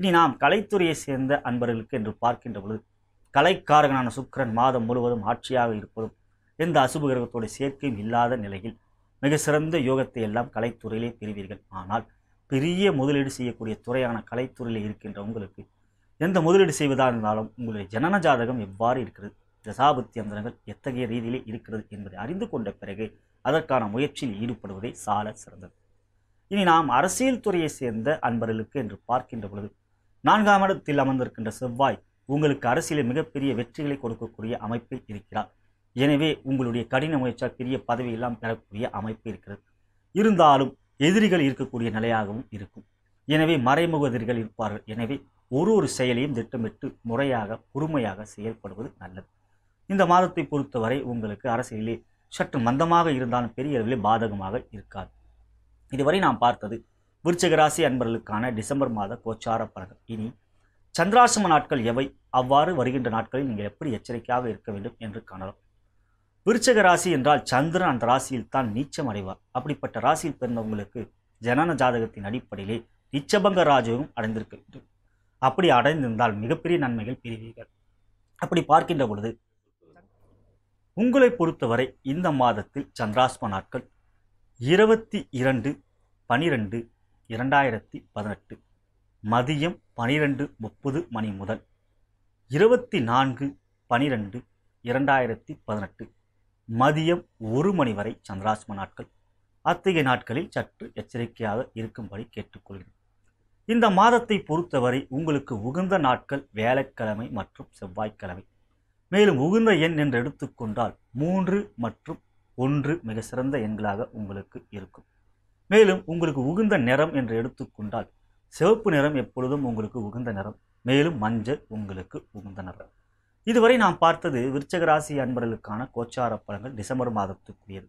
இனி நாம் கலைத்துறையை சேர்ந்த அன்பர்களுக்கு என்று பார்க்கின்ற பொழுது கலைக்காரகனான சுக்கரன் மாதம் முழுவதும் ஆட்சியாக இருப்பதும் எந்த அசுபகிரகத்தோட சேர்க்கையும் இல்லாத நிலையில் மிக சிறந்த யோகத்தை எல்லாம் கலைத்துறையிலே பெறுவீர்கள் ஆனால் பெரிய முதலீடு செய்யக்கூடிய துறையான கலைத்துறையில் இருக்கின்ற உங்களுக்கு எந்த முதலீடு செய்வதாக இருந்தாலும் உங்களுடைய ஜனன ஜாதகம் எவ்வாறு இருக்கிறது தசாபுத்தி அந்தரங்கள் எத்தகைய ரீதியிலே இருக்கிறது என்பதை அறிந்து கொண்ட பிறகு அதற்கான முயற்சியில் ஈடுபடுவதே சால சிறந்தது இனி நாம் அரசியல் துறையை சேர்ந்த அன்பர்களுக்கு என்று பார்க்கின்ற பொழுது நான்காம் இடத்தில் அமர்ந்திருக்கின்ற செவ்வாய் உங்களுக்கு அரசியலில் மிகப்பெரிய வெற்றிகளை கொடுக்கக்கூடிய அமைப்பில் இருக்கிறார் எனவே உங்களுடைய கடின முயற்சியால் பெரிய பதவியெல்லாம் பெறக்கூடிய அமைப்பு இருக்கிறது இருந்தாலும் எதிரிகள் இருக்கக்கூடிய நிலையாகவும் இருக்கும் எனவே மறைமுக எதிரிகள் இருப்பார்கள் எனவே ஒரு ஒரு செயலையும் திட்டமிட்டு முறையாக பொறுமையாக செயல்படுவது நல்லது இந்த மாதத்தை பொறுத்தவரை உங்களுக்கு அரசியலே சற்று மந்தமாக இருந்தாலும் பெரிய அளவில் பாதகமாக இருக்காது இதுவரை நாம் பார்த்தது விருச்சிக ராசி அன்பர்களுக்கான டிசம்பர் மாத கோச்சார பலன்கள் இனி சந்திராசிரம நாட்கள் எவை அவ்வாறு வருகின்ற நாட்களில் நீங்கள் எப்படி எச்சரிக்கையாக இருக்க வேண்டும் என்று காணலாம் விருச்சக ராசி என்றால் சந்திரன் அந்த ராசியில் தான் நீச்சம் அடைவார் அப்படிப்பட்ட ராசியில் பிறந்தவங்களுக்கு ஜனன ஜாதகத்தின் அடிப்படையிலே நிச்சபங்க ராஜயோகம் அடைந்திருக்க வேண்டும் அப்படி அடைந்திருந்தால் மிகப்பெரிய நன்மைகள் பெறுவீர்கள் அப்படி பார்க்கின்ற பொழுது உங்களை பொறுத்தவரை இந்த மாதத்தில் சந்திராஸ்ம நாட்கள் இருபத்தி இரண்டு பனிரெண்டு இரண்டாயிரத்தி பதினெட்டு மதியம் பனிரெண்டு முப்பது மணி முதல் இருபத்தி நான்கு பனிரெண்டு இரண்டாயிரத்தி பதினெட்டு மதியம் ஒரு மணி வரை சந்திராசிரம நாட்கள் அத்தகைய நாட்களில் சற்று எச்சரிக்கையாக இருக்கும்படி கேட்டுக்கொள்கிறேன் இந்த மாதத்தை பொறுத்தவரை உங்களுக்கு உகந்த நாட்கள் வேலைக்கிழமை மற்றும் செவ்வாய்க்கிழமை மேலும் உகந்த எண் என்று எடுத்துக்கொண்டால் மூன்று மற்றும் ஒன்று மிக சிறந்த எண்களாக உங்களுக்கு இருக்கும் மேலும் உங்களுக்கு உகந்த நிறம் என்று எடுத்துக்கொண்டால் சிவப்பு நிறம் எப்பொழுதும் உங்களுக்கு உகந்த நிறம் மேலும் மஞ்சள் உங்களுக்கு உகந்த நிறம் இதுவரை நாம் பார்த்தது விருச்சகராசி அன்பர்களுக்கான கோச்சார பலன்கள் டிசம்பர் மாதத்துக்குரியது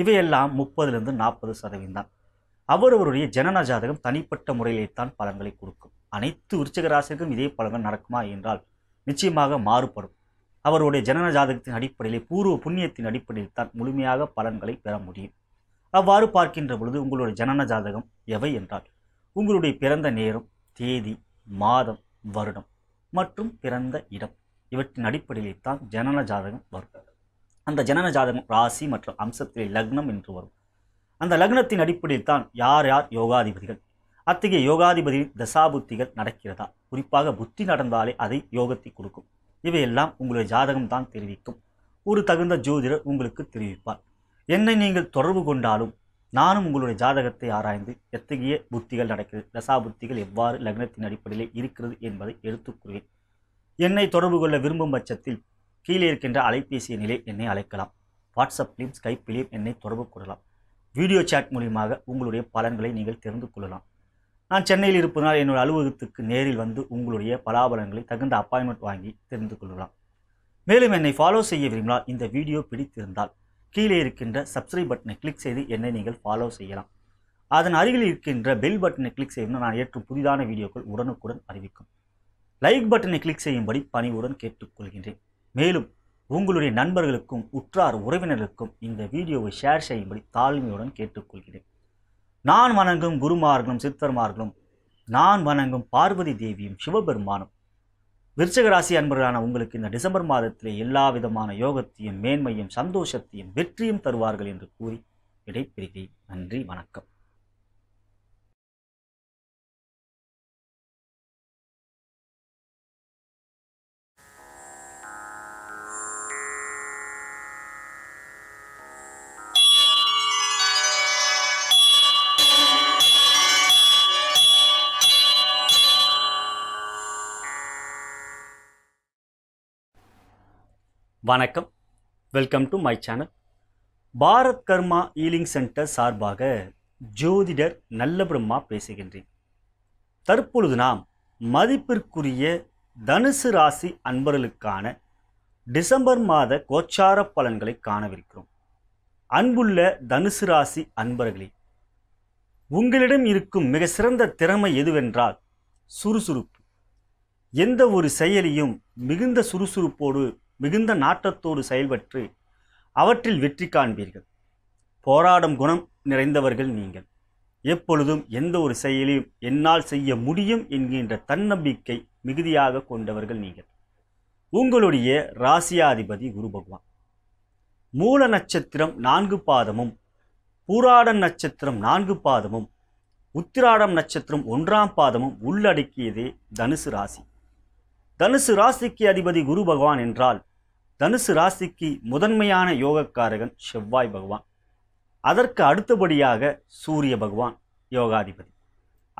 இவையெல்லாம் முப்பதுலேருந்து நாற்பது சதவீதம் தான் அவரவருடைய ஜனன ஜாதகம் தனிப்பட்ட முறையிலேத்தான் பலன்களை கொடுக்கும் அனைத்து விருச்சகராசிக்கும் இதே பலன்கள் நடக்குமா என்றால் நிச்சயமாக மாறுபடும் அவருடைய ஜனன ஜாதகத்தின் அடிப்படையிலே பூர்வ புண்ணியத்தின் அடிப்படையில் தான் முழுமையாக பலன்களை பெற முடியும் அவ்வாறு பார்க்கின்ற பொழுது உங்களுடைய ஜனன ஜாதகம் எவை என்றால் உங்களுடைய பிறந்த நேரம் தேதி மாதம் வருடம் மற்றும் பிறந்த இடம் இவற்றின் அடிப்படையில் தான் ஜனன ஜாதகம் வரும் அந்த ஜனன ஜாதகம் ராசி மற்றும் அம்சத்திலே லக்னம் என்று வரும் அந்த லக்னத்தின் அடிப்படையில் தான் யார் யார் யோகாதிபதிகள் அத்தகைய யோகாதிபதியின் தசாபுத்திகள் நடக்கிறதா குறிப்பாக புத்தி நடந்தாலே அதை யோகத்தை கொடுக்கும் இவையெல்லாம் உங்களுடைய ஜாதகம் தான் தெரிவிக்கும் ஒரு தகுந்த ஜோதிடர் உங்களுக்கு தெரிவிப்பார் என்னை நீங்கள் தொடர்பு கொண்டாலும் நானும் உங்களுடைய ஜாதகத்தை ஆராய்ந்து எத்தகைய புத்திகள் நடக்கிறது தசா புத்திகள் எவ்வாறு லக்னத்தின் அடிப்படையில் இருக்கிறது என்பதை எடுத்துக்கூறுவேன் என்னை தொடர்பு கொள்ள விரும்பும் பட்சத்தில் கீழே இருக்கின்ற அலைபேசி எண்ணிலே என்னை அழைக்கலாம் வாட்ஸ்அப்லையும் ஸ்கைப்பிலையும் என்னை தொடர்பு கொள்ளலாம் வீடியோ சாட் மூலியமாக உங்களுடைய பலன்களை நீங்கள் தெரிந்து கொள்ளலாம் நான் சென்னையில் இருப்பதனால் என்னோட அலுவலகத்துக்கு நேரில் வந்து உங்களுடைய பலாபலன்களை தகுந்த அப்பாயின்மெண்ட் வாங்கி தெரிந்து கொள்ளலாம் மேலும் என்னை ஃபாலோ செய்ய விரும்பினால் இந்த வீடியோ பிடித்திருந்தால் கீழே இருக்கின்ற சப்ஸ்கிரைப் பட்டனை கிளிக் செய்து என்னை நீங்கள் ஃபாலோ செய்யலாம் அதன் அருகில் இருக்கின்ற பெல் பட்டனை கிளிக் செய்து நான் ஏற்றும் புதிதான வீடியோக்கள் உடனுக்குடன் அறிவிக்கும் லைக் பட்டனை கிளிக் செய்யும்படி பணிவுடன் கேட்டுக்கொள்கின்றேன் மேலும் உங்களுடைய நண்பர்களுக்கும் உற்றார் உறவினருக்கும் இந்த வீடியோவை ஷேர் செய்யும்படி தாழ்மையுடன் கேட்டுக்கொள்கிறேன் நான் வணங்கும் குருமார்களும் சித்தர்மார்களும் நான் வணங்கும் பார்வதி தேவியும் சிவபெருமானும் விருச்சகராசி அன்பர்களான உங்களுக்கு இந்த டிசம்பர் மாதத்திலே எல்லா விதமான யோகத்தையும் மேன்மையும் சந்தோஷத்தையும் வெற்றியும் தருவார்கள் என்று கூறி விடைபெறுகிறேன் நன்றி வணக்கம் வணக்கம் welcome to my channel Bharat Karma healing centre சார்பாக ஜோதிடர் நல்லபுரமா பேசுகின்றேன் தற்பொழுது நாம் மதிப்பிற்குரிய தனுசு ராசி அன்பர்களுக்கான டிசம்பர் மாத கோச்சார பலன்களை காணவிருக்கிறோம் அன்புள்ள தனுசு ராசி அன்பர்களே உங்களிடம் இருக்கும் மிக சிறந்த திறமை எதுவென்றால் சுறுசுறுப்பு எந்த ஒரு செயலியும் மிகுந்த சுறுசுறுப்போடு மிகுந்த நாட்டத்தோடு செயல்பற்று அவற்றில் வெற்றி காண்பீர்கள் போராடும் குணம் நிறைந்தவர்கள் நீங்கள் எப்பொழுதும் எந்த ஒரு செயலையும் என்னால் செய்ய முடியும் என்கின்ற தன்னம்பிக்கை மிகுதியாக கொண்டவர்கள் நீங்கள் உங்களுடைய ராசியாதிபதி குரு பகவான் மூல நட்சத்திரம் நான்கு பாதமும் பூராடன் நட்சத்திரம் நான்கு பாதமும் உத்திராடம் நட்சத்திரம் ஒன்றாம் பாதமும் உள்ளடக்கியதே தனுசு ராசி தனுசு ராசிக்கு அதிபதி குரு பகவான் என்றால் தனுசு ராசிக்கு முதன்மையான யோகக்காரகன் செவ்வாய் பகவான் அதற்கு அடுத்தபடியாக சூரிய பகவான் யோகாதிபதி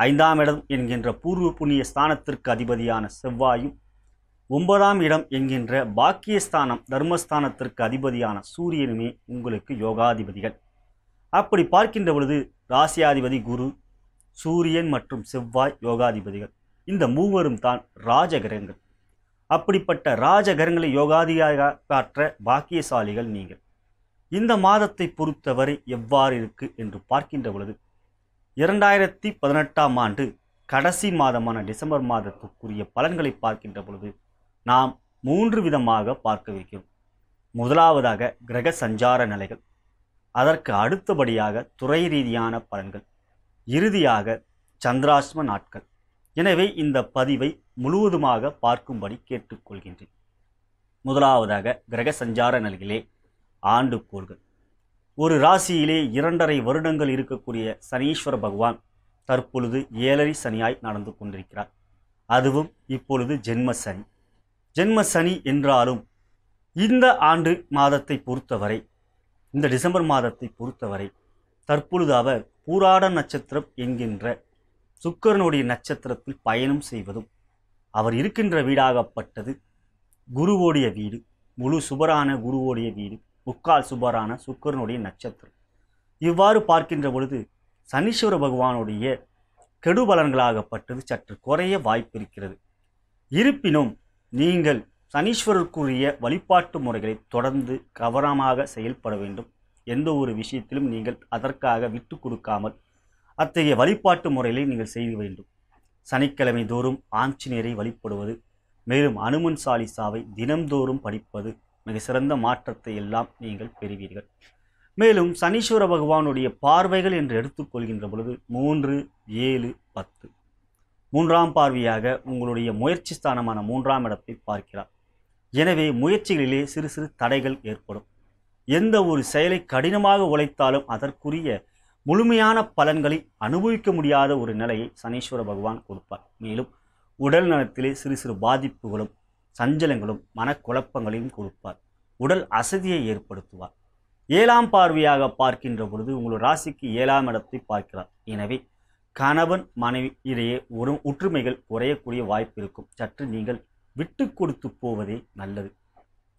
ஐந்தாம் இடம் என்கின்ற பூர்வ புண்ணிய ஸ்தானத்திற்கு அதிபதியான செவ்வாயும் ஒன்பதாம் இடம் என்கின்ற பாக்கியஸ்தானம் தர்மஸ்தானத்திற்கு அதிபதியான சூரியனுமே உங்களுக்கு யோகாதிபதிகள் அப்படி பார்க்கின்ற பொழுது ராசியாதிபதி குரு சூரியன் மற்றும் செவ்வாய் யோகாதிபதிகள் இந்த மூவரும் தான் ராஜகிரகங்கள் அப்படிப்பட்ட ராஜகரங்களை யோகாதியாக காற்ற பாக்கியசாலிகள் நீங்கள் இந்த மாதத்தை பொறுத்தவரை எவ்வாறு இருக்கு என்று பார்க்கின்ற பொழுது இரண்டாயிரத்தி பதினெட்டாம் ஆண்டு கடைசி மாதமான டிசம்பர் மாதத்துக்குரிய பலன்களை பார்க்கின்ற பொழுது நாம் மூன்று விதமாக பார்க்க வைக்கிறோம் முதலாவதாக கிரக சஞ்சார நிலைகள் அதற்கு அடுத்தபடியாக துறை ரீதியான பலன்கள் இறுதியாக சந்திராஷ்ம நாட்கள் எனவே இந்த பதிவை முழுவதுமாக பார்க்கும்படி கேட்டுக்கொள்கின்றேன் முதலாவதாக கிரக சஞ்சார நிலையிலே ஆண்டு கோள்கள் ஒரு ராசியிலே இரண்டரை வருடங்கள் இருக்கக்கூடிய சனீஸ்வர பகவான் தற்பொழுது ஏழரை சனியாய் நடந்து கொண்டிருக்கிறார் அதுவும் இப்பொழுது ஜென்ம சனி ஜென்ம சனி என்றாலும் இந்த ஆண்டு மாதத்தை பொறுத்தவரை இந்த டிசம்பர் மாதத்தை பொறுத்தவரை தற்பொழுது அவர் பூராட நட்சத்திரம் என்கின்ற சுக்கரனுடைய நட்சத்திரத்தில் பயணம் செய்வதும் அவர் இருக்கின்ற வீடாகப்பட்டது குருவோடைய வீடு முழு சுபரான குருவோடைய வீடு முக்கால் சுபரான சுக்கரனுடைய நட்சத்திரம் இவ்வாறு பார்க்கின்ற பொழுது சனீஸ்வர பகவானுடைய கெடுபலன்களாகப்பட்டது சற்று குறைய வாய்ப்பிருக்கிறது இருப்பினும் நீங்கள் சனீஸ்வரருக்குரிய வழிபாட்டு முறைகளை தொடர்ந்து கவனமாக செயல்பட வேண்டும் எந்த ஒரு விஷயத்திலும் நீங்கள் அதற்காக விட்டு கொடுக்காமல் அத்தகைய வழிபாட்டு முறைகளை நீங்கள் செய்ய வேண்டும் சனிக்கிழமை தோறும் ஆஞ்சநேயரை வழிபடுவது மேலும் அனுமன் சாவை தினம்தோறும் படிப்பது மிக சிறந்த மாற்றத்தை எல்லாம் நீங்கள் பெறுவீர்கள் மேலும் சனீஸ்வர பகவானுடைய பார்வைகள் என்று எடுத்துக்கொள்கின்ற பொழுது மூன்று ஏழு பத்து மூன்றாம் பார்வையாக உங்களுடைய முயற்சி ஸ்தானமான மூன்றாம் இடத்தை பார்க்கிறார் எனவே முயற்சிகளிலே சிறு சிறு தடைகள் ஏற்படும் எந்த ஒரு செயலை கடினமாக உழைத்தாலும் அதற்குரிய முழுமையான பலன்களை அனுபவிக்க முடியாத ஒரு நிலையை சனீஸ்வர பகவான் கொடுப்பார் மேலும் உடல் நலத்திலே சிறு சிறு பாதிப்புகளும் சஞ்சலங்களும் மனக்குழப்பங்களையும் கொடுப்பார் உடல் அசதியை ஏற்படுத்துவார் ஏழாம் பார்வையாக பார்க்கின்ற பொழுது உங்கள் ராசிக்கு ஏழாம் இடத்தை பார்க்கிறார் எனவே கணவன் மனைவி இடையே ஒரு ஒற்றுமைகள் குறையக்கூடிய வாய்ப்பு இருக்கும் சற்று நீங்கள் விட்டு கொடுத்து போவதே நல்லது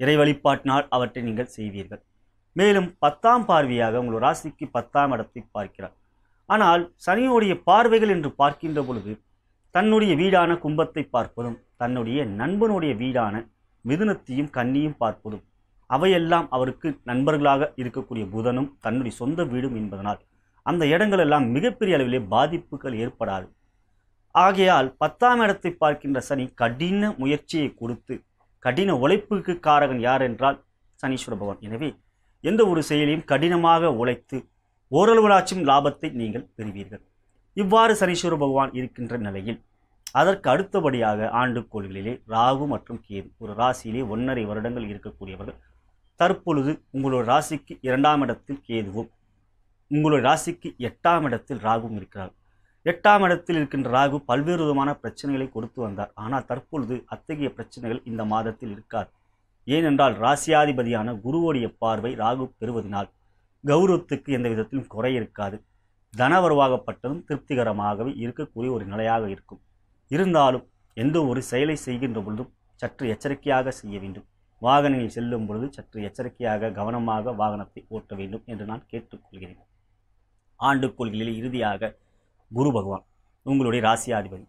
இறை வழிபாட்டினால் அவற்றை நீங்கள் செய்வீர்கள் மேலும் பத்தாம் பார்வையாக உங்கள் ராசிக்கு பத்தாம் இடத்தை பார்க்கிறார் ஆனால் சனியுடைய பார்வைகள் என்று பார்க்கின்ற பொழுது தன்னுடைய வீடான கும்பத்தை பார்ப்பதும் தன்னுடைய நண்பனுடைய வீடான மிதுனத்தையும் கன்னியும் பார்ப்பதும் அவையெல்லாம் அவருக்கு நண்பர்களாக இருக்கக்கூடிய புதனும் தன்னுடைய சொந்த வீடும் என்பதனால் அந்த இடங்கள் எல்லாம் மிகப்பெரிய அளவிலே பாதிப்புகள் ஏற்படாது ஆகையால் பத்தாம் இடத்தை பார்க்கின்ற சனி கடின முயற்சியை கொடுத்து கடின உழைப்புக்கு காரகன் யார் என்றால் சனீஸ்வர பகவான் எனவே எந்த ஒரு செயலையும் கடினமாக உழைத்து ஓரளவுலாச்சும் லாபத்தை நீங்கள் பெறுவீர்கள் இவ்வாறு சனீஸ்வர பகவான் இருக்கின்ற நிலையில் அதற்கு அடுத்தபடியாக ஆண்டு கோள்களிலே ராகு மற்றும் கேது ஒரு ராசியிலே ஒன்றரை வருடங்கள் இருக்கக்கூடியவர்கள் தற்பொழுது உங்களோட ராசிக்கு இரண்டாம் இடத்தில் கேதுவும் உங்களுடைய ராசிக்கு எட்டாம் இடத்தில் ராகுவும் இருக்கிறார் எட்டாம் இடத்தில் இருக்கின்ற ராகு பல்வேறு விதமான பிரச்சனைகளை கொடுத்து வந்தார் ஆனால் தற்பொழுது அத்தகைய பிரச்சனைகள் இந்த மாதத்தில் இருக்காது ஏனென்றால் ராசியாதிபதியான குருவோடைய பார்வை ராகு பெறுவதனால் கௌரவத்துக்கு எந்த விதத்திலும் குறை இருக்காது தனவருவாகப்பட்டதும் திருப்திகரமாகவே இருக்கக்கூடிய ஒரு நிலையாக இருக்கும் இருந்தாலும் எந்த ஒரு செயலை செய்கின்ற பொழுதும் சற்று எச்சரிக்கையாக செய்ய வேண்டும் வாகனங்களில் செல்லும் பொழுது சற்று எச்சரிக்கையாக கவனமாக வாகனத்தை ஓட்ட வேண்டும் என்று நான் கேட்டுக்கொள்கிறேன் ஆண்டு கொள்கையில் இறுதியாக குரு பகவான் உங்களுடைய ராசியாதிபதி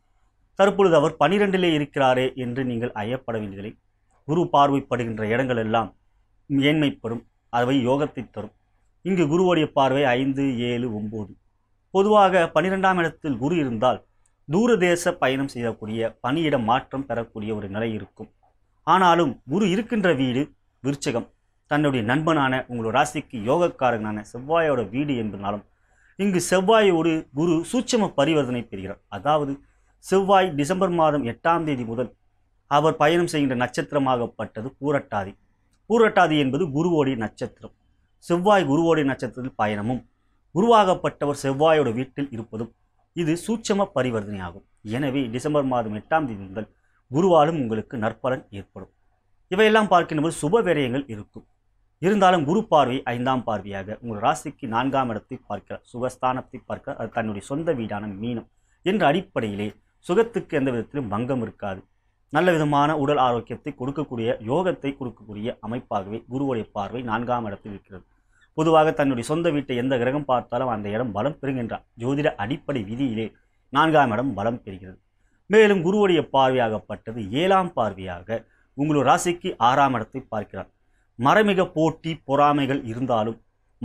தற்பொழுது அவர் பனிரெண்டிலே இருக்கிறாரே என்று நீங்கள் ஐயப்பட வேண்டியதில்லை குரு பார்வைப்படுகின்ற இடங்கள் எல்லாம் மேன்மைப்படும் அவை யோகத்தை தரும் இங்கு குருவுடைய பார்வை ஐந்து ஏழு ஒம்பது பொதுவாக பனிரெண்டாம் இடத்தில் குரு இருந்தால் தூரதேச பயணம் செய்யக்கூடிய பணியிட மாற்றம் பெறக்கூடிய ஒரு நிலை இருக்கும் ஆனாலும் குரு இருக்கின்ற வீடு விருச்சகம் தன்னுடைய நண்பனான உங்களோட ராசிக்கு யோகக்காரங்கனான செவ்வாயோட வீடு என்பதாலும் இங்கு செவ்வாயோடு குரு சூட்சம பரிவர்த்தனை பெறுகிறார் அதாவது செவ்வாய் டிசம்பர் மாதம் எட்டாம் தேதி முதல் அவர் பயணம் செய்கின்ற நட்சத்திரமாகப்பட்டது பூரட்டாதி பூரட்டாதி என்பது குருவோடி நட்சத்திரம் செவ்வாய் குருவோடி நட்சத்திரத்தில் பயணமும் குருவாகப்பட்டவர் செவ்வாயோட வீட்டில் இருப்பதும் இது சூட்சம பரிவர்த்தனையாகும் எனவே டிசம்பர் மாதம் எட்டாம் தேதி முதல் குருவாலும் உங்களுக்கு நற்பலன் ஏற்படும் இவையெல்லாம் பார்க்கின்றபோது சுப விரயங்கள் இருக்கும் இருந்தாலும் குரு பார்வை ஐந்தாம் பார்வையாக உங்கள் ராசிக்கு நான்காம் இடத்தை பார்க்கிறார் சுகஸ்தானத்தை பார்க்கிறார் அது தன்னுடைய சொந்த வீடான மீனம் என்ற அடிப்படையிலே சுகத்துக்கு எந்த விதத்திலும் பங்கம் இருக்காது நல்ல விதமான உடல் ஆரோக்கியத்தை கொடுக்கக்கூடிய யோகத்தை கொடுக்கக்கூடிய அமைப்பாகவே குருவுடைய பார்வை நான்காம் இடத்தில் இருக்கிறது பொதுவாக தன்னுடைய சொந்த வீட்டை எந்த கிரகம் பார்த்தாலும் அந்த இடம் பலம் பெறுகின்றார் ஜோதிட அடிப்படை விதியிலே நான்காம் இடம் பலம் பெறுகிறது மேலும் குருவுடைய பார்வையாகப்பட்டது ஏழாம் பார்வையாக உங்களுடைய ராசிக்கு ஆறாம் இடத்தை பார்க்கிறார் மறைமுக போட்டி பொறாமைகள் இருந்தாலும்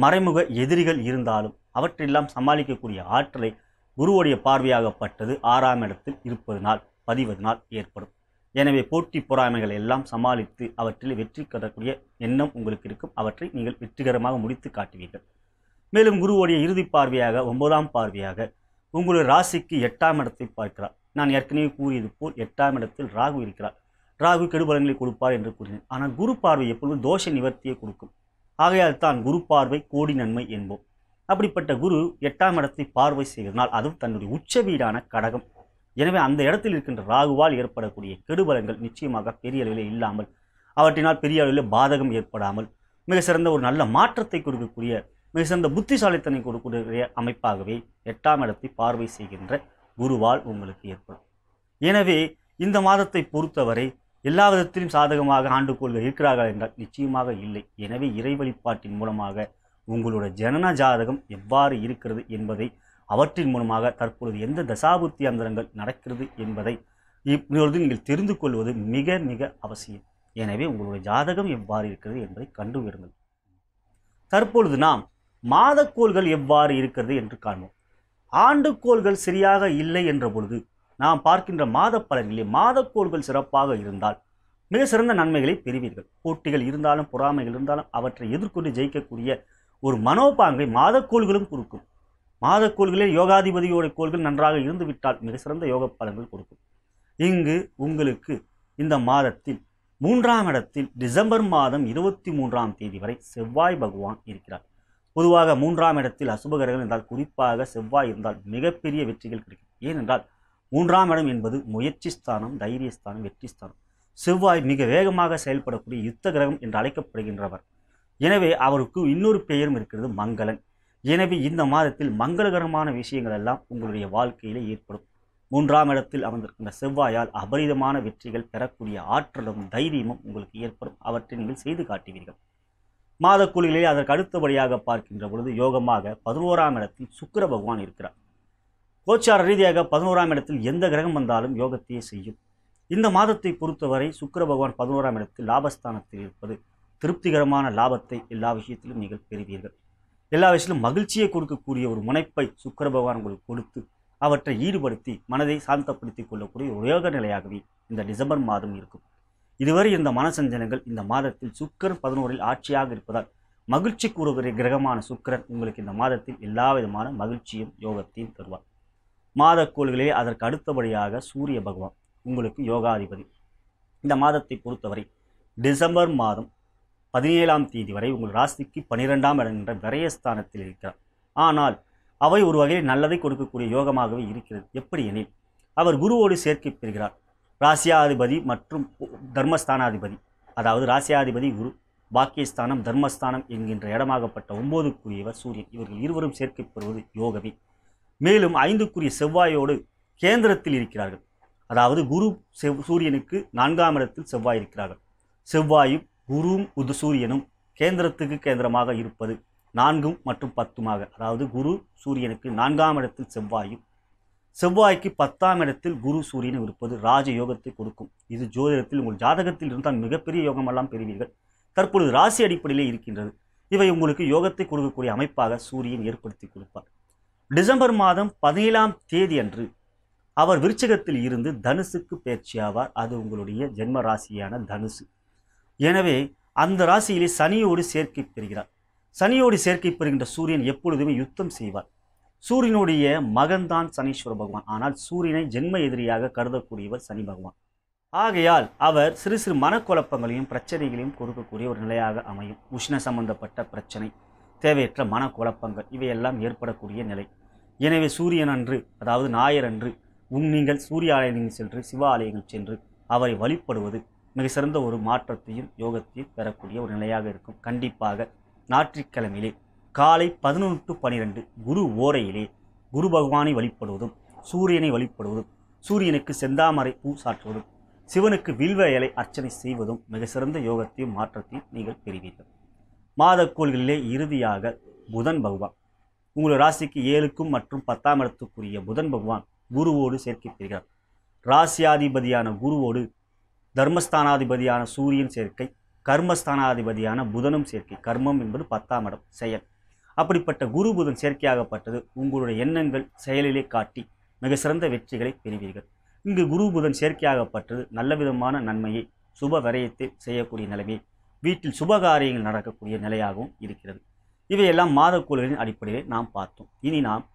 மறைமுக எதிரிகள் இருந்தாலும் அவற்றெல்லாம் சமாளிக்கக்கூடிய ஆற்றலை குருவுடைய பார்வையாகப்பட்டது ஆறாம் இடத்தில் இருப்பதனால் பதிவதனால் ஏற்படும் எனவே போட்டி பொறாமைகள் எல்லாம் சமாளித்து அவற்றில் வெற்றி கதக்கூடிய எண்ணம் உங்களுக்கு இருக்கும் அவற்றை நீங்கள் வெற்றிகரமாக முடித்து காட்டுவீர்கள் மேலும் குருவோடைய இறுதி பார்வையாக ஒன்பதாம் பார்வையாக உங்களுடைய ராசிக்கு எட்டாம் இடத்தை பார்க்கிறார் நான் ஏற்கனவே கூறியது போல் எட்டாம் இடத்தில் ராகு இருக்கிறார் ராகு கெடுபலங்களை கொடுப்பார் என்று கூறினேன் ஆனால் குரு பார்வை எப்பொழுதும் தோஷ நிவர்த்தியை கொடுக்கும் ஆகையால் தான் குரு பார்வை கோடி நன்மை என்போம் அப்படிப்பட்ட குரு எட்டாம் இடத்தை பார்வை செய்வதனால் அதுவும் தன்னுடைய உச்ச வீடான கடகம் எனவே அந்த இடத்தில் இருக்கின்ற ராகுவால் ஏற்படக்கூடிய கெடுபலங்கள் நிச்சயமாக பெரிய அளவில் இல்லாமல் அவற்றினால் பெரிய அளவில் பாதகம் ஏற்படாமல் மிக சிறந்த ஒரு நல்ல மாற்றத்தை கொடுக்கக்கூடிய மிக சிறந்த புத்திசாலித்தனை கொடுக்கக்கூடிய அமைப்பாகவே எட்டாம் இடத்தை பார்வை செய்கின்ற குருவால் உங்களுக்கு ஏற்படும் எனவே இந்த மாதத்தை பொறுத்தவரை எல்லா விதத்திலும் சாதகமாக ஆண்டு கோள்கள் இருக்கிறார்கள் என்றால் நிச்சயமாக இல்லை எனவே இறை வழிபாட்டின் மூலமாக உங்களோட ஜனன ஜாதகம் எவ்வாறு இருக்கிறது என்பதை அவற்றின் மூலமாக தற்பொழுது எந்த தசாபுத்தி அந்தரங்கள் நடக்கிறது என்பதை இப்பொழுது நீங்கள் தெரிந்து கொள்வது மிக மிக அவசியம் எனவே உங்களுடைய ஜாதகம் எவ்வாறு இருக்கிறது என்பதை கண்டுவிடுங்கள் தற்பொழுது நாம் மாதக்கோள்கள் எவ்வாறு இருக்கிறது என்று காண்போம் ஆண்டுக்கோள்கள் சரியாக இல்லை என்ற பொழுது நாம் பார்க்கின்ற மாத பலன்களே மாதக்கோள்கள் சிறப்பாக இருந்தால் மிக சிறந்த நன்மைகளை பெறுவீர்கள் போட்டிகள் இருந்தாலும் பொறாமைகள் இருந்தாலும் அவற்றை எதிர்கொண்டு ஜெயிக்கக்கூடிய ஒரு மனோபாங்கை மாதக்கோள்களும் கொடுக்கும் மாத கோள்களில் யோகாதிபதியோட கோள்கள் நன்றாக இருந்துவிட்டால் மிக சிறந்த யோக பலன்கள் கொடுக்கும் இங்கு உங்களுக்கு இந்த மாதத்தில் மூன்றாம் இடத்தில் டிசம்பர் மாதம் இருபத்தி மூன்றாம் தேதி வரை செவ்வாய் பகவான் இருக்கிறார் பொதுவாக மூன்றாம் இடத்தில் அசுபகரங்கள் என்றால் குறிப்பாக செவ்வாய் இருந்தால் மிகப்பெரிய வெற்றிகள் கிடைக்கும் ஏனென்றால் மூன்றாம் இடம் என்பது முயற்சி ஸ்தானம் தைரியஸ்தானம் வெற்றி ஸ்தானம் செவ்வாய் மிக வேகமாக செயல்படக்கூடிய யுத்த கிரகம் என்று அழைக்கப்படுகின்றவர் எனவே அவருக்கு இன்னொரு பெயரும் இருக்கிறது மங்களன் எனவே இந்த மாதத்தில் மங்களகரமான விஷயங்கள் எல்லாம் உங்களுடைய வாழ்க்கையில ஏற்படும் மூன்றாம் இடத்தில் அமர்ந்திருக்கின்ற செவ்வாயால் அபரிதமான வெற்றிகள் பெறக்கூடிய ஆற்றலும் தைரியமும் உங்களுக்கு ஏற்படும் அவற்றை நீங்கள் செய்து காட்டுவீர்கள் மாதக்குழுவிலே அதற்கு அடுத்தபடியாக பார்க்கின்ற பொழுது யோகமாக பதினோராம் இடத்தில் சுக்கர பகவான் இருக்கிறார் கோச்சார ரீதியாக பதினோராம் இடத்தில் எந்த கிரகம் வந்தாலும் யோகத்தையே செய்யும் இந்த மாதத்தை பொறுத்தவரை சுக்கர பகவான் பதினோராம் இடத்தில் லாபஸ்தானத்தில் இருப்பது திருப்திகரமான லாபத்தை எல்லா விஷயத்திலும் நீங்கள் பெறுவீர்கள் எல்லா விஷயத்திலும் மகிழ்ச்சியை கொடுக்கக்கூடிய ஒரு முனைப்பை சுக்கர பகவான் உங்களுக்கு கொடுத்து அவற்றை ஈடுபடுத்தி மனதை சாந்தப்படுத்தி கொள்ளக்கூடிய ஒரு யோக நிலையாகவே இந்த டிசம்பர் மாதம் இருக்கும் இதுவரை இந்த மனசஞ்சனங்கள் இந்த மாதத்தில் சுக்கரன் பதினோரில் ஆட்சியாக இருப்பதால் மகிழ்ச்சி கூறுகிற கிரகமான சுக்கரன் உங்களுக்கு இந்த மாதத்தில் எல்லா விதமான மகிழ்ச்சியும் யோகத்தையும் தருவார் மாத கோள்களிலே அதற்கு அடுத்தபடியாக சூரிய பகவான் உங்களுக்கு யோகாதிபதி இந்த மாதத்தை பொறுத்தவரை டிசம்பர் மாதம் பதினேழாம் தேதி வரை உங்கள் ராசிக்கு பனிரெண்டாம் இடம் என்ற விரயஸ்தானத்தில் இருக்கிறார் ஆனால் அவை ஒரு வகையில் நல்லதை கொடுக்கக்கூடிய யோகமாகவே இருக்கிறது எப்படி எனில் அவர் குருவோடு சேர்க்கை பெறுகிறார் ராசியாதிபதி மற்றும் தர்மஸ்தானாதிபதி அதாவது ராசியாதிபதி குரு பாக்கியஸ்தானம் தர்மஸ்தானம் என்கின்ற இடமாகப்பட்ட ஒன்பதுக்குரியவர் சூரியன் இவர்கள் இருவரும் சேர்க்கை பெறுவது யோகமே மேலும் ஐந்துக்குரிய செவ்வாயோடு கேந்திரத்தில் இருக்கிறார்கள் அதாவது குரு செவ் சூரியனுக்கு நான்காம் இடத்தில் செவ்வாய் இருக்கிறார்கள் செவ்வாயும் குருவும் உது சூரியனும் கேந்திரத்துக்கு கேந்திரமாக இருப்பது நான்கும் மற்றும் பத்துமாக அதாவது குரு சூரியனுக்கு நான்காம் இடத்தில் செவ்வாயும் செவ்வாய்க்கு பத்தாம் இடத்தில் குரு சூரியனும் இருப்பது ராஜ யோகத்தை கொடுக்கும் இது ஜோதிடத்தில் உங்கள் ஜாதகத்தில் இருந்தால் மிகப்பெரிய யோகமெல்லாம் பெறுவீர்கள் தற்பொழுது ராசி அடிப்படையிலே இருக்கின்றது இவை உங்களுக்கு யோகத்தை கொடுக்கக்கூடிய அமைப்பாக சூரியன் ஏற்படுத்தி கொடுப்பார் டிசம்பர் மாதம் பதினேழாம் தேதி அன்று அவர் விருச்சகத்தில் இருந்து தனுசுக்கு பேச்சியாவார் அது உங்களுடைய ஜென்ம ராசியான தனுசு எனவே அந்த ராசியிலே சனியோடு சேர்க்கை பெறுகிறார் சனியோடு சேர்க்கை பெறுகின்ற சூரியன் எப்பொழுதுமே யுத்தம் செய்வார் சூரியனுடைய மகன்தான் சனீஸ்வர பகவான் ஆனால் சூரியனை ஜென்ம எதிரியாக கருதக்கூடியவர் சனி பகவான் ஆகையால் அவர் சிறு சிறு மனக்குழப்பங்களையும் பிரச்சனைகளையும் கொடுக்கக்கூடிய ஒரு நிலையாக அமையும் உஷ்ண சம்பந்தப்பட்ட பிரச்சனை தேவையற்ற மனக்குழப்பங்கள் இவையெல்லாம் ஏற்படக்கூடிய நிலை எனவே சூரியன் அன்று அதாவது ஞாயிறன்று உன் நீங்கள் சூரிய ஆலயங்கள் சென்று சிவ ஆலயங்கள் சென்று அவரை வழிபடுவது மிக சிறந்த ஒரு மாற்றத்தையும் யோகத்தையும் பெறக்கூடிய ஒரு நிலையாக இருக்கும் கண்டிப்பாக ஞாயிற்றுக்கிழமையிலே காலை பதினொன்று டு பனிரெண்டு குரு ஓரையிலே குரு பகவானை வழிபடுவதும் சூரியனை வழிபடுவதும் சூரியனுக்கு செந்தாமரை பூ சாற்றுவதும் சிவனுக்கு வில்வ இலை அர்ச்சனை செய்வதும் மிக சிறந்த யோகத்தையும் மாற்றத்தையும் நீங்கள் பெறுவீர்கள் மாத கோள்களிலே இறுதியாக புதன் பகவான் உங்கள் ராசிக்கு ஏழுக்கும் மற்றும் பத்தாம் இடத்துக்குரிய புதன் பகவான் குருவோடு சேர்க்கப்படுகிறார் ராசியாதிபதியான குருவோடு தர்மஸ்தானாதிபதியான சூரியன் சேர்க்கை கர்மஸ்தானாதிபதியான புதனும் சேர்க்கை கர்மம் என்பது பத்தாம் இடம் செயல் அப்படிப்பட்ட குரு புதன் சேர்க்கையாகப்பட்டது உங்களுடைய எண்ணங்கள் செயலிலே காட்டி மிக சிறந்த வெற்றிகளை பெறுவீர்கள் இங்கு குரு புதன் சேர்க்கையாகப்பட்டது நல்ல விதமான நன்மையை சுப விரயத்தை செய்யக்கூடிய நிலைமை வீட்டில் சுபகாரியங்கள் நடக்கக்கூடிய நிலையாகவும் இருக்கிறது இவையெல்லாம் மாதக்கூலரின் அடிப்படையில் நாம் பார்த்தோம் இனி நாம்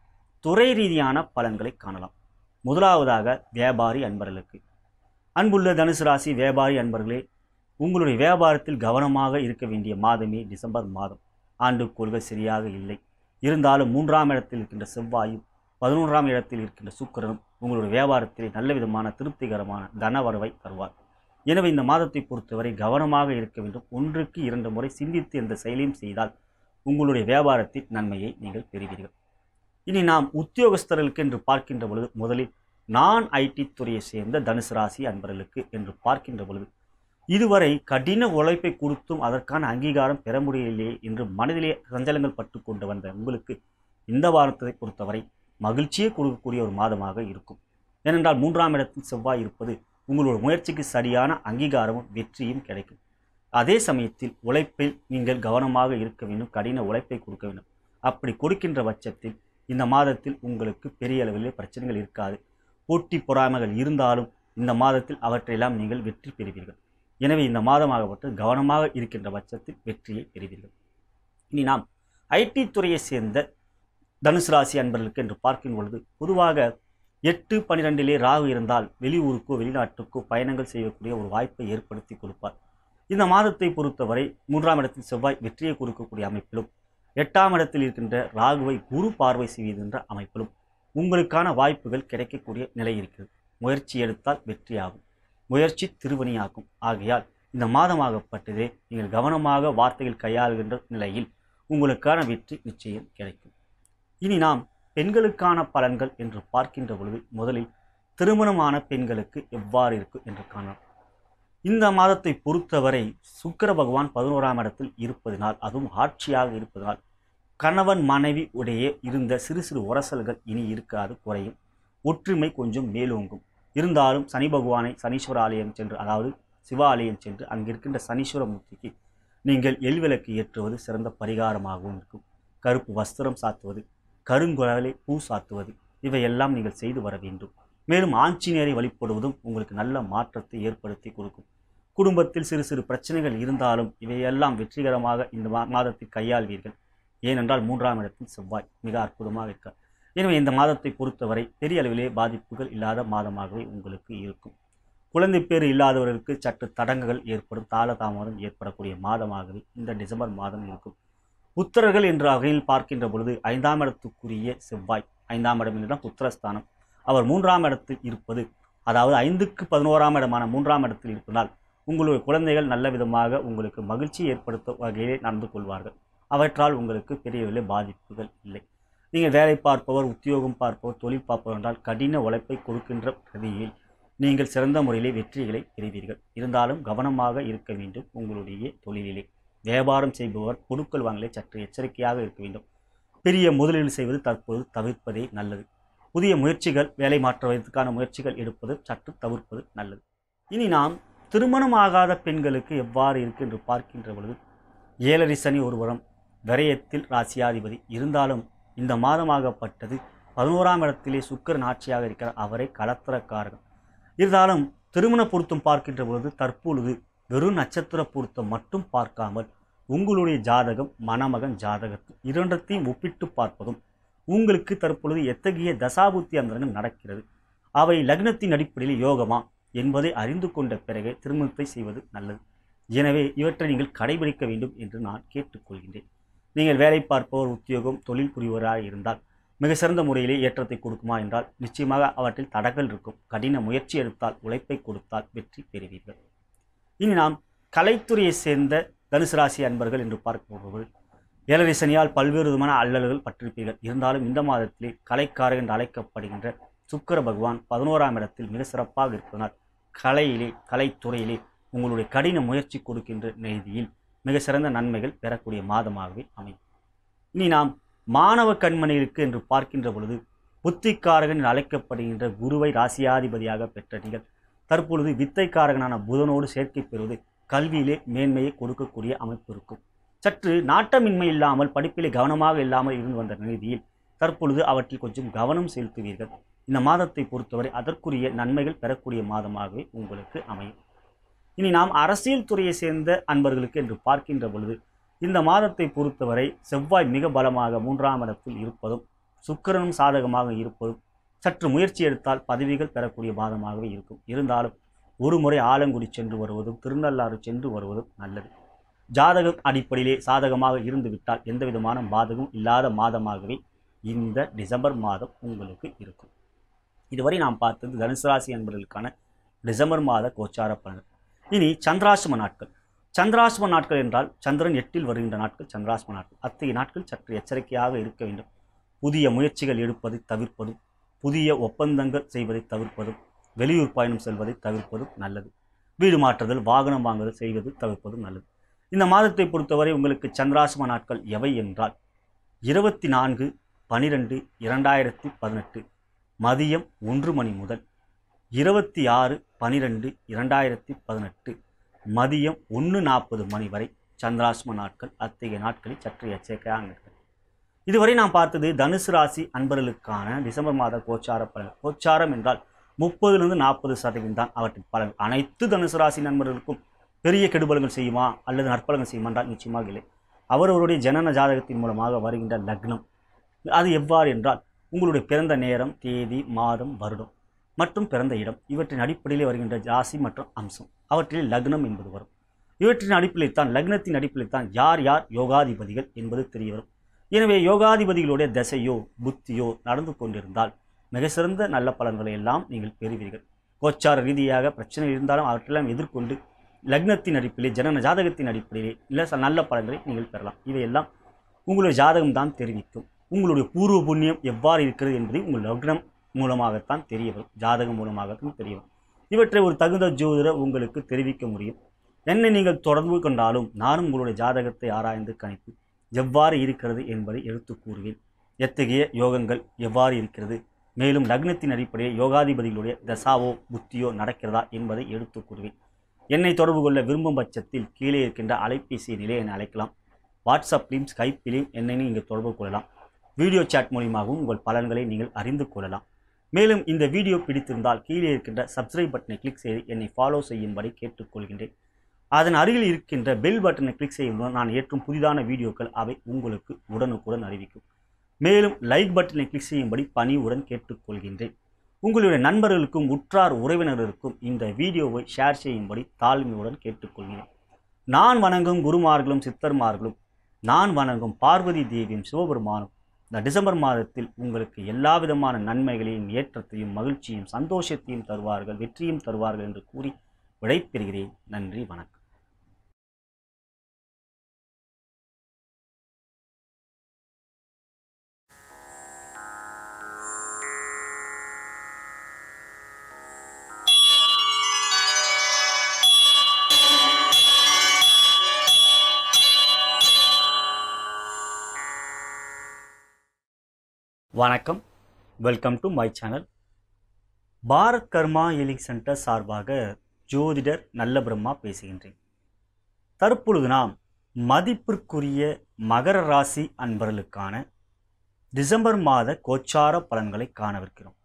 துறை ரீதியான பலன்களை காணலாம் முதலாவதாக வியாபாரி அன்பர்களுக்கு அன்புள்ள தனுசு ராசி வியாபாரி அன்பர்களே உங்களுடைய வியாபாரத்தில் கவனமாக இருக்க வேண்டிய மாதமே டிசம்பர் மாதம் ஆண்டு கொள்கை சரியாக இல்லை இருந்தாலும் மூன்றாம் இடத்தில் இருக்கின்ற செவ்வாயும் பதினொன்றாம் இடத்தில் இருக்கின்ற சுக்கரனும் உங்களுடைய வியாபாரத்தில் நல்ல விதமான திருப்திகரமான வரவை தருவார் எனவே இந்த மாதத்தை பொறுத்தவரை கவனமாக இருக்க வேண்டும் ஒன்றுக்கு இரண்டு முறை சிந்தித்து எந்த செயலையும் செய்தால் உங்களுடைய வியாபாரத்தின் நன்மையை நீங்கள் பெறுவீர்கள் இனி நாம் உத்தியோகஸ்தர்களுக்கு என்று பார்க்கின்ற பொழுது முதலில் நான் ஐடி துறையை சேர்ந்த தனுசு ராசி அன்பர்களுக்கு என்று பார்க்கின்ற பொழுது இதுவரை கடின உழைப்பை கொடுத்தும் அதற்கான அங்கீகாரம் பெற முடியலையே என்று மனதிலே சஞ்சலங்கள் பட்டு கொண்டு வந்த உங்களுக்கு இந்த வாரத்தை பொறுத்தவரை மகிழ்ச்சியை கொடுக்கக்கூடிய ஒரு மாதமாக இருக்கும் ஏனென்றால் மூன்றாம் இடத்தில் செவ்வாய் இருப்பது உங்களோட முயற்சிக்கு சரியான அங்கீகாரமும் வெற்றியும் கிடைக்கும் அதே சமயத்தில் உழைப்பில் நீங்கள் கவனமாக இருக்க வேண்டும் கடின உழைப்பை கொடுக்க வேண்டும் அப்படி கொடுக்கின்ற பட்சத்தில் இந்த மாதத்தில் உங்களுக்கு பெரிய அளவிலே பிரச்சனைகள் இருக்காது போட்டி பொறாமைகள் இருந்தாலும் இந்த மாதத்தில் அவற்றையெல்லாம் நீங்கள் வெற்றி பெறுவீர்கள் எனவே இந்த மாதமாகப்பட்டு கவனமாக இருக்கின்ற பட்சத்தில் வெற்றியை பெறுவீர்கள் இனி நாம் ஐடி துறையை சேர்ந்த தனுசு ராசி அன்பர்களுக்கு என்று பார்க்கும் பொழுது பொதுவாக எட்டு பன்னிரெண்டிலே ராகு இருந்தால் வெளியூருக்கோ வெளிநாட்டுக்கோ பயணங்கள் செய்யக்கூடிய ஒரு வாய்ப்பை ஏற்படுத்தி கொடுப்பார் இந்த மாதத்தை பொறுத்தவரை மூன்றாம் இடத்தில் செவ்வாய் வெற்றியை கொடுக்கக்கூடிய அமைப்பிலும் எட்டாம் இடத்தில் இருக்கின்ற ராகுவை குரு பார்வை செய்கின்ற அமைப்பிலும் உங்களுக்கான வாய்ப்புகள் கிடைக்கக்கூடிய நிலை இருக்குது முயற்சி எடுத்தால் வெற்றியாகும் முயற்சி திருவணியாகும் ஆகையால் இந்த மாதமாகப்பட்டதே நீங்கள் கவனமாக வார்த்தைகள் கையாளுகின்ற நிலையில் உங்களுக்கான வெற்றி நிச்சயம் கிடைக்கும் இனி நாம் பெண்களுக்கான பலன்கள் என்று பார்க்கின்ற பொழுது முதலில் திருமணமான பெண்களுக்கு எவ்வாறு இருக்கும் என்று காணலாம் இந்த மாதத்தை பொறுத்தவரை சுக்கர பகவான் பதினோராம் இடத்தில் இருப்பதினால் அதுவும் ஆட்சியாக இருப்பதனால் கணவன் மனைவி உடைய இருந்த சிறு சிறு உரசல்கள் இனி இருக்காது குறையும் ஒற்றுமை கொஞ்சம் மேலோங்கும் இருந்தாலும் சனி பகவானை சனீஸ்வர ஆலயம் சென்று அதாவது சிவாலயம் சென்று அங்கிருக்கின்ற சனீஸ்வர மூர்த்திக்கு நீங்கள் எல்விளக்கு ஏற்றுவது சிறந்த பரிகாரமாகவும் இருக்கும் கருப்பு வஸ்திரம் சாத்துவது கருங்குழலை பூ சாத்துவது இவையெல்லாம் நீங்கள் செய்து வர வேண்டும் மேலும் ஆஞ்சநேயரை வழிபடுவதும் உங்களுக்கு நல்ல மாற்றத்தை ஏற்படுத்தி கொடுக்கும் குடும்பத்தில் சிறு சிறு பிரச்சனைகள் இருந்தாலும் இவையெல்லாம் வெற்றிகரமாக இந்த மாதத்தில் கையாள்வீர்கள் ஏனென்றால் மூன்றாம் இடத்தில் செவ்வாய் மிக அற்புதமாக இருக்கார் எனவே இந்த மாதத்தை பொறுத்தவரை பெரிய அளவிலே பாதிப்புகள் இல்லாத மாதமாகவே உங்களுக்கு இருக்கும் குழந்தை பேர் இல்லாதவர்களுக்கு சற்று தடங்குகள் ஏற்படும் தாளதாமதம் ஏற்படக்கூடிய மாதமாகவே இந்த டிசம்பர் மாதம் இருக்கும் புத்திரர்கள் என்ற வகையில் பார்க்கின்ற பொழுது ஐந்தாம் இடத்துக்குரிய செவ்வாய் ஐந்தாம் இடம் தான் புத்திரஸ்தானம் அவர் மூன்றாம் இடத்தில் இருப்பது அதாவது ஐந்துக்கு பதினோராம் இடமான மூன்றாம் இடத்தில் இருப்பதால் உங்களுடைய குழந்தைகள் நல்ல விதமாக உங்களுக்கு மகிழ்ச்சி ஏற்படுத்தும் வகையிலே நடந்து கொள்வார்கள் அவற்றால் உங்களுக்கு பெரியவில்லை பாதிப்புகள் இல்லை நீங்கள் வேலை பார்ப்பவர் உத்தியோகம் பார்ப்பவர் தொழில் பார்ப்பவர் என்றால் கடின உழைப்பை கொடுக்கின்ற பிரதியில் நீங்கள் சிறந்த முறையிலே வெற்றிகளை பெறுவீர்கள் இருந்தாலும் கவனமாக இருக்க வேண்டும் உங்களுடைய தொழிலிலே வியாபாரம் செய்பவர் பொருட்கள் வாங்கலை சற்று எச்சரிக்கையாக இருக்க வேண்டும் பெரிய முதலீடு செய்வது தற்போது தவிர்ப்பதே நல்லது புதிய முயற்சிகள் வேலை மாற்றுவதற்கான முயற்சிகள் எடுப்பது சற்று தவிர்ப்பது நல்லது இனி நாம் திருமணமாகாத பெண்களுக்கு எவ்வாறு இருக்கு என்று பார்க்கின்ற பொழுது ஏழரை சனி ஒருவரம் விரயத்தில் ராசியாதிபதி இருந்தாலும் இந்த மாதமாகப்பட்டது பதினோராம் இடத்திலே சுக்கரன் ஆட்சியாக இருக்கிறார் அவரை கலத்திரக்காரகம் இருந்தாலும் திருமண பொருத்தம் பார்க்கின்ற பொழுது தற்பொழுது வெறும் நட்சத்திர பொருத்தம் மட்டும் பார்க்காமல் உங்களுடைய ஜாதகம் மணமகன் ஜாதகத்தில் இரண்டத்தையும் ஒப்பிட்டு பார்ப்பதும் உங்களுக்கு தற்பொழுது எத்தகைய தசாபுத்தி அந்தரங்கள் நடக்கிறது அவை லக்னத்தின் அடிப்படையில் யோகமா என்பதை அறிந்து கொண்ட பிறகே திருமணத்தை செய்வது நல்லது எனவே இவற்றை நீங்கள் கடைபிடிக்க வேண்டும் என்று நான் கேட்டுக்கொள்கின்றேன் நீங்கள் வேலை பார்ப்பவர் உத்தியோகம் தொழில் புரிவராக இருந்தால் மிக சிறந்த முறையிலே ஏற்றத்தை கொடுக்குமா என்றால் நிச்சயமாக அவற்றில் தடங்கள் இருக்கும் கடின முயற்சி எடுத்தால் உழைப்பை கொடுத்தால் வெற்றி பெறுவீர்கள் இனி நாம் கலைத்துறையை சேர்ந்த தனுசு ராசி அன்பர்கள் என்று பார்க்கப்படுபவர்கள் ஏழரை சனியால் பல்வேறு விதமான அல்லல்கள் பற்றிருப்பீர்கள் இருந்தாலும் இந்த மாதத்திலே கலைக்காரர் என்று அழைக்கப்படுகின்ற சுக்கர பகவான் பதினோராம் இடத்தில் மிக சிறப்பாக இருப்பதனால் கலையிலே கலைத்துறையிலே உங்களுடைய கடின முயற்சி கொடுக்கின்ற நெய்தியில் மிக சிறந்த நன்மைகள் பெறக்கூடிய மாதமாகவே அமையும் இனி நாம் மாணவ கண்மணிகளுக்கு என்று பார்க்கின்ற பொழுது புத்திக்காரகன் என்று அழைக்கப்படுகின்ற குருவை ராசியாதிபதியாக பெற்ற நீங்கள் தற்பொழுது வித்தைக்காரகனான புதனோடு சேர்க்கை பெறுவது கல்வியிலே மேன்மையை கொடுக்கக்கூடிய அமைப்பு இருக்கும் சற்று நாட்டமின்மை இல்லாமல் படிப்பிலே கவனமாக இல்லாமல் இருந்து வந்த நிலையில் தற்பொழுது அவற்றில் கொஞ்சம் கவனம் செலுத்துவீர்கள் இந்த மாதத்தை பொறுத்தவரை அதற்குரிய நன்மைகள் பெறக்கூடிய மாதமாகவே உங்களுக்கு அமையும் இனி நாம் அரசியல் துறையை சேர்ந்த அன்பர்களுக்கு என்று பார்க்கின்ற பொழுது இந்த மாதத்தை பொறுத்தவரை செவ்வாய் மிக பலமாக மூன்றாம் இடத்தில் இருப்பதும் சுக்கரனும் சாதகமாக இருப்பதும் சற்று முயற்சி எடுத்தால் பதவிகள் பெறக்கூடிய மாதமாகவே இருக்கும் இருந்தாலும் ஒரு முறை ஆலங்குடி சென்று வருவதும் திருநள்ளாறு சென்று வருவதும் நல்லது ஜாதகம் அடிப்படையிலே சாதகமாக இருந்துவிட்டால் எந்த விதமான பாதகம் இல்லாத மாதமாகவே இந்த டிசம்பர் மாதம் உங்களுக்கு இருக்கும் இதுவரை நாம் பார்த்தது தனுசு ராசி என்பதற்கான டிசம்பர் மாத கோச்சார பலன் இனி சந்திராசிரம நாட்கள் சந்திராசிரம நாட்கள் என்றால் சந்திரன் எட்டில் வருகின்ற நாட்கள் சந்திராசிரம நாட்கள் அத்தகைய நாட்கள் சற்று எச்சரிக்கையாக இருக்க வேண்டும் புதிய முயற்சிகள் எடுப்பதை தவிர்ப்பதும் புதிய ஒப்பந்தங்கள் செய்வதை தவிர்ப்பதும் வெளியூர் பயணம் செல்வதை தவிர்ப்பதும் நல்லது வீடு மாற்றுதல் வாகனம் வாங்குதல் செய்வது தவிர்ப்பதும் நல்லது இந்த மாதத்தை பொறுத்தவரை உங்களுக்கு சந்திராசிரம நாட்கள் எவை என்றால் இருபத்தி நான்கு பனிரெண்டு இரண்டாயிரத்தி பதினெட்டு மதியம் ஒன்று மணி முதல் இருபத்தி ஆறு பனிரெண்டு இரண்டாயிரத்தி பதினெட்டு மதியம் ஒன்று நாற்பது மணி வரை சந்திராசிரம நாட்கள் அத்தகைய நாட்களில் சற்று எச்சரிக்கையாக இருக்கு இதுவரை நாம் பார்த்தது தனுசு ராசி அன்பர்களுக்கான டிசம்பர் மாத கோச்சார பலன் கோச்சாரம் என்றால் முப்பதுலேருந்து நாற்பது சதவீதம் தான் அவற்றின் பலன் அனைத்து தனுசு ராசி நண்பர்களுக்கும் பெரிய கெடுபலங்கள் செய்யுமா அல்லது நற்பலங்கள் செய்யுமா என்றால் நிச்சயமாக இல்லை அவரவருடைய ஜனன ஜாதகத்தின் மூலமாக வருகின்ற லக்னம் அது எவ்வாறு என்றால் உங்களுடைய பிறந்த நேரம் தேதி மாதம் வருடம் மற்றும் பிறந்த இடம் இவற்றின் அடிப்படையிலே வருகின்ற ஜாசி மற்றும் அம்சம் அவற்றில் லக்னம் என்பது வரும் இவற்றின் அடிப்படையில் தான் லக்னத்தின் அடிப்படையில் தான் யார் யார் யோகாதிபதிகள் என்பது தெரிய வரும் எனவே யோகாதிபதிகளுடைய தசையோ புத்தியோ நடந்து கொண்டிருந்தால் மிக சிறந்த நல்ல பலன்களை எல்லாம் நீங்கள் பெறுவீர்கள் கோச்சார ரீதியாக பிரச்சனை இருந்தாலும் அவற்றெல்லாம் எதிர்கொண்டு லக்னத்தின் அடிப்படையில் ஜனன ஜாதகத்தின் அடிப்படையிலே இல்லை நல்ல பலன்களை நீங்கள் பெறலாம் இவையெல்லாம் உங்களுடைய ஜாதகம் தான் தெரிவிக்கும் உங்களுடைய பூர்வ புண்ணியம் எவ்வாறு இருக்கிறது என்பதை உங்கள் லக்னம் மூலமாகத்தான் தெரிய வரும் ஜாதகம் மூலமாகத்தான் தெரிய வரும் இவற்றை ஒரு தகுந்த ஜோதிடர் உங்களுக்கு தெரிவிக்க முடியும் என்னை நீங்கள் தொடர்பு கொண்டாலும் நானும் உங்களுடைய ஜாதகத்தை ஆராய்ந்து கணித்து எவ்வாறு இருக்கிறது என்பதை எடுத்து கூறுவேன் எத்தகைய யோகங்கள் எவ்வாறு இருக்கிறது மேலும் லக்னத்தின் அடிப்படையில் யோகாதிபதிகளுடைய தசாவோ புத்தியோ நடக்கிறதா என்பதை எடுத்து கூறுவேன் என்னை தொடர்பு கொள்ள விரும்பும் பட்சத்தில் கீழே இருக்கின்ற அலைபேசி நிலையை என்னை அழைக்கலாம் வாட்ஸ்அப்லையும் ஸ்கைப்பிலையும் என்னை நீங்கள் தொடர்பு கொள்ளலாம் வீடியோ சாட் மூலியமாகவும் உங்கள் பலன்களை நீங்கள் அறிந்து கொள்ளலாம் மேலும் இந்த வீடியோ பிடித்திருந்தால் கீழே இருக்கின்ற சப்ஸ்கிரைப் பட்டனை கிளிக் செய்து என்னை ஃபாலோ செய்யும்படி கேட்டுக்கொள்கின்றேன் அதன் அருகில் இருக்கின்ற பெல் பட்டனை கிளிக் செய்யும்போது நான் ஏற்றும் புதிதான வீடியோக்கள் அவை உங்களுக்கு உடனுக்குடன் அறிவிக்கும் மேலும் லைக் பட்டனை கிளிக் செய்யும்படி பணிவுடன் கேட்டுக்கொள்கின்றேன் உங்களுடைய நண்பர்களுக்கும் உற்றார் உறவினர்களுக்கும் இந்த வீடியோவை ஷேர் செய்யும்படி தாழ்மையுடன் கேட்டுக்கொள்கிறேன் நான் வணங்கும் குருமார்களும் சித்தர்மார்களும் நான் வணங்கும் பார்வதி தேவியும் சிவபெருமானும் இந்த டிசம்பர் மாதத்தில் உங்களுக்கு எல்லா விதமான நன்மைகளையும் ஏற்றத்தையும் மகிழ்ச்சியும் சந்தோஷத்தையும் தருவார்கள் வெற்றியும் தருவார்கள் என்று கூறி விடைபெறுகிறேன் நன்றி வணக்கம் வணக்கம் welcome to my channel Bharat Karma healing centre சார்பாக ஜோதிடர் நல்ல பிரம்மா பேசுகின்றேன் தற்பொழுது நாம் மதிப்பிற்குரிய மகர ராசி அன்பர்களுக்கான டிசம்பர் மாத கோச்சார பலன்களை காணவிருக்கிறோம்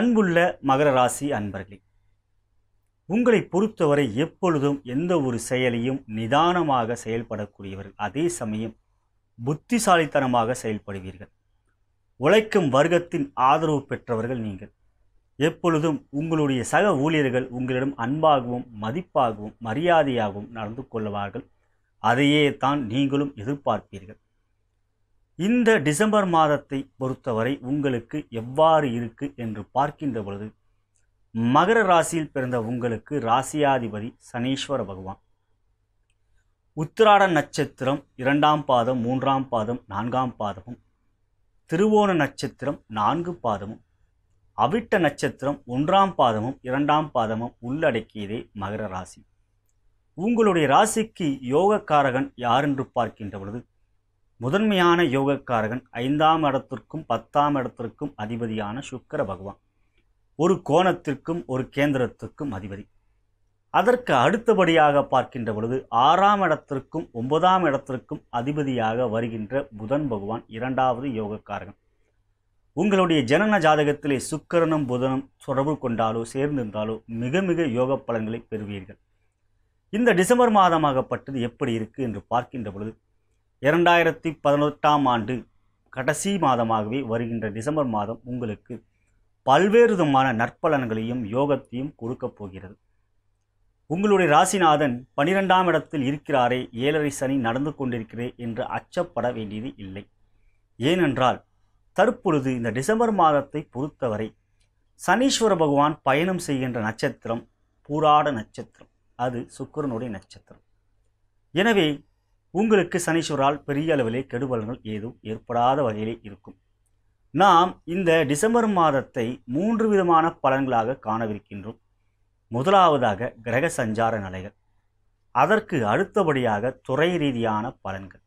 அன்புள்ள மகர ராசி அன்பர்களே உங்களை பொறுத்தவரை எப்பொழுதும் எந்த ஒரு செயலையும் நிதானமாக செயல்படக்கூடியவர்கள் அதே சமயம் புத்திசாலித்தனமாக செயல்படுவீர்கள் உழைக்கும் வர்க்கத்தின் ஆதரவு பெற்றவர்கள் நீங்கள் எப்பொழுதும் உங்களுடைய சக ஊழியர்கள் உங்களிடம் அன்பாகவும் மதிப்பாகவும் மரியாதையாகவும் நடந்து கொள்வார்கள் அதையே தான் நீங்களும் எதிர்பார்ப்பீர்கள் இந்த டிசம்பர் மாதத்தை பொறுத்தவரை உங்களுக்கு எவ்வாறு இருக்கு என்று பார்க்கின்ற பொழுது மகர ராசியில் பிறந்த உங்களுக்கு ராசியாதிபதி சனீஸ்வர பகவான் உத்திராட நட்சத்திரம் இரண்டாம் பாதம் மூன்றாம் பாதம் நான்காம் பாதமும் திருவோண நட்சத்திரம் நான்கு பாதமும் அவிட்ட நட்சத்திரம் ஒன்றாம் பாதமும் இரண்டாம் பாதமும் உள்ளடக்கியதே மகர ராசி உங்களுடைய ராசிக்கு யோகக்காரகன் யாரென்று பார்க்கின்ற பொழுது முதன்மையான யோகக்காரகன் ஐந்தாம் இடத்திற்கும் பத்தாம் இடத்திற்கும் அதிபதியான சுக்கர பகவான் ஒரு கோணத்திற்கும் ஒரு கேந்திரத்திற்கும் அதிபதி அதற்கு அடுத்தபடியாக பார்க்கின்ற பொழுது ஆறாம் இடத்திற்கும் ஒன்பதாம் இடத்திற்கும் அதிபதியாக வருகின்ற புதன் பகவான் இரண்டாவது யோகக்காரகன் உங்களுடைய ஜனன ஜாதகத்திலே சுக்கரனும் புதனும் தொடர்பு கொண்டாலோ சேர்ந்திருந்தாலோ மிக மிக யோக பலன்களை பெறுவீர்கள் இந்த டிசம்பர் மாதமாகப்பட்டது எப்படி இருக்குது என்று பார்க்கின்ற பொழுது இரண்டாயிரத்தி பதினெட்டாம் ஆண்டு கடைசி மாதமாகவே வருகின்ற டிசம்பர் மாதம் உங்களுக்கு பல்வேறு விதமான நற்பலன்களையும் யோகத்தையும் கொடுக்கப் போகிறது உங்களுடைய ராசிநாதன் பனிரெண்டாம் இடத்தில் இருக்கிறாரே ஏழரை சனி நடந்து கொண்டிருக்கிறேன் என்று அச்சப்பட வேண்டியது இல்லை ஏனென்றால் தற்பொழுது இந்த டிசம்பர் மாதத்தை பொறுத்தவரை சனீஸ்வர பகவான் பயணம் செய்கின்ற நட்சத்திரம் பூராட நட்சத்திரம் அது சுக்கரனுடைய நட்சத்திரம் எனவே உங்களுக்கு சனீஸ்வரால் பெரிய அளவிலே கெடுபலன்கள் ஏதும் ஏற்படாத வகையிலே இருக்கும் நாம் இந்த டிசம்பர் மாதத்தை மூன்று விதமான பலன்களாக காணவிருக்கின்றோம் முதலாவதாக கிரக சஞ்சார நிலைகள் அதற்கு அடுத்தபடியாக துறை ரீதியான பலன்கள்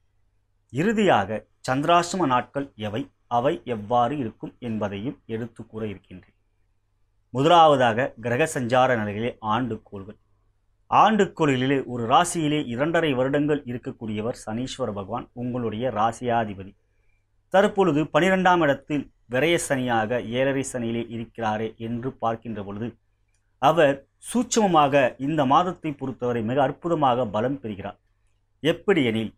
இறுதியாக சந்திராசிரம நாட்கள் எவை அவை எவ்வாறு இருக்கும் என்பதையும் எடுத்து கூற இருக்கின்றேன் முதலாவதாக கிரக சஞ்சார நிலைகளே ஆண்டுக்கோள்கள் ஆண்டுக்கோளிலே ஒரு ராசியிலே இரண்டரை வருடங்கள் இருக்கக்கூடியவர் சனீஸ்வர பகவான் உங்களுடைய ராசியாதிபதி தற்பொழுது பனிரெண்டாம் இடத்தில் விரய சனியாக ஏழரை சனியிலே இருக்கிறாரே என்று பார்க்கின்ற பொழுது அவர் சூட்சமமாக இந்த மாதத்தை பொறுத்தவரை மிக அற்புதமாக பலம் பெறுகிறார் எப்படி எனில்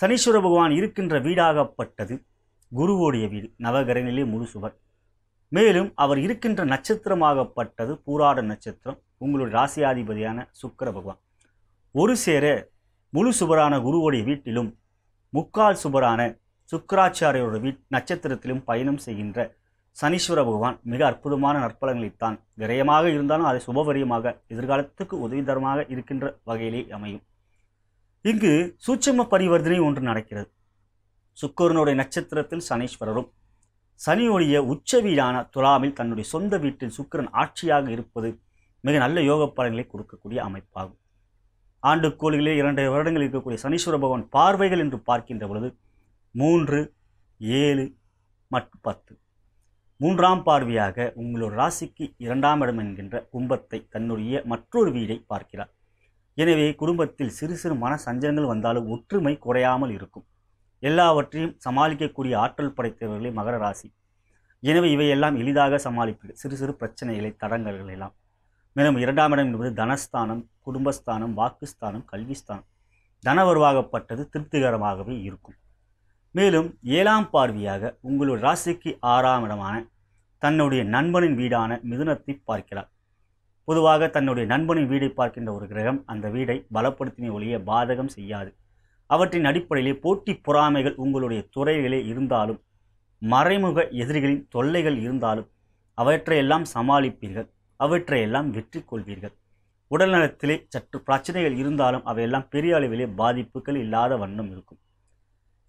சனீஸ்வர பகவான் இருக்கின்ற வீடாகப்பட்டது குருவோடைய வீடு நவகரனிலே முழு சுவர் மேலும் அவர் இருக்கின்ற நட்சத்திரமாகப்பட்டது பூராட நட்சத்திரம் உங்களுடைய ராசியாதிபதியான சுக்கர பகவான் ஒரு சேர முழு சுபரான குருவோடைய வீட்டிலும் முக்கால் சுபரான சுக்கராச்சாரியோட வீட் நட்சத்திரத்திலும் பயணம் செய்கின்ற சனீஸ்வர பகவான் மிக அற்புதமான நற்பலங்களைத்தான் விரயமாக இருந்தாலும் அதை சுபவரியமாக எதிர்காலத்துக்கு உதவிதரமாக இருக்கின்ற வகையிலே அமையும் இங்கு சூட்சம பரிவர்த்தனை ஒன்று நடக்கிறது சுக்கரனுடைய நட்சத்திரத்தில் சனீஸ்வரரும் சனியுடைய உச்ச வீடான துலாமில் தன்னுடைய சொந்த வீட்டில் சுக்கரன் ஆட்சியாக இருப்பது மிக நல்ல யோக பலன்களை கொடுக்கக்கூடிய அமைப்பாகும் ஆண்டு கோளிலே இரண்டு வருடங்கள் இருக்கக்கூடிய சனீஸ்வர பகவான் பார்வைகள் என்று பார்க்கின்ற பொழுது மூன்று ஏழு மற்றும் பத்து மூன்றாம் பார்வையாக உங்களோட ராசிக்கு இரண்டாம் இடம் என்கின்ற கும்பத்தை தன்னுடைய மற்றொரு வீடை பார்க்கிறார் எனவே குடும்பத்தில் சிறு சிறு மன சஞ்சலங்கள் வந்தாலும் ஒற்றுமை குறையாமல் இருக்கும் எல்லாவற்றையும் சமாளிக்கக்கூடிய ஆற்றல் படைத்தவர்களே மகர ராசி எனவே இவையெல்லாம் எளிதாக சமாளிப்பது சிறு சிறு பிரச்சனைகளை தடங்கல்கள் எல்லாம் மேலும் இரண்டாம் இடம் என்பது தனஸ்தானம் குடும்பஸ்தானம் வாக்குஸ்தானம் கல்விஸ்தானம் தன வருவாகப்பட்டது திருப்திகரமாகவே இருக்கும் மேலும் ஏழாம் பார்வையாக உங்களுடைய ராசிக்கு ஆறாம் இடமான தன்னுடைய நண்பனின் வீடான மிதுனத்தை பார்க்கிறார் பொதுவாக தன்னுடைய நண்பனின் வீடை பார்க்கின்ற ஒரு கிரகம் அந்த வீடை பலப்படுத்தின ஒழிய பாதகம் செய்யாது அவற்றின் அடிப்படையிலே போட்டி பொறாமைகள் உங்களுடைய துறைகளே இருந்தாலும் மறைமுக எதிரிகளின் தொல்லைகள் இருந்தாலும் அவற்றையெல்லாம் சமாளிப்பீர்கள் அவற்றையெல்லாம் வெற்றி கொள்வீர்கள் உடல்நலத்திலே சற்று பிரச்சனைகள் இருந்தாலும் அவையெல்லாம் பெரிய அளவிலே பாதிப்புகள் இல்லாத வண்ணம் இருக்கும்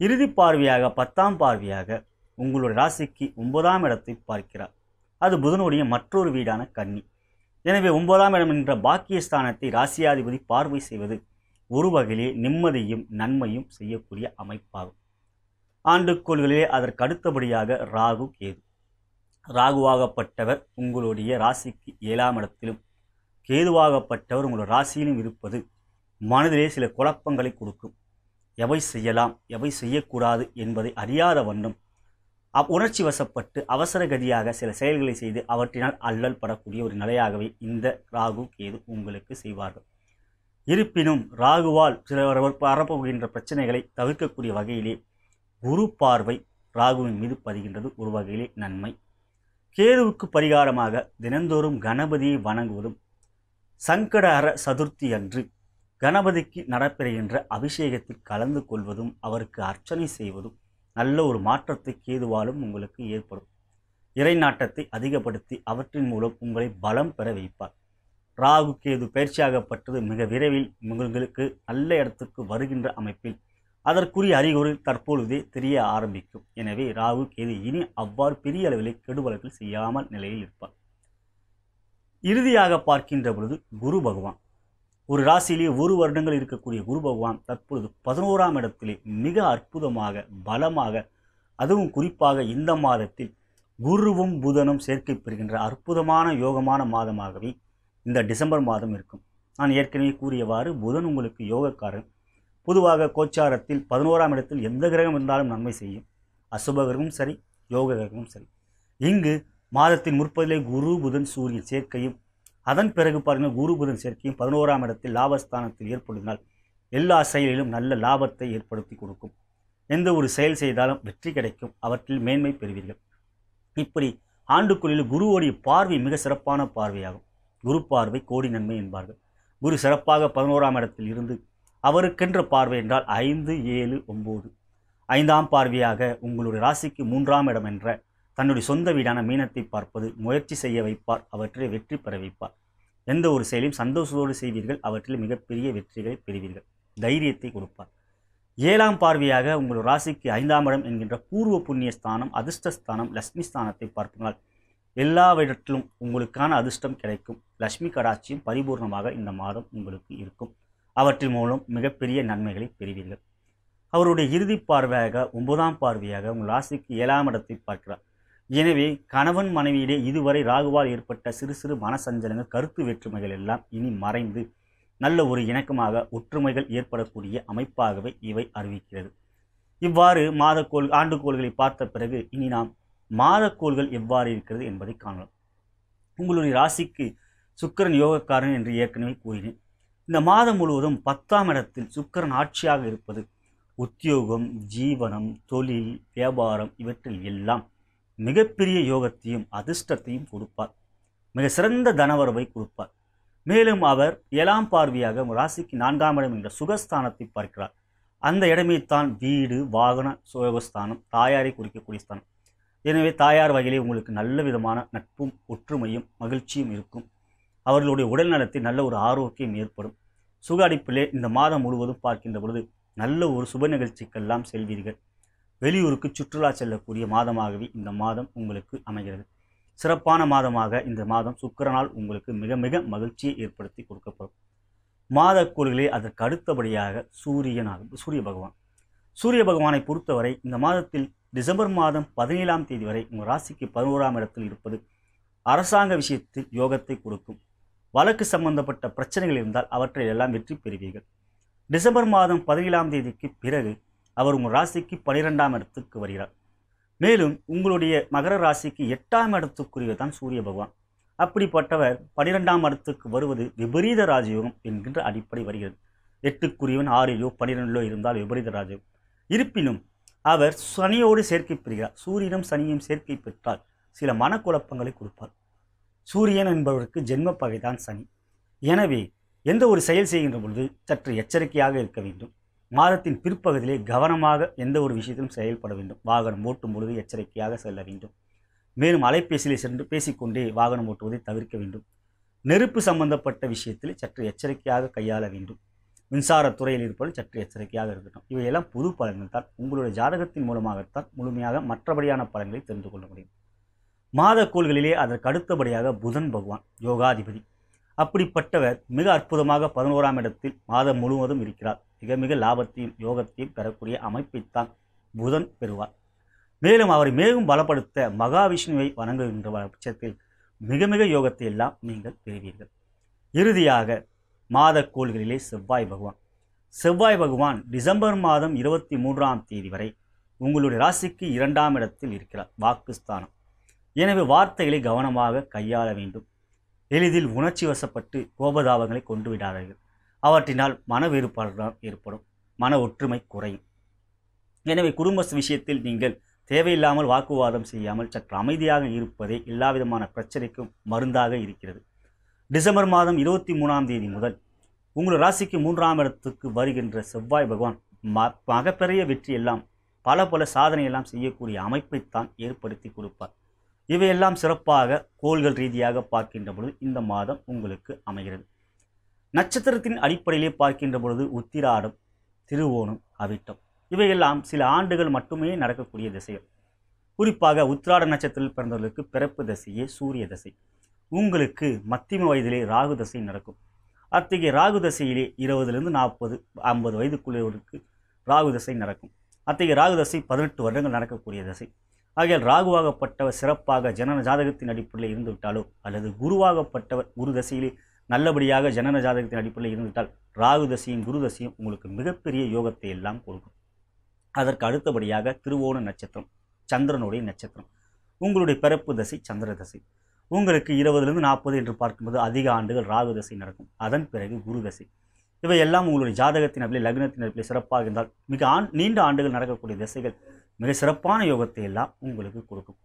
இறுதி பார்வையாக பத்தாம் பார்வையாக உங்களுடைய ராசிக்கு ஒன்பதாம் இடத்தை பார்க்கிறார் அது புதனுடைய மற்றொரு வீடான கன்னி எனவே ஒன்பதாம் இடம் என்ற பாக்கியஸ்தானத்தை ராசியாதிபதி பார்வை செய்வது ஒரு வகையிலே நிம்மதியும் நன்மையும் செய்யக்கூடிய அமைப்பாகும் ஆண்டுக்கோள்களிலே அதற்கு அடுத்தபடியாக ராகு கேது ராகுவாகப்பட்டவர் உங்களுடைய ராசிக்கு ஏழாம் இடத்திலும் கேதுவாகப்பட்டவர் உங்களுடைய ராசியிலும் இருப்பது மனதிலே சில குழப்பங்களை கொடுக்கும் எவை செய்யலாம் எவை செய்யக்கூடாது என்பதை அறியாத வண்ணம் அவ் உணர்ச்சி வசப்பட்டு அவசரகதியாக சில செயல்களை செய்து அவற்றினால் அல்லல் படக்கூடிய ஒரு நிலையாகவே இந்த ராகு கேது உங்களுக்கு செய்வார்கள் இருப்பினும் ராகுவால் சிலர் பரப்புகின்ற பிரச்சனைகளை தவிர்க்கக்கூடிய வகையிலே குரு பார்வை ராகுவின் மீது பதிகின்றது ஒரு வகையிலே நன்மை கேதுவுக்கு பரிகாரமாக தினந்தோறும் கணபதியை வணங்குவதும் சங்கடஹர சதுர்த்தி அன்று கணபதிக்கு நடைபெறுகின்ற அபிஷேகத்தில் கலந்து கொள்வதும் அவருக்கு அர்ச்சனை செய்வதும் நல்ல ஒரு மாற்றத்தை கேதுவாலும் உங்களுக்கு ஏற்படும் இறை நாட்டத்தை அதிகப்படுத்தி அவற்றின் மூலம் உங்களை பலம் பெற வைப்பார் ராகு கேது பயிற்சியாகப்பட்டது மிக விரைவில் உங்களுக்கு நல்ல இடத்துக்கு வருகின்ற அமைப்பில் அதற்குரிய அறிகுறி தற்பொழுதே தெரிய ஆரம்பிக்கும் எனவே ராகு கேது இனி அவ்வாறு பெரிய அளவில் கெடுபலர்கள் செய்யாமல் நிலையில் இருப்பார் இறுதியாக பார்க்கின்ற பொழுது குரு பகவான் ஒரு ராசியிலே ஒரு வருடங்கள் இருக்கக்கூடிய குரு பகவான் தற்பொழுது பதினோராம் இடத்திலே மிக அற்புதமாக பலமாக அதுவும் குறிப்பாக இந்த மாதத்தில் குருவும் புதனும் சேர்க்கை பெறுகின்ற அற்புதமான யோகமான மாதமாகவே இந்த டிசம்பர் மாதம் இருக்கும் நான் ஏற்கனவே கூறியவாறு புதன் உங்களுக்கு யோகக்காரன் பொதுவாக கோச்சாரத்தில் பதினோராம் இடத்தில் எந்த கிரகம் இருந்தாலும் நன்மை செய்யும் அசுப கிரகமும் சரி யோக கிரகமும் சரி இங்கு மாதத்தின் முற்பதிலே குரு புதன் சூரியன் சேர்க்கையும் அதன் பிறகு பாருங்கள் குரு புதன் சேர்க்கையும் பதினோராம் இடத்தில் லாபஸ்தானத்தில் ஏற்படுத்தினால் எல்லா செயலிலும் நல்ல லாபத்தை ஏற்படுத்தி கொடுக்கும் எந்த ஒரு செயல் செய்தாலும் வெற்றி கிடைக்கும் அவற்றில் மேன்மை பெறுவீர்கள் இப்படி ஆண்டுக்குள்ளில் குருவோடைய பார்வை மிக சிறப்பான பார்வையாகும் குரு பார்வை கோடி நன்மை என்பார்கள் குரு சிறப்பாக பதினோராம் இடத்தில் இருந்து அவருக்கென்ற பார்வை என்றால் ஐந்து ஏழு ஒம்பது ஐந்தாம் பார்வையாக உங்களுடைய ராசிக்கு மூன்றாம் இடம் என்ற தன்னுடைய சொந்த வீடான மீனத்தை பார்ப்பது முயற்சி செய்ய வைப்பார் அவற்றை வெற்றி பெற வைப்பார் எந்த ஒரு செயலையும் சந்தோஷத்தோடு செய்வீர்கள் அவற்றில் மிகப்பெரிய வெற்றிகளை பெறுவீர்கள் தைரியத்தை கொடுப்பார் ஏழாம் பார்வையாக உங்கள் ராசிக்கு ஐந்தாம் இடம் என்கின்ற பூர்வ புண்ணிய ஸ்தானம் அதிர்ஷ்டஸ்தானம் லக்ஷ்மி ஸ்தானத்தை பார்ப்பதால் எல்லாவற்றிலும் உங்களுக்கான அதிர்ஷ்டம் கிடைக்கும் லக்ஷ்மி கடாட்சியும் பரிபூர்ணமாக இந்த மாதம் உங்களுக்கு இருக்கும் அவற்றின் மூலம் மிகப்பெரிய நன்மைகளை பெறுவீர்கள் அவருடைய இறுதி பார்வையாக ஒன்பதாம் பார்வையாக உங்கள் ராசிக்கு ஏழாம் இடத்தை பார்க்கிறார் எனவே கணவன் மனைவியிலே இதுவரை ராகுவால் ஏற்பட்ட சிறு சிறு மனசஞ்சலங்கள் கருத்து வேற்றுமைகள் எல்லாம் இனி மறைந்து நல்ல ஒரு இணக்கமாக ஒற்றுமைகள் ஏற்படக்கூடிய அமைப்பாகவே இவை அறிவிக்கிறது இவ்வாறு மாதக்கோள் ஆண்டுகோள்களை பார்த்த பிறகு இனி நாம் மாதக்கோள்கள் எவ்வாறு இருக்கிறது என்பதை காணலாம் உங்களுடைய ராசிக்கு சுக்கரன் யோகக்காரன் என்று ஏற்கனவே கூறினேன் இந்த மாதம் முழுவதும் பத்தாம் இடத்தில் சுக்கரன் ஆட்சியாக இருப்பது உத்தியோகம் ஜீவனம் தொழில் வியாபாரம் இவற்றில் எல்லாம் மிகப்பெரிய யோகத்தையும் அதிர்ஷ்டத்தையும் கொடுப்பார் மிக சிறந்த தனவரவை கொடுப்பார் மேலும் அவர் ஏழாம் பார்வையாக ராசிக்கு நான்காம் இடம் என்ற சுகஸ்தானத்தை பார்க்கிறார் அந்த இடமே தான் வீடு வாகன சுகஸ்தானம் தாயாரை குறிக்கக்கூடிய ஸ்தானம் எனவே தாயார் வகையிலே உங்களுக்கு நல்ல விதமான நட்பும் ஒற்றுமையும் மகிழ்ச்சியும் இருக்கும் அவர்களுடைய உடல் நலத்தில் நல்ல ஒரு ஆரோக்கியம் ஏற்படும் சுக அடிப்பிலே இந்த மாதம் முழுவதும் பார்க்கின்ற பொழுது நல்ல ஒரு சுப நிகழ்ச்சிக்கெல்லாம் செல்வீர்கள் வெளியூருக்கு சுற்றுலா செல்லக்கூடிய மாதமாகவே இந்த மாதம் உங்களுக்கு அமைகிறது சிறப்பான மாதமாக இந்த மாதம் சுக்கரனால் உங்களுக்கு மிக மிக மகிழ்ச்சியை ஏற்படுத்தி கொடுக்கப்படும் மாத கோள்களே அதற்கு அடுத்தபடியாக சூரியனாகும் சூரிய பகவான் சூரிய பகவானை பொறுத்தவரை இந்த மாதத்தில் டிசம்பர் மாதம் பதினேழாம் தேதி வரை உங்கள் ராசிக்கு பதினோராம் இடத்தில் இருப்பது அரசாங்க விஷயத்தில் யோகத்தை கொடுக்கும் வழக்கு சம்பந்தப்பட்ட பிரச்சனைகள் இருந்தால் அவற்றை எல்லாம் வெற்றி பெறுவீர்கள் டிசம்பர் மாதம் பதினேழாம் தேதிக்கு பிறகு அவர் உங்கள் ராசிக்கு பனிரெண்டாம் இடத்துக்கு வருகிறார் மேலும் உங்களுடைய மகர ராசிக்கு எட்டாம் இடத்துக்குரியவர் தான் சூரிய பகவான் அப்படிப்பட்டவர் பனிரெண்டாம் இடத்துக்கு வருவது விபரீத ராஜயோகம் என்கின்ற அடிப்படை வருகிறது எட்டுக்குரியவன் ஆறிலோ பனிரெண்டிலோ இருந்தால் விபரீத ராஜயோகம் இருப்பினும் அவர் சனியோடு சேர்க்கை பெறுகிறார் சூரியனும் சனியும் சேர்க்கை பெற்றால் சில மனக்குழப்பங்களை கொடுப்பார் சூரியன் என்பவருக்கு ஜென்ம பகைதான் சனி எனவே எந்த ஒரு செயல் செய்கின்ற பொழுது சற்று எச்சரிக்கையாக இருக்க வேண்டும் மாதத்தின் பிற்பகுதியிலே கவனமாக எந்த ஒரு விஷயத்திலும் செயல்பட வேண்டும் வாகனம் ஓட்டும் பொழுது எச்சரிக்கையாக செல்ல வேண்டும் மேலும் அலைபேசியிலே சென்று பேசிக்கொண்டே வாகனம் ஓட்டுவதை தவிர்க்க வேண்டும் நெருப்பு சம்பந்தப்பட்ட விஷயத்தில் சற்று எச்சரிக்கையாக கையாள வேண்டும் மின்சாரத்துறையில் இருப்பது சற்று எச்சரிக்கையாக இருக்கட்டும் இவையெல்லாம் புது பலன்கள் தான் உங்களுடைய ஜாதகத்தின் மூலமாகத்தான் முழுமையாக மற்றபடியான பலன்களை தெரிந்து கொள்ள முடியும் மாத கோள்களிலே அதற்கு அடுத்தபடியாக புதன் பகவான் யோகாதிபதி அப்படிப்பட்டவர் மிக அற்புதமாக பதினோராம் இடத்தில் மாதம் முழுவதும் இருக்கிறார் மிக மிக லாபத்தையும் யோகத்தையும் பெறக்கூடிய அமைப்பைத்தான் புதன் பெறுவார் மேலும் அவரை மேலும் பலப்படுத்த மகாவிஷ்ணுவை வணங்குகின்ற பட்சத்தில் மிக மிக யோகத்தை எல்லாம் நீங்கள் பெறுவீர்கள் இறுதியாக மாத கோள்களிலே செவ்வாய் பகவான் செவ்வாய் பகவான் டிசம்பர் மாதம் இருபத்தி மூன்றாம் தேதி வரை உங்களுடைய ராசிக்கு இரண்டாம் இடத்தில் இருக்கிறார் வாக்குஸ்தானம் எனவே வார்த்தைகளை கவனமாக கையாள வேண்டும் எளிதில் உணர்ச்சி வசப்பட்டு கோபதாபங்களை கொண்டு விடாதீர்கள் அவற்றினால் மன தான் ஏற்படும் மன ஒற்றுமை குறையும் எனவே குடும்ப விஷயத்தில் நீங்கள் தேவையில்லாமல் வாக்குவாதம் செய்யாமல் சற்று அமைதியாக இருப்பதே எல்லாவிதமான பிரச்சனைக்கும் மருந்தாக இருக்கிறது டிசம்பர் மாதம் இருபத்தி மூணாம் தேதி முதல் உங்கள் ராசிக்கு மூன்றாம் இடத்துக்கு வருகின்ற செவ்வாய் பகவான் ம மகப்பெரிய வெற்றியெல்லாம் பல பல சாதனையெல்லாம் செய்யக்கூடிய அமைப்பைத்தான் ஏற்படுத்தி கொடுப்பார் இவையெல்லாம் சிறப்பாக கோள்கள் ரீதியாக பார்க்கின்ற பொழுது இந்த மாதம் உங்களுக்கு அமைகிறது நட்சத்திரத்தின் அடிப்படையிலே பார்க்கின்ற பொழுது உத்திராடம் திருவோணம் அவிட்டம் இவையெல்லாம் சில ஆண்டுகள் மட்டுமே நடக்கக்கூடிய திசைகள் குறிப்பாக உத்திராட நட்சத்திரத்தில் பிறந்தவர்களுக்கு பிறப்பு தசையே சூரிய தசை உங்களுக்கு மத்தியம வயதிலே ராகு தசை நடக்கும் அத்தகைய ராகு தசையிலே இருபதுலேருந்து நாற்பது ஐம்பது வயதுக்குள்ளவர்களுக்கு ராகு தசை நடக்கும் அத்தகைய ராகு தசை பதினெட்டு வருடங்கள் நடக்கக்கூடிய தசை ஆகியால் ராகுவாகப்பட்டவர் சிறப்பாக ஜனன ஜாதகத்தின் அடிப்படையில் இருந்துவிட்டாலோ அல்லது குருவாகப்பட்டவர் குரு தசையிலே நல்லபடியாக ஜனன ஜாதகத்தின் அடிப்படையில் இருந்துவிட்டால் ராகு தசையும் குரு தசையும் உங்களுக்கு மிகப்பெரிய யோகத்தை எல்லாம் கொடுக்கும் அதற்கு அடுத்தபடியாக திருவோண நட்சத்திரம் சந்திரனுடைய நட்சத்திரம் உங்களுடைய பிறப்பு தசை சந்திர தசை உங்களுக்கு இருபதுலேருந்து நாற்பது என்று பார்க்கும்போது அதிக ஆண்டுகள் ராகு தசை நடக்கும் அதன் பிறகு குரு தசை இவையெல்லாம் உங்களுடைய ஜாதகத்தின் அப்படியே லக்னத்தின் அப்படியே சிறப்பாக இருந்தால் மிக ஆண் நீண்ட ஆண்டுகள் நடக்கக்கூடிய திசைகள் மிக சிறப்பான யோகத்தை எல்லாம் உங்களுக்கு கொடுக்கும்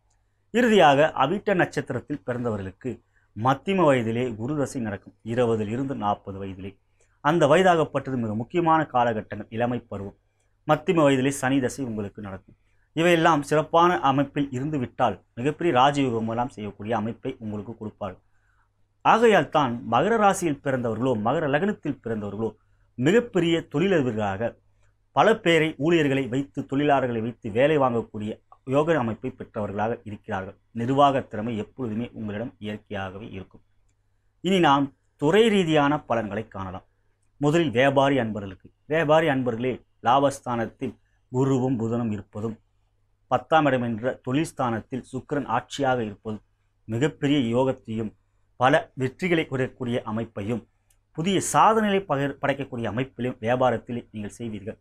இறுதியாக அவிட்ட நட்சத்திரத்தில் பிறந்தவர்களுக்கு மத்திம வயதிலே குருதசை நடக்கும் இருபதிலிருந்து நாற்பது வயதிலே அந்த வயதாகப்பட்டது மிக முக்கியமான காலகட்டங்கள் இளமை பருவம் மத்திம வயதிலே சனி தசை உங்களுக்கு நடக்கும் இவையெல்லாம் சிறப்பான அமைப்பில் இருந்துவிட்டால் மிகப்பெரிய ராஜயோகம் எல்லாம் செய்யக்கூடிய அமைப்பை உங்களுக்கு கொடுப்பார் ஆகையால் தான் மகர ராசியில் பிறந்தவர்களோ மகர லக்னத்தில் பிறந்தவர்களோ மிகப்பெரிய தொழிலதிபர்களாக பல பேரை ஊழியர்களை வைத்து தொழிலாளர்களை வைத்து வேலை வாங்கக்கூடிய யோக அமைப்பை பெற்றவர்களாக இருக்கிறார்கள் நிர்வாக திறமை எப்பொழுதுமே உங்களிடம் இயற்கையாகவே இருக்கும் இனி நாம் துறை ரீதியான பலன்களை காணலாம் முதலில் வியாபாரி அன்பர்களுக்கு வியாபாரி அன்பர்களே லாபஸ்தானத்தில் குருவும் புதனும் இருப்பதும் பத்தாம் இடம் என்ற ஸ்தானத்தில் சுக்கரன் ஆட்சியாக இருப்பதும் மிகப்பெரிய யோகத்தையும் பல வெற்றிகளை குறையக்கூடிய அமைப்பையும் புதிய சாதனைகளை பகிர் படைக்கக்கூடிய அமைப்பிலும் வியாபாரத்தில் நீங்கள் செய்வீர்கள்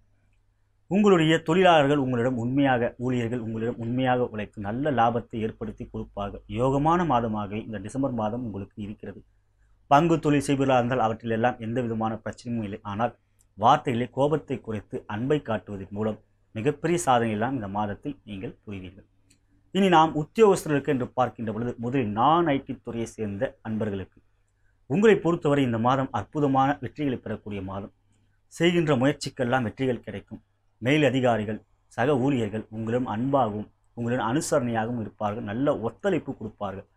உங்களுடைய தொழிலாளர்கள் உங்களிடம் உண்மையாக ஊழியர்கள் உங்களிடம் உண்மையாக உழைத்து நல்ல லாபத்தை ஏற்படுத்தி கொடுப்பார்கள் யோகமான மாதமாக இந்த டிசம்பர் மாதம் உங்களுக்கு இருக்கிறது பங்கு தொழில் செய்வதாக இருந்தால் எல்லாம் எந்த விதமான பிரச்சனையும் இல்லை ஆனால் வார்த்தைகளை கோபத்தை குறைத்து அன்பை காட்டுவதன் மூலம் மிகப்பெரிய சாதனையெல்லாம் இந்த மாதத்தில் நீங்கள் புரிவீர்கள் இனி நாம் உத்தியோகஸ்தர்களுக்கு என்று பார்க்கின்ற பொழுது முதலில் நான் ஐடி துறையை சேர்ந்த அன்பர்களுக்கு உங்களை பொறுத்தவரை இந்த மாதம் அற்புதமான வெற்றிகளை பெறக்கூடிய மாதம் செய்கின்ற முயற்சிக்கெல்லாம் வெற்றிகள் கிடைக்கும் மேல் அதிகாரிகள் சக ஊழியர்கள் உங்களிடம் அன்பாகவும் உங்களிடம் அனுசரணையாகவும் இருப்பார்கள் நல்ல ஒத்துழைப்பு கொடுப்பார்கள்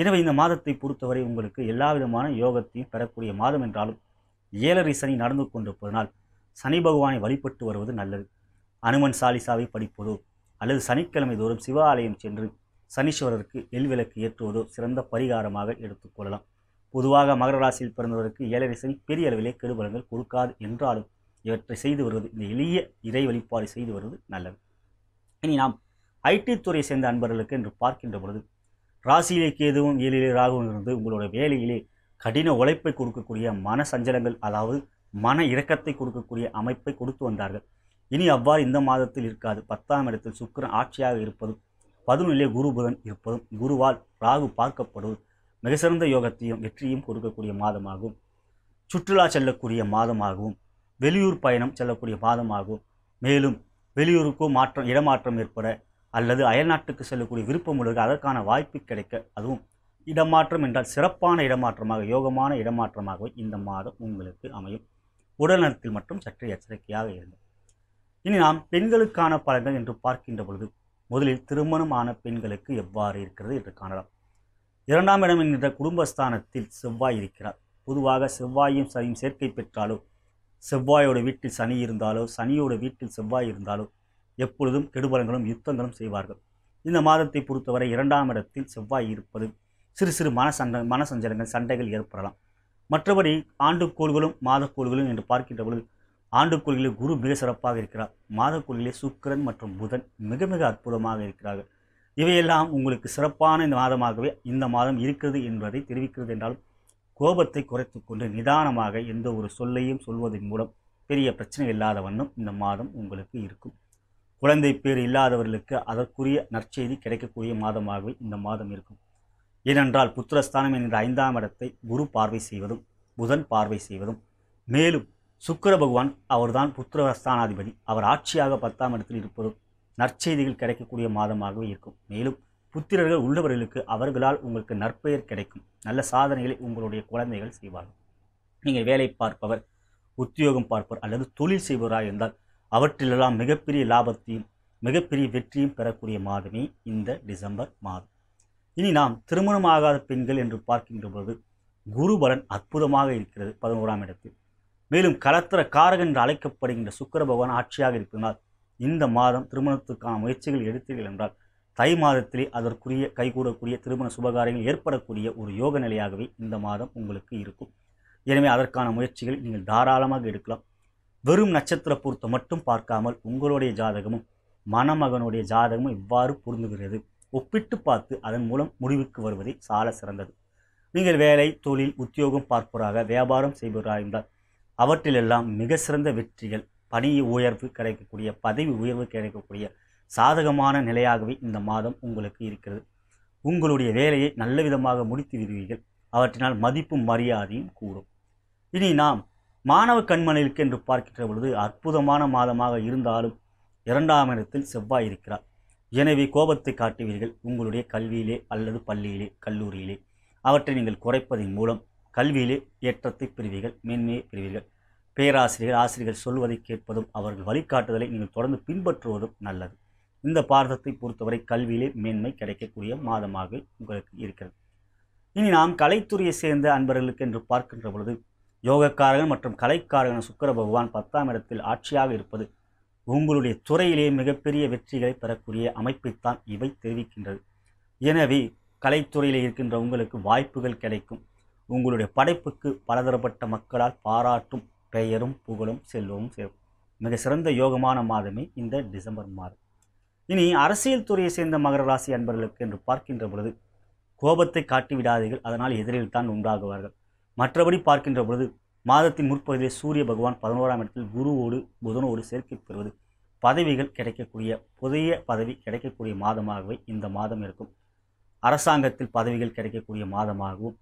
எனவே இந்த மாதத்தை பொறுத்தவரை உங்களுக்கு எல்லா விதமான யோகத்தையும் பெறக்கூடிய மாதம் என்றாலும் ஏழரை சனி நடந்து கொண்டிருப்பதனால் சனி பகவானை வழிபட்டு வருவது நல்லது அனுமன் சாலிசாவை படிப்பதோ அல்லது சனிக்கிழமை தோறும் சிவாலயம் சென்று சனீஸ்வரருக்கு எல்விளக்கு ஏற்றுவதோ சிறந்த பரிகாரமாக எடுத்துக்கொள்ளலாம் பொதுவாக மகர ராசியில் பிறந்தவருக்கு ஏழரை சனி பெரிய அளவிலே கெடுபலங்கள் கொடுக்காது என்றாலும் இவற்றை செய்து வருவது இந்த எளிய இறை வழிபாடு செய்து வருவது நல்லது இனி நாம் ஐடி துறையை சேர்ந்த அன்பர்களுக்கு என்று பார்க்கின்ற பொழுது ராசியிலே கேதுவும் ஏழிலே ராகுவும் இருந்து உங்களோட வேலையிலே கடின உழைப்பை கொடுக்கக்கூடிய மன சஞ்சலங்கள் அதாவது மன இறக்கத்தை கொடுக்கக்கூடிய அமைப்பை கொடுத்து வந்தார்கள் இனி அவ்வாறு இந்த மாதத்தில் இருக்காது பத்தாம் இடத்தில் சுக்கரன் ஆட்சியாக இருப்பதும் பதினொன்றிலே குரு புதன் இருப்பதும் குருவால் ராகு பார்க்கப்படுவது மிக சிறந்த யோகத்தையும் வெற்றியும் கொடுக்கக்கூடிய மாதமாகவும் சுற்றுலா செல்லக்கூடிய மாதமாகவும் வெளியூர் பயணம் செல்லக்கூடிய பாதமாகும் மேலும் வெளியூருக்கோ மாற்றம் இடமாற்றம் ஏற்பட அல்லது அயல்நாட்டுக்கு செல்லக்கூடிய விருப்பம் உள்ளது அதற்கான வாய்ப்பு கிடைக்க அதுவும் இடமாற்றம் என்றால் சிறப்பான இடமாற்றமாக யோகமான இடமாற்றமாகவே இந்த மாதம் உங்களுக்கு அமையும் உடல் நலத்தில் மட்டும் சற்று எச்சரிக்கையாக இருந்தது இனி நாம் பெண்களுக்கான பலன்கள் என்று பார்க்கின்ற பொழுது முதலில் திருமணம் ஆன பெண்களுக்கு எவ்வாறு இருக்கிறது என்று காணலாம் இரண்டாம் இடம் என்கின்ற குடும்பஸ்தானத்தில் செவ்வாய் இருக்கிறார் பொதுவாக செவ்வாயும் சரியும் சேர்க்கை பெற்றாலும் செவ்வாயோட வீட்டில் சனி இருந்தாலோ சனியோட வீட்டில் செவ்வாய் இருந்தாலோ எப்பொழுதும் கெடுபலங்களும் யுத்தங்களும் செய்வார்கள் இந்த மாதத்தை பொறுத்தவரை இரண்டாம் இடத்தில் செவ்வாய் இருப்பது சிறு சிறு மன சண்டை மன சஞ்சலங்கள் சண்டைகள் ஏற்படலாம் மற்றபடி ஆண்டுக்கோள்களும் மாதக்கோள்களும் என்று பார்க்கின்ற பொழுது ஆண்டுக்கோள்களில் குரு மிக சிறப்பாக இருக்கிறார் மாதக்கோள்களிலே சுக்கரன் மற்றும் புதன் மிக மிக அற்புதமாக இருக்கிறார்கள் இவையெல்லாம் உங்களுக்கு சிறப்பான இந்த மாதமாகவே இந்த மாதம் இருக்கிறது என்பதை தெரிவிக்கிறது என்றாலும் கோபத்தை குறைத்து கொண்டு நிதானமாக எந்த ஒரு சொல்லையும் சொல்வதன் மூலம் பெரிய பிரச்சனை இல்லாத வண்ணம் இந்த மாதம் உங்களுக்கு இருக்கும் குழந்தை பேர் இல்லாதவர்களுக்கு அதற்குரிய நற்செய்தி கிடைக்கக்கூடிய மாதமாகவே இந்த மாதம் இருக்கும் ஏனென்றால் புத்திரஸ்தானம் என்கிற ஐந்தாம் இடத்தை குரு பார்வை செய்வதும் புதன் பார்வை செய்வதும் மேலும் சுக்கர பகவான் அவர்தான் புத்திரஸ்தானாதிபதி அவர் ஆட்சியாக பத்தாம் இடத்தில் இருப்பதும் நற்செய்திகள் கிடைக்கக்கூடிய மாதமாகவே இருக்கும் மேலும் புத்திரர்கள் உள்ளவர்களுக்கு அவர்களால் உங்களுக்கு நற்பெயர் கிடைக்கும் நல்ல சாதனைகளை உங்களுடைய குழந்தைகள் செய்வார்கள் நீங்கள் வேலை பார்ப்பவர் உத்தியோகம் பார்ப்பவர் அல்லது தொழில் செய்வராக இருந்தால் அவற்றிலெல்லாம் மிகப்பெரிய லாபத்தையும் மிகப்பெரிய வெற்றியும் பெறக்கூடிய மாதமே இந்த டிசம்பர் மாதம் இனி நாம் திருமணமாகாத பெண்கள் என்று பார்க்கின்ற பொழுது குருபலன் அற்புதமாக இருக்கிறது பதினோராம் இடத்தில் மேலும் கலத்திர காரகன் என்று அழைக்கப்படுகின்ற சுக்கர பகவான் ஆட்சியாக இருப்பதனால் இந்த மாதம் திருமணத்துக்கான முயற்சிகள் எடுத்தீர்கள் என்றால் தை மாதத்திலே அதற்குரிய கைகூடக்கூடிய திருமண சுபகாரியங்கள் ஏற்படக்கூடிய ஒரு யோக நிலையாகவே இந்த மாதம் உங்களுக்கு இருக்கும் எனவே அதற்கான முயற்சிகள் நீங்கள் தாராளமாக எடுக்கலாம் வெறும் நட்சத்திர பொருத்தம் மட்டும் பார்க்காமல் உங்களுடைய ஜாதகமும் மணமகனுடைய ஜாதகமும் இவ்வாறு பொருந்துகிறது ஒப்பிட்டு பார்த்து அதன் மூலம் முடிவுக்கு வருவதே சால சிறந்தது நீங்கள் வேலை தொழில் உத்தியோகம் பார்ப்பவராக வியாபாரம் செய்பவராக இருந்தால் அவற்றிலெல்லாம் மிக சிறந்த வெற்றிகள் பணி உயர்வு கிடைக்கக்கூடிய பதவி உயர்வு கிடைக்கக்கூடிய சாதகமான நிலையாகவே இந்த மாதம் உங்களுக்கு இருக்கிறது உங்களுடைய வேலையை நல்ல விதமாக முடித்து விடுவீர்கள் அவற்றினால் மதிப்பும் மரியாதையும் கூடும் இனி நாம் மாணவ கண்மணிகளுக்கு என்று பார்க்கின்ற பொழுது அற்புதமான மாதமாக இருந்தாலும் இரண்டாம் இடத்தில் செவ்வாய் இருக்கிறார் எனவே கோபத்தை காட்டுவீர்கள் உங்களுடைய கல்வியிலே அல்லது பள்ளியிலே கல்லூரியிலே அவற்றை நீங்கள் குறைப்பதன் மூலம் கல்வியிலே ஏற்றத்தை பெறுவீர்கள் மேன்மையை பெறுவீர்கள் பேராசிரியர் ஆசிரியர்கள் சொல்வதை கேட்பதும் அவர்கள் வழிகாட்டுதலை நீங்கள் தொடர்ந்து பின்பற்றுவதும் நல்லது இந்த பாரதத்தை பொறுத்தவரை கல்வியிலே மேன்மை கிடைக்கக்கூடிய மாதமாக உங்களுக்கு இருக்கிறது இனி நாம் கலைத்துறையை சேர்ந்த அன்பர்களுக்கு என்று பார்க்கின்ற பொழுது யோகக்காரகன் மற்றும் கலைக்காரகன் சுக்கர பகவான் பத்தாம் இடத்தில் ஆட்சியாக இருப்பது உங்களுடைய துறையிலே மிகப்பெரிய வெற்றிகளை பெறக்கூடிய அமைப்பைத்தான் இவை தெரிவிக்கின்றது எனவே கலைத்துறையில் இருக்கின்ற உங்களுக்கு வாய்ப்புகள் கிடைக்கும் உங்களுடைய படைப்புக்கு பலதரப்பட்ட மக்களால் பாராட்டும் பெயரும் புகழும் செல்வமும் சேரும் மிக சிறந்த யோகமான மாதமே இந்த டிசம்பர் மாதம் இனி அரசியல் துறையை சேர்ந்த மகர ராசி அன்பர்களுக்கு என்று பார்க்கின்ற பொழுது கோபத்தை காட்டி விடாதீர்கள் அதனால் எதிரில் தான் உண்டாகுவார்கள் மற்றபடி பார்க்கின்ற பொழுது மாதத்தின் முற்பகுதியில் சூரிய பகவான் பதினோராம் இடத்தில் குருவோடு புதனோடு சேர்க்கை பெறுவது பதவிகள் கிடைக்கக்கூடிய புதிய பதவி கிடைக்கக்கூடிய மாதமாகவே இந்த மாதம் இருக்கும் அரசாங்கத்தில் பதவிகள் கிடைக்கக்கூடிய மாதமாகவும்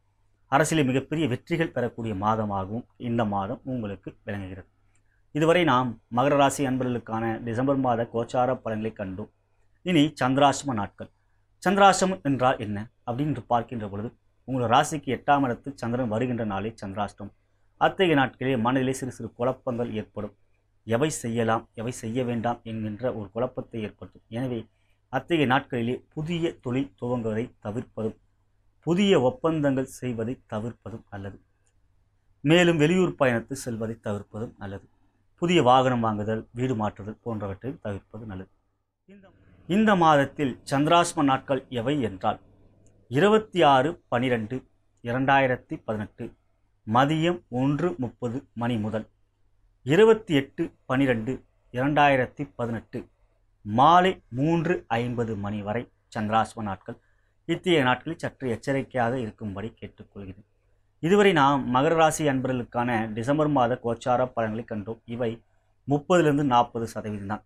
அரசியலில் மிகப்பெரிய வெற்றிகள் பெறக்கூடிய மாதமாகவும் இந்த மாதம் உங்களுக்கு விளங்குகிறது இதுவரை நாம் மகர ராசி அன்பர்களுக்கான டிசம்பர் மாத கோச்சார பலன்களை கண்டோம் இனி சந்திராசிரம நாட்கள் சந்திராசிரமம் என்றால் என்ன அப்படின்னு பார்க்கின்ற பொழுது உங்கள் ராசிக்கு எட்டாம் இடத்து சந்திரன் வருகின்ற நாளே சந்திராஷ்டம் அத்தகைய நாட்களிலே மனதிலே சிறு சிறு குழப்பங்கள் ஏற்படும் எவை செய்யலாம் எவை செய்ய வேண்டாம் என்கின்ற ஒரு குழப்பத்தை ஏற்படுத்தும் எனவே அத்தகைய நாட்களிலே புதிய தொழில் துவங்குவதை தவிர்ப்பதும் புதிய ஒப்பந்தங்கள் செய்வதை தவிர்ப்பதும் அல்லது மேலும் வெளியூர் பயணத்து செல்வதை தவிர்ப்பதும் நல்லது புதிய வாகனம் வாங்குதல் வீடு மாற்றுதல் போன்றவற்றை தவிர்ப்பது நல்லது இந்த இந்த மாதத்தில் சந்திராஷ்ம நாட்கள் எவை என்றால் இருபத்தி ஆறு பனிரெண்டு இரண்டாயிரத்தி பதினெட்டு மதியம் ஒன்று முப்பது மணி முதல் இருபத்தி எட்டு பனிரெண்டு இரண்டாயிரத்தி பதினெட்டு மாலை மூன்று ஐம்பது மணி வரை சந்திராஷ்ம நாட்கள் இத்தகைய நாட்களில் சற்று எச்சரிக்கையாக இருக்கும்படி கேட்டுக்கொள்கிறேன் இதுவரை நாம் மகர ராசி அன்பர்களுக்கான டிசம்பர் மாத கோச்சார பலன்களை கண்டோம் இவை முப்பதுலேருந்து நாற்பது சதவீதம் தான்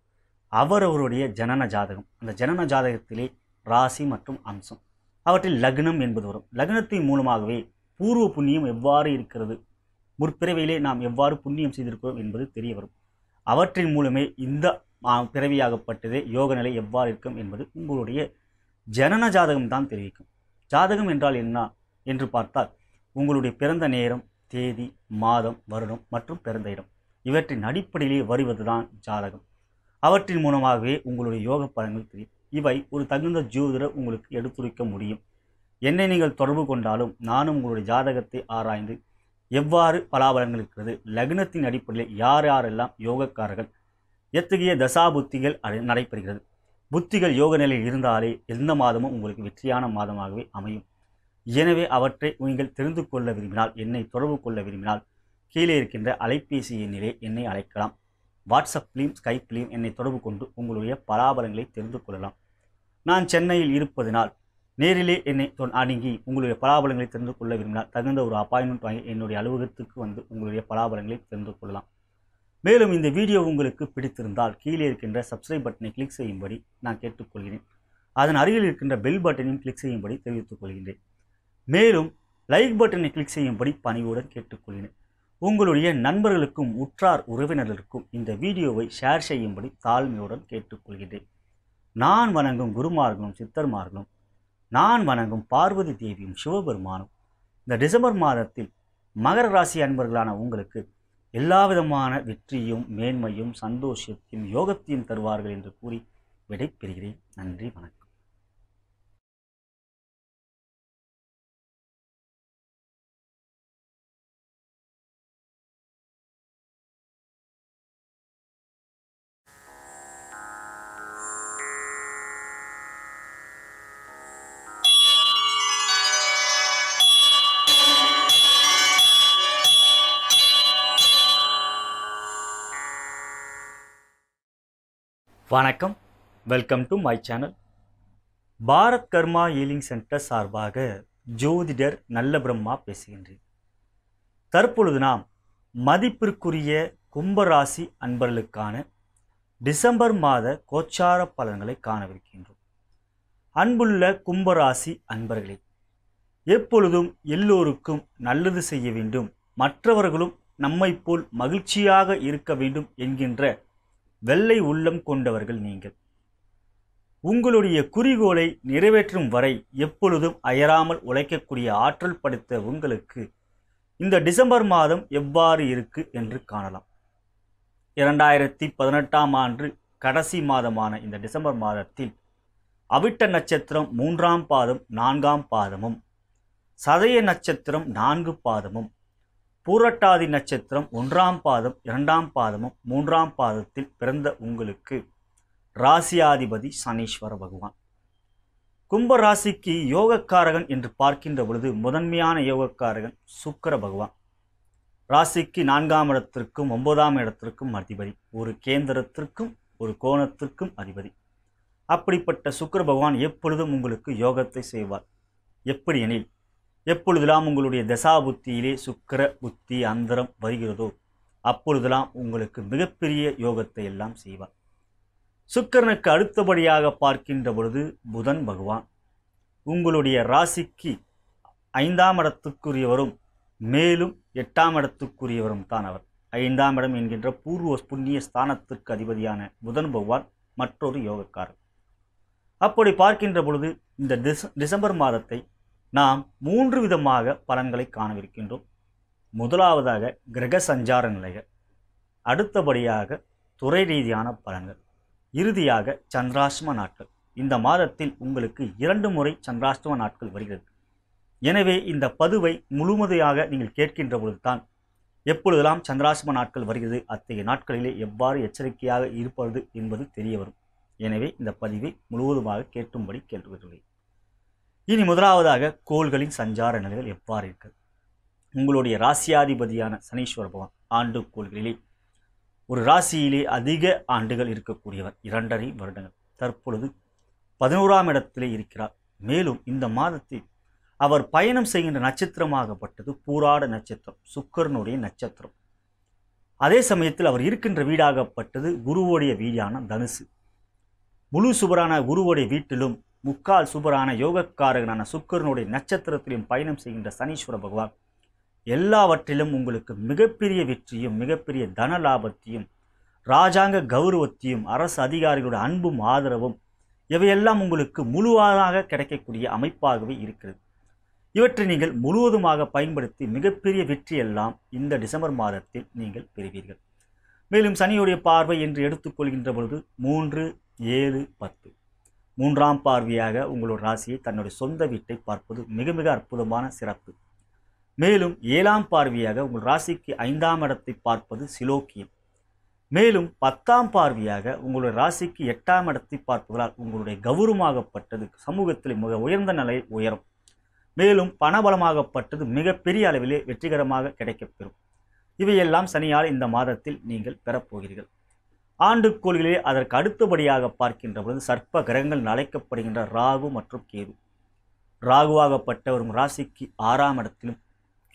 அவர் அவருடைய ஜனன ஜாதகம் அந்த ஜனன ஜாதகத்திலே ராசி மற்றும் அம்சம் அவற்றில் லக்னம் என்பது வரும் லக்னத்தின் மூலமாகவே பூர்வ புண்ணியம் எவ்வாறு இருக்கிறது முற்பிறவியிலே நாம் எவ்வாறு புண்ணியம் செய்திருக்கிறோம் என்பது தெரிய வரும் அவற்றின் மூலமே இந்த பிறவியாகப்பட்டது யோக நிலை எவ்வாறு இருக்கும் என்பது உங்களுடைய ஜனன ஜாதகம் தான் தெரிவிக்கும் ஜாதகம் என்றால் என்ன என்று பார்த்தால் உங்களுடைய பிறந்த நேரம் தேதி மாதம் வருடம் மற்றும் பிறந்த இடம் இவற்றின் அடிப்படையிலே வருவது தான் ஜாதகம் அவற்றின் மூலமாகவே உங்களுடைய யோக பலன்கள் தெரியும் இவை ஒரு தகுந்த ஜோதிடர் உங்களுக்கு எடுத்துரைக்க முடியும் என்னை நீங்கள் தொடர்பு கொண்டாலும் நானும் உங்களுடைய ஜாதகத்தை ஆராய்ந்து எவ்வாறு பலாபலங்கள் இருக்கிறது லக்னத்தின் அடிப்படையில் யார் யாரெல்லாம் யோகக்காரர்கள் எத்தகைய தசா புத்திகள் நடைபெறுகிறது புத்திகள் யோக நிலையில் இருந்தாலே எந்த மாதமும் உங்களுக்கு வெற்றியான மாதமாகவே அமையும் எனவே அவற்றை நீங்கள் தெரிந்து கொள்ள விரும்பினால் என்னை தொடர்பு கொள்ள விரும்பினால் கீழே இருக்கின்ற அலைபேசி எண்ணிலே என்னை அழைக்கலாம் வாட்ஸ்அப்லேயும் ஸ்கைப்லேயும் என்னை தொடர்பு கொண்டு உங்களுடைய பலாபலங்களை தெரிந்து கொள்ளலாம் நான் சென்னையில் இருப்பதனால் நேரிலே என்னை அணுகி உங்களுடைய பலாபலங்களை தெரிந்து கொள்ள விரும்பினால் தகுந்த ஒரு அப்பாயின்மெண்ட் வாங்கி என்னுடைய அலுவலகத்துக்கு வந்து உங்களுடைய பலாபலங்களை தெரிந்து கொள்ளலாம் மேலும் இந்த வீடியோ உங்களுக்கு பிடித்திருந்தால் கீழே இருக்கின்ற சப்ஸ்கிரைப் பட்டனை கிளிக் செய்யும்படி நான் கேட்டுக்கொள்கிறேன் அதன் அருகில் இருக்கின்ற பெல் பட்டனையும் கிளிக் செய்யும்படி தெரிவித்துக் கொள்கின்றேன் மேலும் லைக் பட்டனை கிளிக் செய்யும்படி பணிவுடன் கேட்டுக்கொள்கிறேன் உங்களுடைய நண்பர்களுக்கும் உற்றார் உறவினர்களுக்கும் இந்த வீடியோவை ஷேர் செய்யும்படி தாழ்மையுடன் கேட்டுக்கொள்கிறேன் நான் வணங்கும் குருமார்களும் சித்தர்மார்களும் நான் வணங்கும் பார்வதி தேவியும் சிவபெருமானும் இந்த டிசம்பர் மாதத்தில் மகர ராசி அன்பர்களான உங்களுக்கு எல்லா விதமான வெற்றியும் மேன்மையும் சந்தோஷத்தையும் யோகத்தையும் தருவார்கள் என்று கூறி விடைபெறுகிறேன் நன்றி வணக்கம் வணக்கம் welcome to my channel Bharat Karma healing centre சார்பாக ஜோதிடர் நல்ல பிரம்மா பேசுகின்றேன் தற்பொழுது நாம் மதிப்பிற்குரிய கும்பராசி அன்பர்களுக்கான டிசம்பர் மாத கோச்சார பலன்களை காணவிருக்கின்றோம் அன்புள்ள கும்பராசி அன்பர்களே எப்பொழுதும் எல்லோருக்கும் நல்லது செய்ய வேண்டும் மற்றவர்களும் நம்மை போல் மகிழ்ச்சியாக இருக்க வேண்டும் என்கின்ற வெள்ளை உள்ளம் கொண்டவர்கள் நீங்கள் உங்களுடைய குறிகோளை நிறைவேற்றும் வரை எப்பொழுதும் அயராமல் உழைக்கக்கூடிய ஆற்றல் படுத்த உங்களுக்கு இந்த டிசம்பர் மாதம் எவ்வாறு இருக்கு என்று காணலாம் இரண்டாயிரத்தி பதினெட்டாம் ஆண்டு கடைசி மாதமான இந்த டிசம்பர் மாதத்தில் அவிட்ட நட்சத்திரம் மூன்றாம் பாதம் நான்காம் பாதமும் சதய நட்சத்திரம் நான்கு பாதமும் பூரட்டாதி நட்சத்திரம் ஒன்றாம் பாதம் இரண்டாம் பாதமும் மூன்றாம் பாதத்தில் பிறந்த உங்களுக்கு ராசியாதிபதி சனீஸ்வர பகவான் கும்ப ராசிக்கு யோகக்காரகன் என்று பார்க்கின்ற பொழுது முதன்மையான யோகக்காரகன் சுக்கர பகவான் ராசிக்கு நான்காம் இடத்திற்கும் ஒன்பதாம் இடத்திற்கும் அதிபதி ஒரு கேந்திரத்திற்கும் ஒரு கோணத்திற்கும் அதிபதி அப்படிப்பட்ட சுக்கர பகவான் எப்பொழுதும் உங்களுக்கு யோகத்தை செய்வார் எப்படி எனில் எப்பொழுதெல்லாம் உங்களுடைய தசா புத்தியிலே சுக்கர புத்தி அந்தரம் வருகிறதோ அப்பொழுதெல்லாம் உங்களுக்கு மிகப்பெரிய யோகத்தை எல்லாம் செய்வார் சுக்கரனுக்கு அடுத்தபடியாக பார்க்கின்ற பொழுது புதன் பகவான் உங்களுடைய ராசிக்கு ஐந்தாம் இடத்துக்குரியவரும் மேலும் எட்டாம் இடத்துக்குரியவரும் தான் அவர் ஐந்தாம் இடம் என்கின்ற பூர்வ புண்ணிய ஸ்தானத்திற்கு அதிபதியான புதன் பகவான் மற்றொரு யோகக்காரர் அப்படி பார்க்கின்ற பொழுது இந்த டிசம்பர் மாதத்தை நாம் மூன்று விதமாக பலன்களை காணவிருக்கின்றோம் முதலாவதாக கிரக சஞ்சார நிலைகள் அடுத்தபடியாக துறை ரீதியான பலன்கள் இறுதியாக சந்திராஷ்டம நாட்கள் இந்த மாதத்தில் உங்களுக்கு இரண்டு முறை சந்திராஷ்டம நாட்கள் வருகிறது எனவே இந்த பதுவை முழுமதையாக நீங்கள் கேட்கின்ற பொழுதுதான் எப்பொழுதெல்லாம் சந்திராசிரம நாட்கள் வருகிறது அத்தகைய நாட்களிலே எவ்வாறு எச்சரிக்கையாக இருப்பது என்பது தெரிய வரும் எனவே இந்த பதிவை முழுவதுமாக கேட்டும்படி கேட்டுக்கொள்கிறேன் இனி முதலாவதாக கோள்களின் சஞ்சார நிலைகள் எவ்வாறு இருக்குது உங்களுடைய ராசியாதிபதியான சனீஸ்வர பகவான் ஆண்டு கோள்களிலே ஒரு ராசியிலே அதிக ஆண்டுகள் இருக்கக்கூடியவர் இரண்டரை வருடங்கள் தற்பொழுது பதினோராம் இடத்திலே இருக்கிறார் மேலும் இந்த மாதத்தில் அவர் பயணம் செய்கின்ற நட்சத்திரமாகப்பட்டது பூராட நட்சத்திரம் சுக்கரனுடைய நட்சத்திரம் அதே சமயத்தில் அவர் இருக்கின்ற வீடாகப்பட்டது குருவோடைய வீடான தனுசு முழு சுபரான குருவோடைய வீட்டிலும் முக்கால் சுபரான யோகக்காரகனான சுக்கரனுடைய நட்சத்திரத்திலும் பயணம் செய்கின்ற சனீஸ்வர பகவான் எல்லாவற்றிலும் உங்களுக்கு மிகப்பெரிய வெற்றியும் மிகப்பெரிய தன லாபத்தையும் ராஜாங்க கௌரவத்தையும் அரசு அதிகாரிகளோட அன்பும் ஆதரவும் இவையெல்லாம் உங்களுக்கு முழுவதாக கிடைக்கக்கூடிய அமைப்பாகவே இருக்கிறது இவற்றை நீங்கள் முழுவதுமாக பயன்படுத்தி மிகப்பெரிய வெற்றியெல்லாம் இந்த டிசம்பர் மாதத்தில் நீங்கள் பெறுவீர்கள் மேலும் சனியுடைய பார்வை என்று எடுத்துக்கொள்கின்ற பொழுது மூன்று ஏழு பத்து மூன்றாம் பார்வையாக உங்களோட ராசியை தன்னுடைய சொந்த வீட்டை பார்ப்பது மிக மிக அற்புதமான சிறப்பு மேலும் ஏழாம் பார்வையாக உங்கள் ராசிக்கு ஐந்தாம் இடத்தை பார்ப்பது சிலோக்கியம் மேலும் பத்தாம் பார்வையாக உங்களுடைய ராசிக்கு எட்டாம் இடத்தை பார்ப்பதால் உங்களுடைய கௌரவமாகப்பட்டது சமூகத்தில் மிக உயர்ந்த நிலை உயரும் மேலும் பணபலமாகப்பட்டது மிகப்பெரிய அளவிலே வெற்றிகரமாக கிடைக்கப்பெறும் இவையெல்லாம் சனியால் இந்த மாதத்தில் நீங்கள் பெறப்போகிறீர்கள் ஆண்டுக்கோள்களே அதற்கு அடுத்தபடியாக பார்க்கின்ற பொழுது சர்ப்ப கிரகங்கள் அழைக்கப்படுகின்ற ராகு மற்றும் கேது ராகுவாகப்பட்டவரும் ராசிக்கு ஆறாம் இடத்திலும்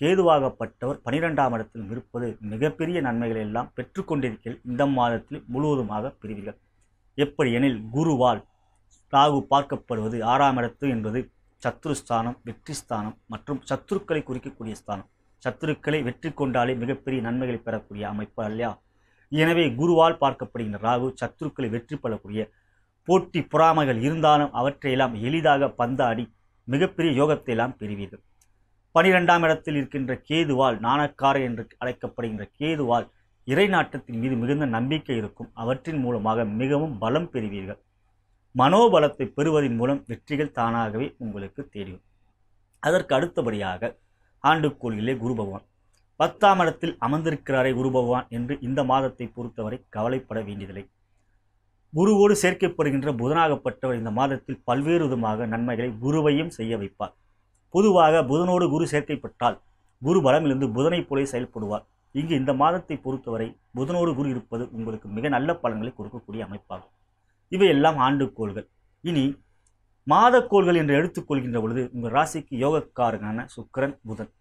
கேதுவாகப்பட்டவர் பனிரெண்டாம் இடத்திலும் இருப்பது மிகப்பெரிய நன்மைகளை எல்லாம் பெற்றுக்கொண்டிருக்கிற இந்த மாதத்தில் முழுவதுமாக பிரிவீர்கள் எப்படி எனில் குருவால் ராகு பார்க்கப்படுவது ஆறாம் இடத்து என்பது சத்ருஸ்தானம் வெற்றி ஸ்தானம் மற்றும் சத்துருக்களை குறிக்கக்கூடிய ஸ்தானம் சத்துருக்களை வெற்றி கொண்டாலே மிகப்பெரிய நன்மைகளை பெறக்கூடிய அமைப்பு இல்லையா எனவே குருவால் பார்க்கப்படுகின்ற ராகு சத்துருக்களை வெற்றி பெறக்கூடிய போட்டி பொறாமைகள் இருந்தாலும் அவற்றையெல்லாம் எளிதாக பந்தாடி மிகப்பெரிய யோகத்தை எல்லாம் பெறுவீர்கள் பனிரெண்டாம் இடத்தில் இருக்கின்ற கேதுவால் நாணக்கார என்று அழைக்கப்படுகின்ற கேதுவால் இறை நாட்டத்தின் மீது மிகுந்த நம்பிக்கை இருக்கும் அவற்றின் மூலமாக மிகவும் பலம் பெறுவீர்கள் மனோபலத்தை பெறுவதன் மூலம் வெற்றிகள் தானாகவே உங்களுக்கு தெரியும் அதற்கு அடுத்தபடியாக ஆண்டுக்கோளிலே குரு பகவான் பத்தாம் இடத்தில் அமர்ந்திருக்கிறாரே குரு பகவான் என்று இந்த மாதத்தை பொறுத்தவரை கவலைப்பட வேண்டியதில்லை குருவோடு சேர்க்கப்படுகின்ற புதனாகப்பட்டவர் இந்த மாதத்தில் பல்வேறு விதமாக நன்மைகளை குருவையும் செய்ய வைப்பார் பொதுவாக புதனோடு குரு சேர்க்கைப்பட்டால் குரு பலமிலிருந்து புதனைப் போலே செயல்படுவார் இங்கு இந்த மாதத்தை பொறுத்தவரை புதனோடு குரு இருப்பது உங்களுக்கு மிக நல்ல பலன்களை கொடுக்கக்கூடிய அமைப்பாகும் இவையெல்லாம் ஆண்டுக்கோள்கள் இனி மாதக்கோள்கள் என்று எடுத்துக்கொள்கின்ற பொழுது உங்கள் ராசிக்கு யோகக்காரனான சுக்கரன் புதன்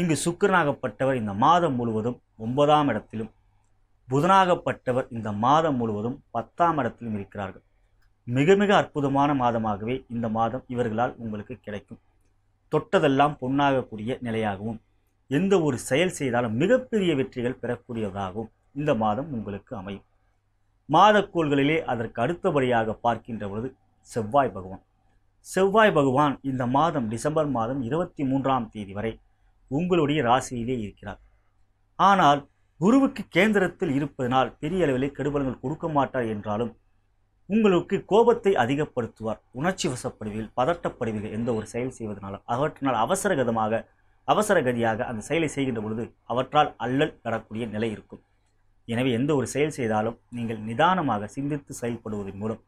இங்கு சுக்கரனாகப்பட்டவர் இந்த மாதம் முழுவதும் ஒன்பதாம் இடத்திலும் புதனாகப்பட்டவர் இந்த மாதம் முழுவதும் பத்தாம் இடத்திலும் இருக்கிறார்கள் மிக மிக அற்புதமான மாதமாகவே இந்த மாதம் இவர்களால் உங்களுக்கு கிடைக்கும் தொட்டதெல்லாம் பொன்னாகக்கூடிய நிலையாகவும் எந்த ஒரு செயல் செய்தாலும் மிகப்பெரிய வெற்றிகள் பெறக்கூடியதாகவும் இந்த மாதம் உங்களுக்கு அமையும் மாதக்கோள்களிலே அதற்கு அடுத்தபடியாக பார்க்கின்ற பொழுது செவ்வாய் பகவான் செவ்வாய் பகவான் இந்த மாதம் டிசம்பர் மாதம் இருபத்தி மூன்றாம் தேதி வரை உங்களுடைய ராசியிலே இருக்கிறார் ஆனால் குருவுக்கு கேந்திரத்தில் இருப்பதனால் பெரிய அளவிலே கெடுபலங்கள் கொடுக்க மாட்டார் என்றாலும் உங்களுக்கு கோபத்தை அதிகப்படுத்துவார் உணர்ச்சி வசப்படுவீர்கள் பதட்டப்படுவீர்கள் எந்த ஒரு செயல் செய்வதனாலும் அவற்றினால் அவசரகதமாக அவசரகதியாக அந்த செயலை செய்கின்ற பொழுது அவற்றால் அல்லல் பெறக்கூடிய நிலை இருக்கும் எனவே எந்த ஒரு செயல் செய்தாலும் நீங்கள் நிதானமாக சிந்தித்து செயல்படுவதன் மூலம்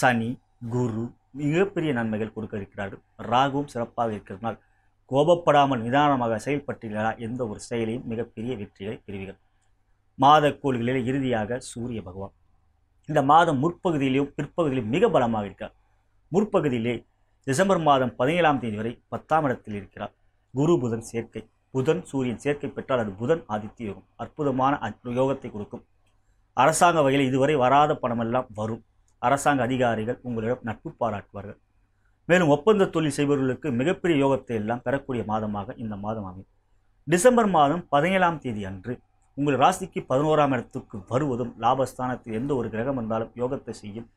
சனி குரு மிகப்பெரிய நன்மைகள் கொடுக்க இருக்கிறார்கள் ராகுவும் சிறப்பாக இருக்கிறதுனால் கோபப்படாமல் நிதானமாக செயல்பட்டீர்களா எந்த ஒரு செயலையும் மிகப்பெரிய வெற்றிகளை பெறுவீர்கள் மாத கோள்களில் இறுதியாக சூரிய பகவான் இந்த மாதம் முற்பகுதியிலும் பிற்பகுதியிலும் மிக பலமாக இருக்கிறார் முற்பகுதியிலே டிசம்பர் மாதம் பதினேழாம் தேதி வரை பத்தாம் இடத்தில் இருக்கிறார் குரு புதன் சேர்க்கை புதன் சூரியன் சேர்க்கை பெற்றால் அது புதன் ஆதித்ய யோகம் அற்புதமான யோகத்தை கொடுக்கும் அரசாங்க வகையில் இதுவரை வராத பணமெல்லாம் வரும் அரசாங்க அதிகாரிகள் உங்களிடம் நட்பு பாராட்டுவார்கள் மேலும் ஒப்பந்த தொழில் செய்பவர்களுக்கு மிகப்பெரிய யோகத்தை எல்லாம் பெறக்கூடிய மாதமாக இந்த மாதம் அமையும் டிசம்பர் மாதம் பதினேழாம் தேதி அன்று உங்கள் ராசிக்கு பதினோராம் இடத்துக்கு வருவதும் லாபஸ்தானத்தில் எந்த ஒரு கிரகம் வந்தாலும் யோகத்தை செய்யும்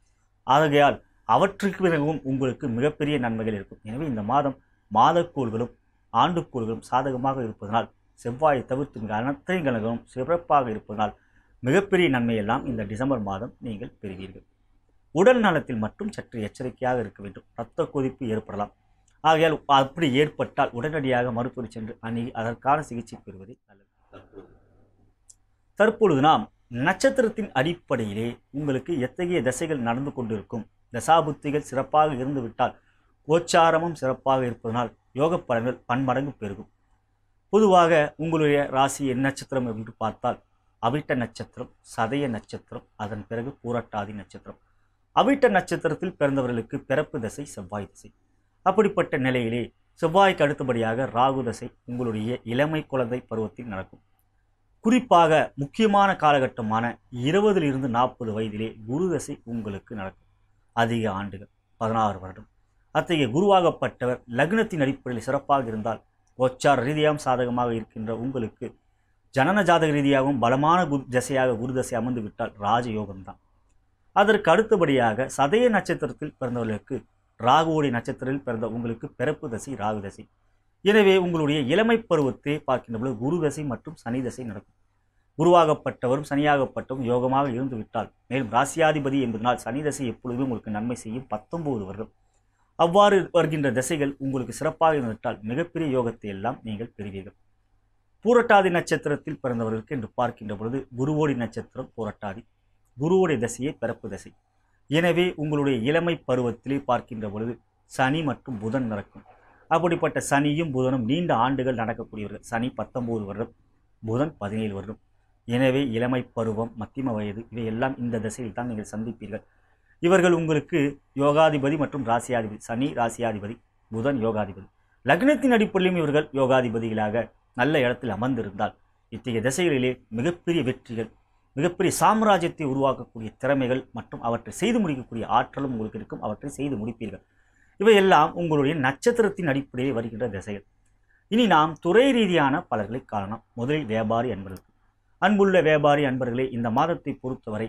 ஆகையால் அவற்றுக்கு பிறகும் உங்களுக்கு மிகப்பெரிய நன்மைகள் இருக்கும் எனவே இந்த மாதம் மாதக்கோள்களும் ஆண்டுக்கோள்களும் சாதகமாக இருப்பதனால் செவ்வாயை தவிர்த்து மிக அனைத்தையும் கழகமும் சிறப்பாக இருப்பதனால் மிகப்பெரிய நன்மையெல்லாம் இந்த டிசம்பர் மாதம் நீங்கள் பெறுவீர்கள் உடல் நலத்தில் மட்டும் சற்று எச்சரிக்கையாக இருக்க வேண்டும் இரத்த கொதிப்பு ஏற்படலாம் ஆகையால் அப்படி ஏற்பட்டால் உடனடியாக மருத்துவர் சென்று அணுகி அதற்கான சிகிச்சை பெறுவது நல்லது தற்பொழுது நாம் நட்சத்திரத்தின் அடிப்படையிலே உங்களுக்கு எத்தகைய தசைகள் நடந்து கொண்டிருக்கும் தசாபுத்திகள் சிறப்பாக இருந்துவிட்டால் கோச்சாரமும் சிறப்பாக இருப்பதனால் யோக பலன்கள் பன்மடங்கு பெருகும் பொதுவாக உங்களுடைய ராசி என் நட்சத்திரம் என்று பார்த்தால் அவிட்ட நட்சத்திரம் சதய நட்சத்திரம் அதன் பிறகு பூரட்டாதி நட்சத்திரம் அவிட்ட நட்சத்திரத்தில் பிறந்தவர்களுக்கு பிறப்பு தசை செவ்வாய் தசை அப்படிப்பட்ட நிலையிலே செவ்வாய்க்கு அடுத்தபடியாக ராகு தசை உங்களுடைய இளமை குழந்தை பருவத்தில் நடக்கும் குறிப்பாக முக்கியமான காலகட்டமான இருபதிலிருந்து நாற்பது வயதிலே குரு தசை உங்களுக்கு நடக்கும் அதிக ஆண்டுகள் பதினாறு வருடம் அத்தகைய குருவாகப்பட்டவர் லக்னத்தின் அடிப்படையில் சிறப்பாக இருந்தால் கோச்சார ரீதியாகவும் சாதகமாக இருக்கின்ற உங்களுக்கு ஜனன ஜாதக ரீதியாகவும் பலமான குரு தசையாக குரு தசை அமர்ந்து விட்டால் ராஜயோகம்தான் அதற்கு அடுத்தபடியாக சதய நட்சத்திரத்தில் பிறந்தவர்களுக்கு ராகுவோடி நட்சத்திரத்தில் பிறந்த உங்களுக்கு பிறப்பு தசை ராகு தசை எனவே உங்களுடைய இளமை பருவத்தை பார்க்கின்ற பொழுது குரு தசை மற்றும் சனி தசை நடக்கும் குருவாகப்பட்டவரும் சனியாகப்பட்டவரும் யோகமாக இருந்து விட்டால் மேலும் ராசியாதிபதி என்பதனால் சனி தசை எப்பொழுதும் உங்களுக்கு நன்மை செய்யும் பத்தொன்பது வருடம் அவ்வாறு வருகின்ற தசைகள் உங்களுக்கு சிறப்பாக இருந்துவிட்டால் மிகப்பெரிய யோகத்தை எல்லாம் நீங்கள் பெறுவீர்கள் பூரட்டாதி நட்சத்திரத்தில் பிறந்தவர்களுக்கு என்று பார்க்கின்ற பொழுது குருவோடி நட்சத்திரம் பூரட்டாதி குருவுடைய தசையே பிறப்பு தசை எனவே உங்களுடைய இளமை பருவத்திலே பார்க்கின்ற பொழுது சனி மற்றும் புதன் நடக்கும் அப்படிப்பட்ட சனியும் புதனும் நீண்ட ஆண்டுகள் நடக்கக்கூடியவர்கள் சனி பத்தொம்போது வருடம் புதன் பதினேழு வருடம் எனவே இளமை பருவம் மத்தியம வயது இவையெல்லாம் இந்த திசையில் தான் நீங்கள் சந்திப்பீர்கள் இவர்கள் உங்களுக்கு யோகாதிபதி மற்றும் ராசியாதிபதி சனி ராசியாதிபதி புதன் யோகாதிபதி லக்னத்தின் அடிப்படையிலும் இவர்கள் யோகாதிபதிகளாக நல்ல இடத்தில் அமர்ந்திருந்தால் இத்தகைய திசைகளிலே மிகப்பெரிய வெற்றிகள் மிகப்பெரிய சாம்ராஜ்யத்தை உருவாக்கக்கூடிய திறமைகள் மற்றும் அவற்றை செய்து முடிக்கக்கூடிய ஆற்றலும் உங்களுக்கு இருக்கும் அவற்றை செய்து முடிப்பீர்கள் இவையெல்லாம் உங்களுடைய நட்சத்திரத்தின் அடிப்படையில் வருகின்ற திசைகள் இனி நாம் துறை ரீதியான பலர்களை காணலாம் முதலில் வியாபாரி அன்பர்களுக்கு அன்புள்ள வியாபாரி அன்பர்களே இந்த மாதத்தை பொறுத்தவரை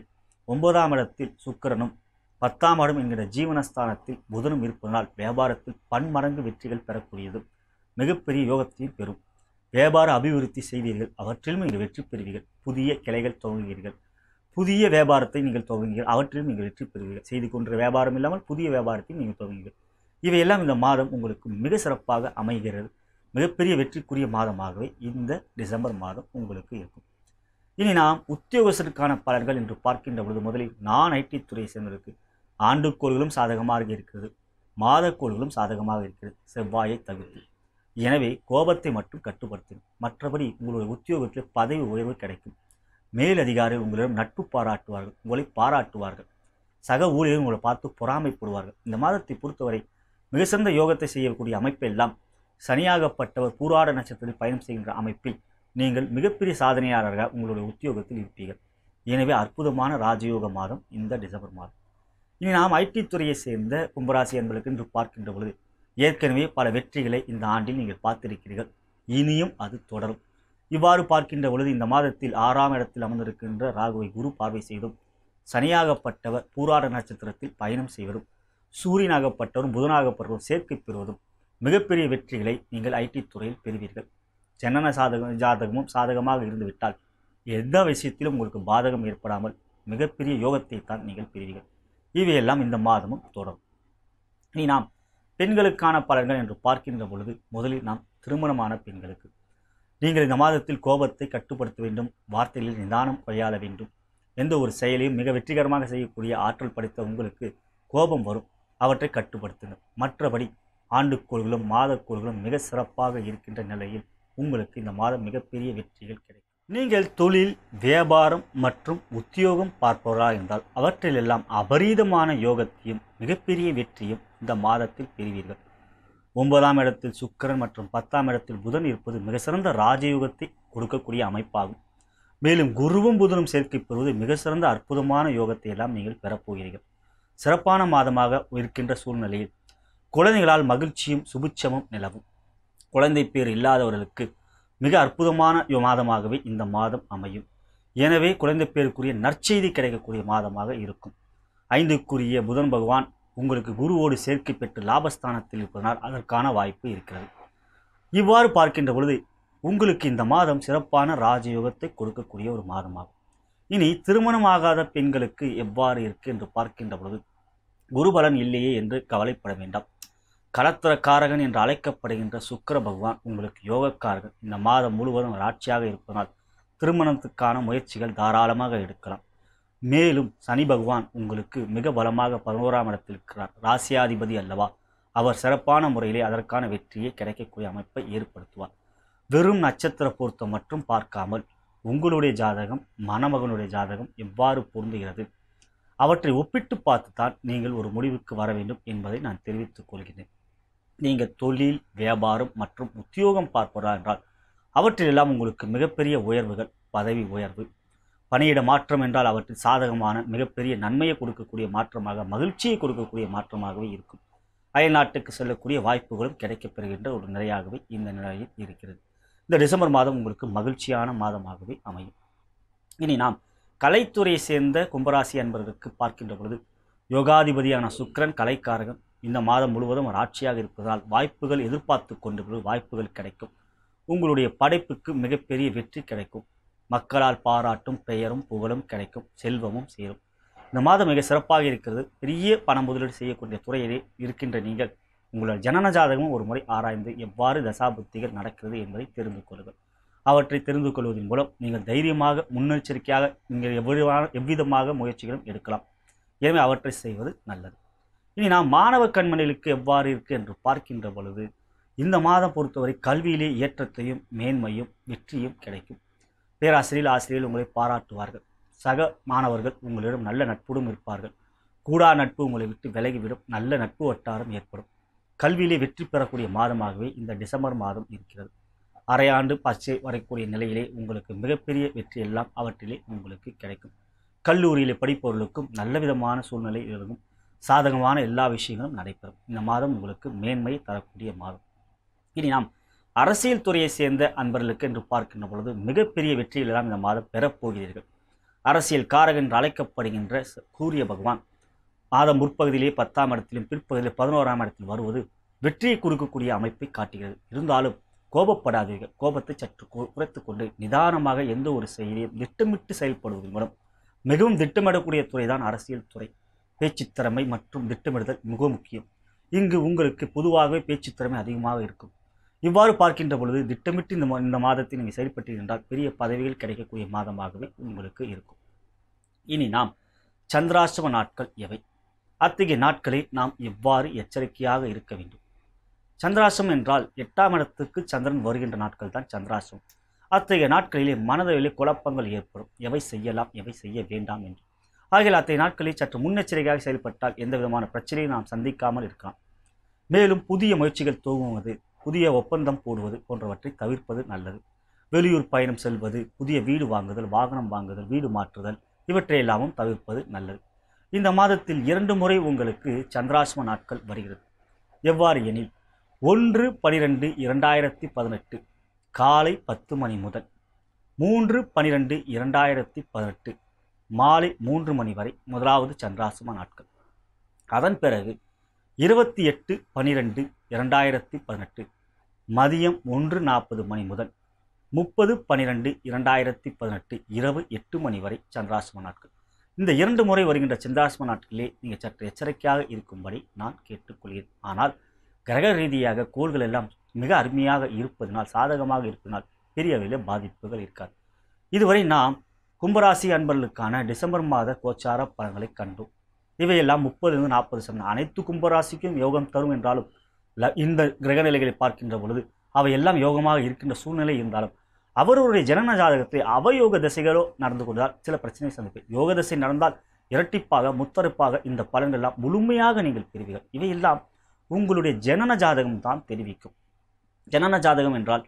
ஒன்பதாம் இடத்தில் சுக்கரனும் பத்தாம் இடம் என்கிற ஜீவனஸ்தானத்தில் புதனும் இருப்பதனால் வியாபாரத்தில் பன்மடங்கு வெற்றிகள் பெறக்கூடியது மிகப்பெரிய யோகத்தையும் பெறும் வியாபார அபிவிருத்தி செய்வீர்கள் அவற்றிலும் நீங்கள் வெற்றி பெறுவீர்கள் புதிய கிளைகள் துவங்குவீர்கள் புதிய வியாபாரத்தை நீங்கள் துவங்குவீர்கள் அவற்றிலும் நீங்கள் வெற்றி பெறுவீர்கள் செய்து கொண்ட வியாபாரம் இல்லாமல் புதிய வியாபாரத்தையும் நீங்கள் துவங்குவீர்கள் இவையெல்லாம் இந்த மாதம் உங்களுக்கு மிக சிறப்பாக அமைகிறது மிகப்பெரிய வெற்றிக்குரிய மாதமாகவே இந்த டிசம்பர் மாதம் உங்களுக்கு இருக்கும் இனி நாம் உத்தியோகஸ்தருக்கான பலன்கள் என்று பார்க்கின்ற பொழுது முதலில் நான் ஐடி துறையை சேர்ந்திருக்கு ஆண்டுக்கோள்களும் சாதகமாக இருக்கிறது மாதக்கோள்களும் சாதகமாக இருக்கிறது செவ்வாயை தவிர்த்து எனவே கோபத்தை மட்டும் கட்டுப்படுத்தும் மற்றபடி உங்களுடைய உத்தியோகத்தில் பதவி உயர்வு கிடைக்கும் மேலதிகாரி உங்களிடம் நட்பு பாராட்டுவார்கள் உங்களை பாராட்டுவார்கள் சக ஊழியர்கள் உங்களை பார்த்து பொறாமைப்படுவார்கள் இந்த மாதத்தை பொறுத்தவரை மிக சிறந்த யோகத்தை செய்யக்கூடிய அமைப்பெல்லாம் சனியாகப்பட்டவர் பூராட நட்சத்திரத்தில் பயணம் செய்கின்ற அமைப்பில் நீங்கள் மிகப்பெரிய சாதனையாளராக உங்களுடைய உத்தியோகத்தில் இருப்பீர்கள் எனவே அற்புதமான ராஜயோக மாதம் இந்த டிசம்பர் மாதம் இனி நாம் ஐடி துறையை சேர்ந்த கும்பராசி என்பதற்கு இன்று பார்க்கின்ற பொழுது ஏற்கனவே பல வெற்றிகளை இந்த ஆண்டில் நீங்கள் பார்த்திருக்கிறீர்கள் இனியும் அது தொடரும் இவ்வாறு பார்க்கின்ற பொழுது இந்த மாதத்தில் ஆறாம் இடத்தில் அமர்ந்திருக்கின்ற ராகுவை குரு பார்வை செய்தும் சனியாகப்பட்டவர் பூராட நட்சத்திரத்தில் பயணம் செய்வதும் சூரியனாகப்பட்டவரும் புதனாகப்பட்டவரும் சேர்க்கை பெறுவதும் மிகப்பெரிய வெற்றிகளை நீங்கள் ஐடி துறையில் பெறுவீர்கள் ஜனன சாதகம் ஜாதகமும் சாதகமாக இருந்துவிட்டால் எந்த விஷயத்திலும் உங்களுக்கு பாதகம் ஏற்படாமல் மிகப்பெரிய யோகத்தை தான் நீங்கள் பெறுவீர்கள் இவையெல்லாம் இந்த மாதமும் தொடரும் இனி நாம் பெண்களுக்கான பலன்கள் என்று பார்க்கின்ற பொழுது முதலில் நாம் திருமணமான பெண்களுக்கு நீங்கள் இந்த மாதத்தில் கோபத்தை கட்டுப்படுத்த வேண்டும் வார்த்தைகளில் நிதானம் கையாள வேண்டும் எந்த ஒரு செயலையும் மிக வெற்றிகரமாக செய்யக்கூடிய ஆற்றல் படைத்த உங்களுக்கு கோபம் வரும் அவற்றை கட்டுப்படுத்துங்கள் மற்றபடி ஆண்டுக்கோள்களும் மாதக்கோள்களும் மிக சிறப்பாக இருக்கின்ற நிலையில் உங்களுக்கு இந்த மாதம் மிகப்பெரிய வெற்றிகள் கிடைக்கும் நீங்கள் தொழில் வியாபாரம் மற்றும் உத்தியோகம் பார்ப்பவரா என்றால் அவற்றிலெல்லாம் அபரீதமான யோகத்தையும் மிகப்பெரிய வெற்றியும் இந்த மாதத்தில் பெறுவீர்கள் ஒன்பதாம் இடத்தில் சுக்கரன் மற்றும் பத்தாம் இடத்தில் புதன் இருப்பது மிக சிறந்த ராஜயோகத்தை கொடுக்கக்கூடிய அமைப்பாகும் மேலும் குருவும் புதனும் சேர்க்கை பெறுவது மிக சிறந்த அற்புதமான யோகத்தை எல்லாம் நீங்கள் பெறப்போகிறீர்கள் சிறப்பான மாதமாக இருக்கின்ற சூழ்நிலையில் குழந்தைகளால் மகிழ்ச்சியும் சுபிட்சமும் நிலவும் குழந்தை பேர் இல்லாதவர்களுக்கு மிக அற்புதமான மாதமாகவே இந்த மாதம் அமையும் எனவே குழந்தை பேருக்குரிய நற்செய்தி கிடைக்கக்கூடிய மாதமாக இருக்கும் ஐந்துக்குரிய புதன் பகவான் உங்களுக்கு குருவோடு சேர்க்கை பெற்று லாபஸ்தானத்தில் இருப்பதனால் அதற்கான வாய்ப்பு இருக்கிறது இவ்வாறு பார்க்கின்ற பொழுது உங்களுக்கு இந்த மாதம் சிறப்பான ராஜயோகத்தை கொடுக்கக்கூடிய ஒரு மாதமாகும் இனி திருமணமாகாத பெண்களுக்கு எவ்வாறு இருக்கு என்று பார்க்கின்ற பொழுது குருபலன் இல்லையே என்று கவலைப்பட வேண்டாம் கலத்திரக்காரகன் என்று அழைக்கப்படுகின்ற சுக்கர பகவான் உங்களுக்கு யோகக்காரகன் இந்த மாதம் முழுவதும் ராட்சியாக இருப்பதால் திருமணத்துக்கான முயற்சிகள் தாராளமாக எடுக்கலாம் மேலும் சனி பகவான் உங்களுக்கு மிக பலமாக பதினோராம் இடத்தில் இருக்கிறார் ராசியாதிபதி அல்லவா அவர் சிறப்பான முறையிலே அதற்கான வெற்றியை கிடைக்கக்கூடிய அமைப்பை ஏற்படுத்துவார் வெறும் நட்சத்திர பொருத்தம் மட்டும் பார்க்காமல் உங்களுடைய ஜாதகம் மணமகனுடைய ஜாதகம் எவ்வாறு பொருந்துகிறது அவற்றை ஒப்பிட்டு பார்த்துத்தான் நீங்கள் ஒரு முடிவுக்கு வர வேண்டும் என்பதை நான் தெரிவித்துக் கொள்கிறேன் நீங்கள் தொழில் வியாபாரம் மற்றும் உத்தியோகம் பார்ப்பதா என்றால் அவற்றிலெல்லாம் உங்களுக்கு மிகப்பெரிய உயர்வுகள் பதவி உயர்வு பணியிட மாற்றம் என்றால் அவற்றில் சாதகமான மிகப்பெரிய நன்மையை கொடுக்கக்கூடிய மாற்றமாக மகிழ்ச்சியை கொடுக்கக்கூடிய மாற்றமாகவே இருக்கும் நாட்டுக்கு செல்லக்கூடிய வாய்ப்புகளும் கிடைக்கப்பெறுகின்ற ஒரு நிலையாகவே இந்த நிலையில் இருக்கிறது இந்த டிசம்பர் மாதம் உங்களுக்கு மகிழ்ச்சியான மாதமாகவே அமையும் இனி நாம் கலைத்துறையை சேர்ந்த கும்பராசி அன்பர்களுக்கு பார்க்கின்ற பொழுது யோகாதிபதியான சுக்கரன் கலைக்காரகன் இந்த மாதம் முழுவதும் அவர் ஆட்சியாக இருப்பதால் வாய்ப்புகள் எதிர்பார்த்து கொண்டு வாய்ப்புகள் கிடைக்கும் உங்களுடைய படைப்புக்கு மிகப்பெரிய வெற்றி கிடைக்கும் மக்களால் பாராட்டும் பெயரும் புகழும் கிடைக்கும் செல்வமும் சேரும் இந்த மாதம் மிக சிறப்பாக இருக்கிறது பெரிய பண முதலீடு செய்யக்கூடிய துறையிலே இருக்கின்ற நீங்கள் உங்களோட ஜனன ஜாதகமும் ஒரு முறை ஆராய்ந்து எவ்வாறு தசாபுத்திகள் நடக்கிறது என்பதை தெரிந்து கொள்ளுங்கள் அவற்றை தெரிந்து கொள்வதன் மூலம் நீங்கள் தைரியமாக முன்னெச்சரிக்கையாக நீங்கள் எவ்விதமான எவ்விதமாக முயற்சிகளும் எடுக்கலாம் எனவே அவற்றை செய்வது நல்லது இனி நாம் மாணவ கண்மணிகளுக்கு எவ்வாறு இருக்கு என்று பார்க்கின்ற பொழுது இந்த மாதம் பொறுத்தவரை கல்வியிலே ஏற்றத்தையும் மேன்மையும் வெற்றியும் கிடைக்கும் பேராசிரியர் ஆசிரியர்கள் உங்களை பாராட்டுவார்கள் சக மாணவர்கள் உங்களிடம் நல்ல நட்புடன் இருப்பார்கள் கூடா நட்பு உங்களை விட்டு விலகிவிடும் நல்ல நட்பு வட்டாரம் ஏற்படும் கல்வியிலே வெற்றி பெறக்கூடிய மாதமாகவே இந்த டிசம்பர் மாதம் இருக்கிறது அரையாண்டு பச்சை வரக்கூடிய நிலையிலே உங்களுக்கு மிகப்பெரிய வெற்றி எல்லாம் அவற்றிலே உங்களுக்கு கிடைக்கும் கல்லூரியிலே படிப்பவர்களுக்கும் நல்ல விதமான சூழ்நிலை இருக்கும் சாதகமான எல்லா விஷயங்களும் நடைபெறும் இந்த மாதம் உங்களுக்கு மேன்மை தரக்கூடிய மாதம் இனி நாம் அரசியல் துறையை சேர்ந்த அன்பர்களுக்கு என்று பார்க்கின்ற பொழுது மிகப்பெரிய வெற்றிகள் எல்லாம் இந்த மாதம் பெறப்போகிறீர்கள் அரசியல் காரகன் என்று அழைக்கப்படுகின்ற சூரிய பகவான் மாதம் முற்பகுதியிலே பத்தாம் இடத்திலும் பிற்பகுதியிலே பதினோராம் இடத்தில் வருவது வெற்றியை கொடுக்கக்கூடிய அமைப்பை காட்டுகிறது இருந்தாலும் கோபப்படாதீர்கள் கோபத்தை சற்று குறைத்து கொண்டு நிதானமாக எந்த ஒரு செயலையும் திட்டமிட்டு செயல்படுவதன் மூலம் மிகவும் திட்டமிடக்கூடிய துறை தான் அரசியல் துறை பேச்சுத்திறமை மற்றும் திட்டமிடுதல் மிக முக்கியம் இங்கு உங்களுக்கு பொதுவாகவே பேச்சுத்திறமை அதிகமாக இருக்கும் இவ்வாறு பார்க்கின்ற பொழுது திட்டமிட்டு இந்த இந்த மாதத்தை நீங்கள் செயல்பட்டிருந்தால் பெரிய பதவிகள் கிடைக்கக்கூடிய மாதமாகவே உங்களுக்கு இருக்கும் இனி நாம் சந்திராசிரம நாட்கள் எவை அத்தகைய நாட்களில் நாம் எவ்வாறு எச்சரிக்கையாக இருக்க வேண்டும் சந்திராசிரமம் என்றால் எட்டாம் இடத்துக்கு சந்திரன் வருகின்ற நாட்கள் தான் சந்திராசிரமம் அத்தகைய நாட்களிலே மனதிலே குழப்பங்கள் ஏற்படும் எவை செய்யலாம் எவை செய்ய வேண்டாம் என்று ஆகிய அத்தகைய நாட்களில் சற்று முன்னெச்சரிக்கையாக செயல்பட்டால் எந்த விதமான பிரச்சனையும் நாம் சந்திக்காமல் இருக்கலாம் மேலும் புதிய முயற்சிகள் துவங்குவது புதிய ஒப்பந்தம் போடுவது போன்றவற்றை தவிர்ப்பது நல்லது வெளியூர் பயணம் செல்வது புதிய வீடு வாங்குதல் வாகனம் வாங்குதல் வீடு மாற்றுதல் இவற்றையெல்லாமும் தவிர்ப்பது நல்லது இந்த மாதத்தில் இரண்டு முறை உங்களுக்கு சந்திராசிரம நாட்கள் வருகிறது எவ்வாறு எனில் ஒன்று பனிரெண்டு இரண்டாயிரத்தி பதினெட்டு காலை பத்து மணி முதல் மூன்று பனிரெண்டு இரண்டாயிரத்தி பதினெட்டு மாலை மூன்று மணி வரை முதலாவது சந்திராசிரம நாட்கள் அதன் பிறகு இருபத்தி எட்டு பனிரெண்டு இரண்டாயிரத்தி பதினெட்டு மதியம் ஒன்று நாற்பது மணி முதல் முப்பது பனிரெண்டு இரண்டாயிரத்தி பதினெட்டு இரவு எட்டு மணி வரை சந்திராசிரம நாட்கள் இந்த இரண்டு முறை வருகின்ற சந்திராசிரம நாட்களிலே நீங்கள் சற்று எச்சரிக்கையாக இருக்கும்படி நான் கேட்டுக்கொள்கிறேன் ஆனால் கிரக ரீதியாக கோள்கள் எல்லாம் மிக அருமையாக இருப்பதனால் சாதகமாக இருப்பதனால் பெரிய அளவில் பாதிப்புகள் இருக்காது இதுவரை நாம் கும்பராசி அன்பர்களுக்கான டிசம்பர் மாத கோச்சார பலன்களை கண்டோம் இவையெல்லாம் முப்பதுலேருந்து நாற்பது சதவீதம் அனைத்து கும்பராசிக்கும் யோகம் தரும் என்றாலும் இந்த கிரகநிலைகளை பார்க்கின்ற பொழுது அவை எல்லாம் யோகமாக இருக்கின்ற சூழ்நிலை இருந்தாலும் அவருடைய ஜனன ஜாதகத்தை அவயோக திசைகளோ நடந்து கொண்டால் சில பிரச்சனை சந்திப்பேன் யோக திசை நடந்தால் இரட்டிப்பாக முத்தரப்பாக இந்த எல்லாம் முழுமையாக நீங்கள் பெறுவீர்கள் இவையெல்லாம் உங்களுடைய ஜனன ஜாதகம் தான் தெரிவிக்கும் ஜனன ஜாதகம் என்றால்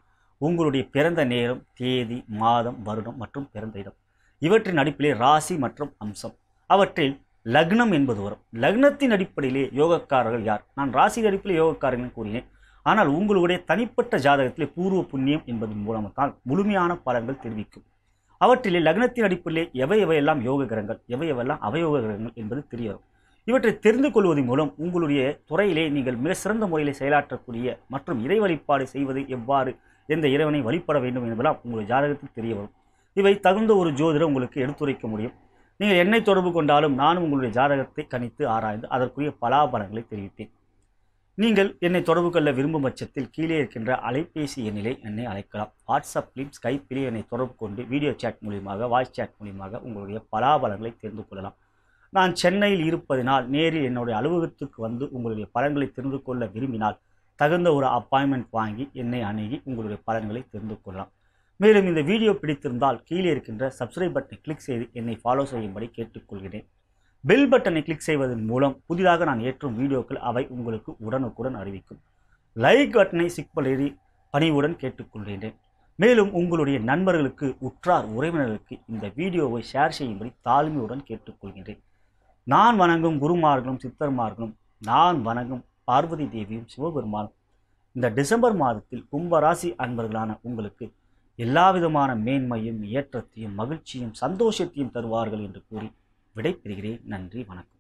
உங்களுடைய பிறந்த நேரம் தேதி மாதம் வருடம் மற்றும் பிறந்த இடம் இவற்றின் அடிப்பிலே ராசி மற்றும் அம்சம் அவற்றில் லக்னம் என்பது வரும் லக்னத்தின் அடிப்படையிலே யோகக்காரர்கள் யார் நான் ராசி அடிப்படையில் யோகக்காரர்கள் கூறினேன் ஆனால் உங்களுடைய தனிப்பட்ட ஜாதகத்திலே பூர்வ புண்ணியம் என்பதன் மூலமாக முழுமையான பலன்கள் தெரிவிக்கும் அவற்றிலே லக்னத்தின் அடிப்படையிலே எவை எவையெல்லாம் யோக கிரகங்கள் எவை எவையெல்லாம் அவயோக கிரகங்கள் என்பது தெரிய வரும் இவற்றை தெரிந்து கொள்வதன் மூலம் உங்களுடைய துறையிலே நீங்கள் மிக சிறந்த முறையில் செயலாற்றக்கூடிய மற்றும் இறை வழிபாடு செய்வது எவ்வாறு எந்த இறைவனை வழிபட வேண்டும் என்பதெல்லாம் உங்களுடைய ஜாதகத்தில் தெரிய வரும் இவை தகுந்த ஒரு ஜோதிடர் உங்களுக்கு எடுத்துரைக்க முடியும் நீங்கள் என்னை தொடர்பு கொண்டாலும் நானும் உங்களுடைய ஜாதகத்தை கணித்து ஆராய்ந்து அதற்குரிய பலாபலங்களை தெரிவிப்பேன் நீங்கள் என்னை தொடர்பு கொள்ள விரும்பும் பட்சத்தில் கீழே இருக்கின்ற அலைபேசி எண்ணிலே என்னை அழைக்கலாம் வாட்ஸ்அப்லையும் ஸ்கைப்பிலையும் என்னை தொடர்பு கொண்டு வீடியோ சேட் மூலியமாக வாய்ஸ் சேட் மூலியமாக உங்களுடைய பலாபலங்களை தெரிந்து கொள்ளலாம் நான் சென்னையில் இருப்பதினால் நேரில் என்னுடைய அலுவலகத்துக்கு வந்து உங்களுடைய பலன்களை தெரிந்து கொள்ள விரும்பினால் தகுந்த ஒரு அப்பாயின்மெண்ட் வாங்கி என்னை அணுகி உங்களுடைய பலன்களை தெரிந்து கொள்ளலாம் மேலும் இந்த வீடியோ பிடித்திருந்தால் கீழே இருக்கின்ற சப்ஸ்கிரைப் பட்டனை கிளிக் செய்து என்னை ஃபாலோ செய்யும்படி கேட்டுக்கொள்கிறேன் பெல் பட்டனை கிளிக் செய்வதன் மூலம் புதிதாக நான் ஏற்றும் வீடியோக்கள் அவை உங்களுக்கு உடனுக்குடன் அறிவிக்கும் லைக் பட்டனை சிக்பலெறி பணிவுடன் கேட்டுக்கொள்கிறேன் மேலும் உங்களுடைய நண்பர்களுக்கு உற்றார் உறவினர்களுக்கு இந்த வீடியோவை ஷேர் செய்யும்படி தாழ்மையுடன் கேட்டுக்கொள்கிறேன் நான் வணங்கும் குருமார்களும் சித்தர்மார்களும் நான் வணங்கும் பார்வதி தேவியும் சிவபெருமானும் இந்த டிசம்பர் மாதத்தில் கும்பராசி அன்பர்களான உங்களுக்கு எல்லா விதமான மேன்மையும் ஏற்றத்தையும் மகிழ்ச்சியும் சந்தோஷத்தையும் தருவார்கள் என்று கூறி விடைபெறுகிறேன் நன்றி வணக்கம்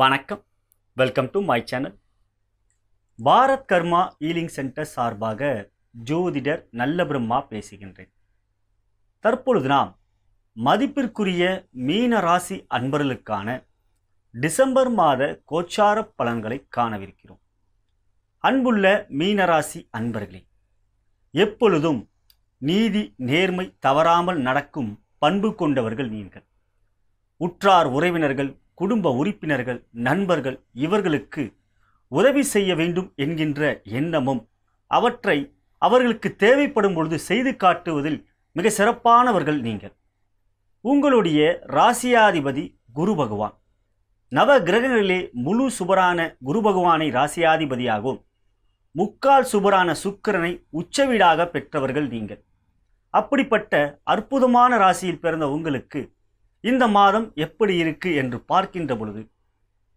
வணக்கம் welcome to my channel Bharat Karma healing centre சார்பாக ஜோதிடர் நல்ல பிரம்மா பேசுகின்றேன் தற்பொழுது நாம் மதிப்பிற்குரிய மீன ராசி அன்பர்களுக்கான டிசம்பர் மாத கோச்சார பலன்களை காணவிருக்கிறோம் அன்புள்ள மீனராசி அன்பர்களே எப்பொழுதும் நீதி நேர்மை தவறாமல் நடக்கும் பண்பு கொண்டவர்கள் நீங்கள் உற்றார் உறவினர்கள் குடும்ப உறுப்பினர்கள் நண்பர்கள் இவர்களுக்கு உதவி செய்ய வேண்டும் என்கின்ற எண்ணமும் அவற்றை அவர்களுக்கு தேவைப்படும் பொழுது செய்து காட்டுவதில் மிக சிறப்பானவர்கள் நீங்கள் உங்களுடைய ராசியாதிபதி குரு பகவான் நவ கிரகங்களிலே முழு சுபரான குரு பகவானை ராசியாதிபதியாகவும் முக்கால் சுபரான சுக்கரனை உச்சவீடாக பெற்றவர்கள் நீங்கள் அப்படிப்பட்ட அற்புதமான ராசியில் பிறந்த உங்களுக்கு இந்த மாதம் எப்படி இருக்கு என்று பார்க்கின்ற பொழுது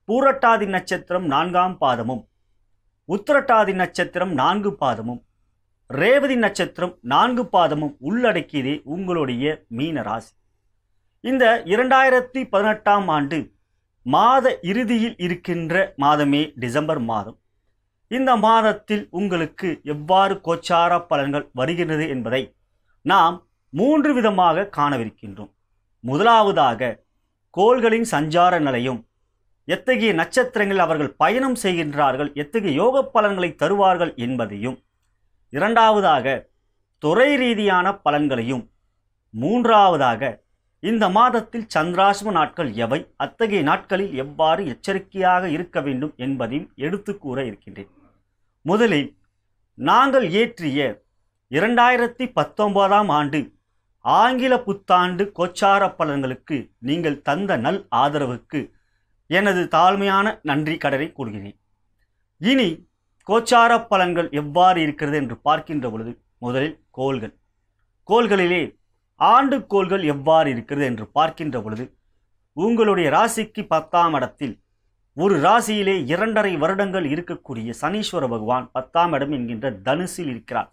பூரட்டாதி நட்சத்திரம் நான்காம் பாதமும் உத்திரட்டாதி நட்சத்திரம் நான்கு பாதமும் ரேவதி நட்சத்திரம் நான்கு பாதமும் உள்ளடக்கியதே உங்களுடைய மீன ராசி இந்த இரண்டாயிரத்தி பதினெட்டாம் ஆண்டு மாத இறுதியில் இருக்கின்ற மாதமே டிசம்பர் மாதம் இந்த மாதத்தில் உங்களுக்கு எவ்வாறு கோச்சார பலன்கள் வருகின்றது என்பதை நாம் மூன்று விதமாக காணவிருக்கின்றோம் முதலாவதாக கோள்களின் சஞ்சார நிலையும் எத்தகைய நட்சத்திரங்களில் அவர்கள் பயணம் செய்கின்றார்கள் எத்தகைய யோக பலன்களை தருவார்கள் என்பதையும் இரண்டாவதாக துறை ரீதியான பலன்களையும் மூன்றாவதாக இந்த மாதத்தில் சந்திராசிரம நாட்கள் எவை அத்தகைய நாட்களில் எவ்வாறு எச்சரிக்கையாக இருக்க வேண்டும் என்பதையும் எடுத்து கூற இருக்கின்றேன் முதலில் நாங்கள் இயற்றிய இரண்டாயிரத்தி பத்தொன்பதாம் ஆண்டு ஆங்கில புத்தாண்டு கோச்சார பலன்களுக்கு நீங்கள் தந்த நல் ஆதரவுக்கு எனது தாழ்மையான நன்றி கடனை கூறுகிறேன் இனி கோச்சார பலன்கள் எவ்வாறு இருக்கிறது என்று பார்க்கின்ற பொழுது முதலில் கோள்கள் கோள்களிலே ஆண்டு கோள்கள் எவ்வாறு இருக்கிறது என்று பார்க்கின்ற பொழுது உங்களுடைய ராசிக்கு பத்தாம் இடத்தில் ஒரு ராசியிலே இரண்டரை வருடங்கள் இருக்கக்கூடிய சனீஸ்வர பகவான் பத்தாம் இடம் என்கின்ற தனுசில் இருக்கிறார்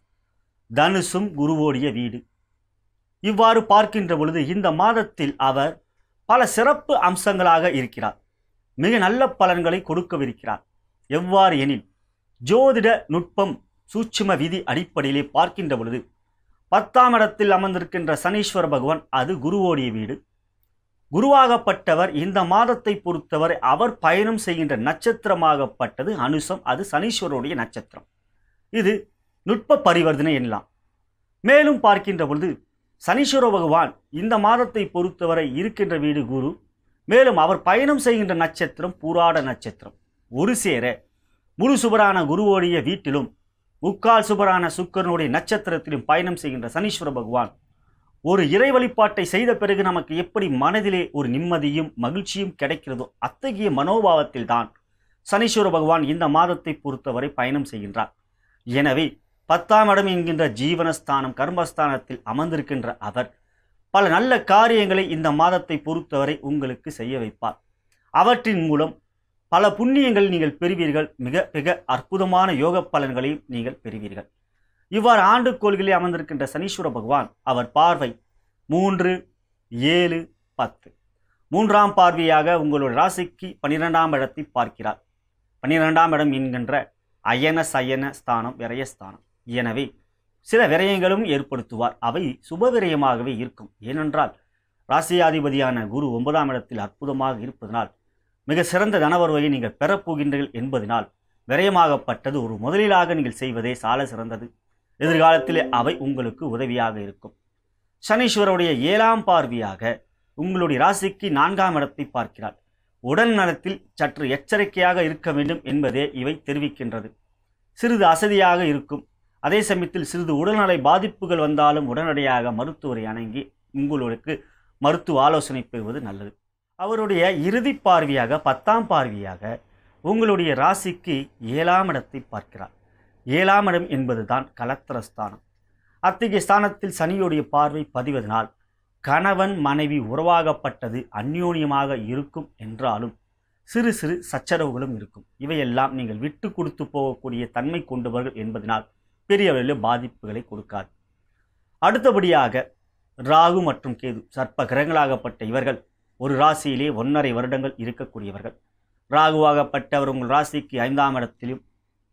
தனுசும் குருவோடைய வீடு இவ்வாறு பார்க்கின்ற பொழுது இந்த மாதத்தில் அவர் பல சிறப்பு அம்சங்களாக இருக்கிறார் மிக நல்ல பலன்களை கொடுக்கவிருக்கிறார் எவ்வாறு எனில் ஜோதிட நுட்பம் சூட்சும விதி அடிப்படையிலே பார்க்கின்ற பொழுது பத்தாம் இடத்தில் அமர்ந்திருக்கின்ற சனீஸ்வர பகவான் அது குருவோடைய வீடு குருவாகப்பட்டவர் இந்த மாதத்தை பொறுத்தவரை அவர் பயணம் செய்கின்ற நட்சத்திரமாகப்பட்டது அனுசம் அது சனீஸ்வரருடைய நட்சத்திரம் இது நுட்ப பரிவர்த்தனை எனலாம் மேலும் பார்க்கின்ற பொழுது சனீஸ்வர பகவான் இந்த மாதத்தை பொறுத்தவரை இருக்கின்ற வீடு குரு மேலும் அவர் பயணம் செய்கின்ற நட்சத்திரம் பூராட நட்சத்திரம் ஒரு சேர முழு சுபரான குருவோடைய வீட்டிலும் முக்கால் சுபரான சுக்கரனுடைய நட்சத்திரத்திலும் பயணம் செய்கின்ற சனீஸ்வர பகவான் ஒரு இறை வழிபாட்டை செய்த பிறகு நமக்கு எப்படி மனதிலே ஒரு நிம்மதியும் மகிழ்ச்சியும் கிடைக்கிறதோ அத்தகைய மனோபாவத்தில் தான் சனீஸ்வர பகவான் இந்த மாதத்தை பொறுத்தவரை பயணம் செய்கின்றார் எனவே பத்தாம் இடம் என்கின்ற ஜீவனஸ்தானம் கர்மஸ்தானத்தில் அமர்ந்திருக்கின்ற அவர் பல நல்ல காரியங்களை இந்த மாதத்தை பொறுத்தவரை உங்களுக்கு செய்ய வைப்பார் அவற்றின் மூலம் பல புண்ணியங்கள் நீங்கள் பெறுவீர்கள் மிக மிக அற்புதமான யோக பலன்களையும் நீங்கள் பெறுவீர்கள் இவ்வாறு ஆண்டு கோள்களில் அமர்ந்திருக்கின்ற சனீஸ்வர பகவான் அவர் பார்வை மூன்று ஏழு பத்து மூன்றாம் பார்வையாக உங்களுடைய ராசிக்கு பன்னிரெண்டாம் இடத்தை பார்க்கிறார் பன்னிரெண்டாம் இடம் என்கின்ற அயன சயன ஸ்தானம் விரயஸ்தானம் ஸ்தானம் எனவே சில விரயங்களும் ஏற்படுத்துவார் அவை சுப விரயமாகவே இருக்கும் ஏனென்றால் ராசியாதிபதியான குரு ஒன்பதாம் இடத்தில் அற்புதமாக இருப்பதனால் மிக சிறந்த தனவருவையை நீங்கள் பெறப்போகின்றீர்கள் என்பதனால் விரயமாகப்பட்டது ஒரு முதலீடாக நீங்கள் செய்வதே சால சிறந்தது எதிர்காலத்திலே அவை உங்களுக்கு உதவியாக இருக்கும் சனீஸ்வரருடைய ஏழாம் பார்வையாக உங்களுடைய ராசிக்கு நான்காம் இடத்தை பார்க்கிறார் உடல் நலத்தில் சற்று எச்சரிக்கையாக இருக்க வேண்டும் என்பதே இவை தெரிவிக்கின்றது சிறிது அசதியாக இருக்கும் அதே சமயத்தில் சிறிது உடல்நலை பாதிப்புகள் வந்தாலும் உடனடியாக மருத்துவரை அணங்கி உங்களுக்கு மருத்துவ ஆலோசனை பெறுவது நல்லது அவருடைய இறுதி பார்வையாக பத்தாம் பார்வையாக உங்களுடைய ராசிக்கு ஏழாம் இடத்தை பார்க்கிறார் ஏழாம் இடம் என்பது தான் கலத்திரஸ்தானம் அத்தகைய ஸ்தானத்தில் சனியுடைய பார்வை பதிவதனால் கணவன் மனைவி உறவாகப்பட்டது அந்யோன்யமாக இருக்கும் என்றாலும் சிறு சிறு சச்சரவுகளும் இருக்கும் இவையெல்லாம் நீங்கள் விட்டு கொடுத்து போகக்கூடிய தன்மை கொண்டவர்கள் என்பதனால் பெரிய அளவில் பாதிப்புகளை கொடுக்காது அடுத்தபடியாக ராகு மற்றும் கேது சர்ப்ப கிரகங்களாகப்பட்ட இவர்கள் ஒரு ராசியிலே ஒன்றரை வருடங்கள் இருக்கக்கூடியவர்கள் ராகுவாகப்பட்டவர் உங்கள் ராசிக்கு ஐந்தாம் இடத்திலும்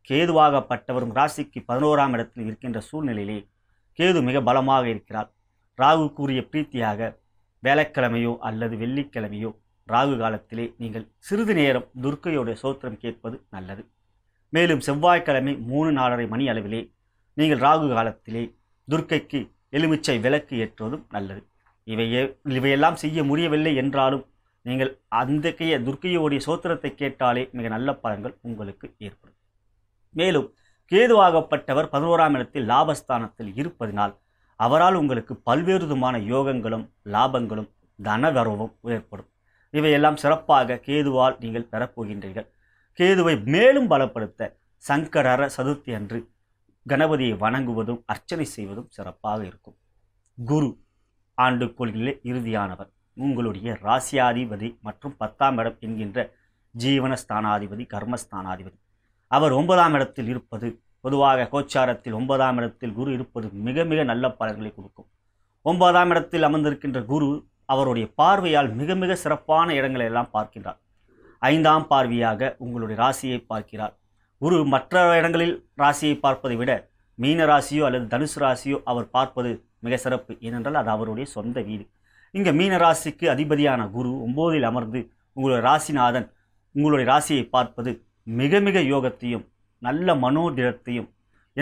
கேதுவாகப்பட்டவர் உங்கள் ராசிக்கு பதினோராம் இடத்திலும் இருக்கின்ற சூழ்நிலையிலே கேது மிக பலமாக இருக்கிறார் ராகு கூறிய பிரீத்தியாக வேலைக்கிழமையோ அல்லது வெள்ளிக்கிழமையோ ராகு காலத்திலே நீங்கள் சிறிது நேரம் துர்க்கையோடைய சோத்திரம் கேட்பது நல்லது மேலும் செவ்வாய்க்கிழமை மூணு நாலரை மணி அளவிலே நீங்கள் ராகு காலத்திலே துர்க்கைக்கு எலுமிச்சை விளக்கு ஏற்றுவதும் நல்லது இவையே இவையெல்லாம் செய்ய முடியவில்லை என்றாலும் நீங்கள் அந்த துர்க்கையோடைய சோத்திரத்தை கேட்டாலே மிக நல்ல பலன்கள் உங்களுக்கு ஏற்படும் மேலும் கேதுவாகப்பட்டவர் பதினோராம் இடத்தில் லாபஸ்தானத்தில் இருப்பதினால் அவரால் உங்களுக்கு பல்வேறு விதமான யோகங்களும் லாபங்களும் தனவரவும் ஏற்படும் இவையெல்லாம் சிறப்பாக கேதுவால் நீங்கள் பெறப்போகின்றீர்கள் கேதுவை மேலும் பலப்படுத்த சங்கரர சதுர்த்தி அன்று கணபதியை வணங்குவதும் அர்ச்சனை செய்வதும் சிறப்பாக இருக்கும் குரு ஆண்டு கொள்கையிலே இறுதியானவர் உங்களுடைய ராசியாதிபதி மற்றும் பத்தாம் இடம் என்கின்ற ஜீவனஸ்தானாதிபதி கர்மஸ்தானாதிபதி அவர் ஒன்பதாம் இடத்தில் இருப்பது பொதுவாக கோச்சாரத்தில் ஒன்பதாம் இடத்தில் குரு இருப்பது மிக மிக நல்ல பலன்களை கொடுக்கும் ஒன்பதாம் இடத்தில் அமர்ந்திருக்கின்ற குரு அவருடைய பார்வையால் மிக மிக சிறப்பான இடங்களை எல்லாம் பார்க்கின்றார் ஐந்தாம் பார்வையாக உங்களுடைய ராசியை பார்க்கிறார் குரு மற்ற இடங்களில் ராசியை பார்ப்பதை விட மீன ராசியோ அல்லது தனுசு ராசியோ அவர் பார்ப்பது மிக சிறப்பு ஏனென்றால் அது அவருடைய சொந்த வீடு இங்கே மீன ராசிக்கு அதிபதியான குரு ஒம்போதில் அமர்ந்து உங்களுடைய ராசிநாதன் உங்களுடைய ராசியை பார்ப்பது மிக மிக யோகத்தையும் நல்ல மனோதிடத்தையும்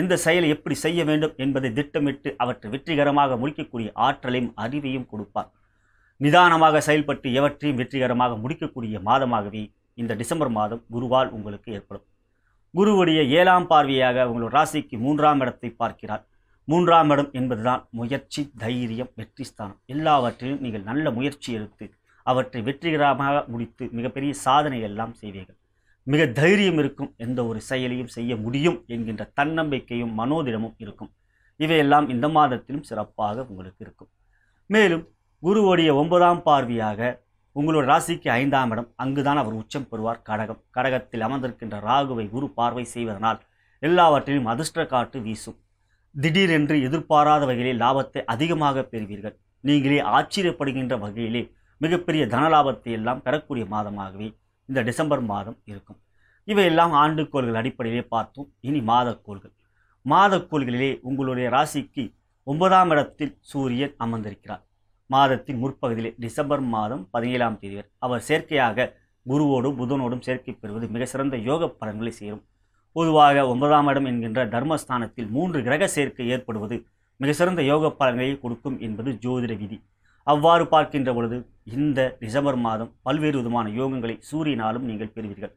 எந்த செயலை எப்படி செய்ய வேண்டும் என்பதை திட்டமிட்டு அவற்றை வெற்றிகரமாக முடிக்கக்கூடிய ஆற்றலையும் அறிவையும் கொடுப்பார் நிதானமாக செயல்பட்டு எவற்றையும் வெற்றிகரமாக முடிக்கக்கூடிய மாதமாகவே இந்த டிசம்பர் மாதம் குருவால் உங்களுக்கு ஏற்படும் குருவுடைய ஏழாம் பார்வையாக உங்களோட ராசிக்கு மூன்றாம் இடத்தை பார்க்கிறார் மூன்றாம் இடம் என்பதுதான் முயற்சி தைரியம் வெற்றி ஸ்தானம் எல்லாவற்றிலும் நீங்கள் நல்ல முயற்சி எடுத்து அவற்றை வெற்றிகரமாக முடித்து மிகப்பெரிய சாதனை எல்லாம் செய்வீர்கள் மிக தைரியம் இருக்கும் எந்த ஒரு செயலையும் செய்ய முடியும் என்கின்ற தன்னம்பிக்கையும் மனோதிடமும் இருக்கும் இவையெல்லாம் இந்த மாதத்திலும் சிறப்பாக உங்களுக்கு இருக்கும் மேலும் குருவுடைய ஒன்பதாம் பார்வையாக உங்களோட ராசிக்கு ஐந்தாம் இடம் அங்குதான் அவர் உச்சம் பெறுவார் கடகம் கடகத்தில் அமர்ந்திருக்கின்ற ராகுவை குரு பார்வை செய்வதனால் எல்லாவற்றிலும் அதிர்ஷ்ட காட்டு வீசும் திடீரென்று எதிர்பாராத வகையிலே லாபத்தை அதிகமாக பெறுவீர்கள் நீங்களே ஆச்சரியப்படுகின்ற வகையிலே மிகப்பெரிய தனலாபத்தை எல்லாம் பெறக்கூடிய மாதமாகவே இந்த டிசம்பர் மாதம் இருக்கும் இவையெல்லாம் ஆண்டுக்கோள்கள் அடிப்படையிலே பார்த்தோம் இனி மாதக்கோள்கள் மாதக்கோள்களிலே உங்களுடைய ராசிக்கு ஒன்பதாம் இடத்தில் சூரியன் அமர்ந்திருக்கிறார் மாதத்தின் முற்பகுதியிலே டிசம்பர் மாதம் பதினேழாம் தேதி வரை அவர் செயற்கையாக குருவோடும் புதனோடும் சேர்க்கை பெறுவது மிக சிறந்த யோக பலன்களை சேரும் பொதுவாக ஒன்பதாம் இடம் என்கின்ற தர்மஸ்தானத்தில் மூன்று கிரக சேர்க்கை ஏற்படுவது மிக சிறந்த யோக பலன்களை கொடுக்கும் என்பது ஜோதிட விதி அவ்வாறு பார்க்கின்ற பொழுது இந்த டிசம்பர் மாதம் பல்வேறு விதமான யோகங்களை சூரியனாலும் நீங்கள் பெறுவீர்கள்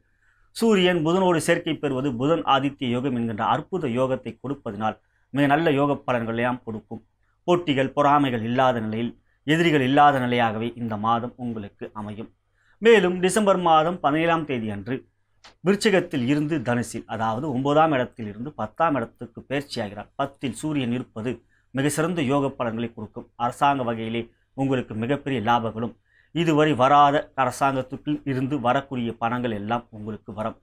சூரியன் புதனோடு சேர்க்கை பெறுவது புதன் ஆதித்ய யோகம் என்கின்ற அற்புத யோகத்தை கொடுப்பதனால் மிக நல்ல யோக பலன்கள் எல்லாம் கொடுக்கும் போட்டிகள் பொறாமைகள் இல்லாத நிலையில் எதிரிகள் இல்லாத நிலையாகவே இந்த மாதம் உங்களுக்கு அமையும் மேலும் டிசம்பர் மாதம் பதினேழாம் தேதி அன்று விருச்சகத்தில் இருந்து தனுசில் அதாவது ஒன்பதாம் இடத்தில் இருந்து பத்தாம் இடத்துக்கு பயிற்சியாகிறார் பத்தில் சூரியன் இருப்பது மிக சிறந்த யோக பலன்களை கொடுக்கும் அரசாங்க வகையிலே உங்களுக்கு மிகப்பெரிய லாபங்களும் இதுவரை வராத அரசாங்கத்துக்குள் இருந்து வரக்கூடிய பணங்கள் எல்லாம் உங்களுக்கு வரும்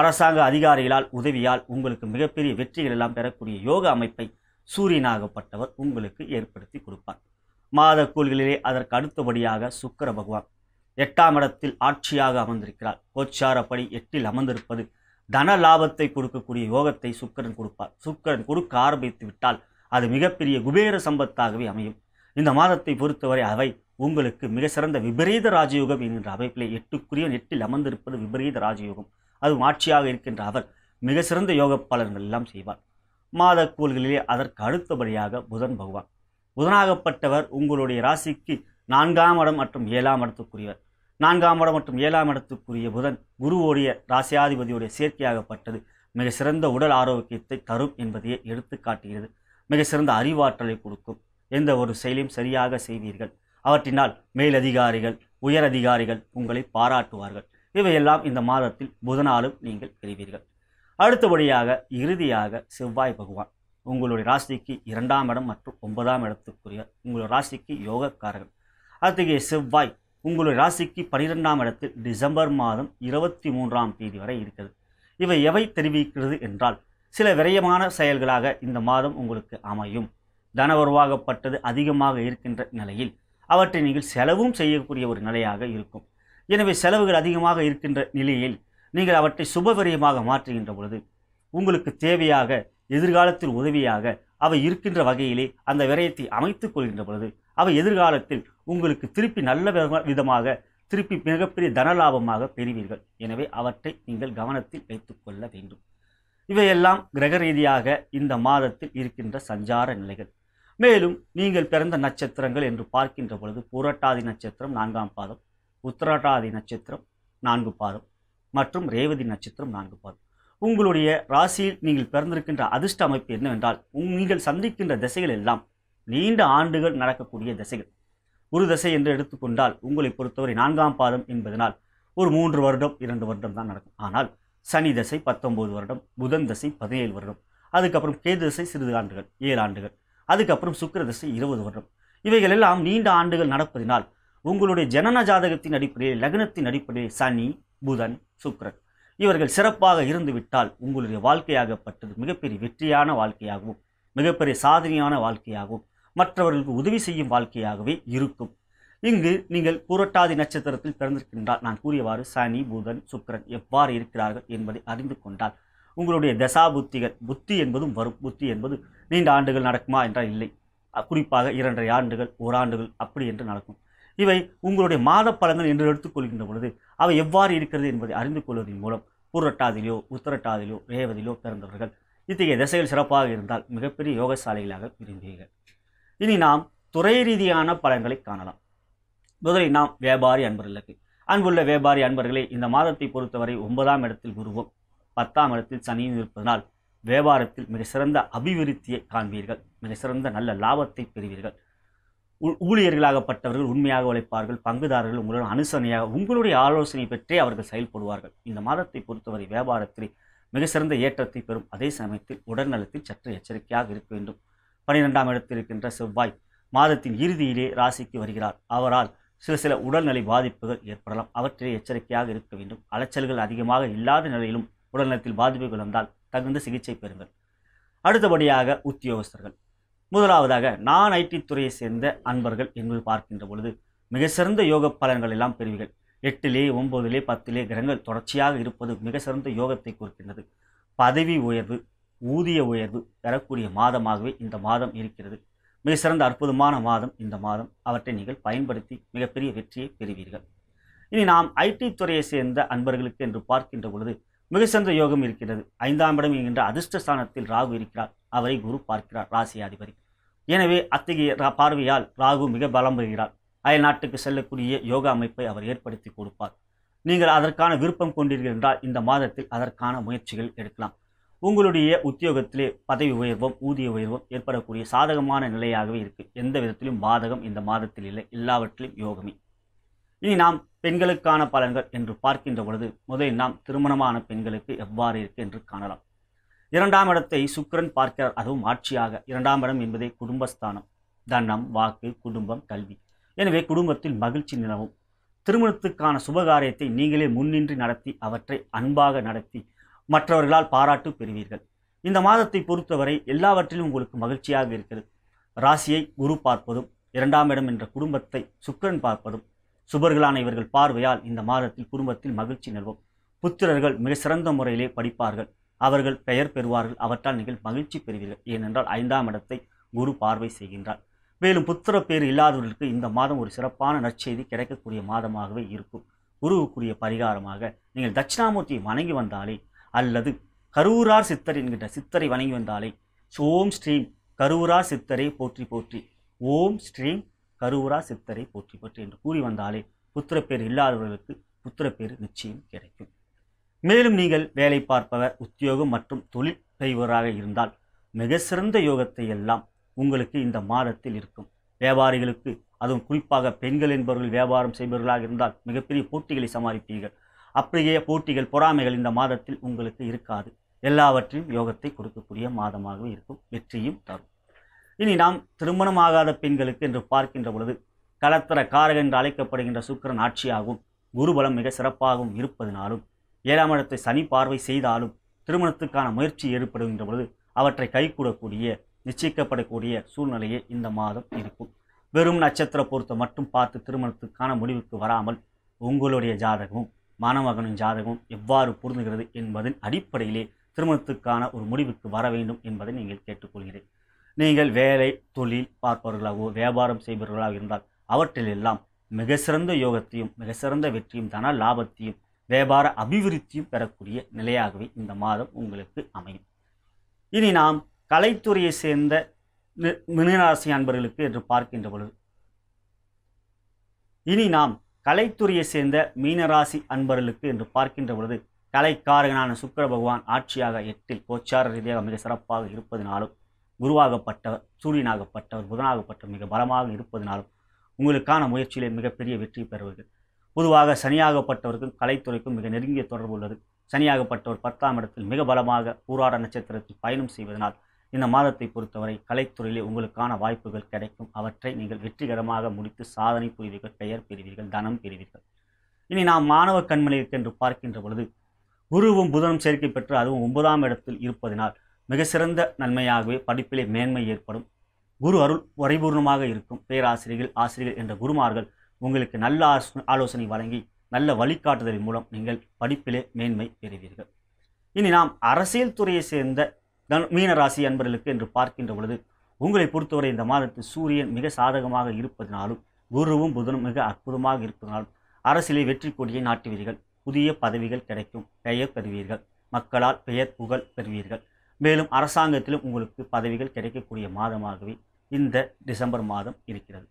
அரசாங்க அதிகாரிகளால் உதவியால் உங்களுக்கு மிகப்பெரிய வெற்றிகள் எல்லாம் பெறக்கூடிய யோக அமைப்பை சூரியனாகப்பட்டவர் உங்களுக்கு ஏற்படுத்தி கொடுப்பார் மாத கூல்களிலே அதற்கு அடுத்தபடியாக சுக்கர பகவான் எட்டாம் இடத்தில் ஆட்சியாக அமர்ந்திருக்கிறார் கோச்சாரப்படி எட்டில் அமர்ந்திருப்பது தன லாபத்தை கொடுக்கக்கூடிய யோகத்தை சுக்கரன் கொடுப்பார் சுக்கரன் கொடுக்க ஆரம்பித்து விட்டால் அது மிகப்பெரிய குபேர சம்பத்தாகவே அமையும் இந்த மாதத்தை பொறுத்தவரை அவை உங்களுக்கு மிக சிறந்த விபரீத ராஜயோகம் என்கின்ற அமைப்பில் எட்டுக்குரிய எட்டில் அமர்ந்திருப்பது விபரீத ராஜயோகம் அதுவும் ஆட்சியாக இருக்கின்ற அவர் மிக சிறந்த யோக பலன்கள் எல்லாம் செய்வார் மாத கூல்களிலே அதற்கு அடுத்தபடியாக புதன் பகவான் புதனாகப்பட்டவர் உங்களுடைய ராசிக்கு நான்காம் இடம் மற்றும் ஏழாம் இடத்துக்குரியவர் நான்காம் இடம் மற்றும் ஏழாம் இடத்துக்குரிய புதன் குருவோடைய ராசியாதிபதியுடைய சேர்க்கையாகப்பட்டது மிக சிறந்த உடல் ஆரோக்கியத்தை தரும் என்பதையே எடுத்து காட்டுகிறது மிக சிறந்த அறிவாற்றலை கொடுக்கும் எந்த ஒரு செயலையும் சரியாக செய்வீர்கள் அவற்றினால் மேலதிகாரிகள் உயர் அதிகாரிகள் உங்களை பாராட்டுவார்கள் இவையெல்லாம் இந்த மாதத்தில் புதனாலும் நீங்கள் பெறுவீர்கள் அடுத்தபடியாக இறுதியாக செவ்வாய் பகவான் உங்களுடைய ராசிக்கு இரண்டாம் இடம் மற்றும் ஒன்பதாம் இடத்துக்குரிய உங்களுடைய ராசிக்கு யோகக்காரர்கள் அத்தகைய செவ்வாய் உங்களுடைய ராசிக்கு பனிரெண்டாம் இடத்தில் டிசம்பர் மாதம் இருபத்தி மூன்றாம் தேதி வரை இருக்கிறது இவை எவை தெரிவிக்கிறது என்றால் சில விரயமான செயல்களாக இந்த மாதம் உங்களுக்கு அமையும் தன உருவாகப்பட்டது அதிகமாக இருக்கின்ற நிலையில் அவற்றை நீங்கள் செலவும் செய்யக்கூடிய ஒரு நிலையாக இருக்கும் எனவே செலவுகள் அதிகமாக இருக்கின்ற நிலையில் நீங்கள் அவற்றை சுபவிரயமாக மாற்றுகின்ற பொழுது உங்களுக்கு தேவையாக எதிர்காலத்தில் உதவியாக அவை இருக்கின்ற வகையிலே அந்த விரயத்தை அமைத்துக் கொள்கின்ற பொழுது அவை எதிர்காலத்தில் உங்களுக்கு திருப்பி நல்ல விதமாக திருப்பி மிகப்பெரிய தனலாபமாக பெறுவீர்கள் எனவே அவற்றை நீங்கள் கவனத்தில் வைத்துக்கொள்ள வேண்டும் இவையெல்லாம் கிரக ரீதியாக இந்த மாதத்தில் இருக்கின்ற சஞ்சார நிலைகள் மேலும் நீங்கள் பிறந்த நட்சத்திரங்கள் என்று பார்க்கின்ற பொழுது புரட்டாதி நட்சத்திரம் நான்காம் பாதம் உத்திரட்டாதி நட்சத்திரம் நான்கு பாதம் மற்றும் ரேவதி நட்சத்திரம் நான்கு பாதம் உங்களுடைய ராசியில் நீங்கள் பிறந்திருக்கின்ற அதிர்ஷ்ட அமைப்பு என்னவென்றால் நீங்கள் சந்திக்கின்ற திசைகள் எல்லாம் நீண்ட ஆண்டுகள் நடக்கக்கூடிய திசைகள் ஒரு திசை என்று எடுத்துக்கொண்டால் உங்களை பொறுத்தவரை நான்காம் பாதம் என்பதனால் ஒரு மூன்று வருடம் இரண்டு வருடம் தான் நடக்கும் ஆனால் சனி தசை பத்தொம்பது வருடம் புதன் தசை பதினேழு வருடம் அதுக்கப்புறம் கேது தசை சிறிது ஆண்டுகள் ஏழு ஆண்டுகள் அதுக்கப்புறம் சுக்கர தசை இருபது வருடம் இவைகள் எல்லாம் நீண்ட ஆண்டுகள் நடப்பதினால் உங்களுடைய ஜனன ஜாதகத்தின் அடிப்படையில் லக்னத்தின் அடிப்படையில் சனி புதன் சுக்கரன் இவர்கள் சிறப்பாக இருந்துவிட்டால் உங்களுடைய வாழ்க்கையாகப்பட்டது மிகப்பெரிய வெற்றியான வாழ்க்கையாகவும் மிகப்பெரிய சாதனையான வாழ்க்கையாகவும் மற்றவர்களுக்கு உதவி செய்யும் வாழ்க்கையாகவே இருக்கும் இங்கு நீங்கள் புரட்டாதி நட்சத்திரத்தில் பிறந்திருக்கின்றால் நான் கூறியவாறு சனி புதன் சுக்கரன் எவ்வாறு இருக்கிறார்கள் என்பதை அறிந்து கொண்டால் உங்களுடைய தசா புத்திகள் புத்தி என்பதும் வரும் புத்தி என்பது நீண்ட ஆண்டுகள் நடக்குமா என்றால் இல்லை குறிப்பாக இரண்டரை ஆண்டுகள் ஓராண்டுகள் அப்படி என்று நடக்கும் இவை உங்களுடைய மாத பலங்கள் என்று எடுத்துக்கொள்கின்ற பொழுது அவை எவ்வாறு இருக்கிறது என்பதை அறிந்து கொள்வதன் மூலம் பூரட்டாதிலோ உத்தரட்டாதிலோ ரேவதிலோ பிறந்தவர்கள் இத்தகைய திசையில் சிறப்பாக இருந்தால் மிகப்பெரிய யோகசாலைகளாக பிரிந்தீர்கள் இனி நாம் துறை ரீதியான பலன்களை காணலாம் முதலில் நாம் வியாபாரி அன்பர்களுக்கு அன்புள்ள வியாபாரி அன்பர்களே இந்த மாதத்தை பொறுத்தவரை ஒன்பதாம் இடத்தில் குருவும் பத்தாம் இடத்தில் சனியும் இருப்பதனால் வியாபாரத்தில் மிக சிறந்த அபிவிருத்தியை காண்பீர்கள் மிக சிறந்த நல்ல லாபத்தை பெறுவீர்கள் ஊழியர்களாகப்பட்டவர்கள் உண்மையாக உழைப்பார்கள் பங்குதாரர்கள் உங்களுடன் அனுசரணையாக உங்களுடைய ஆலோசனை பெற்றே அவர்கள் செயல்படுவார்கள் இந்த மாதத்தை பொறுத்தவரை வியாபாரத்தில் மிக சிறந்த ஏற்றத்தை பெறும் அதே சமயத்தில் உடல்நலத்தில் சற்று எச்சரிக்கையாக இருக்க வேண்டும் பனிரெண்டாம் இடத்தில் இருக்கின்ற செவ்வாய் மாதத்தின் இறுதியிலே ராசிக்கு வருகிறார் அவரால் சில சில உடல்நிலை பாதிப்புகள் ஏற்படலாம் அவற்றிலே எச்சரிக்கையாக இருக்க வேண்டும் அலைச்சல்கள் அதிகமாக இல்லாத நிலையிலும் உடல்நலத்தில் பாதிப்புகள் வந்தால் தகுந்த சிகிச்சை பெறுங்கள் அடுத்தபடியாக உத்தியோகஸ்தர்கள் முதலாவதாக நான் ஐடி துறையை சேர்ந்த அன்பர்கள் என்று பார்க்கின்ற பொழுது மிக சிறந்த யோக பலன்கள் எல்லாம் பெறுவீர்கள் எட்டிலே ஒன்பதிலே பத்திலே கிரகங்கள் தொடர்ச்சியாக இருப்பது மிக சிறந்த யோகத்தை குறிக்கின்றது பதவி உயர்வு ஊதிய உயர்வு பெறக்கூடிய மாதமாகவே இந்த மாதம் இருக்கிறது மிக சிறந்த அற்புதமான மாதம் இந்த மாதம் அவற்றை நீங்கள் பயன்படுத்தி மிகப்பெரிய வெற்றியை பெறுவீர்கள் இனி நாம் ஐடி துறையை சேர்ந்த அன்பர்களுக்கு என்று பார்க்கின்ற பொழுது மிகச்சந்த யோகம் இருக்கிறது ஐந்தாம் இடம் என்கின்ற அதிர்ஷ்டஸ்தானத்தில் ராகு இருக்கிறார் அவரை குரு பார்க்கிறார் ராசியாதிபதி எனவே அத்தகைய பார்வையால் ராகு மிக பலம் பெறுகிறார் அயல் நாட்டுக்கு செல்லக்கூடிய யோக அமைப்பை அவர் ஏற்படுத்தி கொடுப்பார் நீங்கள் அதற்கான விருப்பம் கொண்டீர்கள் என்றால் இந்த மாதத்தில் அதற்கான முயற்சிகள் எடுக்கலாம் உங்களுடைய உத்தியோகத்திலே பதவி உயர்வும் ஊதிய உயர்வும் ஏற்படக்கூடிய சாதகமான நிலையாகவே இருக்குது எந்த விதத்திலும் பாதகம் இந்த மாதத்தில் இல்லை எல்லாவற்றிலும் யோகமே இனி நாம் பெண்களுக்கான பலன்கள் என்று பார்க்கின்ற பொழுது முதலில் நாம் திருமணமான பெண்களுக்கு எவ்வாறு இருக்கு என்று காணலாம் இரண்டாம் இடத்தை சுக்கரன் பார்க்கிறார் அதுவும் ஆட்சியாக இரண்டாம் இடம் என்பதே குடும்பஸ்தானம் தன்னம் வாக்கு குடும்பம் கல்வி எனவே குடும்பத்தில் மகிழ்ச்சி நிலவும் திருமணத்துக்கான சுபகாரியத்தை நீங்களே முன்னின்றி நடத்தி அவற்றை அன்பாக நடத்தி மற்றவர்களால் பாராட்டு பெறுவீர்கள் இந்த மாதத்தை பொறுத்தவரை எல்லாவற்றிலும் உங்களுக்கு மகிழ்ச்சியாக இருக்கிறது ராசியை குரு பார்ப்பதும் இரண்டாம் இடம் என்ற குடும்பத்தை சுக்கரன் பார்ப்பதும் சுபர்களான இவர்கள் பார்வையால் இந்த மாதத்தில் குடும்பத்தில் மகிழ்ச்சி நிலவும் புத்திரர்கள் மிக சிறந்த முறையிலே படிப்பார்கள் அவர்கள் பெயர் பெறுவார்கள் அவற்றால் நீங்கள் மகிழ்ச்சி பெறுவீர்கள் ஏனென்றால் ஐந்தாம் இடத்தை குரு பார்வை செய்கின்றார் மேலும் புத்திர பேர் இல்லாதவர்களுக்கு இந்த மாதம் ஒரு சிறப்பான நற்செய்தி கிடைக்கக்கூடிய மாதமாகவே இருக்கும் குருவுக்குரிய பரிகாரமாக நீங்கள் தட்சிணாமூர்த்தியை வணங்கி வந்தாலே அல்லது கரூரார் சித்தர் என்கின்ற சித்தரை வணங்கி வந்தாலே ஓம் ஸ்ரீம் கரூரார் சித்தரை போற்றி போற்றி ஓம் ஸ்ரீம் கருவுரா சித்தரை போற்றி பெற்று என்று கூறி வந்தாலே புத்திரப்பேர் இல்லாதவர்களுக்கு புத்திரப்பேர் நிச்சயம் கிடைக்கும் மேலும் நீங்கள் வேலை பார்ப்பவர் உத்தியோகம் மற்றும் தொழில் செய்வராக இருந்தால் மிக சிறந்த யோகத்தை எல்லாம் உங்களுக்கு இந்த மாதத்தில் இருக்கும் வியாபாரிகளுக்கு அதுவும் குறிப்பாக பெண்கள் என்பவர்கள் வியாபாரம் செய்பவர்களாக இருந்தால் மிகப்பெரிய போட்டிகளை சமாளிப்பீர்கள் அப்படியே போட்டிகள் பொறாமைகள் இந்த மாதத்தில் உங்களுக்கு இருக்காது எல்லாவற்றையும் யோகத்தை கொடுக்கக்கூடிய மாதமாகவே இருக்கும் வெற்றியும் தரும் இனி நாம் திருமணமாகாத பெண்களுக்கு என்று பார்க்கின்ற பொழுது கலத்தர காரகன் என்று அழைக்கப்படுகின்ற சுக்கரன் ஆட்சியாகவும் குருபலம் மிக சிறப்பாகவும் இருப்பதனாலும் ஏழாம் இடத்தை சனி பார்வை செய்தாலும் திருமணத்துக்கான முயற்சி ஏற்படுகின்ற பொழுது அவற்றை கைகூடக்கூடிய நிச்சயிக்கப்படக்கூடிய சூழ்நிலையே இந்த மாதம் இருக்கும் வெறும் நட்சத்திர பொருத்தை மட்டும் பார்த்து திருமணத்துக்கான முடிவுக்கு வராமல் உங்களுடைய ஜாதகமும் மணமகனின் ஜாதகமும் எவ்வாறு பொருந்துகிறது என்பதன் அடிப்படையிலே திருமணத்துக்கான ஒரு முடிவுக்கு வர வேண்டும் என்பதை நீங்கள் கேட்டுக்கொள்கிறேன் நீங்கள் வேலை தொழில் பார்ப்பவர்களாகவோ வியாபாரம் செய்பவர்களாக இருந்தால் அவற்றிலெல்லாம் மிக சிறந்த யோகத்தையும் மிக சிறந்த வெற்றியும் தன லாபத்தையும் வியாபார அபிவிருத்தியும் பெறக்கூடிய நிலையாகவே இந்த மாதம் உங்களுக்கு அமையும் இனி நாம் கலைத்துறையை சேர்ந்த மினராசி அன்பர்களுக்கு என்று பார்க்கின்ற பொழுது இனி நாம் கலைத்துறையை சேர்ந்த மீனராசி அன்பர்களுக்கு என்று பார்க்கின்ற பொழுது கலைக்காரகனான சுக்கர பகவான் ஆட்சியாக எட்டில் கோச்சார ரீதியாக மிக சிறப்பாக இருப்பதனாலும் குருவாகப்பட்டவர் சூரியனாகப்பட்டவர் புதனாகப்பட்டவர் மிக பலமாக இருப்பதனாலும் உங்களுக்கான முயற்சியிலே மிகப்பெரிய வெற்றி பெறுவீர்கள் பொதுவாக சனியாகப்பட்டவருக்கும் கலைத்துறைக்கும் மிக நெருங்கிய தொடர்பு உள்ளது சனியாகப்பட்டவர் பத்தாம் இடத்தில் மிக பலமாக ஊராட நட்சத்திரத்தில் பயணம் செய்வதனால் இந்த மாதத்தை பொறுத்தவரை கலைத்துறையிலே உங்களுக்கான வாய்ப்புகள் கிடைக்கும் அவற்றை நீங்கள் வெற்றிகரமாக முடித்து சாதனை புரிவீர்கள் பெயர் பெறுவீர்கள் தனம் பெறுவீர்கள் இனி நாம் மாணவ கண்மலைக்கு என்று பார்க்கின்ற பொழுது குருவும் புதனும் சேர்க்கை பெற்று அதுவும் ஒன்பதாம் இடத்தில் இருப்பதனால் மிக சிறந்த நன்மையாகவே படிப்பிலே மேன்மை ஏற்படும் குரு அருள் உரைபூர்ணமாக இருக்கும் பேராசிரியர்கள் ஆசிரியர்கள் என்ற குருமார்கள் உங்களுக்கு நல்ல ஆலோசனை வழங்கி நல்ல வழிகாட்டுதலின் மூலம் நீங்கள் படிப்பிலே மேன்மை பெறுவீர்கள் இனி நாம் அரசியல் துறையை சேர்ந்த மீனராசி அன்பர்களுக்கு என்று பார்க்கின்ற பொழுது உங்களை பொறுத்தவரை இந்த மாதத்தில் சூரியன் மிக சாதகமாக இருப்பதனாலும் குருவும் புதனும் மிக அற்புதமாக இருப்பதனாலும் அரசியலை வெற்றி கொடியை நாட்டுவீர்கள் புதிய பதவிகள் கிடைக்கும் பெயர் பெறுவீர்கள் மக்களால் பெயர் புகழ் பெறுவீர்கள் மேலும் அரசாங்கத்திலும் உங்களுக்கு பதவிகள் கிடைக்கக்கூடிய மாதமாகவே இந்த டிசம்பர் மாதம் இருக்கிறது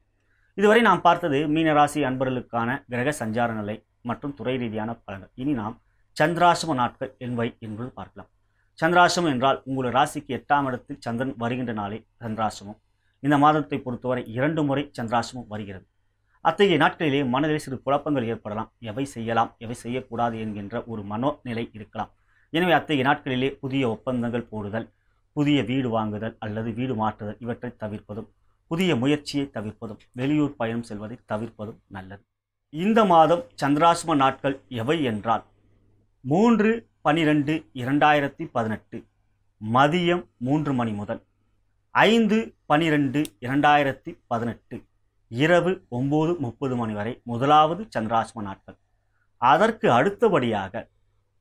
இதுவரை நாம் பார்த்தது மீனராசி அன்பர்களுக்கான கிரக சஞ்சார நிலை மற்றும் துறை ரீதியான பலன்கள் இனி நாம் சந்திராசிரம நாட்கள் என்பவை என்பது பார்க்கலாம் சந்திராசிரமம் என்றால் உங்கள் ராசிக்கு எட்டாம் இடத்தில் சந்திரன் வருகின்ற நாளே சந்திராசிரமம் இந்த மாதத்தை பொறுத்தவரை இரண்டு முறை சந்திராசிரமம் வருகிறது அத்தகைய நாட்களிலே மனதில் சிறு குழப்பங்கள் ஏற்படலாம் எவை செய்யலாம் எவை செய்யக்கூடாது என்கின்ற ஒரு மனோநிலை இருக்கலாம் எனவே அத்தகைய நாட்களிலே புதிய ஒப்பந்தங்கள் போடுதல் புதிய வீடு வாங்குதல் அல்லது வீடு மாற்றுதல் இவற்றை தவிர்ப்பதும் புதிய முயற்சியை தவிர்ப்பதும் வெளியூர் பயணம் செல்வதை தவிர்ப்பதும் நல்லது இந்த மாதம் சந்திராசிரம நாட்கள் எவை என்றால் மூன்று பனிரெண்டு இரண்டாயிரத்தி பதினெட்டு மதியம் மூன்று மணி முதல் ஐந்து பனிரெண்டு இரண்டாயிரத்தி பதினெட்டு இரவு ஒம்பது முப்பது மணி வரை முதலாவது சந்திராசிரம நாட்கள் அதற்கு அடுத்தபடியாக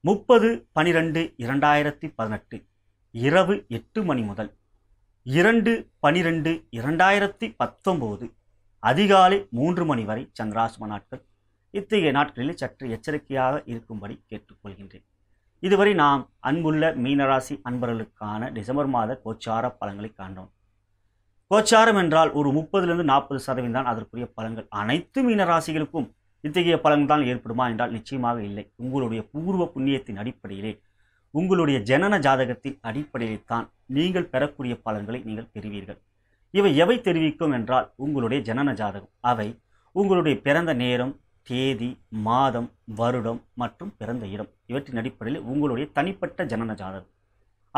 முப்பது பனிரெண்டு இரண்டாயிரத்தி பதினெட்டு இரவு எட்டு மணி முதல் இரண்டு பனிரெண்டு இரண்டாயிரத்தி பத்தொம்போது அதிகாலை மூன்று மணி வரை சந்திராசும நாட்கள் இத்தகைய நாட்களில் சற்று எச்சரிக்கையாக இருக்கும்படி கேட்டுக்கொள்கின்றேன் இதுவரை நாம் அன்புள்ள மீனராசி அன்பர்களுக்கான டிசம்பர் மாத கோச்சார பலன்களை காண்டோம் கோச்சாரம் என்றால் ஒரு முப்பதுலேருந்து நாற்பது சதவீதம் தான் அதற்குரிய பலன்கள் அனைத்து மீனராசிகளுக்கும் இத்தகைய பலன்தான் ஏற்படுமா என்றால் நிச்சயமாக இல்லை உங்களுடைய பூர்வ புண்ணியத்தின் அடிப்படையிலே உங்களுடைய ஜனன ஜாதகத்தின் அடிப்படையில் தான் நீங்கள் பெறக்கூடிய பலன்களை நீங்கள் பெறுவீர்கள் இவை எவை தெரிவிக்கும் என்றால் உங்களுடைய ஜனன ஜாதகம் அவை உங்களுடைய பிறந்த நேரம் தேதி மாதம் வருடம் மற்றும் பிறந்த இடம் இவற்றின் அடிப்படையில் உங்களுடைய தனிப்பட்ட ஜனன ஜாதகம்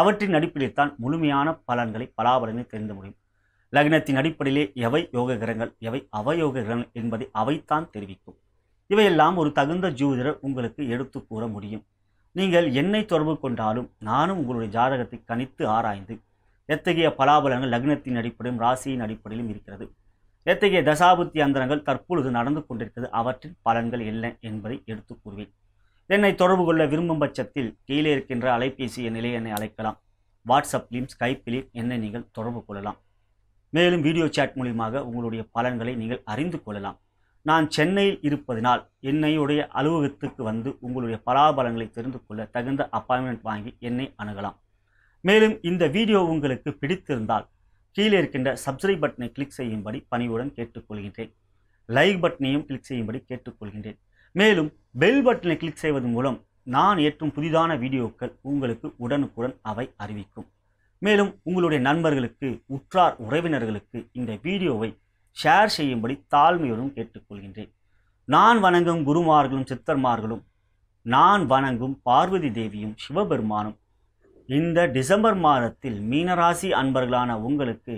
அவற்றின் அடிப்படையில் தான் முழுமையான பலன்களை பலாபலனை தெரிந்து முடியும் லக்னத்தின் அடிப்படையிலே எவை யோக கிரகங்கள் எவை அவயோக கிரகங்கள் என்பதை அவைத்தான் தெரிவிக்கும் இவையெல்லாம் ஒரு தகுந்த ஜோதிடர் உங்களுக்கு எடுத்து கூற முடியும் நீங்கள் என்னை தொடர்பு கொண்டாலும் நானும் உங்களுடைய ஜாதகத்தை கணித்து ஆராய்ந்து எத்தகைய பலாபலங்கள் லக்னத்தின் அடிப்படையும் ராசியின் அடிப்படையிலும் இருக்கிறது எத்தகைய தசாபுத்தி அந்தரங்கள் தற்பொழுது நடந்து கொண்டிருக்கிறது அவற்றின் பலன்கள் இல்லை என்பதை எடுத்து கூறுவேன் என்னை தொடர்பு கொள்ள விரும்பும் பட்சத்தில் கீழே இருக்கின்ற அலைபேசி நிலையை என்னை அழைக்கலாம் வாட்ஸ்அப்லையும் ஸ்கைப்பிலையும் என்னை நீங்கள் தொடர்பு கொள்ளலாம் மேலும் வீடியோ சாட் மூலியமாக உங்களுடைய பலன்களை நீங்கள் அறிந்து கொள்ளலாம் நான் சென்னையில் இருப்பதினால் என்னையுடைய அலுவலகத்துக்கு வந்து உங்களுடைய பலாபலங்களை தெரிந்து கொள்ள தகுந்த அப்பாயின்மெண்ட் வாங்கி என்னை அணுகலாம் மேலும் இந்த வீடியோ உங்களுக்கு பிடித்திருந்தால் கீழே இருக்கின்ற சப்ஸ்கிரைப் பட்டனை கிளிக் செய்யும்படி பணிவுடன் கேட்டுக்கொள்கின்றேன் லைக் பட்டனையும் கிளிக் செய்யும்படி கேட்டுக்கொள்கின்றேன் மேலும் பெல் பட்டனை கிளிக் செய்வதன் மூலம் நான் ஏற்றும் புதிதான வீடியோக்கள் உங்களுக்கு உடனுக்குடன் அவை அறிவிக்கும் மேலும் உங்களுடைய நண்பர்களுக்கு உற்றார் உறவினர்களுக்கு இந்த வீடியோவை ஷேர் செய்யும்படி தாழ்மையுடன் கேட்டுக்கொள்கின்றேன் நான் வணங்கும் குருமார்களும் சித்தர்மார்களும் நான் வணங்கும் பார்வதி தேவியும் சிவபெருமானும் இந்த டிசம்பர் மாதத்தில் மீனராசி அன்பர்களான உங்களுக்கு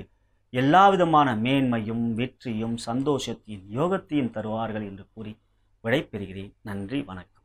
எல்லாவிதமான மேன்மையும் வெற்றியும் சந்தோஷத்தையும் யோகத்தையும் தருவார்கள் என்று கூறி விடைபெறுகிறேன் நன்றி வணக்கம்